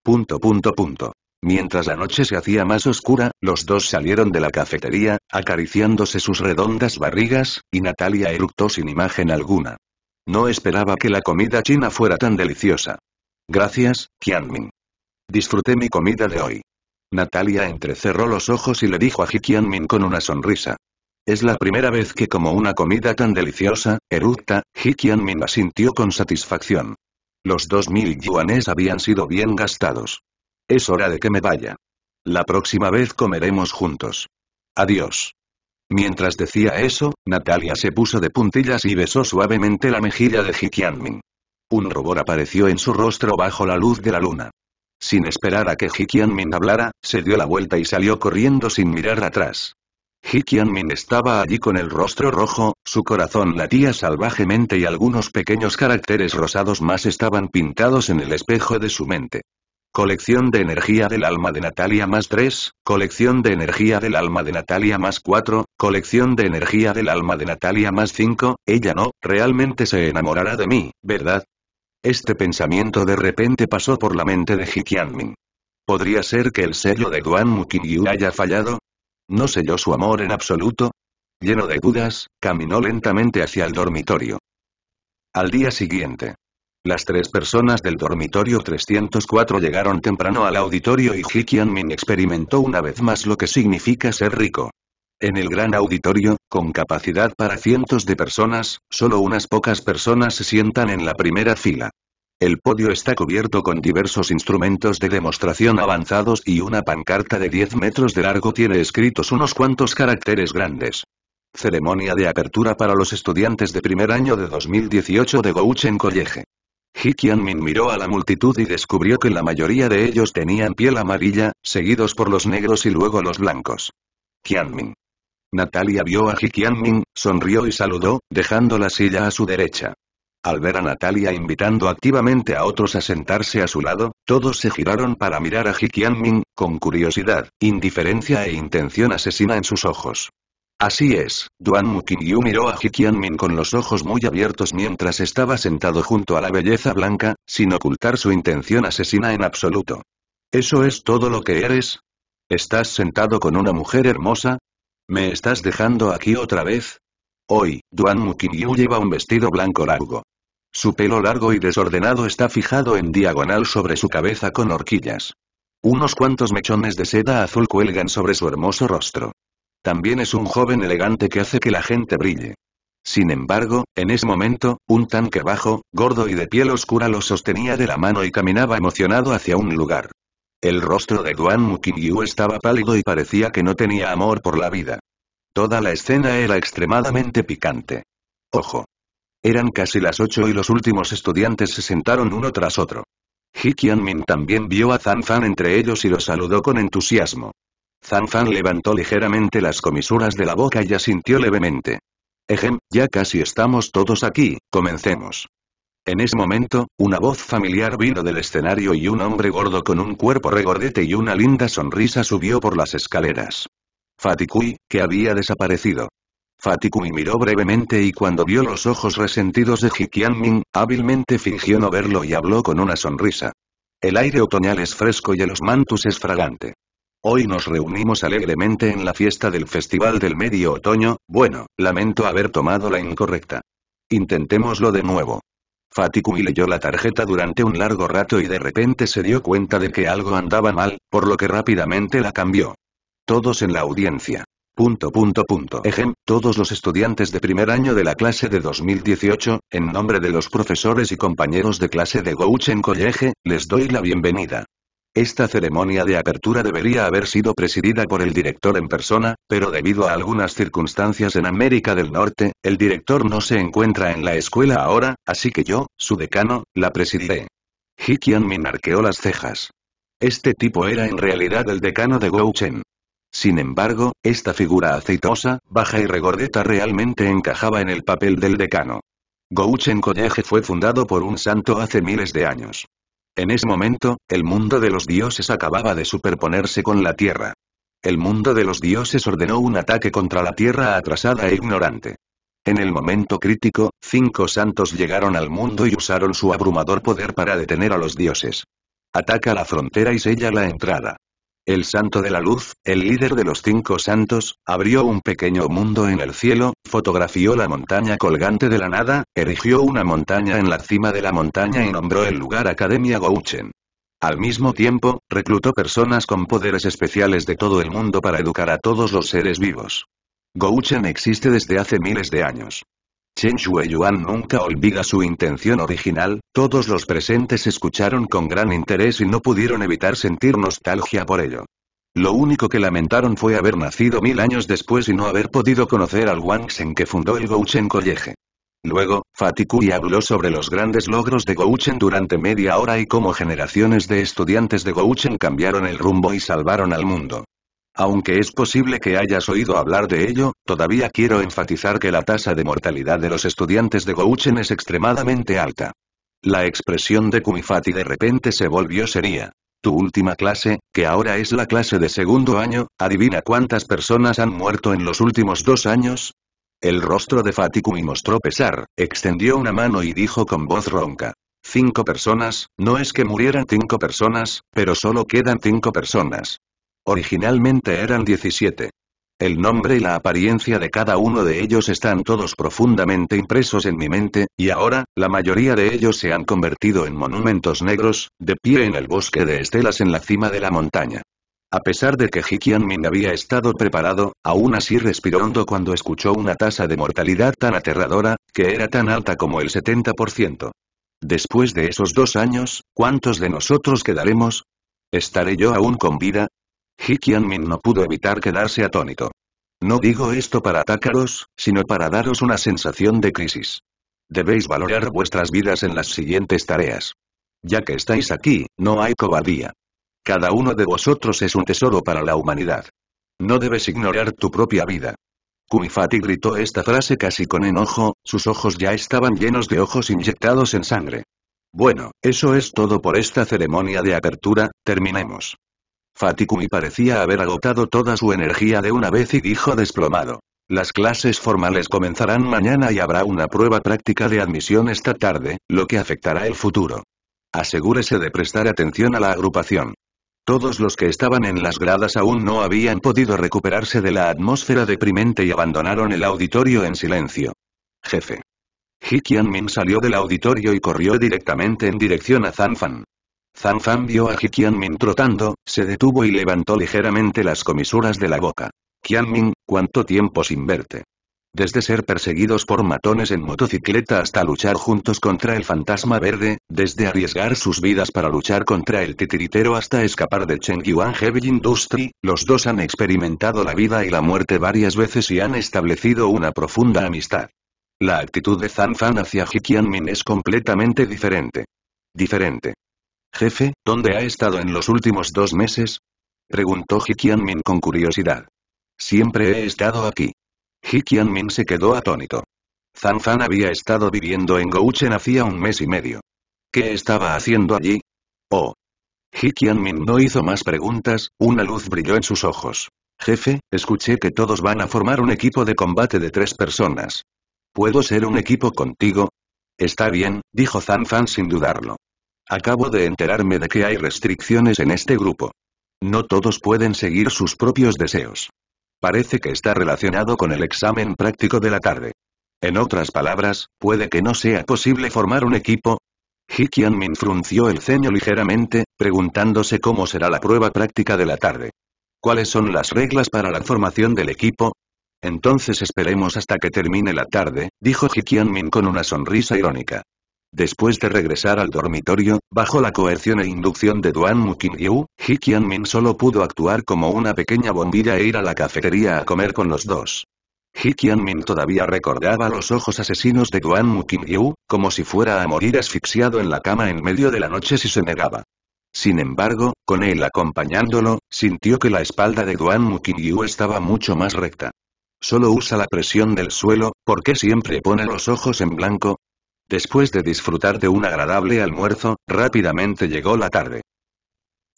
Punto punto punto. Mientras la noche se hacía más oscura, los dos salieron de la cafetería, acariciándose sus redondas barrigas, y Natalia eructó sin imagen alguna. No esperaba que la comida china fuera tan deliciosa. Gracias, Qianmin. Disfruté mi comida de hoy. Natalia entrecerró los ojos y le dijo a Ji Qianmin con una sonrisa. Es la primera vez que como una comida tan deliciosa, eructa, Ji Qianmin sintió con satisfacción. Los dos mil yuanes habían sido bien gastados. Es hora de que me vaya. La próxima vez comeremos juntos. Adiós. Mientras decía eso, Natalia se puso de puntillas y besó suavemente la mejilla de Ji Qianmin. Un rubor apareció en su rostro bajo la luz de la luna. Sin esperar a que Ji Qianmin hablara, se dio la vuelta y salió corriendo sin mirar atrás. Ji Qianmin estaba allí con el rostro rojo, su corazón latía salvajemente y algunos pequeños caracteres rosados más estaban pintados en el espejo de su mente. Colección de energía del alma de Natalia más 3, colección de energía del alma de Natalia más 4, colección de energía del alma de Natalia más 5, ella no, realmente se enamorará de mí, ¿verdad? Este pensamiento de repente pasó por la mente de Hikianmin. ¿Podría ser que el sello de Duan Mukingyu haya fallado? ¿No selló su amor en absoluto? Lleno de dudas, caminó lentamente hacia el dormitorio. Al día siguiente. Las tres personas del dormitorio 304 llegaron temprano al auditorio y Ji Min experimentó una vez más lo que significa ser rico. En el gran auditorio, con capacidad para cientos de personas, solo unas pocas personas se sientan en la primera fila. El podio está cubierto con diversos instrumentos de demostración avanzados y una pancarta de 10 metros de largo tiene escritos unos cuantos caracteres grandes. Ceremonia de apertura para los estudiantes de primer año de 2018 de Gouchen College. Ji Qianmin miró a la multitud y descubrió que la mayoría de ellos tenían piel amarilla, seguidos por los negros y luego los blancos. Qianmin. Natalia vio a Ji Qianmin, sonrió y saludó, dejando la silla a su derecha. Al ver a Natalia invitando activamente a otros a sentarse a su lado, todos se giraron para mirar a Ji Qianmin, con curiosidad, indiferencia e intención asesina en sus ojos. Así es, Duan Mukinyu miró a Qianmin con los ojos muy abiertos mientras estaba sentado junto a la belleza blanca, sin ocultar su intención asesina en absoluto. ¿Eso es todo lo que eres? ¿Estás sentado con una mujer hermosa? ¿Me estás dejando aquí otra vez? Hoy, Duan Mukinyu lleva un vestido blanco largo. Su pelo largo y desordenado está fijado en diagonal sobre su cabeza con horquillas. Unos cuantos mechones de seda azul cuelgan sobre su hermoso rostro. También es un joven elegante que hace que la gente brille. Sin embargo, en ese momento, un tanque bajo, gordo y de piel oscura lo sostenía de la mano y caminaba emocionado hacia un lugar. El rostro de Duan Mukingyu estaba pálido y parecía que no tenía amor por la vida. Toda la escena era extremadamente picante. Ojo. Eran casi las ocho y los últimos estudiantes se sentaron uno tras otro. He Min también vio a Zan entre ellos y lo saludó con entusiasmo. Zan levantó ligeramente las comisuras de la boca y asintió levemente. Ejem, ya casi estamos todos aquí, comencemos. En ese momento, una voz familiar vino del escenario y un hombre gordo con un cuerpo regordete y una linda sonrisa subió por las escaleras. Fatikui, que había desaparecido. Fatikui miró brevemente y cuando vio los ojos resentidos de Qianming, hábilmente fingió no verlo y habló con una sonrisa. El aire otoñal es fresco y el mantus es fragante. Hoy nos reunimos alegremente en la fiesta del Festival del Medio Otoño, bueno, lamento haber tomado la incorrecta. Intentémoslo de nuevo. y leyó la tarjeta durante un largo rato y de repente se dio cuenta de que algo andaba mal, por lo que rápidamente la cambió. Todos en la audiencia. Punto punto punto. Ejem, todos los estudiantes de primer año de la clase de 2018, en nombre de los profesores y compañeros de clase de Gouchen College, les doy la bienvenida. Esta ceremonia de apertura debería haber sido presidida por el director en persona, pero debido a algunas circunstancias en América del Norte, el director no se encuentra en la escuela ahora, así que yo, su decano, la presidiré. Hikian Min arqueó las cejas. Este tipo era en realidad el decano de Gouchen. Sin embargo, esta figura aceitosa, baja y regordeta realmente encajaba en el papel del decano. Gouchen College fue fundado por un santo hace miles de años. En ese momento, el mundo de los dioses acababa de superponerse con la Tierra. El mundo de los dioses ordenó un ataque contra la Tierra atrasada e ignorante. En el momento crítico, cinco santos llegaron al mundo y usaron su abrumador poder para detener a los dioses. Ataca la frontera y sella la entrada el Santo de la Luz, el líder de los cinco santos, abrió un pequeño mundo en el cielo, fotografió la montaña colgante de la nada, erigió una montaña en la cima de la montaña y nombró el lugar Academia Gouchen. Al mismo tiempo, reclutó personas con poderes especiales de todo el mundo para educar a todos los seres vivos. Gouchen existe desde hace miles de años. Chen Shui-yuan nunca olvida su intención original, todos los presentes escucharon con gran interés y no pudieron evitar sentir nostalgia por ello. Lo único que lamentaron fue haber nacido mil años después y no haber podido conocer al Wang Shen que fundó el Gouchen College. Luego, Fatikui habló sobre los grandes logros de Gouchen durante media hora y cómo generaciones de estudiantes de Gouchen cambiaron el rumbo y salvaron al mundo. Aunque es posible que hayas oído hablar de ello, todavía quiero enfatizar que la tasa de mortalidad de los estudiantes de Gouchen es extremadamente alta. La expresión de Kumifati de repente se volvió seria. Tu última clase, que ahora es la clase de segundo año, adivina cuántas personas han muerto en los últimos dos años. El rostro de Fatikumi mostró pesar, extendió una mano y dijo con voz ronca. Cinco personas, no es que murieran cinco personas, pero solo quedan cinco personas. Originalmente eran 17. El nombre y la apariencia de cada uno de ellos están todos profundamente impresos en mi mente, y ahora, la mayoría de ellos se han convertido en monumentos negros, de pie en el bosque de estelas en la cima de la montaña. A pesar de que Hikian Min había estado preparado, aún así respiró hondo cuando escuchó una tasa de mortalidad tan aterradora, que era tan alta como el 70%. Después de esos dos años, ¿cuántos de nosotros quedaremos? ¿Estaré yo aún con vida? Ji no pudo evitar quedarse atónito. No digo esto para atacaros, sino para daros una sensación de crisis. Debéis valorar vuestras vidas en las siguientes tareas. Ya que estáis aquí, no hay cobardía. Cada uno de vosotros es un tesoro para la humanidad. No debes ignorar tu propia vida. Kumifati gritó esta frase casi con enojo, sus ojos ya estaban llenos de ojos inyectados en sangre. Bueno, eso es todo por esta ceremonia de apertura, terminemos. Fatikumi parecía haber agotado toda su energía de una vez y dijo desplomado. Las clases formales comenzarán mañana y habrá una prueba práctica de admisión esta tarde, lo que afectará el futuro. Asegúrese de prestar atención a la agrupación. Todos los que estaban en las gradas aún no habían podido recuperarse de la atmósfera deprimente y abandonaron el auditorio en silencio. Jefe. Ji Min salió del auditorio y corrió directamente en dirección a Zanfan. Zhang Fan vio a Ji Qianmin trotando, se detuvo y levantó ligeramente las comisuras de la boca. Qianmin, ¿cuánto tiempo sin verte? Desde ser perseguidos por matones en motocicleta hasta luchar juntos contra el fantasma verde, desde arriesgar sus vidas para luchar contra el titiritero hasta escapar de Yuan Heavy Industry, los dos han experimentado la vida y la muerte varias veces y han establecido una profunda amistad. La actitud de Zhang Fan hacia Ji Qianmin es completamente diferente. Diferente. Jefe, ¿dónde ha estado en los últimos dos meses? Preguntó Ji Qianmin con curiosidad. Siempre he estado aquí. Ji Qianmin se quedó atónito. Zanfan Fan había estado viviendo en Gouchen hacía un mes y medio. ¿Qué estaba haciendo allí? Oh. Ji Qianmin no hizo más preguntas, una luz brilló en sus ojos. Jefe, escuché que todos van a formar un equipo de combate de tres personas. ¿Puedo ser un equipo contigo? Está bien, dijo Zan Fan sin dudarlo. Acabo de enterarme de que hay restricciones en este grupo. No todos pueden seguir sus propios deseos. Parece que está relacionado con el examen práctico de la tarde. En otras palabras, puede que no sea posible formar un equipo. Hikian Min frunció el ceño ligeramente, preguntándose cómo será la prueba práctica de la tarde. ¿Cuáles son las reglas para la formación del equipo? Entonces esperemos hasta que termine la tarde, dijo Hikian Min con una sonrisa irónica. Después de regresar al dormitorio, bajo la coerción e inducción de Duan hi Ji Qianmin solo pudo actuar como una pequeña bombilla e ir a la cafetería a comer con los dos. Ji Qianmin todavía recordaba los ojos asesinos de Duan Mukinyu, como si fuera a morir asfixiado en la cama en medio de la noche si se negaba. Sin embargo, con él acompañándolo, sintió que la espalda de Duan Mukinyu estaba mucho más recta. Solo usa la presión del suelo, porque siempre pone los ojos en blanco, Después de disfrutar de un agradable almuerzo, rápidamente llegó la tarde.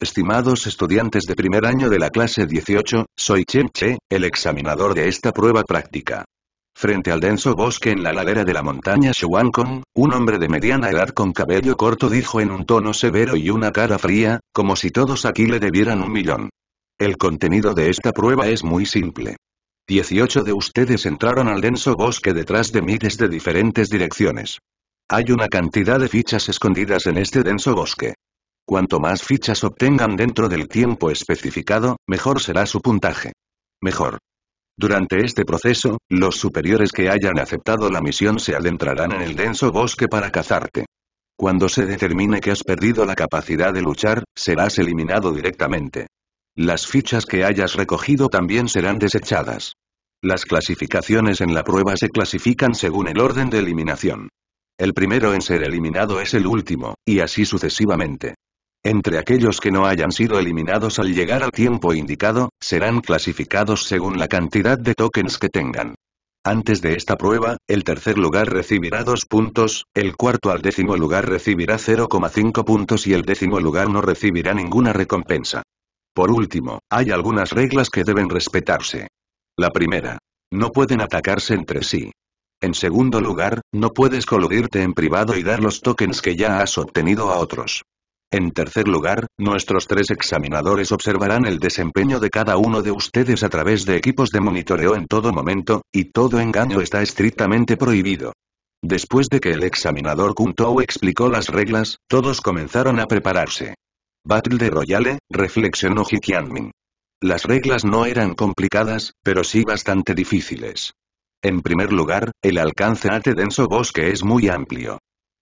Estimados estudiantes de primer año de la clase 18, soy Chen Che, el examinador de esta prueba práctica. Frente al denso bosque en la ladera de la montaña Shuangkong, un hombre de mediana edad con cabello corto dijo en un tono severo y una cara fría, como si todos aquí le debieran un millón. El contenido de esta prueba es muy simple. 18 de ustedes entraron al denso bosque detrás de mí desde diferentes direcciones. Hay una cantidad de fichas escondidas en este denso bosque. Cuanto más fichas obtengan dentro del tiempo especificado, mejor será su puntaje. Mejor. Durante este proceso, los superiores que hayan aceptado la misión se adentrarán en el denso bosque para cazarte. Cuando se determine que has perdido la capacidad de luchar, serás eliminado directamente. Las fichas que hayas recogido también serán desechadas. Las clasificaciones en la prueba se clasifican según el orden de eliminación. El primero en ser eliminado es el último, y así sucesivamente. Entre aquellos que no hayan sido eliminados al llegar al tiempo indicado, serán clasificados según la cantidad de tokens que tengan. Antes de esta prueba, el tercer lugar recibirá 2 puntos, el cuarto al décimo lugar recibirá 0,5 puntos y el décimo lugar no recibirá ninguna recompensa. Por último, hay algunas reglas que deben respetarse. La primera. No pueden atacarse entre sí. En segundo lugar, no puedes coludirte en privado y dar los tokens que ya has obtenido a otros. En tercer lugar, nuestros tres examinadores observarán el desempeño de cada uno de ustedes a través de equipos de monitoreo en todo momento, y todo engaño está estrictamente prohibido. Después de que el examinador Kuntou explicó las reglas, todos comenzaron a prepararse. Battle Royale, reflexionó Hikianmin. Las reglas no eran complicadas, pero sí bastante difíciles. En primer lugar, el alcance a denso bosque es muy amplio.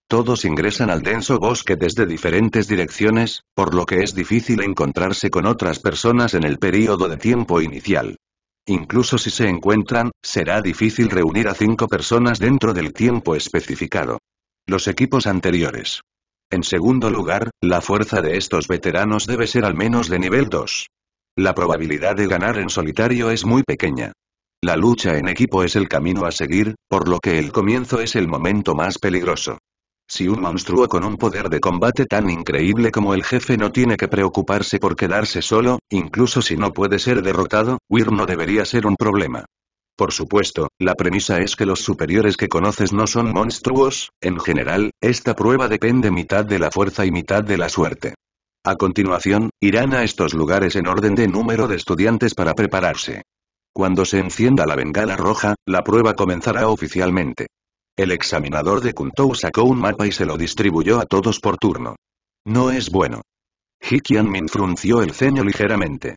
Todos ingresan al denso bosque desde diferentes direcciones, por lo que es difícil encontrarse con otras personas en el período de tiempo inicial. Incluso si se encuentran, será difícil reunir a cinco personas dentro del tiempo especificado. Los equipos anteriores en segundo lugar, la fuerza de estos veteranos debe ser al menos de nivel 2. La probabilidad de ganar en solitario es muy pequeña. La lucha en equipo es el camino a seguir, por lo que el comienzo es el momento más peligroso. Si un monstruo con un poder de combate tan increíble como el jefe no tiene que preocuparse por quedarse solo, incluso si no puede ser derrotado, Weir no debería ser un problema. Por supuesto, la premisa es que los superiores que conoces no son monstruos, en general, esta prueba depende mitad de la fuerza y mitad de la suerte. A continuación, irán a estos lugares en orden de número de estudiantes para prepararse. Cuando se encienda la bengala roja, la prueba comenzará oficialmente. El examinador de Kuntou sacó un mapa y se lo distribuyó a todos por turno. No es bueno. Min frunció el ceño ligeramente.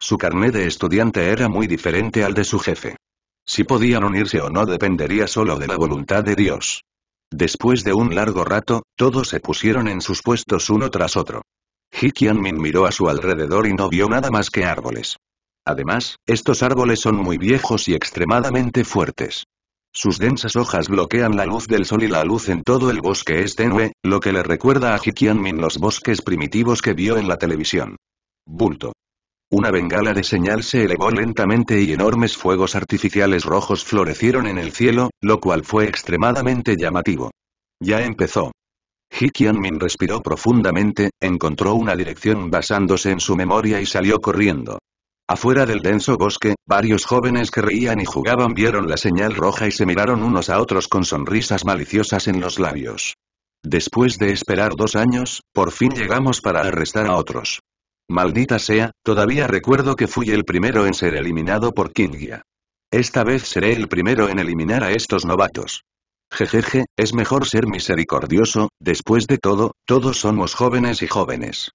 Su carné de estudiante era muy diferente al de su jefe. Si podían unirse o no dependería solo de la voluntad de Dios. Después de un largo rato, todos se pusieron en sus puestos uno tras otro. Min miró a su alrededor y no vio nada más que árboles. Además, estos árboles son muy viejos y extremadamente fuertes. Sus densas hojas bloquean la luz del sol y la luz en todo el bosque es tenue, lo que le recuerda a Hikianmin los bosques primitivos que vio en la televisión. Bulto. Una bengala de señal se elevó lentamente y enormes fuegos artificiales rojos florecieron en el cielo, lo cual fue extremadamente llamativo. Ya empezó. Ji Qianmin respiró profundamente, encontró una dirección basándose en su memoria y salió corriendo. Afuera del denso bosque, varios jóvenes que reían y jugaban vieron la señal roja y se miraron unos a otros con sonrisas maliciosas en los labios. Después de esperar dos años, por fin llegamos para arrestar a otros. Maldita sea, todavía recuerdo que fui el primero en ser eliminado por Kingia. Esta vez seré el primero en eliminar a estos novatos. Jejeje, es mejor ser misericordioso, después de todo, todos somos jóvenes y jóvenes.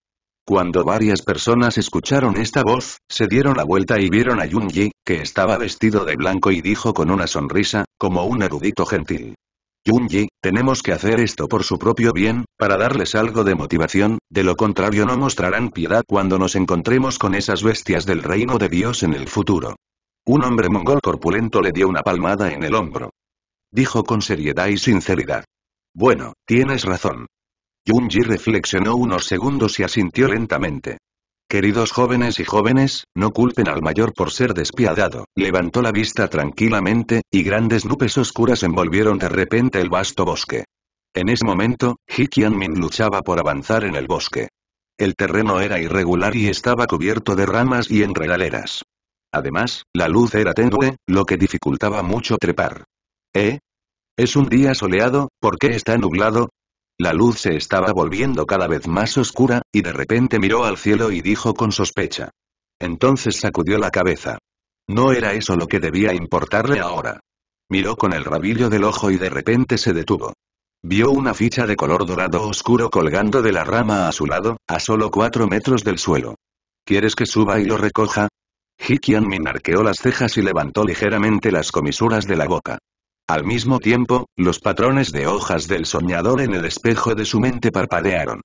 Cuando varias personas escucharon esta voz, se dieron la vuelta y vieron a Yunji, que estaba vestido de blanco y dijo con una sonrisa, como un erudito gentil. Junji, tenemos que hacer esto por su propio bien, para darles algo de motivación, de lo contrario no mostrarán piedad cuando nos encontremos con esas bestias del reino de Dios en el futuro. Un hombre mongol corpulento le dio una palmada en el hombro. Dijo con seriedad y sinceridad. Bueno, tienes razón. Junji reflexionó unos segundos y asintió lentamente. Queridos jóvenes y jóvenes, no culpen al mayor por ser despiadado. Levantó la vista tranquilamente, y grandes nubes oscuras envolvieron de repente el vasto bosque. En ese momento, Hikianmin luchaba por avanzar en el bosque. El terreno era irregular y estaba cubierto de ramas y enredaderas. Además, la luz era tenue, lo que dificultaba mucho trepar. ¿Eh? Es un día soleado, ¿por qué está nublado? La luz se estaba volviendo cada vez más oscura, y de repente miró al cielo y dijo con sospecha. Entonces sacudió la cabeza. No era eso lo que debía importarle ahora. Miró con el rabillo del ojo y de repente se detuvo. Vio una ficha de color dorado oscuro colgando de la rama a su lado, a solo cuatro metros del suelo. ¿Quieres que suba y lo recoja? Hikian Min arqueó las cejas y levantó ligeramente las comisuras de la boca. Al mismo tiempo, los patrones de hojas del soñador en el espejo de su mente parpadearon.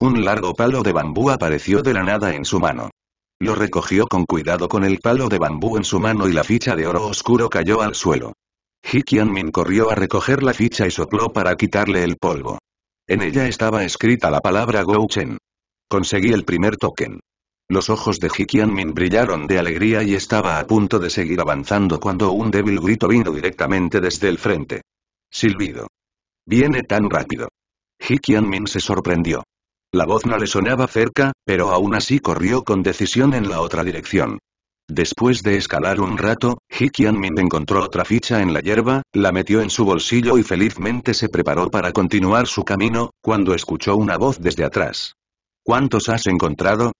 Un largo palo de bambú apareció de la nada en su mano. Lo recogió con cuidado con el palo de bambú en su mano y la ficha de oro oscuro cayó al suelo. Hikian Min corrió a recoger la ficha y sopló para quitarle el polvo. En ella estaba escrita la palabra Gouchen. Conseguí el primer token. Los ojos de Min brillaron de alegría y estaba a punto de seguir avanzando cuando un débil grito vino directamente desde el frente. Silbido. Viene tan rápido. Min se sorprendió. La voz no le sonaba cerca, pero aún así corrió con decisión en la otra dirección. Después de escalar un rato, Min encontró otra ficha en la hierba, la metió en su bolsillo y felizmente se preparó para continuar su camino, cuando escuchó una voz desde atrás. ¿Cuántos has encontrado?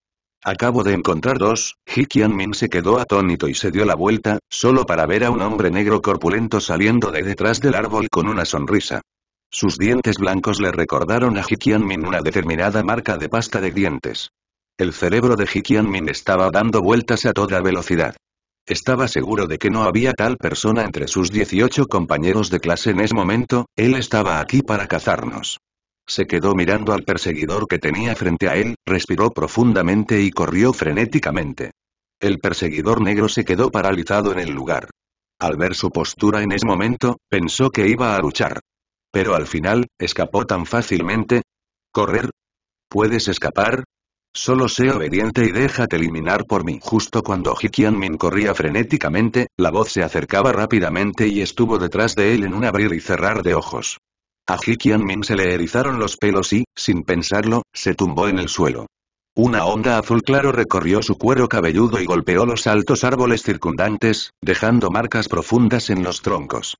Acabo de encontrar dos, Hikian Min se quedó atónito y se dio la vuelta, solo para ver a un hombre negro corpulento saliendo de detrás del árbol con una sonrisa. Sus dientes blancos le recordaron a Hikian Min una determinada marca de pasta de dientes. El cerebro de Hikian Min estaba dando vueltas a toda velocidad. Estaba seguro de que no había tal persona entre sus 18 compañeros de clase en ese momento, él estaba aquí para cazarnos. Se quedó mirando al perseguidor que tenía frente a él, respiró profundamente y corrió frenéticamente. El perseguidor negro se quedó paralizado en el lugar. Al ver su postura en ese momento, pensó que iba a luchar. Pero al final, escapó tan fácilmente. ¿Correr? ¿Puedes escapar? Solo sé obediente y déjate eliminar por mí. Justo cuando Hikian Min corría frenéticamente, la voz se acercaba rápidamente y estuvo detrás de él en un abrir y cerrar de ojos. A Ji se le erizaron los pelos y, sin pensarlo, se tumbó en el suelo. Una onda azul claro recorrió su cuero cabelludo y golpeó los altos árboles circundantes, dejando marcas profundas en los troncos.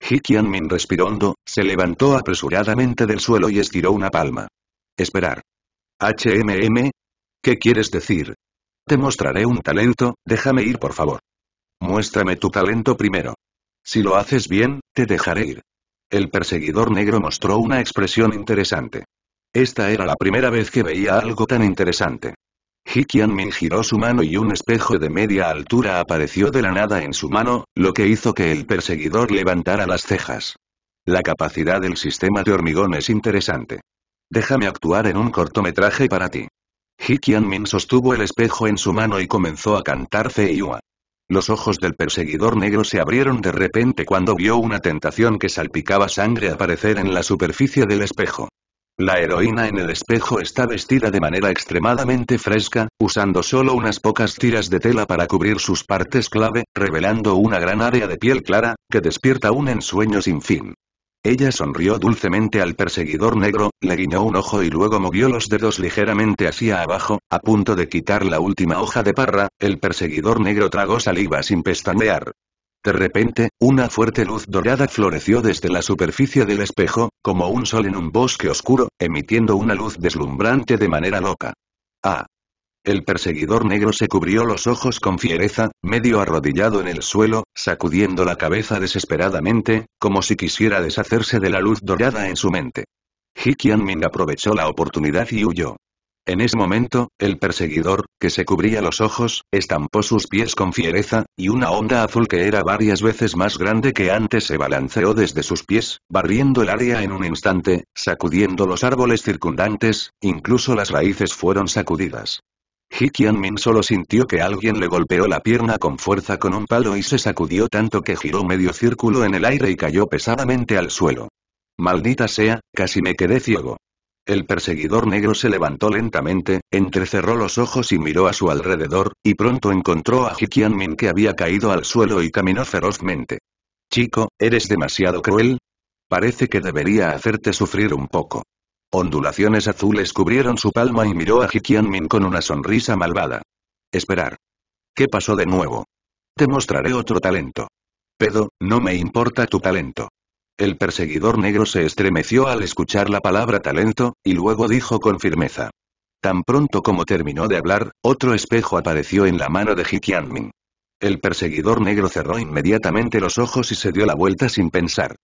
Ji Qianmin respiró se levantó apresuradamente del suelo y estiró una palma. Esperar. HMM. ¿Qué quieres decir? Te mostraré un talento, déjame ir por favor. Muéstrame tu talento primero. Si lo haces bien, te dejaré ir. El perseguidor negro mm. mostró una expresión interesante. Esta era la primera vez que veía algo tan interesante. Min giró su mano y un espejo de media altura apareció de la nada en su mano, lo que hizo que el perseguidor levantara las cejas. La capacidad del sistema de hormigón es interesante. Déjame actuar en un cortometraje para ti. Min sostuvo el espejo en su mano y comenzó a cantar Yuan. Los ojos del perseguidor negro se abrieron de repente cuando vio una tentación que salpicaba sangre aparecer en la superficie del espejo. La heroína en el espejo está vestida de manera extremadamente fresca, usando solo unas pocas tiras de tela para cubrir sus partes clave, revelando una gran área de piel clara, que despierta un ensueño sin fin. Ella sonrió dulcemente al perseguidor negro, le guiñó un ojo y luego movió los dedos ligeramente hacia abajo, a punto de quitar la última hoja de parra, el perseguidor negro tragó saliva sin pestañear. De repente, una fuerte luz dorada floreció desde la superficie del espejo, como un sol en un bosque oscuro, emitiendo una luz deslumbrante de manera loca. Ah, el perseguidor negro se cubrió los ojos con fiereza, medio arrodillado en el suelo, sacudiendo la cabeza desesperadamente, como si quisiera deshacerse de la luz dorada en su mente. Hikian Ming aprovechó la oportunidad y huyó. En ese momento, el perseguidor, que se cubría los ojos, estampó sus pies con fiereza, y una onda azul que era varias veces más grande que antes se balanceó desde sus pies, barriendo el área en un instante, sacudiendo los árboles circundantes, incluso las raíces fueron sacudidas. Ji Qianmin solo sintió que alguien le golpeó la pierna con fuerza con un palo y se sacudió tanto que giró medio círculo en el aire y cayó pesadamente al suelo. Maldita sea, casi me quedé ciego. El perseguidor negro se levantó lentamente, entrecerró los ojos y miró a su alrededor, y pronto encontró a Min que había caído al suelo y caminó ferozmente. Chico, eres demasiado cruel. Parece que debería hacerte sufrir un poco. Ondulaciones azules cubrieron su palma y miró a Ji Min con una sonrisa malvada. Esperar. ¿Qué pasó de nuevo? Te mostraré otro talento. Pero, no me importa tu talento. El perseguidor negro se estremeció al escuchar la palabra talento, y luego dijo con firmeza. Tan pronto como terminó de hablar, otro espejo apareció en la mano de Qianmin. El perseguidor negro cerró inmediatamente los ojos y se dio la vuelta sin pensar.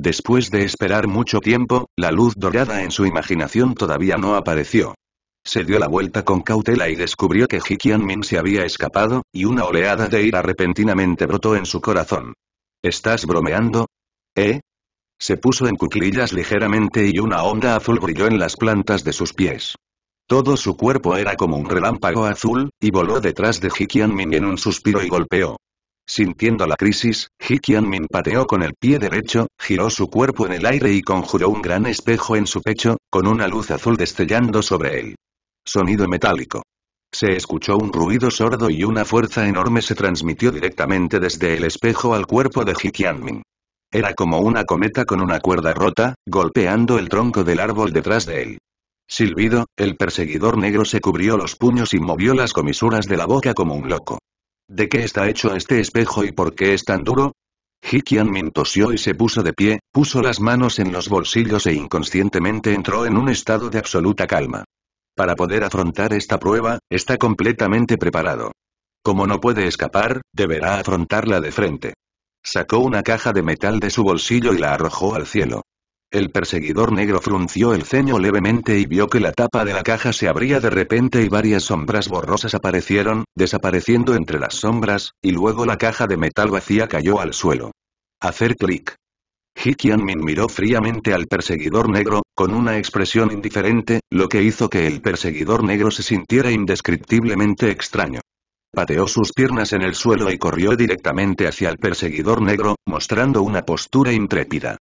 Después de esperar mucho tiempo, la luz dorada en su imaginación todavía no apareció. Se dio la vuelta con cautela y descubrió que Hikianmin se había escapado, y una oleada de ira repentinamente brotó en su corazón. ¿Estás bromeando? ¿Eh? Se puso en cuclillas ligeramente y una onda azul brilló en las plantas de sus pies. Todo su cuerpo era como un relámpago azul, y voló detrás de Hikianmin en un suspiro y golpeó. Sintiendo la crisis, Ji Qianmin pateó con el pie derecho, giró su cuerpo en el aire y conjuró un gran espejo en su pecho, con una luz azul destellando sobre él. Sonido metálico. Se escuchó un ruido sordo y una fuerza enorme se transmitió directamente desde el espejo al cuerpo de Ji Qianmin. Era como una cometa con una cuerda rota, golpeando el tronco del árbol detrás de él. Silbido, el perseguidor negro se cubrió los puños y movió las comisuras de la boca como un loco. ¿De qué está hecho este espejo y por qué es tan duro? Hikian mintosió y se puso de pie, puso las manos en los bolsillos e inconscientemente entró en un estado de absoluta calma. Para poder afrontar esta prueba, está completamente preparado. Como no puede escapar, deberá afrontarla de frente. Sacó una caja de metal de su bolsillo y la arrojó al cielo. El perseguidor negro frunció el ceño levemente y vio que la tapa de la caja se abría de repente y varias sombras borrosas aparecieron, desapareciendo entre las sombras, y luego la caja de metal vacía cayó al suelo. Hacer clic. Hikian Min miró fríamente al perseguidor negro, con una expresión indiferente, lo que hizo que el perseguidor negro se sintiera indescriptiblemente extraño. Pateó sus piernas en el suelo y corrió directamente hacia el perseguidor negro, mostrando una postura intrépida.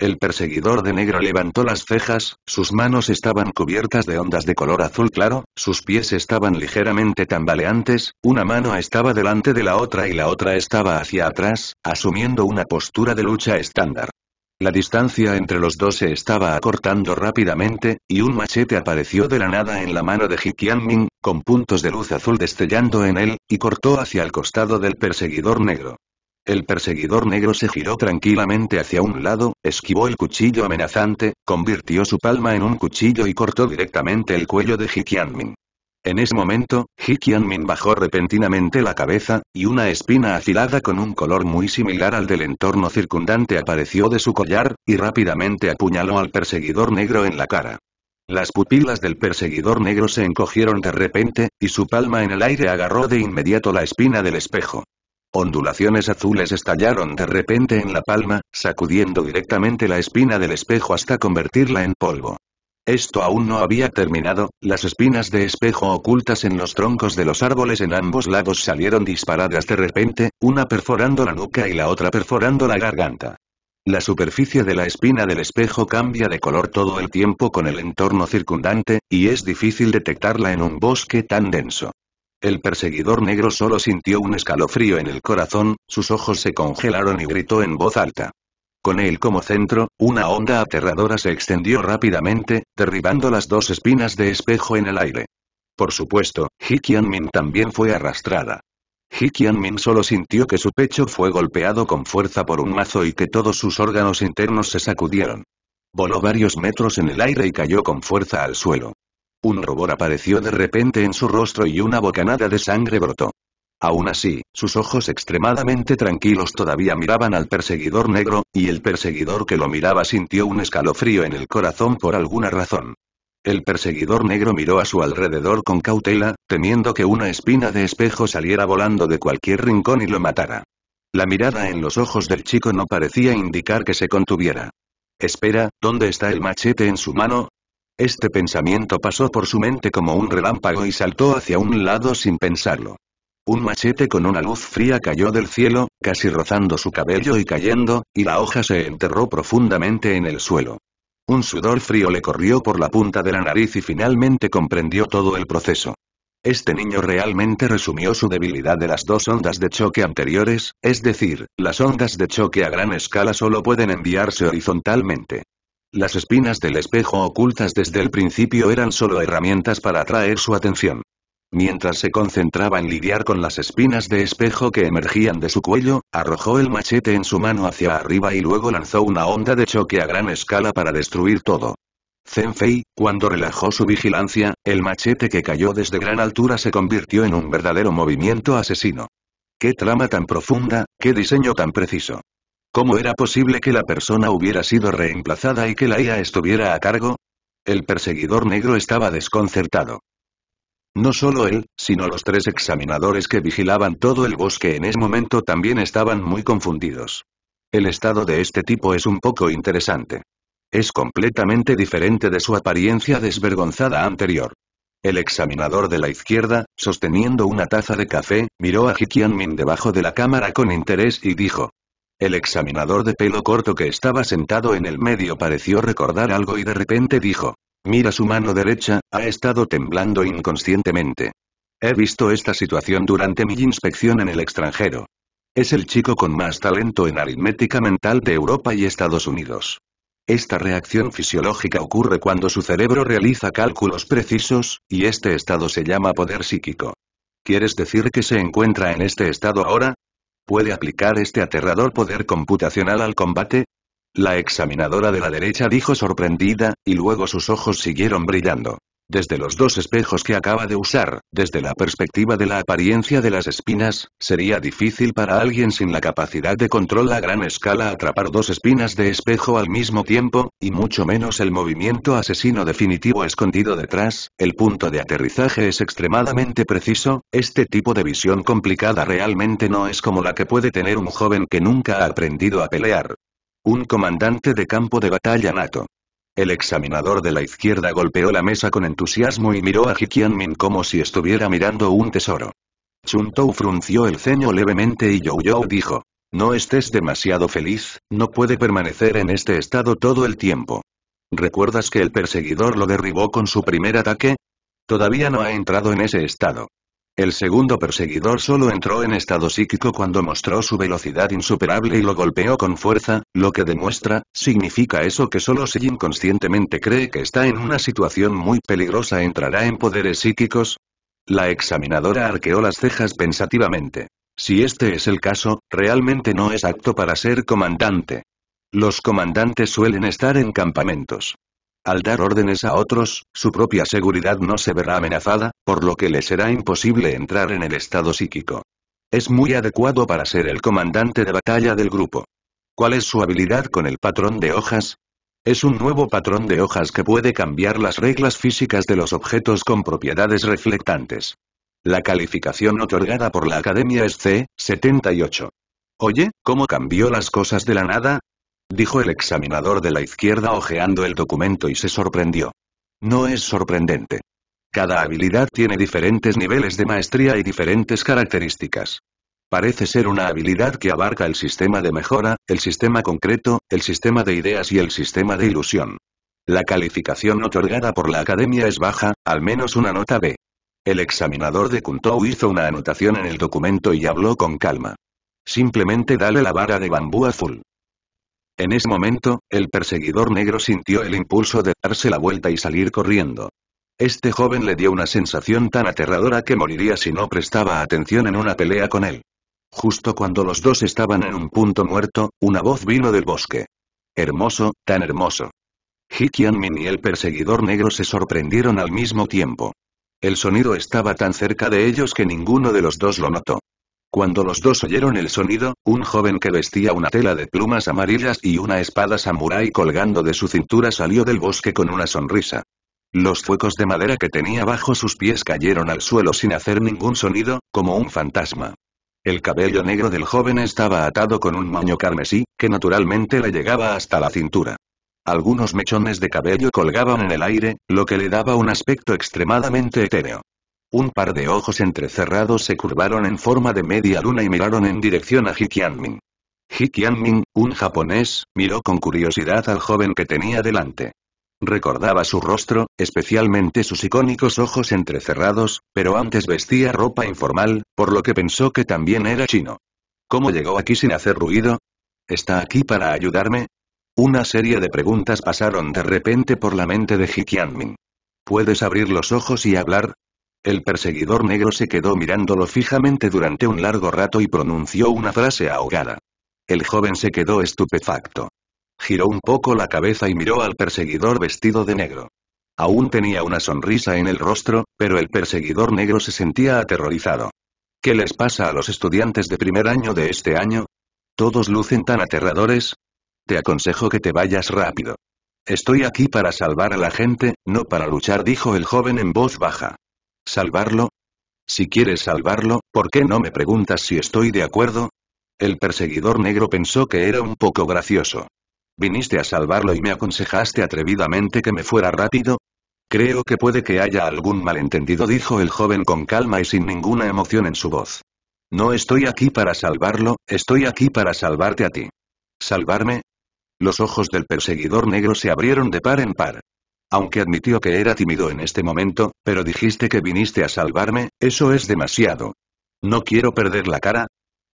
El perseguidor de negro levantó las cejas, sus manos estaban cubiertas de ondas de color azul claro, sus pies estaban ligeramente tambaleantes, una mano estaba delante de la otra y la otra estaba hacia atrás, asumiendo una postura de lucha estándar. La distancia entre los dos se estaba acortando rápidamente, y un machete apareció de la nada en la mano de Qianming, con puntos de luz azul destellando en él, y cortó hacia el costado del perseguidor negro. El perseguidor negro se giró tranquilamente hacia un lado, esquivó el cuchillo amenazante, convirtió su palma en un cuchillo y cortó directamente el cuello de Qianmin. En ese momento, Hikianmin bajó repentinamente la cabeza, y una espina afilada con un color muy similar al del entorno circundante apareció de su collar, y rápidamente apuñaló al perseguidor negro en la cara. Las pupilas del perseguidor negro se encogieron de repente, y su palma en el aire agarró de inmediato la espina del espejo. Ondulaciones azules estallaron de repente en la palma, sacudiendo directamente la espina del espejo hasta convertirla en polvo. Esto aún no había terminado, las espinas de espejo ocultas en los troncos de los árboles en ambos lados salieron disparadas de repente, una perforando la nuca y la otra perforando la garganta. La superficie de la espina del espejo cambia de color todo el tiempo con el entorno circundante, y es difícil detectarla en un bosque tan denso. El perseguidor negro solo sintió un escalofrío en el corazón, sus ojos se congelaron y gritó en voz alta. Con él como centro, una onda aterradora se extendió rápidamente, derribando las dos espinas de espejo en el aire. Por supuesto, Min también fue arrastrada. Min solo sintió que su pecho fue golpeado con fuerza por un mazo y que todos sus órganos internos se sacudieron. Voló varios metros en el aire y cayó con fuerza al suelo. Un rubor apareció de repente en su rostro y una bocanada de sangre brotó. Aún así, sus ojos extremadamente tranquilos todavía miraban al perseguidor negro, y el perseguidor que lo miraba sintió un escalofrío en el corazón por alguna razón. El perseguidor negro miró a su alrededor con cautela, temiendo que una espina de espejo saliera volando de cualquier rincón y lo matara. La mirada en los ojos del chico no parecía indicar que se contuviera. Espera, ¿dónde está el machete en su mano? Este pensamiento pasó por su mente como un relámpago y saltó hacia un lado sin pensarlo. Un machete con una luz fría cayó del cielo, casi rozando su cabello y cayendo, y la hoja se enterró profundamente en el suelo. Un sudor frío le corrió por la punta de la nariz y finalmente comprendió todo el proceso. Este niño realmente resumió su debilidad de las dos ondas de choque anteriores, es decir, las ondas de choque a gran escala solo pueden enviarse horizontalmente. Las espinas del espejo ocultas desde el principio eran solo herramientas para atraer su atención. Mientras se concentraba en lidiar con las espinas de espejo que emergían de su cuello, arrojó el machete en su mano hacia arriba y luego lanzó una onda de choque a gran escala para destruir todo. Zenfei, cuando relajó su vigilancia, el machete que cayó desde gran altura se convirtió en un verdadero movimiento asesino. ¡Qué trama tan profunda, qué diseño tan preciso! ¿Cómo era posible que la persona hubiera sido reemplazada y que la IA estuviera a cargo? El perseguidor negro estaba desconcertado. No solo él, sino los tres examinadores que vigilaban todo el bosque en ese momento también estaban muy confundidos. El estado de este tipo es un poco interesante. Es completamente diferente de su apariencia desvergonzada anterior. El examinador de la izquierda, sosteniendo una taza de café, miró a Hikian Min debajo de la cámara con interés y dijo. El examinador de pelo corto que estaba sentado en el medio pareció recordar algo y de repente dijo. Mira su mano derecha, ha estado temblando inconscientemente. He visto esta situación durante mi inspección en el extranjero. Es el chico con más talento en aritmética mental de Europa y Estados Unidos. Esta reacción fisiológica ocurre cuando su cerebro realiza cálculos precisos, y este estado se llama poder psíquico. ¿Quieres decir que se encuentra en este estado ahora? ¿Puede aplicar este aterrador poder computacional al combate? La examinadora de la derecha dijo sorprendida, y luego sus ojos siguieron brillando desde los dos espejos que acaba de usar, desde la perspectiva de la apariencia de las espinas, sería difícil para alguien sin la capacidad de control a gran escala atrapar dos espinas de espejo al mismo tiempo, y mucho menos el movimiento asesino definitivo escondido detrás, el punto de aterrizaje es extremadamente preciso, este tipo de visión complicada realmente no es como la que puede tener un joven que nunca ha aprendido a pelear. Un comandante de campo de batalla nato. El examinador de la izquierda golpeó la mesa con entusiasmo y miró a Ji como si estuviera mirando un tesoro. Chun Tou frunció el ceño levemente y You You dijo. No estés demasiado feliz, no puede permanecer en este estado todo el tiempo. ¿Recuerdas que el perseguidor lo derribó con su primer ataque? Todavía no ha entrado en ese estado. El segundo perseguidor solo entró en estado psíquico cuando mostró su velocidad insuperable y lo golpeó con fuerza, lo que demuestra, significa eso que solo si inconscientemente cree que está en una situación muy peligrosa entrará en poderes psíquicos. La examinadora arqueó las cejas pensativamente. Si este es el caso, realmente no es apto para ser comandante. Los comandantes suelen estar en campamentos. Al dar órdenes a otros, su propia seguridad no se verá amenazada, por lo que le será imposible entrar en el estado psíquico. Es muy adecuado para ser el comandante de batalla del grupo. ¿Cuál es su habilidad con el patrón de hojas? Es un nuevo patrón de hojas que puede cambiar las reglas físicas de los objetos con propiedades reflectantes. La calificación otorgada por la academia es C, 78. Oye, ¿cómo cambió las cosas de la nada? Dijo el examinador de la izquierda ojeando el documento y se sorprendió. No es sorprendente. Cada habilidad tiene diferentes niveles de maestría y diferentes características. Parece ser una habilidad que abarca el sistema de mejora, el sistema concreto, el sistema de ideas y el sistema de ilusión. La calificación otorgada por la academia es baja, al menos una nota B. El examinador de Kuntou hizo una anotación en el documento y habló con calma. Simplemente dale la vara de bambú azul. En ese momento, el perseguidor negro sintió el impulso de darse la vuelta y salir corriendo. Este joven le dio una sensación tan aterradora que moriría si no prestaba atención en una pelea con él. Justo cuando los dos estaban en un punto muerto, una voz vino del bosque. Hermoso, tan hermoso. Hikian y el perseguidor negro se sorprendieron al mismo tiempo. El sonido estaba tan cerca de ellos que ninguno de los dos lo notó. Cuando los dos oyeron el sonido, un joven que vestía una tela de plumas amarillas y una espada samurái colgando de su cintura salió del bosque con una sonrisa. Los fuecos de madera que tenía bajo sus pies cayeron al suelo sin hacer ningún sonido, como un fantasma. El cabello negro del joven estaba atado con un maño carmesí, que naturalmente le llegaba hasta la cintura. Algunos mechones de cabello colgaban en el aire, lo que le daba un aspecto extremadamente etéreo. Un par de ojos entrecerrados se curvaron en forma de media luna y miraron en dirección a Hikianmin. Hikianmin, un japonés, miró con curiosidad al joven que tenía delante. Recordaba su rostro, especialmente sus icónicos ojos entrecerrados, pero antes vestía ropa informal, por lo que pensó que también era chino. ¿Cómo llegó aquí sin hacer ruido? ¿Está aquí para ayudarme? Una serie de preguntas pasaron de repente por la mente de Hikianmin. ¿Puedes abrir los ojos y hablar? El perseguidor negro se quedó mirándolo fijamente durante un largo rato y pronunció una frase ahogada. El joven se quedó estupefacto. Giró un poco la cabeza y miró al perseguidor vestido de negro. Aún tenía una sonrisa en el rostro, pero el perseguidor negro se sentía aterrorizado. ¿Qué les pasa a los estudiantes de primer año de este año? ¿Todos lucen tan aterradores? Te aconsejo que te vayas rápido. Estoy aquí para salvar a la gente, no para luchar, dijo el joven en voz baja. ¿Salvarlo? Si quieres salvarlo, ¿por qué no me preguntas si estoy de acuerdo? El perseguidor negro pensó que era un poco gracioso. ¿Viniste a salvarlo y me aconsejaste atrevidamente que me fuera rápido? Creo que puede que haya algún malentendido, dijo el joven con calma y sin ninguna emoción en su voz. No estoy aquí para salvarlo, estoy aquí para salvarte a ti. ¿Salvarme? Los ojos del perseguidor negro se abrieron de par en par. Aunque admitió que era tímido en este momento, pero dijiste que viniste a salvarme, eso es demasiado. No quiero perder la cara,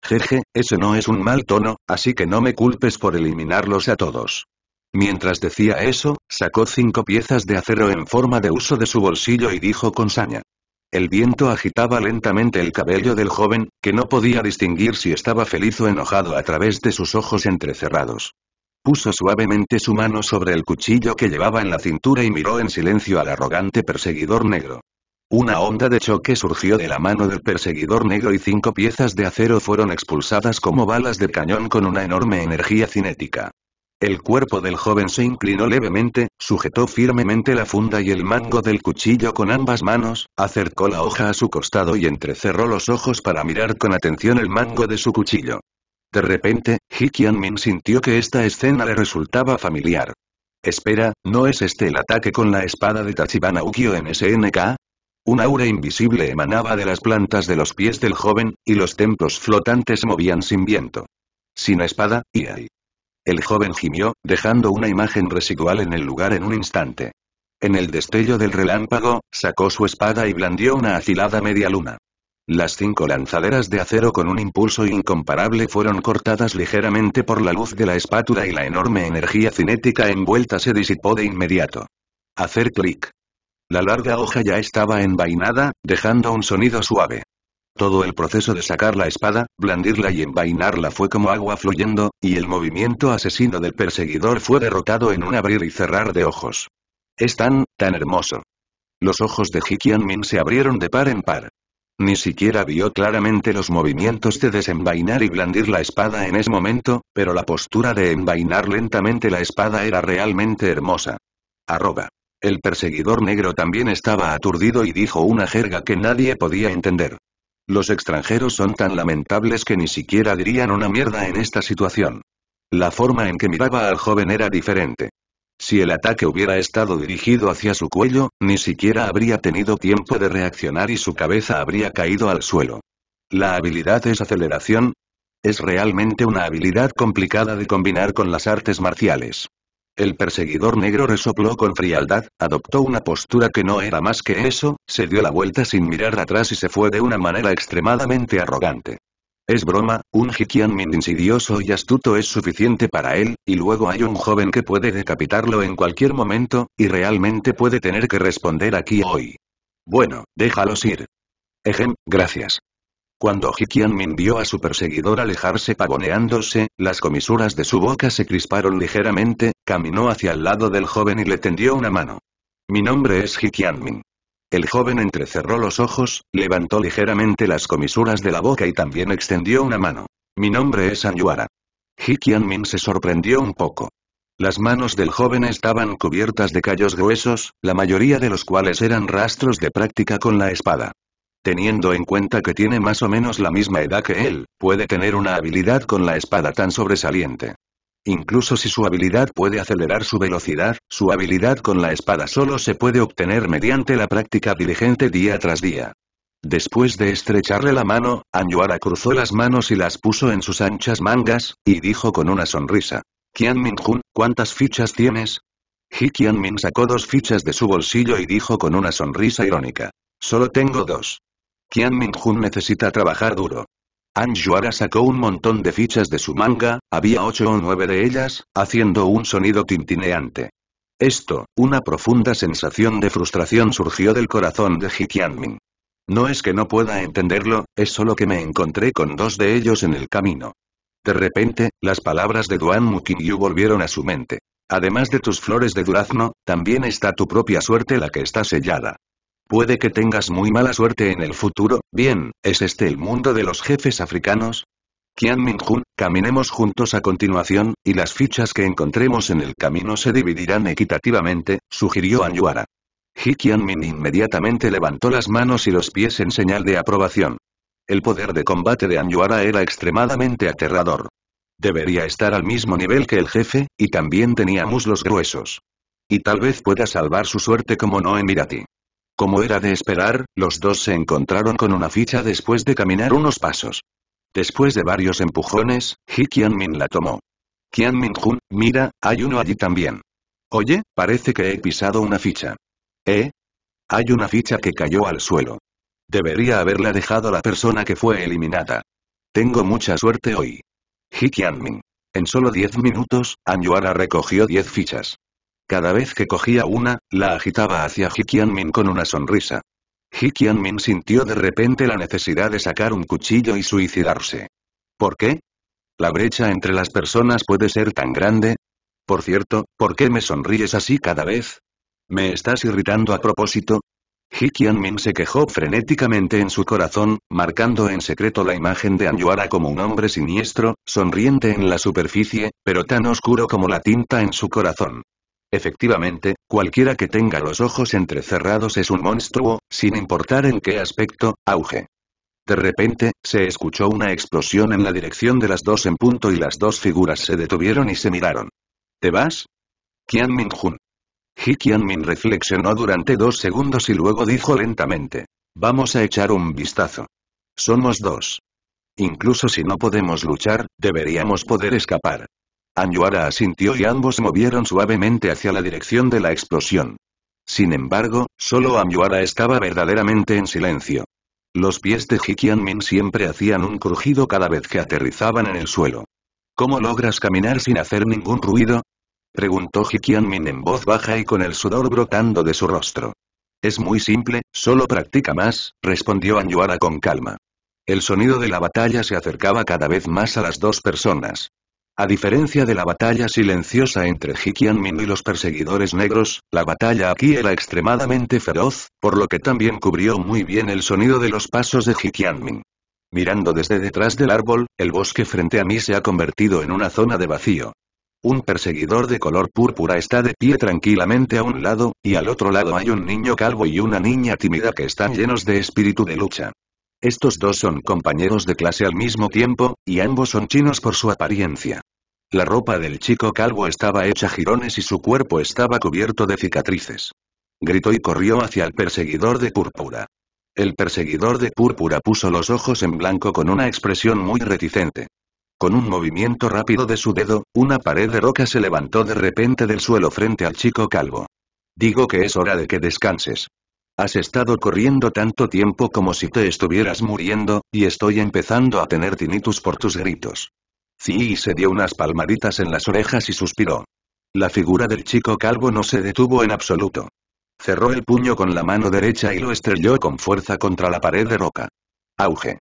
Jeje, ese no es un mal tono, así que no me culpes por eliminarlos a todos. Mientras decía eso, sacó cinco piezas de acero en forma de uso de su bolsillo y dijo con saña. El viento agitaba lentamente el cabello del joven, que no podía distinguir si estaba feliz o enojado a través de sus ojos entrecerrados. Puso suavemente su mano sobre el cuchillo que llevaba en la cintura y miró en silencio al arrogante perseguidor negro. Una onda de choque surgió de la mano del perseguidor negro y cinco piezas de acero fueron expulsadas como balas de cañón con una enorme energía cinética. El cuerpo del joven se inclinó levemente, sujetó firmemente la funda y el mango del cuchillo con ambas manos, acercó la hoja a su costado y entrecerró los ojos para mirar con atención el mango de su cuchillo. De repente, Hikian Min sintió que esta escena le resultaba familiar. Espera, ¿no es este el ataque con la espada de Tachibana Ukyo en SNK? Un aura invisible emanaba de las plantas de los pies del joven, y los templos flotantes movían sin viento. Sin espada, y ahí. El joven gimió, dejando una imagen residual en el lugar en un instante. En el destello del relámpago, sacó su espada y blandió una afilada media luna. Las cinco lanzaderas de acero con un impulso incomparable fueron cortadas ligeramente por la luz de la espátula y la enorme energía cinética envuelta se disipó de inmediato. Hacer clic. La larga hoja ya estaba envainada, dejando un sonido suave. Todo el proceso de sacar la espada, blandirla y envainarla fue como agua fluyendo, y el movimiento asesino del perseguidor fue derrotado en un abrir y cerrar de ojos. Es tan, tan hermoso. Los ojos de Hikian Min se abrieron de par en par. Ni siquiera vio claramente los movimientos de desenvainar y blandir la espada en ese momento, pero la postura de envainar lentamente la espada era realmente hermosa. Arroba. El perseguidor negro también estaba aturdido y dijo una jerga que nadie podía entender. Los extranjeros son tan lamentables que ni siquiera dirían una mierda en esta situación. La forma en que miraba al joven era diferente. Si el ataque hubiera estado dirigido hacia su cuello, ni siquiera habría tenido tiempo de reaccionar y su cabeza habría caído al suelo. La habilidad es aceleración. Es realmente una habilidad complicada de combinar con las artes marciales. El perseguidor negro resopló con frialdad, adoptó una postura que no era más que eso, se dio la vuelta sin mirar atrás y se fue de una manera extremadamente arrogante. Es broma, un Min insidioso y astuto es suficiente para él, y luego hay un joven que puede decapitarlo en cualquier momento, y realmente puede tener que responder aquí hoy. Bueno, déjalos ir. Ejem, gracias. Cuando Min vio a su perseguidor alejarse pavoneándose, las comisuras de su boca se crisparon ligeramente, Caminó hacia el lado del joven y le tendió una mano. Mi nombre es Hikianmin. El joven entrecerró los ojos, levantó ligeramente las comisuras de la boca y también extendió una mano. Mi nombre es Anyuara. Hikianmin se sorprendió un poco. Las manos del joven estaban cubiertas de callos gruesos, la mayoría de los cuales eran rastros de práctica con la espada. Teniendo en cuenta que tiene más o menos la misma edad que él, puede tener una habilidad con la espada tan sobresaliente. Incluso si su habilidad puede acelerar su velocidad, su habilidad con la espada solo se puede obtener mediante la práctica diligente día tras día. Después de estrecharle la mano, Anyuara cruzó las manos y las puso en sus anchas mangas, y dijo con una sonrisa. Qian Min-jun, ¿cuántas fichas tienes? Ji Qian Min sacó dos fichas de su bolsillo y dijo con una sonrisa irónica. Solo tengo dos. Qian Min-jun necesita trabajar duro. Anjuara sacó un montón de fichas de su manga, había ocho o nueve de ellas, haciendo un sonido tintineante. Esto, una profunda sensación de frustración surgió del corazón de Hikianmin. No es que no pueda entenderlo, es solo que me encontré con dos de ellos en el camino. De repente, las palabras de Duan Mukinyu volvieron a su mente. Además de tus flores de durazno, también está tu propia suerte la que está sellada. Puede que tengas muy mala suerte en el futuro, bien, ¿es este el mundo de los jefes africanos? Qian Minjun, caminemos juntos a continuación, y las fichas que encontremos en el camino se dividirán equitativamente, sugirió Anyuara. Ji Qianmin inmediatamente levantó las manos y los pies en señal de aprobación. El poder de combate de Anyuara era extremadamente aterrador. Debería estar al mismo nivel que el jefe, y también tenía muslos gruesos. Y tal vez pueda salvar su suerte como Noemirati. Como era de esperar, los dos se encontraron con una ficha después de caminar unos pasos. Después de varios empujones, Ji Qianmin la tomó. Qianmin Jun, mira, hay uno allí también. Oye, parece que he pisado una ficha. ¿Eh? Hay una ficha que cayó al suelo. Debería haberla dejado la persona que fue eliminada. Tengo mucha suerte hoy. Ji Qianmin. En solo 10 minutos, Anyuara recogió 10 fichas. Cada vez que cogía una, la agitaba hacia Ji Qianmin con una sonrisa. Ji Qianmin sintió de repente la necesidad de sacar un cuchillo y suicidarse. ¿Por qué? ¿La brecha entre las personas puede ser tan grande? Por cierto, ¿por qué me sonríes así cada vez? ¿Me estás irritando a propósito? Ji Qianmin se quejó frenéticamente en su corazón, marcando en secreto la imagen de Anyuara como un hombre siniestro, sonriente en la superficie, pero tan oscuro como la tinta en su corazón. Efectivamente, cualquiera que tenga los ojos entrecerrados es un monstruo, sin importar en qué aspecto, auge. De repente, se escuchó una explosión en la dirección de las dos en punto y las dos figuras se detuvieron y se miraron. ¿Te vas? Qian Minjun. Ji Qianmin reflexionó durante dos segundos y luego dijo lentamente. Vamos a echar un vistazo. Somos dos. Incluso si no podemos luchar, deberíamos poder escapar. Anyuara asintió y ambos movieron suavemente hacia la dirección de la explosión. Sin embargo, solo Anyuara estaba verdaderamente en silencio. Los pies de Min siempre hacían un crujido cada vez que aterrizaban en el suelo. ¿Cómo logras caminar sin hacer ningún ruido? Preguntó Min en voz baja y con el sudor brotando de su rostro. Es muy simple, solo practica más, respondió Anyuara con calma. El sonido de la batalla se acercaba cada vez más a las dos personas. A diferencia de la batalla silenciosa entre Min y los perseguidores negros, la batalla aquí era extremadamente feroz, por lo que también cubrió muy bien el sonido de los pasos de Min. Mirando desde detrás del árbol, el bosque frente a mí se ha convertido en una zona de vacío. Un perseguidor de color púrpura está de pie tranquilamente a un lado, y al otro lado hay un niño calvo y una niña tímida que están llenos de espíritu de lucha. Estos dos son compañeros de clase al mismo tiempo, y ambos son chinos por su apariencia. La ropa del chico calvo estaba hecha jirones y su cuerpo estaba cubierto de cicatrices. Gritó y corrió hacia el perseguidor de púrpura. El perseguidor de púrpura puso los ojos en blanco con una expresión muy reticente. Con un movimiento rápido de su dedo, una pared de roca se levantó de repente del suelo frente al chico calvo. Digo que es hora de que descanses. Has estado corriendo tanto tiempo como si te estuvieras muriendo, y estoy empezando a tener tinnitus por tus gritos. Zii se dio unas palmaditas en las orejas y suspiró. La figura del chico calvo no se detuvo en absoluto. Cerró el puño con la mano derecha y lo estrelló con fuerza contra la pared de roca. Auge.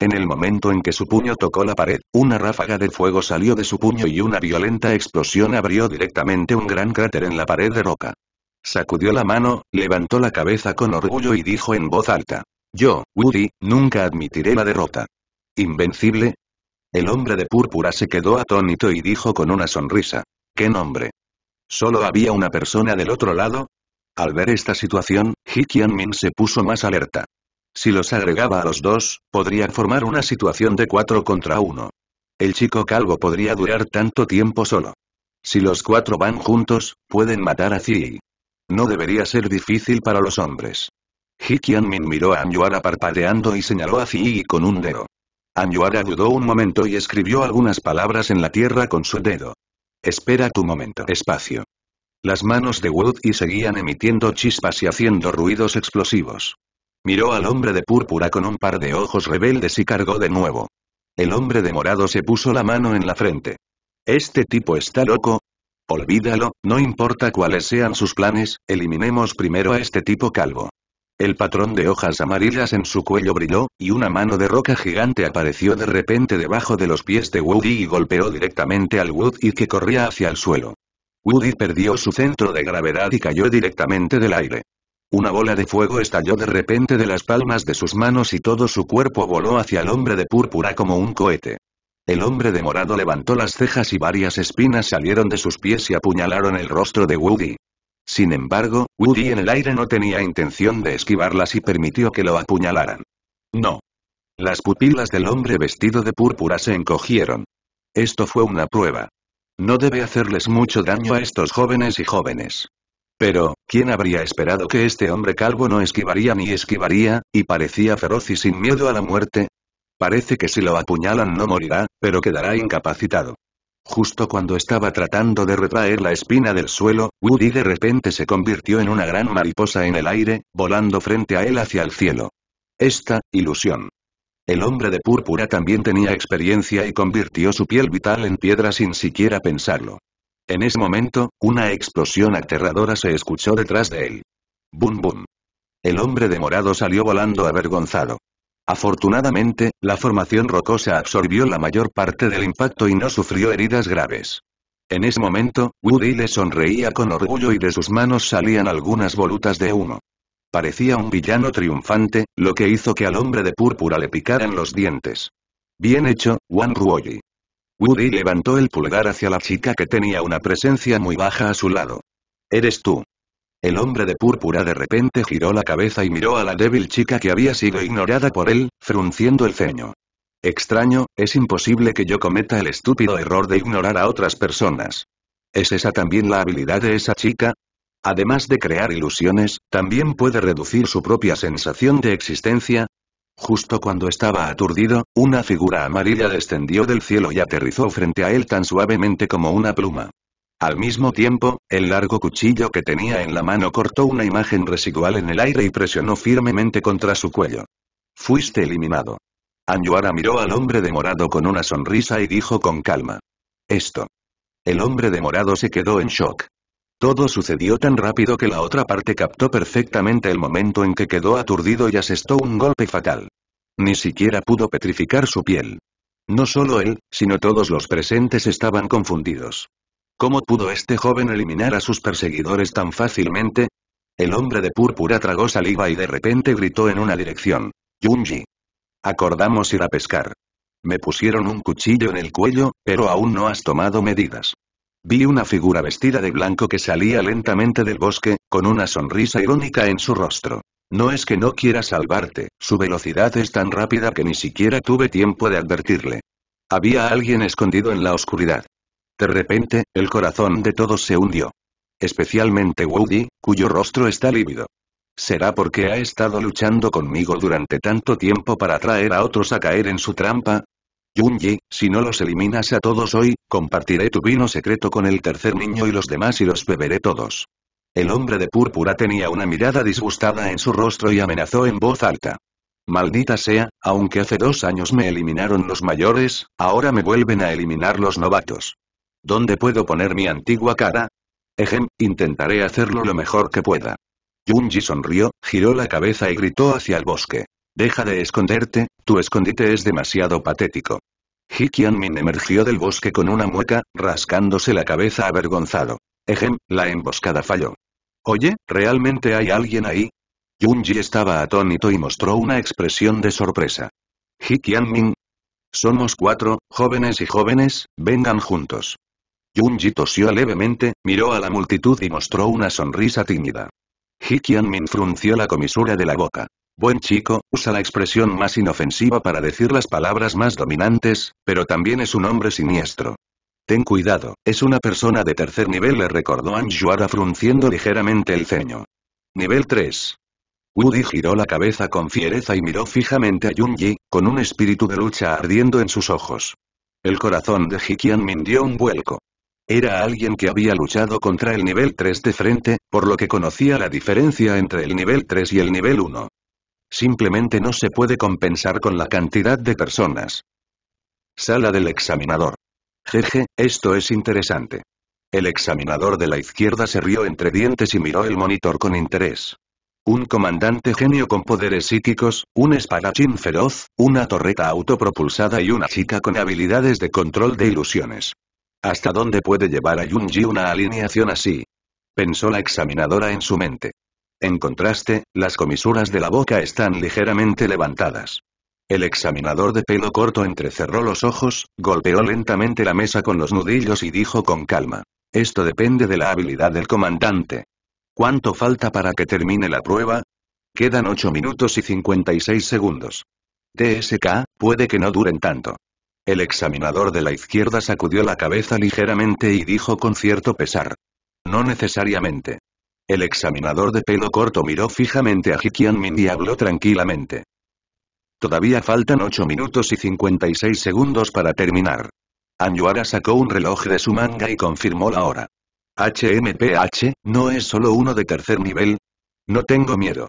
En el momento en que su puño tocó la pared, una ráfaga de fuego salió de su puño y una violenta explosión abrió directamente un gran cráter en la pared de roca. Sacudió la mano, levantó la cabeza con orgullo y dijo en voz alta. Yo, Woody, nunca admitiré la derrota. ¿Invencible? El hombre de púrpura se quedó atónito y dijo con una sonrisa. ¿Qué nombre? ¿Solo había una persona del otro lado? Al ver esta situación, Min se puso más alerta. Si los agregaba a los dos, podría formar una situación de cuatro contra uno. El chico calvo podría durar tanto tiempo solo. Si los cuatro van juntos, pueden matar a Zi. No debería ser difícil para los hombres. Ji Min miró a Anyuara parpadeando y señaló a Ziyi con un dedo. Anyuara dudó un momento y escribió algunas palabras en la tierra con su dedo. Espera tu momento. Espacio. Las manos de Wood y seguían emitiendo chispas y haciendo ruidos explosivos. Miró al hombre de púrpura con un par de ojos rebeldes y cargó de nuevo. El hombre de morado se puso la mano en la frente. Este tipo está loco, Olvídalo, no importa cuáles sean sus planes, eliminemos primero a este tipo calvo. El patrón de hojas amarillas en su cuello brilló, y una mano de roca gigante apareció de repente debajo de los pies de Woody y golpeó directamente al Woody que corría hacia el suelo. Woody perdió su centro de gravedad y cayó directamente del aire. Una bola de fuego estalló de repente de las palmas de sus manos y todo su cuerpo voló hacia el hombre de púrpura como un cohete. El hombre de morado levantó las cejas y varias espinas salieron de sus pies y apuñalaron el rostro de Woody. Sin embargo, Woody en el aire no tenía intención de esquivarlas y permitió que lo apuñalaran. No. Las pupilas del hombre vestido de púrpura se encogieron. Esto fue una prueba. No debe hacerles mucho daño a estos jóvenes y jóvenes. Pero, ¿quién habría esperado que este hombre calvo no esquivaría ni esquivaría, y parecía feroz y sin miedo a la muerte? Parece que si lo apuñalan no morirá, pero quedará incapacitado. Justo cuando estaba tratando de retraer la espina del suelo, Woody de repente se convirtió en una gran mariposa en el aire, volando frente a él hacia el cielo. Esta, ilusión. El hombre de púrpura también tenía experiencia y convirtió su piel vital en piedra sin siquiera pensarlo. En ese momento, una explosión aterradora se escuchó detrás de él. Bum bum. El hombre de morado salió volando avergonzado. Afortunadamente, la formación rocosa absorbió la mayor parte del impacto y no sufrió heridas graves. En ese momento, Woody le sonreía con orgullo y de sus manos salían algunas volutas de humo. Parecía un villano triunfante, lo que hizo que al hombre de púrpura le picaran los dientes. Bien hecho, Wan Ruoyi. Woody levantó el pulgar hacia la chica que tenía una presencia muy baja a su lado. Eres tú. El hombre de púrpura de repente giró la cabeza y miró a la débil chica que había sido ignorada por él, frunciendo el ceño. Extraño, es imposible que yo cometa el estúpido error de ignorar a otras personas. ¿Es esa también la habilidad de esa chica? Además de crear ilusiones, también puede reducir su propia sensación de existencia. Justo cuando estaba aturdido, una figura amarilla descendió del cielo y aterrizó frente a él tan suavemente como una pluma. Al mismo tiempo, el largo cuchillo que tenía en la mano cortó una imagen residual en el aire y presionó firmemente contra su cuello. Fuiste eliminado. Anjuara miró al hombre de morado con una sonrisa y dijo con calma. Esto. El hombre de morado se quedó en shock. Todo sucedió tan rápido que la otra parte captó perfectamente el momento en que quedó aturdido y asestó un golpe fatal. Ni siquiera pudo petrificar su piel. No solo él, sino todos los presentes estaban confundidos. ¿Cómo pudo este joven eliminar a sus perseguidores tan fácilmente? El hombre de púrpura tragó saliva y de repente gritó en una dirección. Yunji. Acordamos ir a pescar. Me pusieron un cuchillo en el cuello, pero aún no has tomado medidas. Vi una figura vestida de blanco que salía lentamente del bosque, con una sonrisa irónica en su rostro. No es que no quiera salvarte, su velocidad es tan rápida que ni siquiera tuve tiempo de advertirle. Había alguien escondido en la oscuridad. De repente, el corazón de todos se hundió. Especialmente Woody, cuyo rostro está lívido. Será porque ha estado luchando conmigo durante tanto tiempo para atraer a otros a caer en su trampa, Junji, si no los eliminas a todos hoy, compartiré tu vino secreto con el tercer niño y los demás y los beberé todos. El hombre de púrpura tenía una mirada disgustada en su rostro y amenazó en voz alta. Maldita sea, aunque hace dos años me eliminaron los mayores, ahora me vuelven a eliminar los novatos. ¿Dónde puedo poner mi antigua cara? Ejem, intentaré hacerlo lo mejor que pueda. Junji sonrió, giró la cabeza y gritó hacia el bosque. Deja de esconderte, tu escondite es demasiado patético. Hikianmin emergió del bosque con una mueca, rascándose la cabeza avergonzado. Ejem, la emboscada falló. Oye, ¿realmente hay alguien ahí? Junji estaba atónito y mostró una expresión de sorpresa. Hikianmin. Somos cuatro, jóvenes y jóvenes, vengan juntos. Junji tosió levemente, miró a la multitud y mostró una sonrisa tímida. Min frunció la comisura de la boca. Buen chico, usa la expresión más inofensiva para decir las palabras más dominantes, pero también es un hombre siniestro. Ten cuidado, es una persona de tercer nivel le recordó Anjuara frunciendo ligeramente el ceño. Nivel 3. Woody giró la cabeza con fiereza y miró fijamente a Junji, con un espíritu de lucha ardiendo en sus ojos. El corazón de Hikian Min dio un vuelco. Era alguien que había luchado contra el nivel 3 de frente, por lo que conocía la diferencia entre el nivel 3 y el nivel 1. Simplemente no se puede compensar con la cantidad de personas. Sala del examinador. Jeje, esto es interesante. El examinador de la izquierda se rió entre dientes y miró el monitor con interés. Un comandante genio con poderes psíquicos, un espadachín feroz, una torreta autopropulsada y una chica con habilidades de control de ilusiones. ¿Hasta dónde puede llevar a Yunji una alineación así? Pensó la examinadora en su mente. En contraste, las comisuras de la boca están ligeramente levantadas. El examinador de pelo corto entrecerró los ojos, golpeó lentamente la mesa con los nudillos y dijo con calma. Esto depende de la habilidad del comandante. ¿Cuánto falta para que termine la prueba? Quedan 8 minutos y 56 segundos. TSK, puede que no duren tanto. El examinador de la izquierda sacudió la cabeza ligeramente y dijo con cierto pesar. No necesariamente. El examinador de pelo corto miró fijamente a Hikianmin y habló tranquilamente. Todavía faltan 8 minutos y 56 segundos para terminar. Anyuara sacó un reloj de su manga y confirmó la hora. HMPH, ¿no es solo uno de tercer nivel? No tengo miedo.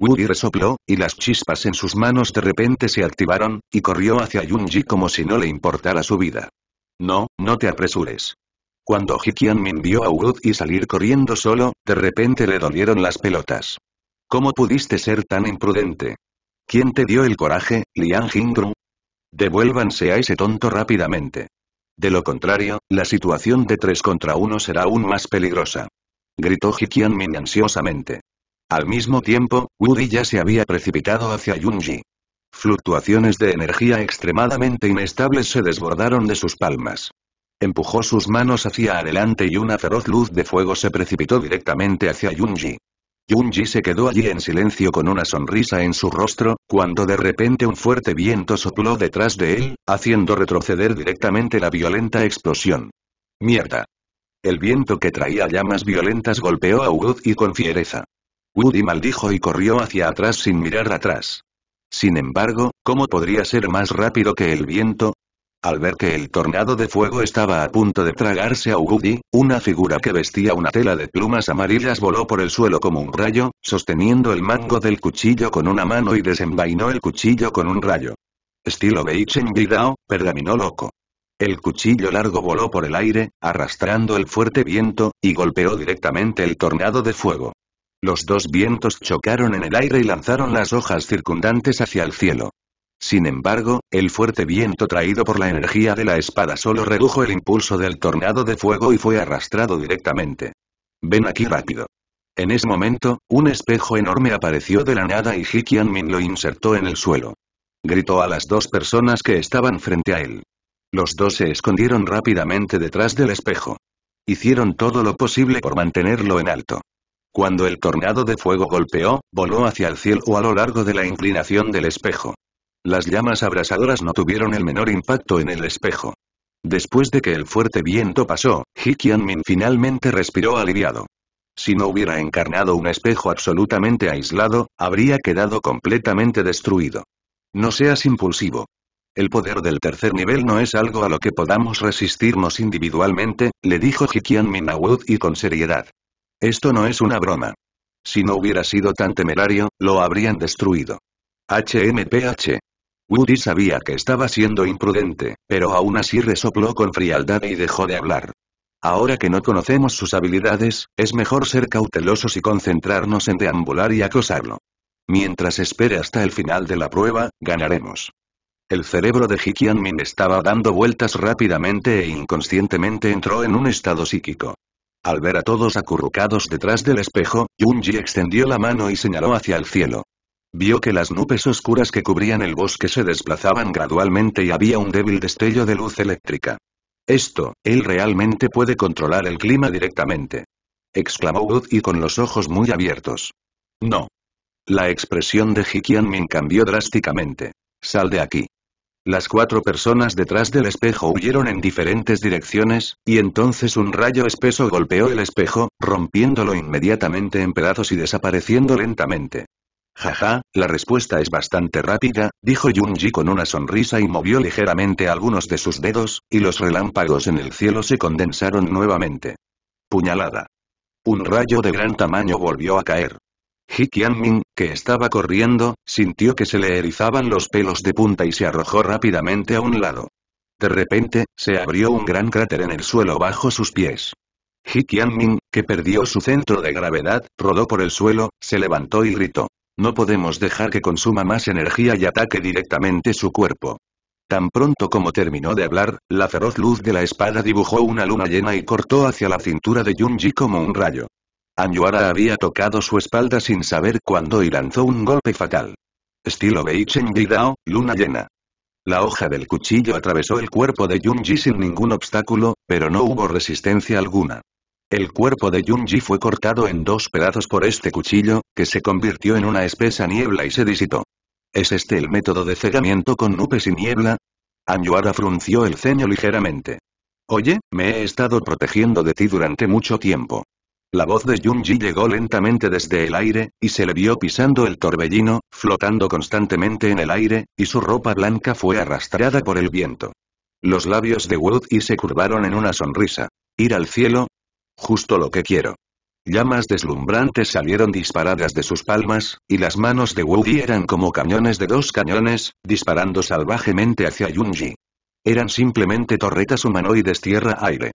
Woody resopló, y las chispas en sus manos de repente se activaron, y corrió hacia Yunji como si no le importara su vida. No, no te apresures. Cuando Hikian Min vio a y salir corriendo solo, de repente le dolieron las pelotas. ¿Cómo pudiste ser tan imprudente? ¿Quién te dio el coraje, Liang Jingru? Devuélvanse a ese tonto rápidamente. De lo contrario, la situación de tres contra uno será aún más peligrosa. Gritó Hikian Min ansiosamente. Al mismo tiempo, Woody ya se había precipitado hacia Yunji. Fluctuaciones de energía extremadamente inestables se desbordaron de sus palmas. Empujó sus manos hacia adelante y una feroz luz de fuego se precipitó directamente hacia Yunji. Yunji se quedó allí en silencio con una sonrisa en su rostro, cuando de repente un fuerte viento sopló detrás de él, haciendo retroceder directamente la violenta explosión. ¡Mierda! El viento que traía llamas violentas golpeó a Wood y con fiereza. Woody maldijo y corrió hacia atrás sin mirar atrás. Sin embargo, ¿cómo podría ser más rápido que el viento? Al ver que el tornado de fuego estaba a punto de tragarse a Woody, una figura que vestía una tela de plumas amarillas voló por el suelo como un rayo, sosteniendo el mango del cuchillo con una mano y desenvainó el cuchillo con un rayo. Estilo Beichen Bidao, pergamino loco. El cuchillo largo voló por el aire, arrastrando el fuerte viento, y golpeó directamente el tornado de fuego. Los dos vientos chocaron en el aire y lanzaron las hojas circundantes hacia el cielo. Sin embargo, el fuerte viento traído por la energía de la espada solo redujo el impulso del tornado de fuego y fue arrastrado directamente. Ven aquí rápido. En ese momento, un espejo enorme apareció de la nada y Ji Min lo insertó en el suelo. Gritó a las dos personas que estaban frente a él. Los dos se escondieron rápidamente detrás del espejo. Hicieron todo lo posible por mantenerlo en alto. Cuando el tornado de fuego golpeó, voló hacia el cielo o a lo largo de la inclinación del espejo. Las llamas abrasadoras no tuvieron el menor impacto en el espejo. Después de que el fuerte viento pasó, Ji Min finalmente respiró aliviado. Si no hubiera encarnado un espejo absolutamente aislado, habría quedado completamente destruido. No seas impulsivo. El poder del tercer nivel no es algo a lo que podamos resistirnos individualmente, le dijo Hikian Min a Wood y con seriedad. Esto no es una broma. Si no hubiera sido tan temerario, lo habrían destruido. HMPH. Woody sabía que estaba siendo imprudente, pero aún así resopló con frialdad y dejó de hablar. Ahora que no conocemos sus habilidades, es mejor ser cautelosos y concentrarnos en deambular y acosarlo. Mientras espere hasta el final de la prueba, ganaremos. El cerebro de Hikian Min estaba dando vueltas rápidamente e inconscientemente entró en un estado psíquico. Al ver a todos acurrucados detrás del espejo, Yunji extendió la mano y señaló hacia el cielo. Vio que las nubes oscuras que cubrían el bosque se desplazaban gradualmente y había un débil destello de luz eléctrica. Esto, él realmente puede controlar el clima directamente. Exclamó Wood y con los ojos muy abiertos. No. La expresión de Hikianmin Min cambió drásticamente. Sal de aquí. Las cuatro personas detrás del espejo huyeron en diferentes direcciones, y entonces un rayo espeso golpeó el espejo, rompiéndolo inmediatamente en pedazos y desapareciendo lentamente. Jaja, la respuesta es bastante rápida, dijo Yunji con una sonrisa y movió ligeramente algunos de sus dedos, y los relámpagos en el cielo se condensaron nuevamente. Puñalada. Un rayo de gran tamaño volvió a caer. Ji Qianmin, que estaba corriendo, sintió que se le erizaban los pelos de punta y se arrojó rápidamente a un lado. De repente, se abrió un gran cráter en el suelo bajo sus pies. Ji Qianming, que perdió su centro de gravedad, rodó por el suelo, se levantó y gritó. No podemos dejar que consuma más energía y ataque directamente su cuerpo. Tan pronto como terminó de hablar, la feroz luz de la espada dibujó una luna llena y cortó hacia la cintura de Junji como un rayo. Añuara había tocado su espalda sin saber cuándo y lanzó un golpe fatal. Estilo Beichen Dao, luna llena. La hoja del cuchillo atravesó el cuerpo de Yunji sin ningún obstáculo, pero no hubo resistencia alguna. El cuerpo de Yunji fue cortado en dos pedazos por este cuchillo, que se convirtió en una espesa niebla y se disitó. ¿Es este el método de cegamiento con nubes y niebla? Anjuara frunció el ceño ligeramente. Oye, me he estado protegiendo de ti durante mucho tiempo. La voz de Junji llegó lentamente desde el aire, y se le vio pisando el torbellino, flotando constantemente en el aire, y su ropa blanca fue arrastrada por el viento. Los labios de Wood y se curvaron en una sonrisa. ¿Ir al cielo? Justo lo que quiero. Llamas deslumbrantes salieron disparadas de sus palmas, y las manos de Woody eran como cañones de dos cañones, disparando salvajemente hacia Junji. Eran simplemente torretas humanoides tierra-aire.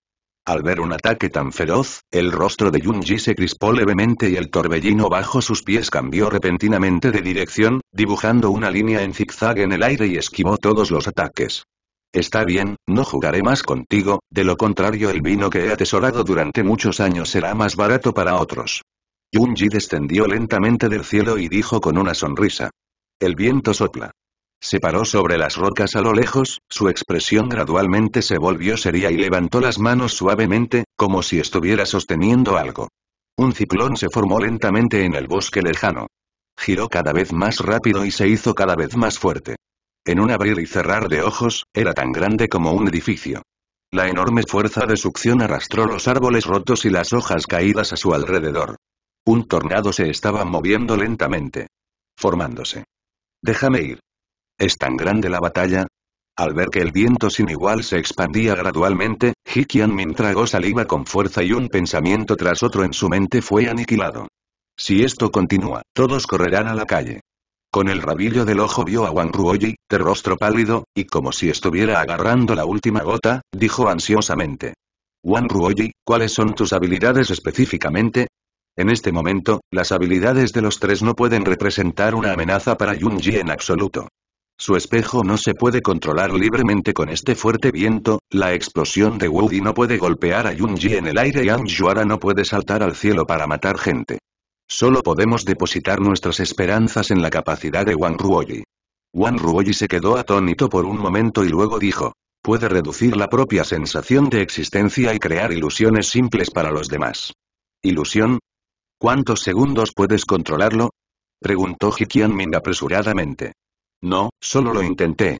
Al ver un ataque tan feroz, el rostro de Junji se crispó levemente y el torbellino bajo sus pies cambió repentinamente de dirección, dibujando una línea en zigzag en el aire y esquivó todos los ataques. Está bien, no jugaré más contigo, de lo contrario el vino que he atesorado durante muchos años será más barato para otros. Junji descendió lentamente del cielo y dijo con una sonrisa. El viento sopla. Se paró sobre las rocas a lo lejos, su expresión gradualmente se volvió seria y levantó las manos suavemente, como si estuviera sosteniendo algo. Un ciclón se formó lentamente en el bosque lejano. Giró cada vez más rápido y se hizo cada vez más fuerte. En un abrir y cerrar de ojos, era tan grande como un edificio. La enorme fuerza de succión arrastró los árboles rotos y las hojas caídas a su alrededor. Un tornado se estaba moviendo lentamente. Formándose. Déjame ir. ¿Es tan grande la batalla? Al ver que el viento sin igual se expandía gradualmente, Hikian Min tragó saliva con fuerza y un pensamiento tras otro en su mente fue aniquilado. Si esto continúa, todos correrán a la calle. Con el rabillo del ojo vio a Wang Ruoyi, de rostro pálido, y como si estuviera agarrando la última gota, dijo ansiosamente. Wang Ruoyi, ¿cuáles son tus habilidades específicamente? En este momento, las habilidades de los tres no pueden representar una amenaza para Yunji en absoluto. Su espejo no se puede controlar libremente con este fuerte viento, la explosión de Woody no puede golpear a Yunji en el aire y Anjuara no puede saltar al cielo para matar gente. Solo podemos depositar nuestras esperanzas en la capacidad de Wang Ruoyi. Wang Ruoyi se quedó atónito por un momento y luego dijo, puede reducir la propia sensación de existencia y crear ilusiones simples para los demás. ¿Ilusión? ¿Cuántos segundos puedes controlarlo? Preguntó Hikian Qianming apresuradamente. No, solo lo intenté.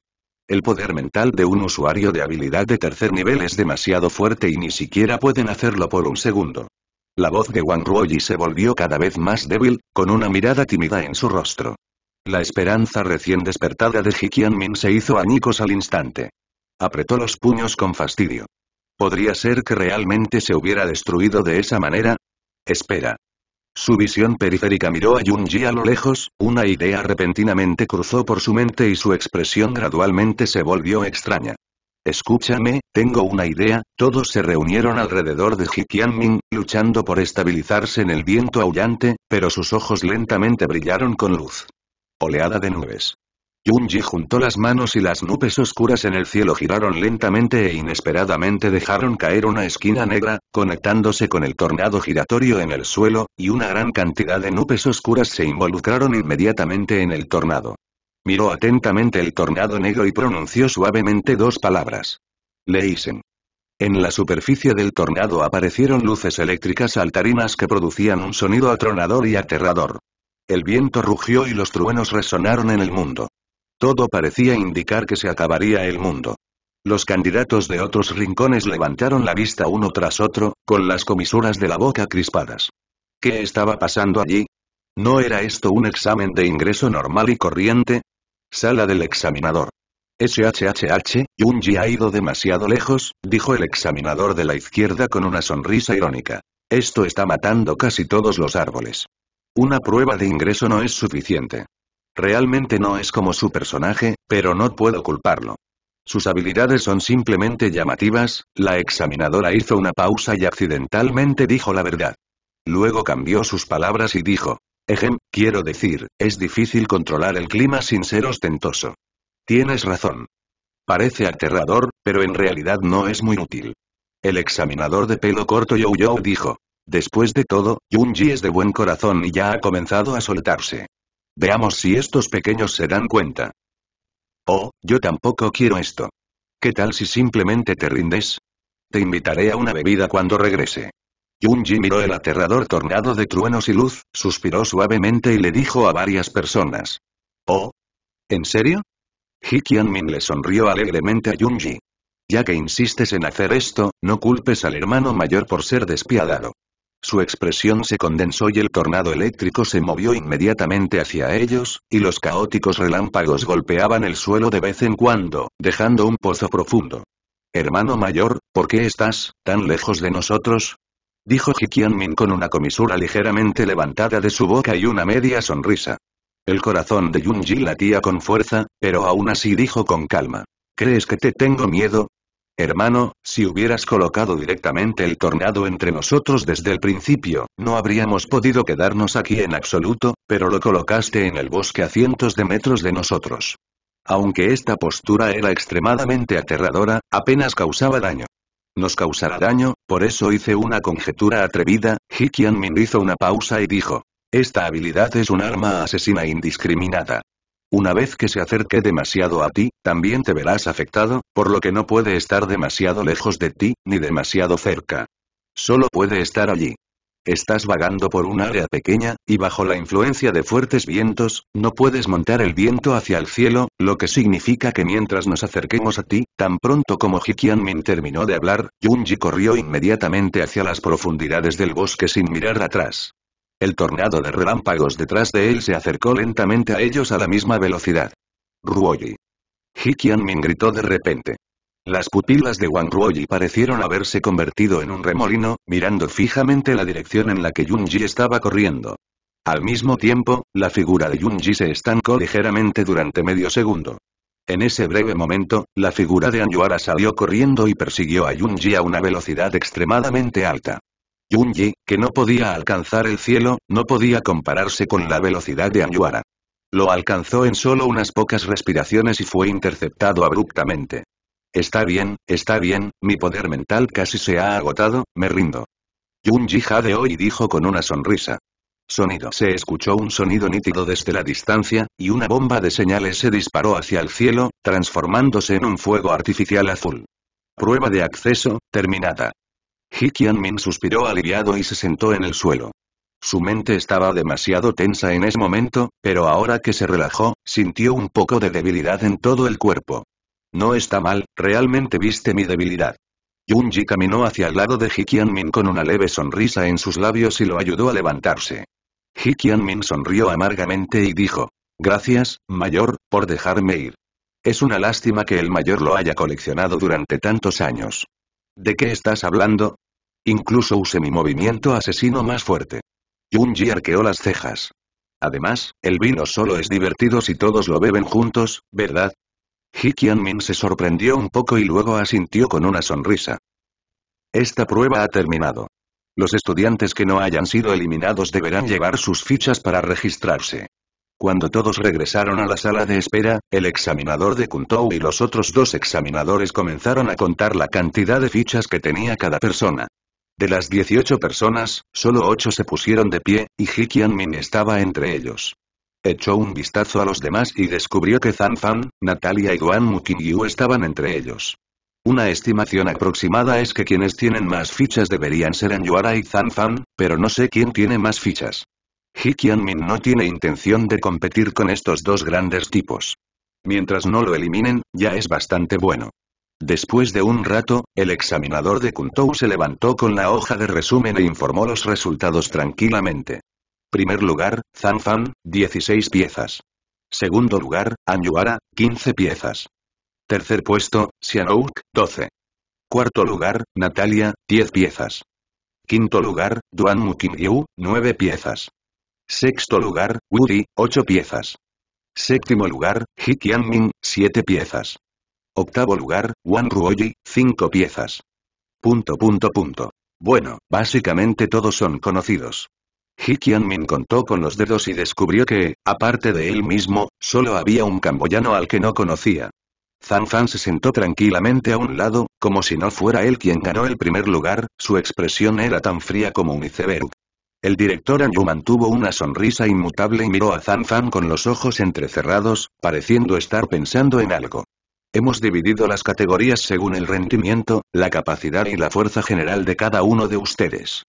El poder mental de un usuario de habilidad de tercer nivel es demasiado fuerte y ni siquiera pueden hacerlo por un segundo. La voz de Wang Ruoyi se volvió cada vez más débil, con una mirada tímida en su rostro. La esperanza recién despertada de Ji Min se hizo añicos al instante. Apretó los puños con fastidio. ¿Podría ser que realmente se hubiera destruido de esa manera? Espera. Su visión periférica miró a Yunji a lo lejos, una idea repentinamente cruzó por su mente y su expresión gradualmente se volvió extraña. Escúchame, tengo una idea, todos se reunieron alrededor de Qianming luchando por estabilizarse en el viento aullante, pero sus ojos lentamente brillaron con luz. Oleada de nubes. Yunji juntó las manos y las nubes oscuras en el cielo giraron lentamente e inesperadamente dejaron caer una esquina negra, conectándose con el tornado giratorio en el suelo, y una gran cantidad de nubes oscuras se involucraron inmediatamente en el tornado. Miró atentamente el tornado negro y pronunció suavemente dos palabras. Leisen. En la superficie del tornado aparecieron luces eléctricas altarinas que producían un sonido atronador y aterrador. El viento rugió y los truenos resonaron en el mundo. Todo parecía indicar que se acabaría el mundo. Los candidatos de otros rincones levantaron la vista uno tras otro, con las comisuras de la boca crispadas. ¿Qué estaba pasando allí? ¿No era esto un examen de ingreso normal y corriente? Sala del examinador. SHHH, Junji ha ido demasiado lejos, dijo el examinador de la izquierda con una sonrisa irónica. Esto está matando casi todos los árboles. Una prueba de ingreso no es suficiente. Realmente no es como su personaje, pero no puedo culparlo. Sus habilidades son simplemente llamativas, la examinadora hizo una pausa y accidentalmente dijo la verdad. Luego cambió sus palabras y dijo, Ejem, quiero decir, es difícil controlar el clima sin ser ostentoso. Tienes razón. Parece aterrador, pero en realidad no es muy útil. El examinador de pelo corto Yo Yo dijo, después de todo, Yunji es de buen corazón y ya ha comenzado a soltarse. Veamos si estos pequeños se dan cuenta. Oh, yo tampoco quiero esto. ¿Qué tal si simplemente te rindes? Te invitaré a una bebida cuando regrese. Yunji miró el aterrador tornado de truenos y luz, suspiró suavemente y le dijo a varias personas. Oh. ¿En serio? Ji Min le sonrió alegremente a Yunji. Ya que insistes en hacer esto, no culpes al hermano mayor por ser despiadado. Su expresión se condensó y el tornado eléctrico se movió inmediatamente hacia ellos, y los caóticos relámpagos golpeaban el suelo de vez en cuando, dejando un pozo profundo. Hermano mayor, ¿por qué estás tan lejos de nosotros? dijo Hikian Min con una comisura ligeramente levantada de su boca y una media sonrisa. El corazón de Yunji latía con fuerza, pero aún así dijo con calma. ¿Crees que te tengo miedo? Hermano, si hubieras colocado directamente el tornado entre nosotros desde el principio, no habríamos podido quedarnos aquí en absoluto, pero lo colocaste en el bosque a cientos de metros de nosotros. Aunque esta postura era extremadamente aterradora, apenas causaba daño. Nos causará daño, por eso hice una conjetura atrevida, Hikian Min hizo una pausa y dijo. Esta habilidad es un arma asesina indiscriminada. Una vez que se acerque demasiado a ti, también te verás afectado, por lo que no puede estar demasiado lejos de ti, ni demasiado cerca. Solo puede estar allí. Estás vagando por un área pequeña, y bajo la influencia de fuertes vientos, no puedes montar el viento hacia el cielo, lo que significa que mientras nos acerquemos a ti, tan pronto como Min terminó de hablar, Junji corrió inmediatamente hacia las profundidades del bosque sin mirar atrás. El tornado de relámpagos detrás de él se acercó lentamente a ellos a la misma velocidad. Ruoyi. Hikianmin gritó de repente. Las pupilas de Wang Ruoyi parecieron haberse convertido en un remolino, mirando fijamente la dirección en la que Yunji estaba corriendo. Al mismo tiempo, la figura de Yunji se estancó ligeramente durante medio segundo. En ese breve momento, la figura de Anyuara salió corriendo y persiguió a Yunji a una velocidad extremadamente alta. Yunji, que no podía alcanzar el cielo, no podía compararse con la velocidad de Anyuara. Lo alcanzó en solo unas pocas respiraciones y fue interceptado abruptamente. Está bien, está bien, mi poder mental casi se ha agotado, me rindo. Junji jadeó y dijo con una sonrisa. Sonido. Se escuchó un sonido nítido desde la distancia, y una bomba de señales se disparó hacia el cielo, transformándose en un fuego artificial azul. Prueba de acceso, terminada. Ji Qianmin suspiró aliviado y se sentó en el suelo. Su mente estaba demasiado tensa en ese momento, pero ahora que se relajó, sintió un poco de debilidad en todo el cuerpo. No está mal, realmente viste mi debilidad. Yunji caminó hacia el lado de Ji Min con una leve sonrisa en sus labios y lo ayudó a levantarse. Ji Min sonrió amargamente y dijo, Gracias, mayor, por dejarme ir. Es una lástima que el mayor lo haya coleccionado durante tantos años. ¿De qué estás hablando? Incluso usé mi movimiento asesino más fuerte. Yunji arqueó las cejas. Además, el vino solo es divertido si todos lo beben juntos, ¿verdad? Min se sorprendió un poco y luego asintió con una sonrisa. Esta prueba ha terminado. Los estudiantes que no hayan sido eliminados deberán llevar sus fichas para registrarse. Cuando todos regresaron a la sala de espera, el examinador de Kuntou y los otros dos examinadores comenzaron a contar la cantidad de fichas que tenía cada persona. De las 18 personas, solo 8 se pusieron de pie, y Ji Qianmin estaba entre ellos. Echó un vistazo a los demás y descubrió que Zan Fan, Natalia y Guan Muqingyu estaban entre ellos. Una estimación aproximada es que quienes tienen más fichas deberían ser Anyuara y Fan, pero no sé quién tiene más fichas. Ji Qianmin no tiene intención de competir con estos dos grandes tipos. Mientras no lo eliminen, ya es bastante bueno. Después de un rato, el examinador de Kuntou se levantó con la hoja de resumen e informó los resultados tranquilamente. Primer lugar, Fan, 16 piezas. Segundo lugar, Anyuara, 15 piezas. Tercer puesto, Xianouk, 12. Cuarto lugar, Natalia, 10 piezas. Quinto lugar, Duan Yu, 9 piezas. Sexto lugar, Woody, 8 piezas. Séptimo lugar, He Qianming, 7 piezas. Octavo lugar, Wan Ruoyi, cinco piezas. Punto punto punto. Bueno, básicamente todos son conocidos. Ji Min contó con los dedos y descubrió que, aparte de él mismo, solo había un camboyano al que no conocía. Zan Fan se sentó tranquilamente a un lado, como si no fuera él quien ganó el primer lugar, su expresión era tan fría como un iceberg. El director Anju mantuvo una sonrisa inmutable y miró a Zan Fan con los ojos entrecerrados, pareciendo estar pensando en algo. Hemos dividido las categorías según el rendimiento, la capacidad y la fuerza general de cada uno de ustedes.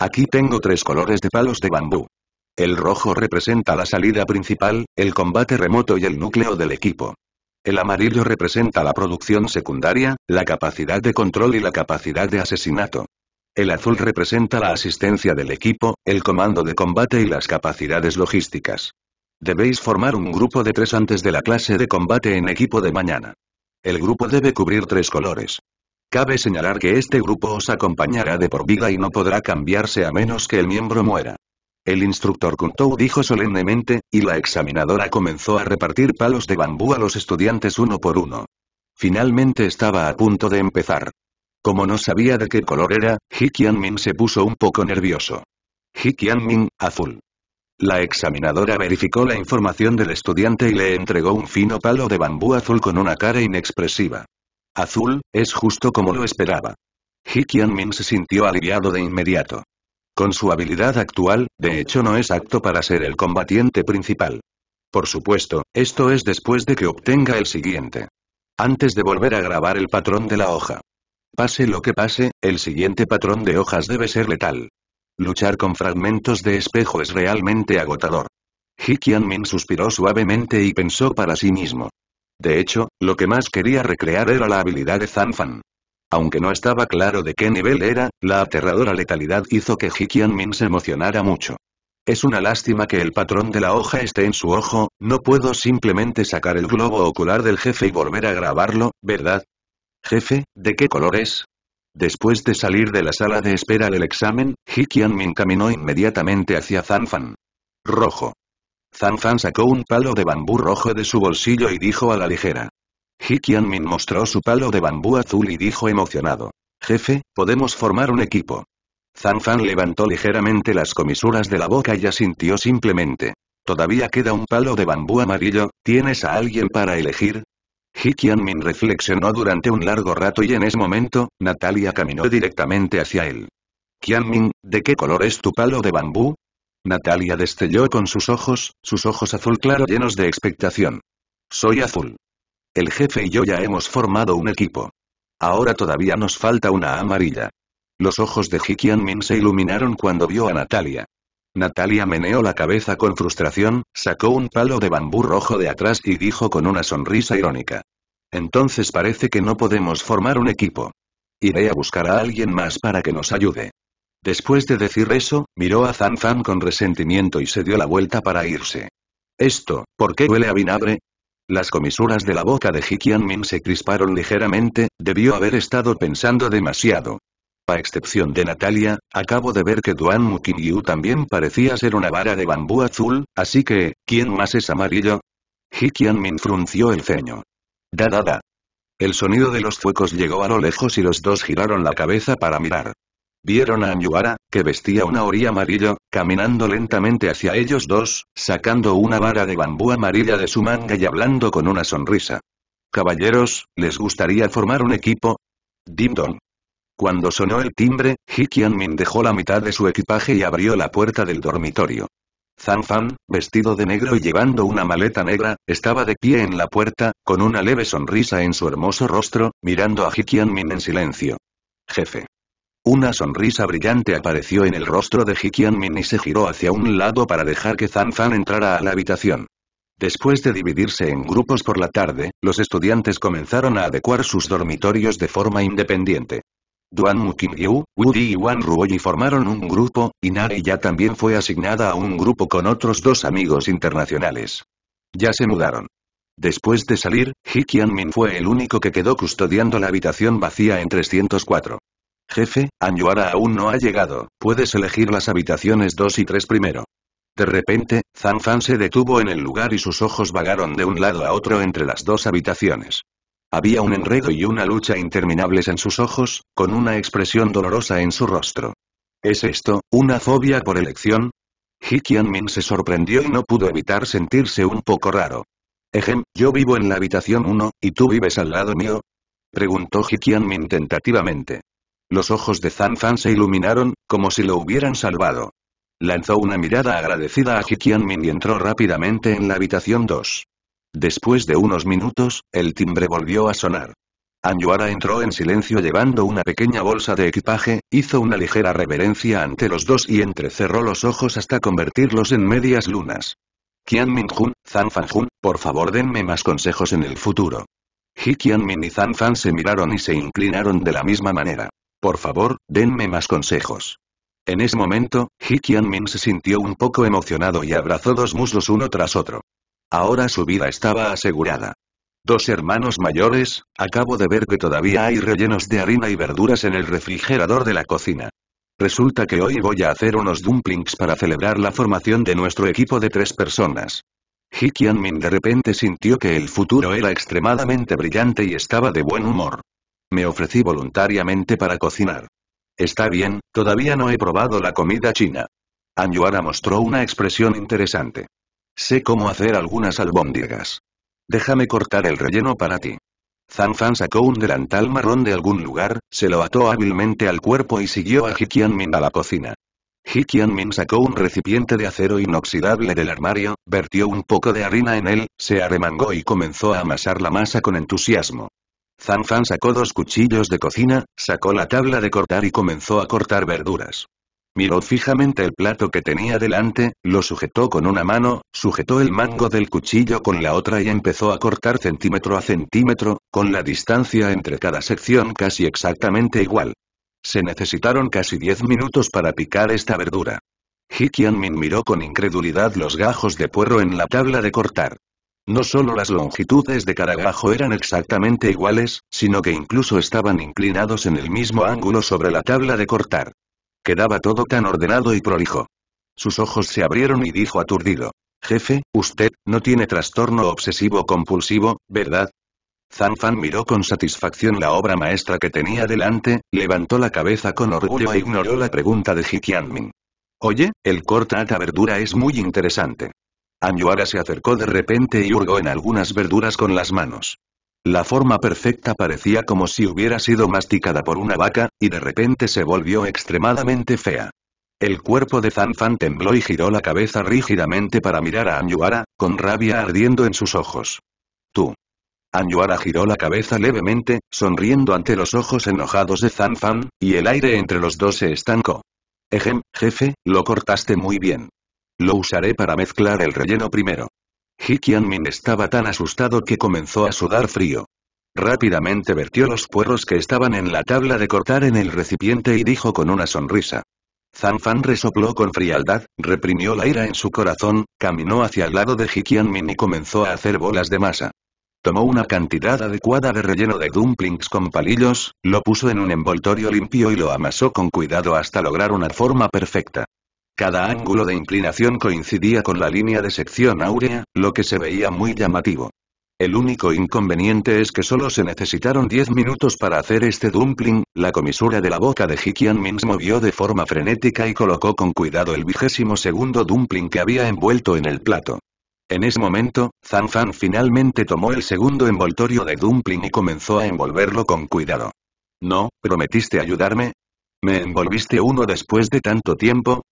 Aquí tengo tres colores de palos de bambú. El rojo representa la salida principal, el combate remoto y el núcleo del equipo. El amarillo representa la producción secundaria, la capacidad de control y la capacidad de asesinato. El azul representa la asistencia del equipo, el comando de combate y las capacidades logísticas. Debéis formar un grupo de tres antes de la clase de combate en equipo de mañana. El grupo debe cubrir tres colores. Cabe señalar que este grupo os acompañará de por vida y no podrá cambiarse a menos que el miembro muera. El instructor Kuntou dijo solemnemente, y la examinadora comenzó a repartir palos de bambú a los estudiantes uno por uno. Finalmente estaba a punto de empezar. Como no sabía de qué color era, Ji se puso un poco nervioso. Ji azul. La examinadora verificó la información del estudiante y le entregó un fino palo de bambú azul con una cara inexpresiva. Azul, es justo como lo esperaba. Hikian Min se sintió aliviado de inmediato. Con su habilidad actual, de hecho no es apto para ser el combatiente principal. Por supuesto, esto es después de que obtenga el siguiente. Antes de volver a grabar el patrón de la hoja. Pase lo que pase, el siguiente patrón de hojas debe ser letal. Luchar con fragmentos de espejo es realmente agotador. Ji Min suspiró suavemente y pensó para sí mismo. De hecho, lo que más quería recrear era la habilidad de Zanfan. Aunque no estaba claro de qué nivel era, la aterradora letalidad hizo que Ji Min se emocionara mucho. Es una lástima que el patrón de la hoja esté en su ojo, no puedo simplemente sacar el globo ocular del jefe y volver a grabarlo, ¿verdad? Jefe, ¿de qué color es? Después de salir de la sala de espera del examen, Ji Qianmin caminó inmediatamente hacia Zanfan. Rojo. Zanfan sacó un palo de bambú rojo de su bolsillo y dijo a la ligera. Ji Qianmin mostró su palo de bambú azul y dijo emocionado. Jefe, podemos formar un equipo. Zanfan levantó ligeramente las comisuras de la boca y asintió simplemente. Todavía queda un palo de bambú amarillo, ¿tienes a alguien para elegir? Ji reflexionó durante un largo rato y en ese momento, Natalia caminó directamente hacia él. Qianmin, ¿de qué color es tu palo de bambú? Natalia destelló con sus ojos, sus ojos azul claro llenos de expectación. Soy azul. El jefe y yo ya hemos formado un equipo. Ahora todavía nos falta una amarilla. Los ojos de Ji Qianmin se iluminaron cuando vio a Natalia. Natalia meneó la cabeza con frustración, sacó un palo de bambú rojo de atrás y dijo con una sonrisa irónica. Entonces parece que no podemos formar un equipo. Iré a buscar a alguien más para que nos ayude. Después de decir eso, miró a Zan Zan con resentimiento y se dio la vuelta para irse. Esto, ¿por qué huele a vinagre? Las comisuras de la boca de Hikian Min se crisparon ligeramente, debió haber estado pensando demasiado. A excepción de Natalia, acabo de ver que Duan Mukinyu también parecía ser una vara de bambú azul, así que, ¿quién más es amarillo? Min frunció el ceño. Da da da. El sonido de los fuegos llegó a lo lejos y los dos giraron la cabeza para mirar. Vieron a Anyuara, que vestía una orilla amarillo, caminando lentamente hacia ellos dos, sacando una vara de bambú amarilla de su manga y hablando con una sonrisa. Caballeros, ¿les gustaría formar un equipo? Dim cuando sonó el timbre, Ji Qianmin dejó la mitad de su equipaje y abrió la puerta del dormitorio. Zhang Fan, vestido de negro y llevando una maleta negra, estaba de pie en la puerta, con una leve sonrisa en su hermoso rostro, mirando a Ji Qianmin en silencio. Jefe. Una sonrisa brillante apareció en el rostro de Ji Qianmin y se giró hacia un lado para dejar que Zhang Fan entrara a la habitación. Después de dividirse en grupos por la tarde, los estudiantes comenzaron a adecuar sus dormitorios de forma independiente. Duan Wu Woody y Wan Ruoyi formaron un grupo, y Nari ya también fue asignada a un grupo con otros dos amigos internacionales. Ya se mudaron. Después de salir, He Min fue el único que quedó custodiando la habitación vacía en 304. Jefe, Anyuara aún no ha llegado, puedes elegir las habitaciones 2 y 3 primero. De repente, Fan se detuvo en el lugar y sus ojos vagaron de un lado a otro entre las dos habitaciones. Había un enredo y una lucha interminables en sus ojos, con una expresión dolorosa en su rostro. ¿Es esto, una fobia por elección? Ji Qianmin se sorprendió y no pudo evitar sentirse un poco raro. Ejem, yo vivo en la habitación 1, ¿y tú vives al lado mío? Preguntó Ji Qianmin tentativamente. Los ojos de Zan Fan se iluminaron, como si lo hubieran salvado. Lanzó una mirada agradecida a Ji Qianmin y entró rápidamente en la habitación 2. Después de unos minutos, el timbre volvió a sonar. Anjuara entró en silencio llevando una pequeña bolsa de equipaje, hizo una ligera reverencia ante los dos y entrecerró los ojos hasta convertirlos en medias lunas. Qian Zan Zhang Fanjun, por favor denme más consejos en el futuro. Ji Qianmin y Zhang Fan se miraron y se inclinaron de la misma manera. Por favor, denme más consejos. En ese momento, Ji Qianmin se sintió un poco emocionado y abrazó dos muslos uno tras otro. Ahora su vida estaba asegurada. Dos hermanos mayores, acabo de ver que todavía hay rellenos de harina y verduras en el refrigerador de la cocina. Resulta que hoy voy a hacer unos dumplings para celebrar la formación de nuestro equipo de tres personas. He de repente sintió que el futuro era extremadamente brillante y estaba de buen humor. Me ofrecí voluntariamente para cocinar. Está bien, todavía no he probado la comida china. Anyuara mostró una expresión interesante. Sé cómo hacer algunas albóndigas. Déjame cortar el relleno para ti. Fan sacó un delantal marrón de algún lugar, se lo ató hábilmente al cuerpo y siguió a Qianmin a la cocina. Qianmin sacó un recipiente de acero inoxidable del armario, vertió un poco de harina en él, se arremangó y comenzó a amasar la masa con entusiasmo. Fan sacó dos cuchillos de cocina, sacó la tabla de cortar y comenzó a cortar verduras. Miró fijamente el plato que tenía delante, lo sujetó con una mano, sujetó el mango del cuchillo con la otra y empezó a cortar centímetro a centímetro, con la distancia entre cada sección casi exactamente igual. Se necesitaron casi diez minutos para picar esta verdura. Min miró con incredulidad los gajos de puerro en la tabla de cortar. No solo las longitudes de cada gajo eran exactamente iguales, sino que incluso estaban inclinados en el mismo ángulo sobre la tabla de cortar. Quedaba todo tan ordenado y prolijo. Sus ojos se abrieron y dijo aturdido. Jefe, usted, no tiene trastorno obsesivo compulsivo, ¿verdad? Zhang Fan miró con satisfacción la obra maestra que tenía delante, levantó la cabeza con orgullo e ignoró la pregunta de Ji Qianmin. Oye, el corta la verdura es muy interesante. Anyuara se acercó de repente y hurgó en algunas verduras con las manos. La forma perfecta parecía como si hubiera sido masticada por una vaca, y de repente se volvió extremadamente fea. El cuerpo de Zanfan tembló y giró la cabeza rígidamente para mirar a Anyuara, con rabia ardiendo en sus ojos. Tú. Anyuara giró la cabeza levemente, sonriendo ante los ojos enojados de Zanfan, y el aire entre los dos se estancó. Ejem, jefe, lo cortaste muy bien. Lo usaré para mezclar el relleno primero. Ji Min estaba tan asustado que comenzó a sudar frío. Rápidamente vertió los puerros que estaban en la tabla de cortar en el recipiente y dijo con una sonrisa. Zanfan resopló con frialdad, reprimió la ira en su corazón, caminó hacia el lado de Ji Min y comenzó a hacer bolas de masa. Tomó una cantidad adecuada de relleno de dumplings con palillos, lo puso en un envoltorio limpio y lo amasó con cuidado hasta lograr una forma perfecta. Cada ángulo de inclinación coincidía con la línea de sección áurea, lo que se veía muy llamativo. El único inconveniente es que solo se necesitaron 10 minutos para hacer este dumpling, la comisura de la boca de Hikian Min vio movió de forma frenética y colocó con cuidado el vigésimo segundo dumpling que había envuelto en el plato. En ese momento, Zhang Fan finalmente tomó el segundo envoltorio de dumpling y comenzó a envolverlo con cuidado. No, prometiste ayudarme, ¿Me envolviste uno después de tanto tiempo?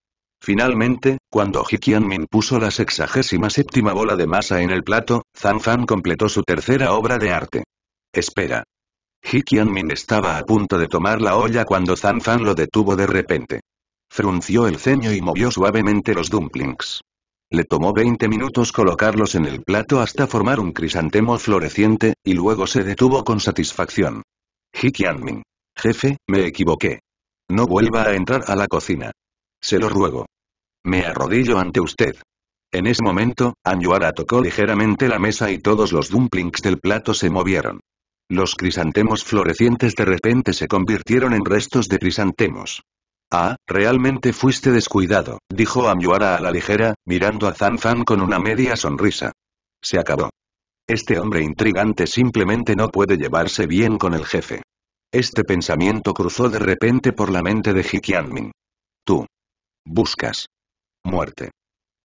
Finalmente, cuando Ji Qianmin puso la sexagésima séptima bola de masa en el plato, Zhang Fan completó su tercera obra de arte. Espera. Ji estaba a punto de tomar la olla cuando Zhang Fan lo detuvo de repente. Frunció el ceño y movió suavemente los dumplings. Le tomó 20 minutos colocarlos en el plato hasta formar un crisantemo floreciente, y luego se detuvo con satisfacción. Ji Jefe, me equivoqué. No vuelva a entrar a la cocina. Se lo ruego. Me arrodillo ante usted. En ese momento, Anyuara tocó ligeramente la mesa y todos los dumplings del plato se movieron. Los crisantemos florecientes de repente se convirtieron en restos de crisantemos. Ah, realmente fuiste descuidado, dijo Anyuara a la ligera, mirando a Zan con una media sonrisa. Se acabó. Este hombre intrigante simplemente no puede llevarse bien con el jefe. Este pensamiento cruzó de repente por la mente de Hikianmin. Tú. Buscas. Muerte.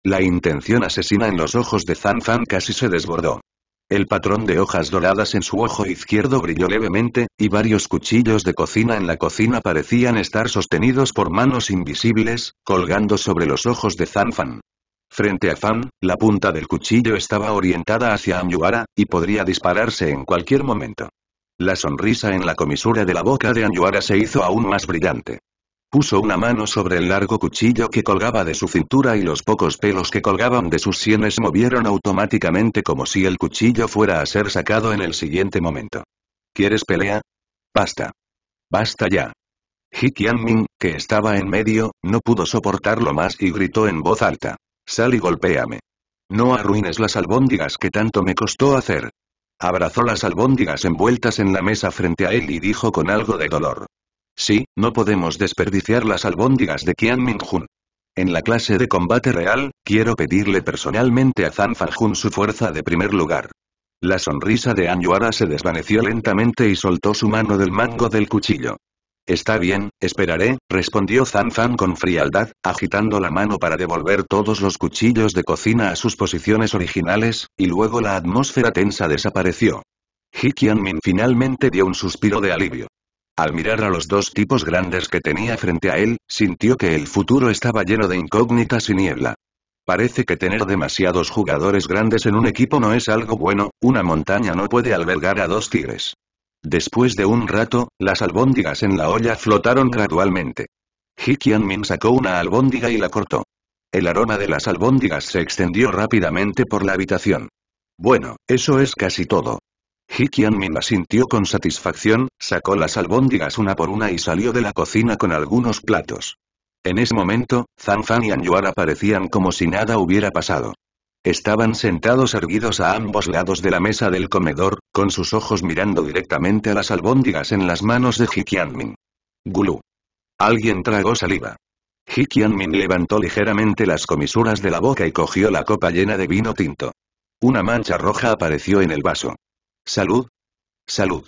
La intención asesina en los ojos de Zanfan casi se desbordó. El patrón de hojas doradas en su ojo izquierdo brilló levemente, y varios cuchillos de cocina en la cocina parecían estar sostenidos por manos invisibles, colgando sobre los ojos de Zanfan. Frente a Fan, la punta del cuchillo estaba orientada hacia Anyuara, y podría dispararse en cualquier momento. La sonrisa en la comisura de la boca de Anyuara se hizo aún más brillante. Puso una mano sobre el largo cuchillo que colgaba de su cintura y los pocos pelos que colgaban de sus sienes movieron automáticamente como si el cuchillo fuera a ser sacado en el siguiente momento. ¿Quieres pelea? Basta. Basta ya. Ji Qianming, que estaba en medio, no pudo soportarlo más y gritó en voz alta. Sal y golpéame. No arruines las albóndigas que tanto me costó hacer. Abrazó las albóndigas envueltas en la mesa frente a él y dijo con algo de dolor. Sí, no podemos desperdiciar las albóndigas de Qian Jun. En la clase de combate real, quiero pedirle personalmente a Zan Fanjun su fuerza de primer lugar. La sonrisa de An Yuara se desvaneció lentamente y soltó su mano del mango del cuchillo. Está bien, esperaré, respondió Zan Fan con frialdad, agitando la mano para devolver todos los cuchillos de cocina a sus posiciones originales, y luego la atmósfera tensa desapareció. He Min finalmente dio un suspiro de alivio. Al mirar a los dos tipos grandes que tenía frente a él, sintió que el futuro estaba lleno de incógnitas y niebla. Parece que tener demasiados jugadores grandes en un equipo no es algo bueno, una montaña no puede albergar a dos tigres. Después de un rato, las albóndigas en la olla flotaron gradualmente. Hikian Min sacó una albóndiga y la cortó. El aroma de las albóndigas se extendió rápidamente por la habitación. Bueno, eso es casi todo. Ji Qianmin la sintió con satisfacción, sacó las albóndigas una por una y salió de la cocina con algunos platos. En ese momento, Zhang Fan y Anyuan aparecían como si nada hubiera pasado. Estaban sentados erguidos a ambos lados de la mesa del comedor, con sus ojos mirando directamente a las albóndigas en las manos de Ji Qianmin. Gulú. Alguien tragó saliva. Ji Min levantó ligeramente las comisuras de la boca y cogió la copa llena de vino tinto. Una mancha roja apareció en el vaso. Salud. Salud.